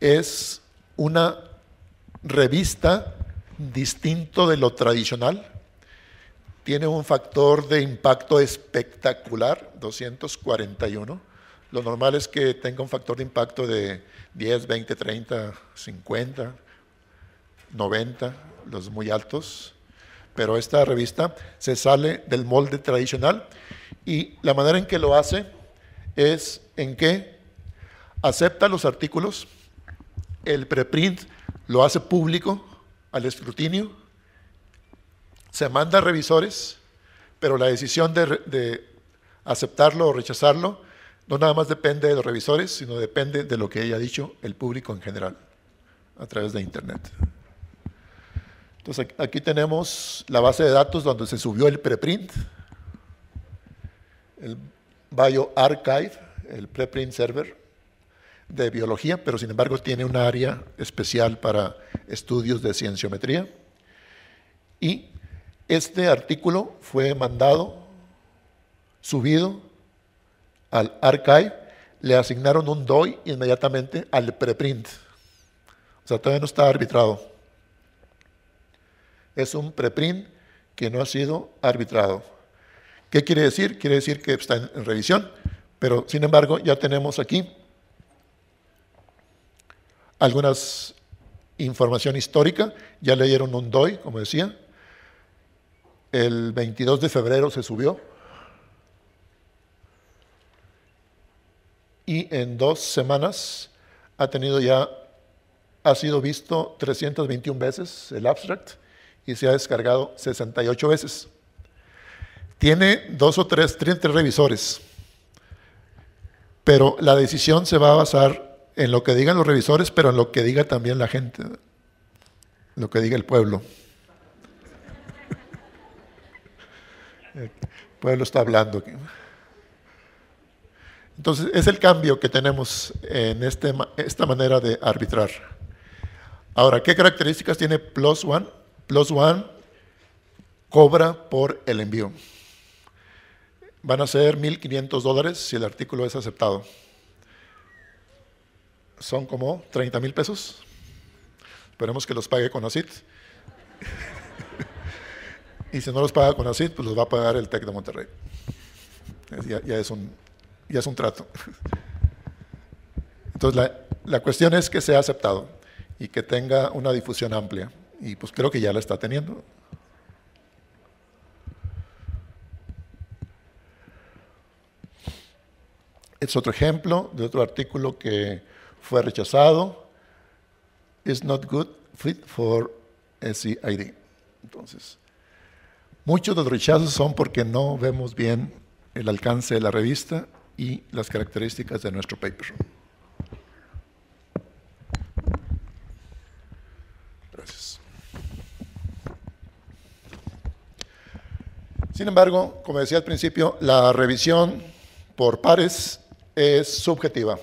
Es una revista distinto de lo tradicional. Tiene un factor de impacto espectacular, 241 lo normal es que tenga un factor de impacto de 10, 20, 30, 50, 90, los muy altos. Pero esta revista se sale del molde tradicional y la manera en que lo hace es en que acepta los artículos, el preprint lo hace público al escrutinio, se manda a revisores, pero la decisión de, de aceptarlo o rechazarlo no nada más depende de los revisores, sino depende de lo que haya dicho el público en general a través de Internet. Entonces aquí tenemos la base de datos donde se subió el preprint, el BioArchive, el preprint server de biología, pero sin embargo tiene un área especial para estudios de cienciometría. Y este artículo fue mandado, subido al archive, le asignaron un DOI inmediatamente al preprint. O sea, todavía no está arbitrado. Es un preprint que no ha sido arbitrado. ¿Qué quiere decir? Quiere decir que está en, revisión, pero sin embargo ya tenemos aquí algunas información histórica, ya leyeron un DOI, como decía, el 22 de febrero se subió, y en dos semanas ha tenido ya, ha sido visto 321 veces el abstract y se ha descargado 68 veces. Tiene dos o tres, tres, revisores, pero la decisión se va a basar en lo que digan los revisores, pero en lo que diga también la gente, lo que diga el pueblo. El pueblo está hablando aquí. Entonces, es el cambio que tenemos en este, esta manera de arbitrar. Ahora, ¿qué características tiene Plus One? Plus One cobra por el envío. Van a ser 1.500 dólares si el artículo es aceptado. Son como 30 mil pesos. Esperemos que los pague con ACIT. y si no los paga con ACIT, pues los va a pagar el TEC de Monterrey. ya es un y es un trato. Entonces, la, cuestión es que sea aceptado y que tenga una difusión amplia. Y pues creo que ya la está teniendo. Es otro ejemplo de otro artículo que fue rechazado. It's not good fit for SEID. Entonces, muchos de los rechazos son porque no vemos bien el alcance de la revista y las características de nuestro paper. Gracias. Sin embargo, como decía al principio, la revisión por pares es subjetiva.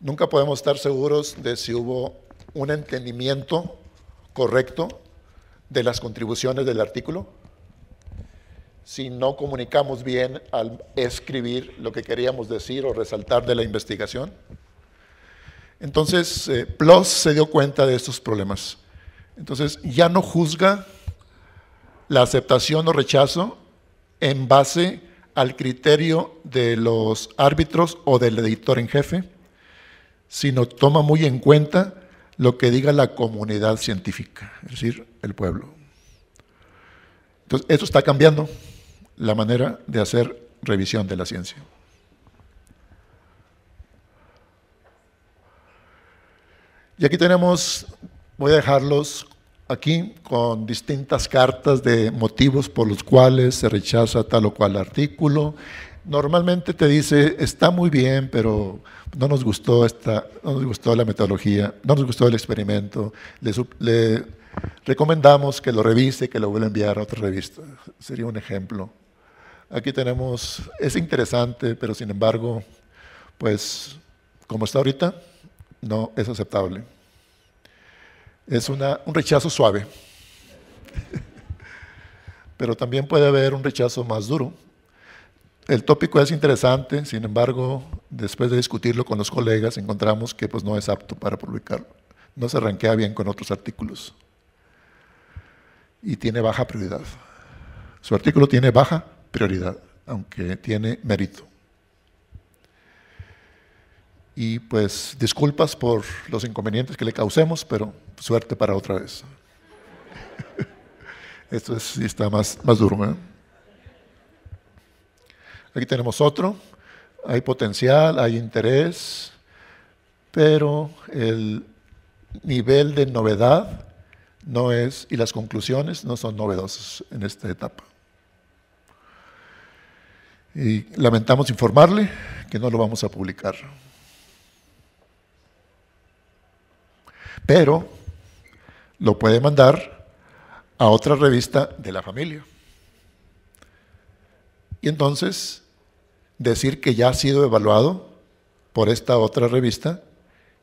Nunca podemos estar seguros de si hubo un entendimiento correcto de las contribuciones del artículo si no comunicamos bien al escribir lo que queríamos decir o resaltar de la investigación. Entonces, eh, PLOS se dio cuenta de estos problemas. Entonces, ya no juzga la aceptación o rechazo en base al criterio de los árbitros o del editor en jefe, sino toma muy en cuenta lo que diga la comunidad científica, es decir, el pueblo. Entonces, eso está cambiando la manera de hacer revisión de la ciencia. Y aquí tenemos, voy a dejarlos aquí con distintas cartas de motivos por los cuales se rechaza tal o cual artículo. Normalmente te dice, está muy bien, pero no nos gustó, esta, no nos gustó la metodología, no nos gustó el experimento, le, le recomendamos que lo revise, que lo vuelva a enviar a otra revista. Sería un ejemplo. Aquí tenemos, es interesante, pero sin embargo, pues como está ahorita, no es aceptable. Es un rechazo suave, pero también puede haber un rechazo más duro. El tópico es interesante, sin embargo, después de discutirlo con los colegas, encontramos que pues, no es apto para publicarlo. No se arranquea bien con otros artículos y tiene baja prioridad. Su artículo tiene baja prioridad, aunque tiene mérito. Y pues disculpas por los inconvenientes que le causemos, pero suerte para otra vez. Esto es, está más, más duro. ¿eh? Aquí tenemos otro. Hay potencial, hay interés, pero el nivel de novedad no es, y las conclusiones no son novedosas en esta etapa. Y lamentamos informarle que no lo vamos a publicar. Pero lo puede mandar a otra revista de la familia. Y entonces decir que ya ha sido evaluado por esta otra revista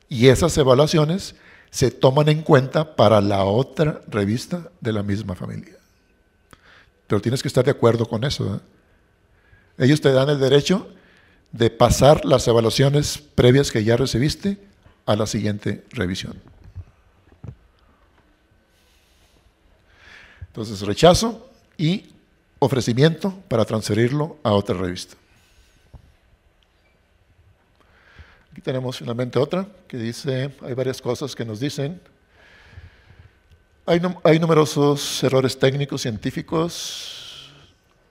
y esas evaluaciones se toman en cuenta para la otra revista de la misma familia. Pero tienes que estar de acuerdo con eso. ¿eh? Ellos te dan el derecho de pasar las evaluaciones previas que ya recibiste a la siguiente revisión. Entonces, rechazo y ofrecimiento para transferirlo a otra revista. Aquí tenemos finalmente otra que dice, hay varias cosas que nos dicen. Hay, numerosos errores técnicos, científicos,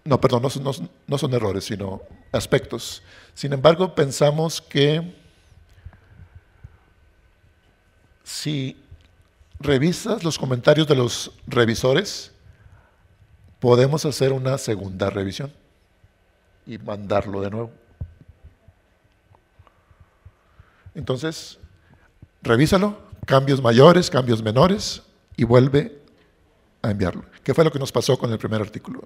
no, perdón, no, son errores, sino aspectos. Sin embargo, pensamos que si revisas los comentarios de los revisores, podemos hacer una segunda revisión y mandarlo de nuevo. Entonces, revísalo, cambios mayores, cambios menores, y vuelve a enviarlo. ¿Qué fue lo que nos pasó con el primer artículo?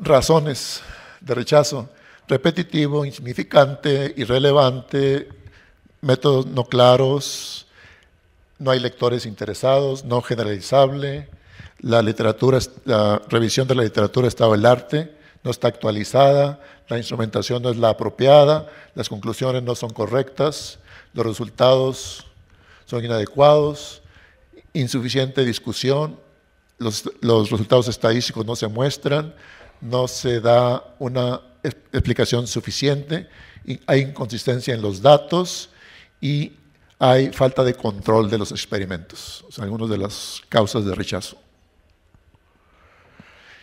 razones de rechazo, repetitivo, insignificante, irrelevante, métodos no claros, no hay lectores interesados, no generalizable, la literatura, la revisión de la literatura estado del arte no está actualizada, la instrumentación no es la apropiada, las conclusiones no son correctas, los resultados son inadecuados, insuficiente discusión, los, los resultados estadísticos no se muestran, no se da una explicación suficiente, hay inconsistencia en los datos y hay falta de control de los experimentos. O algunas de las causas de rechazo.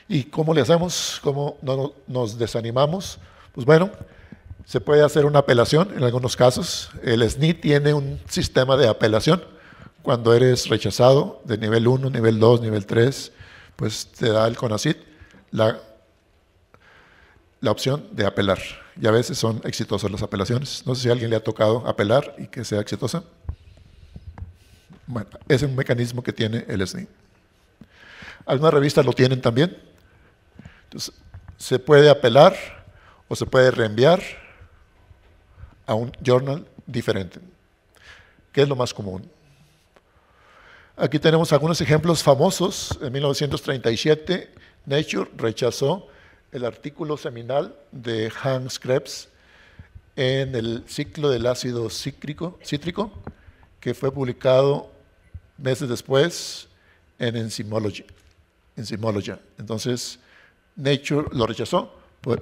¿Y cómo le hacemos? ¿Cómo nos desanimamos? Pues bueno, se puede hacer una apelación en algunos casos. El SNI tiene un sistema de apelación. Cuando eres rechazado de nivel 1, nivel 2, nivel 3, pues te da el CONACIT la la opción de apelar. Y a veces son exitosas las apelaciones. No sé si a alguien le ha tocado apelar y que sea exitosa. Bueno, es un mecanismo que tiene el SNI. Algunas revistas lo tienen también. Entonces, se puede apelar o se puede reenviar a un journal diferente. que es lo más común? Aquí tenemos algunos ejemplos famosos. En 1937, Nature rechazó el artículo seminal de Hans Krebs en el ciclo del ácido cítrico, cítrico que fue publicado meses después en Enzymology. Enzymology. Entonces, Nature lo rechazó,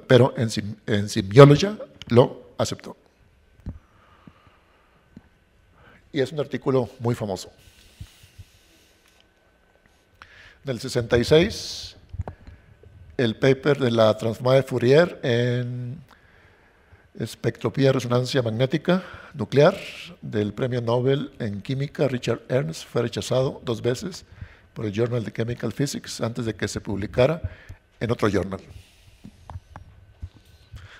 pero Enzymology lo aceptó. Y es un artículo muy famoso. Del 66, el paper de la transformada de Fourier en Espectropía de resonancia magnética nuclear del premio Nobel en química Richard Ernst fue rechazado dos veces por el Journal de Chemical Physics antes de que se publicara en otro journal.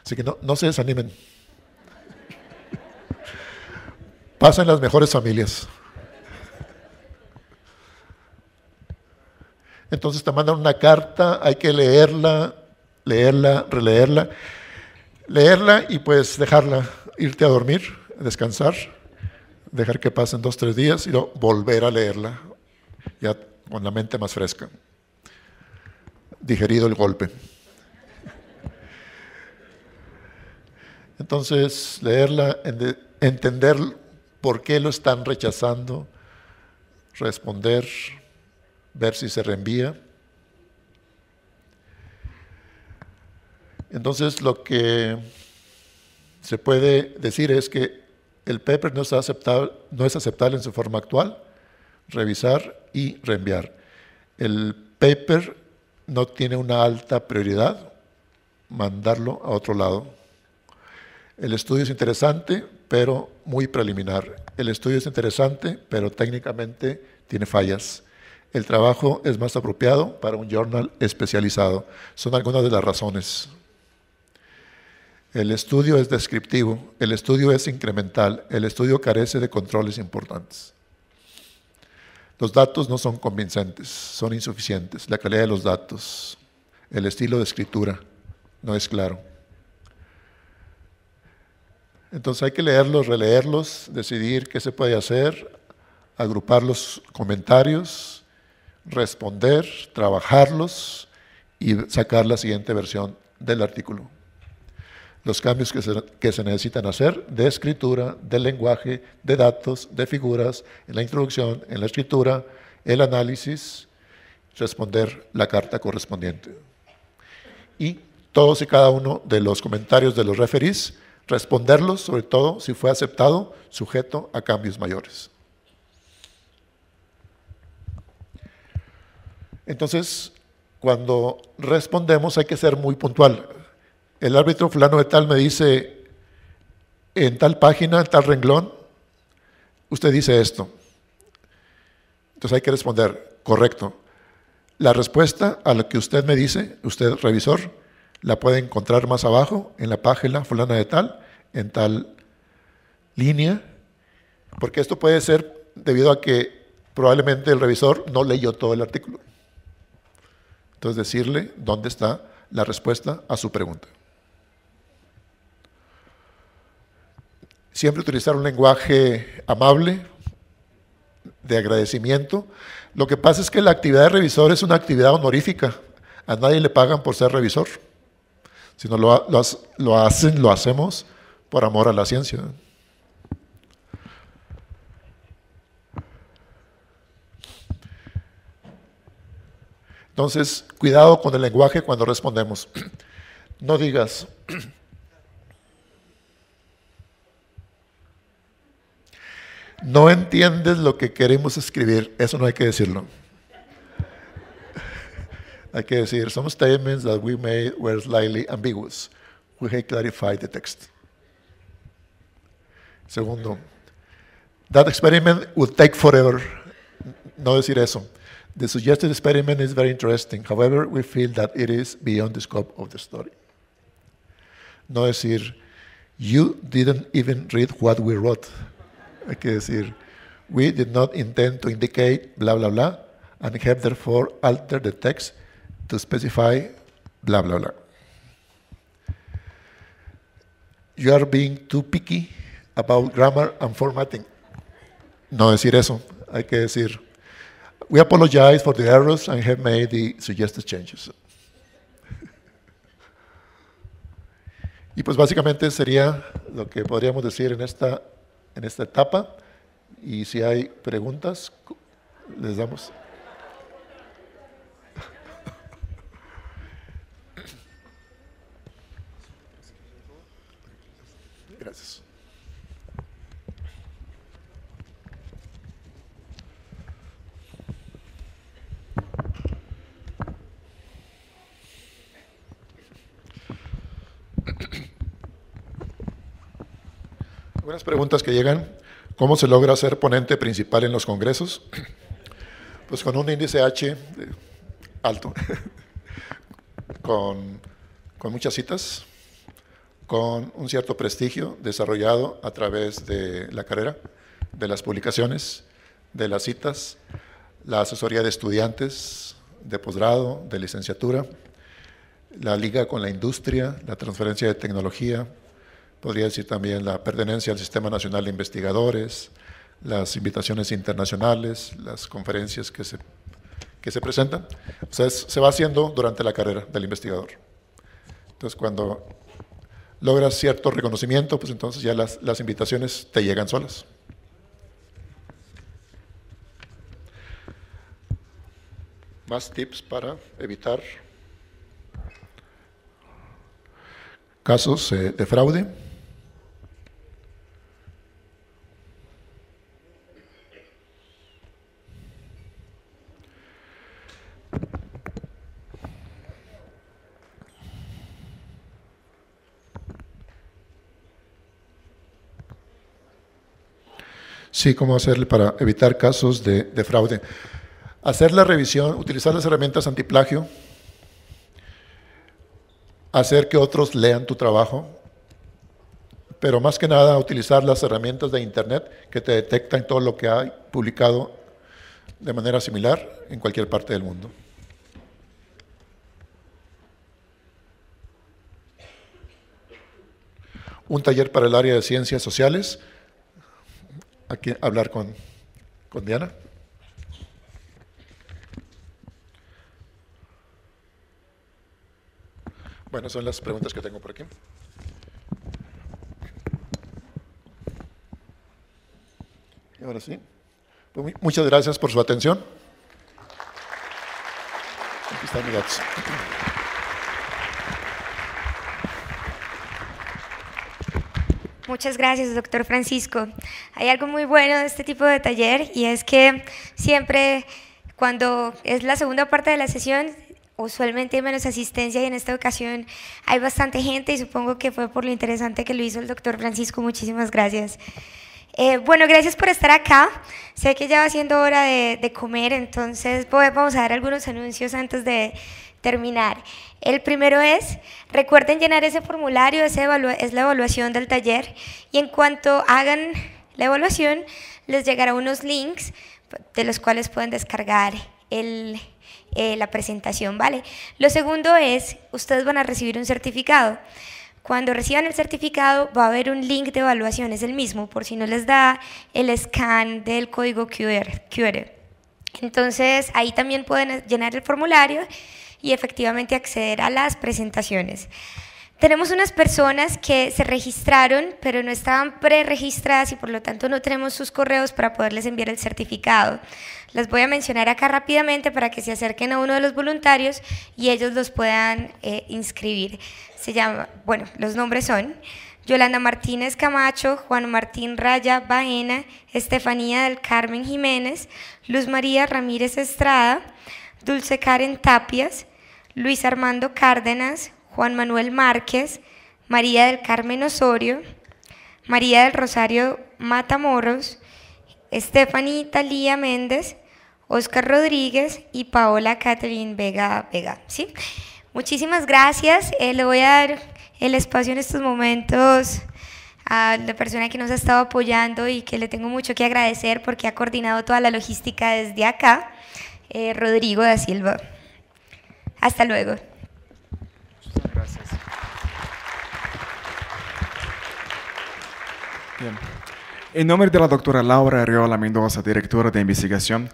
Así que no, no se desanimen. Pasan las mejores familias. Entonces te mandan una carta, hay que leerla, leerla, releerla, leerla y pues dejarla, irte a dormir, descansar, dejar que pasen dos, tres días y luego volver a leerla, ya con la mente más fresca. Digerido el golpe. Entonces, leerla, entender por qué lo están rechazando, responder ver si se reenvía. Entonces lo que se puede decir es que el paper no, está aceptable, no es aceptable en su forma actual, revisar y reenviar. El paper no tiene una alta prioridad, mandarlo a otro lado. El estudio es interesante, pero muy preliminar. El estudio es interesante, pero técnicamente tiene fallas el trabajo es más apropiado para un journal especializado. Son algunas de las razones. El estudio es descriptivo, el estudio es incremental, el estudio carece de controles importantes. Los datos no son convincentes, son insuficientes. La calidad de los datos, el estilo de escritura no es claro. Entonces hay que leerlos, releerlos, decidir qué se puede hacer, agrupar los comentarios, responder, trabajarlos y sacar la siguiente versión del artículo. Los cambios que se, necesitan hacer de escritura, de lenguaje, de datos, de figuras, en la introducción, en la escritura, el análisis, responder la carta correspondiente. Y todos y cada uno de los comentarios de los referís, responderlos, sobre todo si fue aceptado, sujeto a cambios mayores. Entonces, cuando respondemos hay que ser muy puntual. El árbitro fulano de tal me dice, en tal página, en tal renglón, usted dice esto. Entonces hay que responder, correcto. La respuesta a lo que usted me dice, usted revisor, la puede encontrar más abajo en la página fulana de tal, en tal línea, porque esto puede ser debido a que probablemente el revisor no leyó todo el artículo. Entonces decirle dónde está la respuesta a su pregunta. Siempre utilizar un lenguaje amable, de agradecimiento. Lo que pasa es que la actividad de revisor es una actividad honorífica. A nadie le pagan por ser revisor, sino lo, lo hacen, lo hacemos por amor a la ciencia. Entonces, cuidado con el lenguaje cuando respondemos. No digas, no entiendes lo que queremos escribir, eso no hay que decirlo. hay que decir, some statements that we made were slightly ambiguous. We have clarified the text. Segundo, that experiment would take forever. No decir eso. The suggested experiment is very interesting. However, we feel that it is beyond the scope of the study. No decir, you didn't even read what we wrote. Hay que decir, we did not intend to indicate blah, blah, blah, and have therefore altered the text to specify blah, blah, blah. You are being too picky about grammar and formatting. No decir eso. Hay que decir, We apologize for the errors and have made the suggested changes. y pues básicamente sería lo que podríamos decir en esta, en esta etapa. Y si hay preguntas, les damos. Gracias. Algunas preguntas que llegan. ¿Cómo se logra ser ponente principal en los congresos? Pues con un índice H eh, alto, con, con muchas citas, con un cierto prestigio desarrollado a través de la carrera, de las publicaciones, de las citas, la asesoría de estudiantes de posgrado, de licenciatura, la liga con la industria, la transferencia de tecnología, podría decir también la pertenencia al Sistema Nacional de Investigadores, las invitaciones internacionales, las conferencias que se, se presentan. O sea, se va haciendo durante la carrera del investigador. Entonces, cuando logras cierto reconocimiento, pues entonces ya las invitaciones te llegan solas. Más tips para evitar casos eh, de fraude. Sí, cómo hacerle para evitar casos de, de, fraude. Hacer la revisión, utilizar las herramientas antiplagio, hacer que otros lean tu trabajo, pero más que nada utilizar las herramientas de Internet que te detectan todo lo que hay publicado de manera similar en cualquier parte del mundo. un taller para el área de ciencias sociales. Aquí hablar con, con Diana. Bueno, son las preguntas que tengo por aquí. Y ahora sí. Pues muchas gracias por su atención. Aquí están Muchas gracias, doctor Francisco. Hay algo muy bueno de este tipo de taller y es que siempre cuando es la segunda parte de la sesión, usualmente hay menos asistencia y en esta ocasión hay bastante gente y supongo que fue por lo interesante que lo hizo el doctor Francisco. Muchísimas gracias. Eh, bueno, gracias por estar acá. Sé que ya va siendo hora de, comer, entonces vamos a dar algunos anuncios antes de terminar. El primero es, recuerden llenar ese formulario, es la evaluación del taller y en cuanto hagan la evaluación les llegará unos links de los cuales pueden descargar eh, la presentación, ¿vale? Lo segundo es, ustedes van a recibir un certificado. Cuando reciban el certificado va a haber un link de evaluación, es el mismo, por si no les da el scan del código QR. QR. Entonces ahí también pueden llenar el formulario y efectivamente acceder a las presentaciones. Tenemos unas personas que se registraron, pero no estaban preregistradas y por lo tanto no tenemos sus correos para poderles enviar el certificado. Las voy a mencionar acá rápidamente para que se acerquen a uno de los voluntarios y ellos los puedan eh, inscribir. Se llama, bueno, los nombres son Yolanda Martínez Camacho, Juan Martín Raya Baena, Estefanía del Carmen Jiménez, Luz María Ramírez Estrada, Dulce Karen Tapias, Luis Armando Cárdenas, Juan Manuel Márquez, María del Carmen Osorio, María del Rosario Matamoros, Estefanía Lía Méndez, Oscar Rodríguez y Paola Catherine Vega Vega. ¿sí? Muchísimas gracias. Eh, le voy a dar el espacio en estos momentos a la persona que nos ha estado apoyando y que le tengo mucho que agradecer porque ha coordinado toda la logística desde acá, eh, Rodrigo da Silva. Hasta luego. Muchas gracias. Bien. En nombre de la doctora Laura Arriola Mendoza, directora de investigación,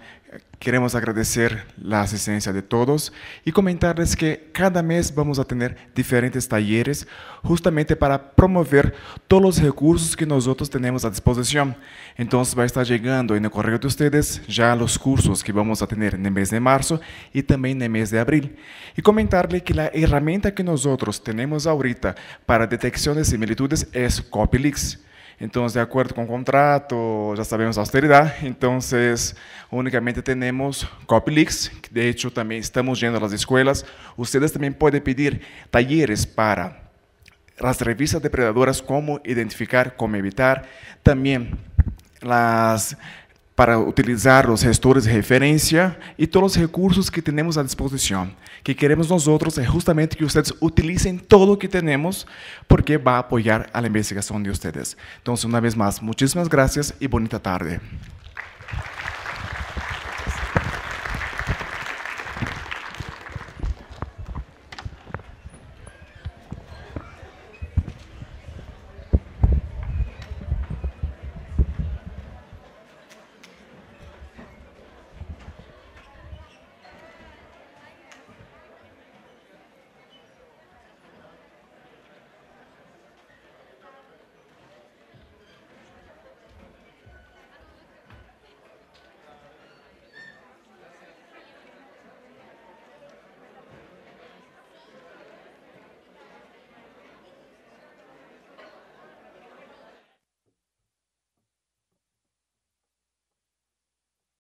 queremos agradecer la asistencia de todos y comentarles que cada mes vamos a tener diferentes talleres justamente para promover todos los recursos que nosotros tenemos a disposición. Entonces va a estar llegando en el correo de ustedes ya los cursos que vamos a tener en el mes de marzo y también en el mes de abril. Y comentarle que la herramienta que nosotros tenemos ahorita para detección de similitudes es CopyLeaks. Entonces, de acuerdo con contrato, ya sabemos austeridad, entonces únicamente tenemos copilix, de hecho también estamos yendo a las escuelas. Ustedes también pueden pedir talleres para las revistas depredadoras, cómo identificar, cómo evitar, también las para utilizar los gestores de referencia y todos los recursos que tenemos a disposición, que queremos nosotros es justamente que ustedes utilicen todo lo que tenemos porque va a apoyar a la investigación de ustedes. Entonces, una vez más, muchísimas gracias y bonita tarde.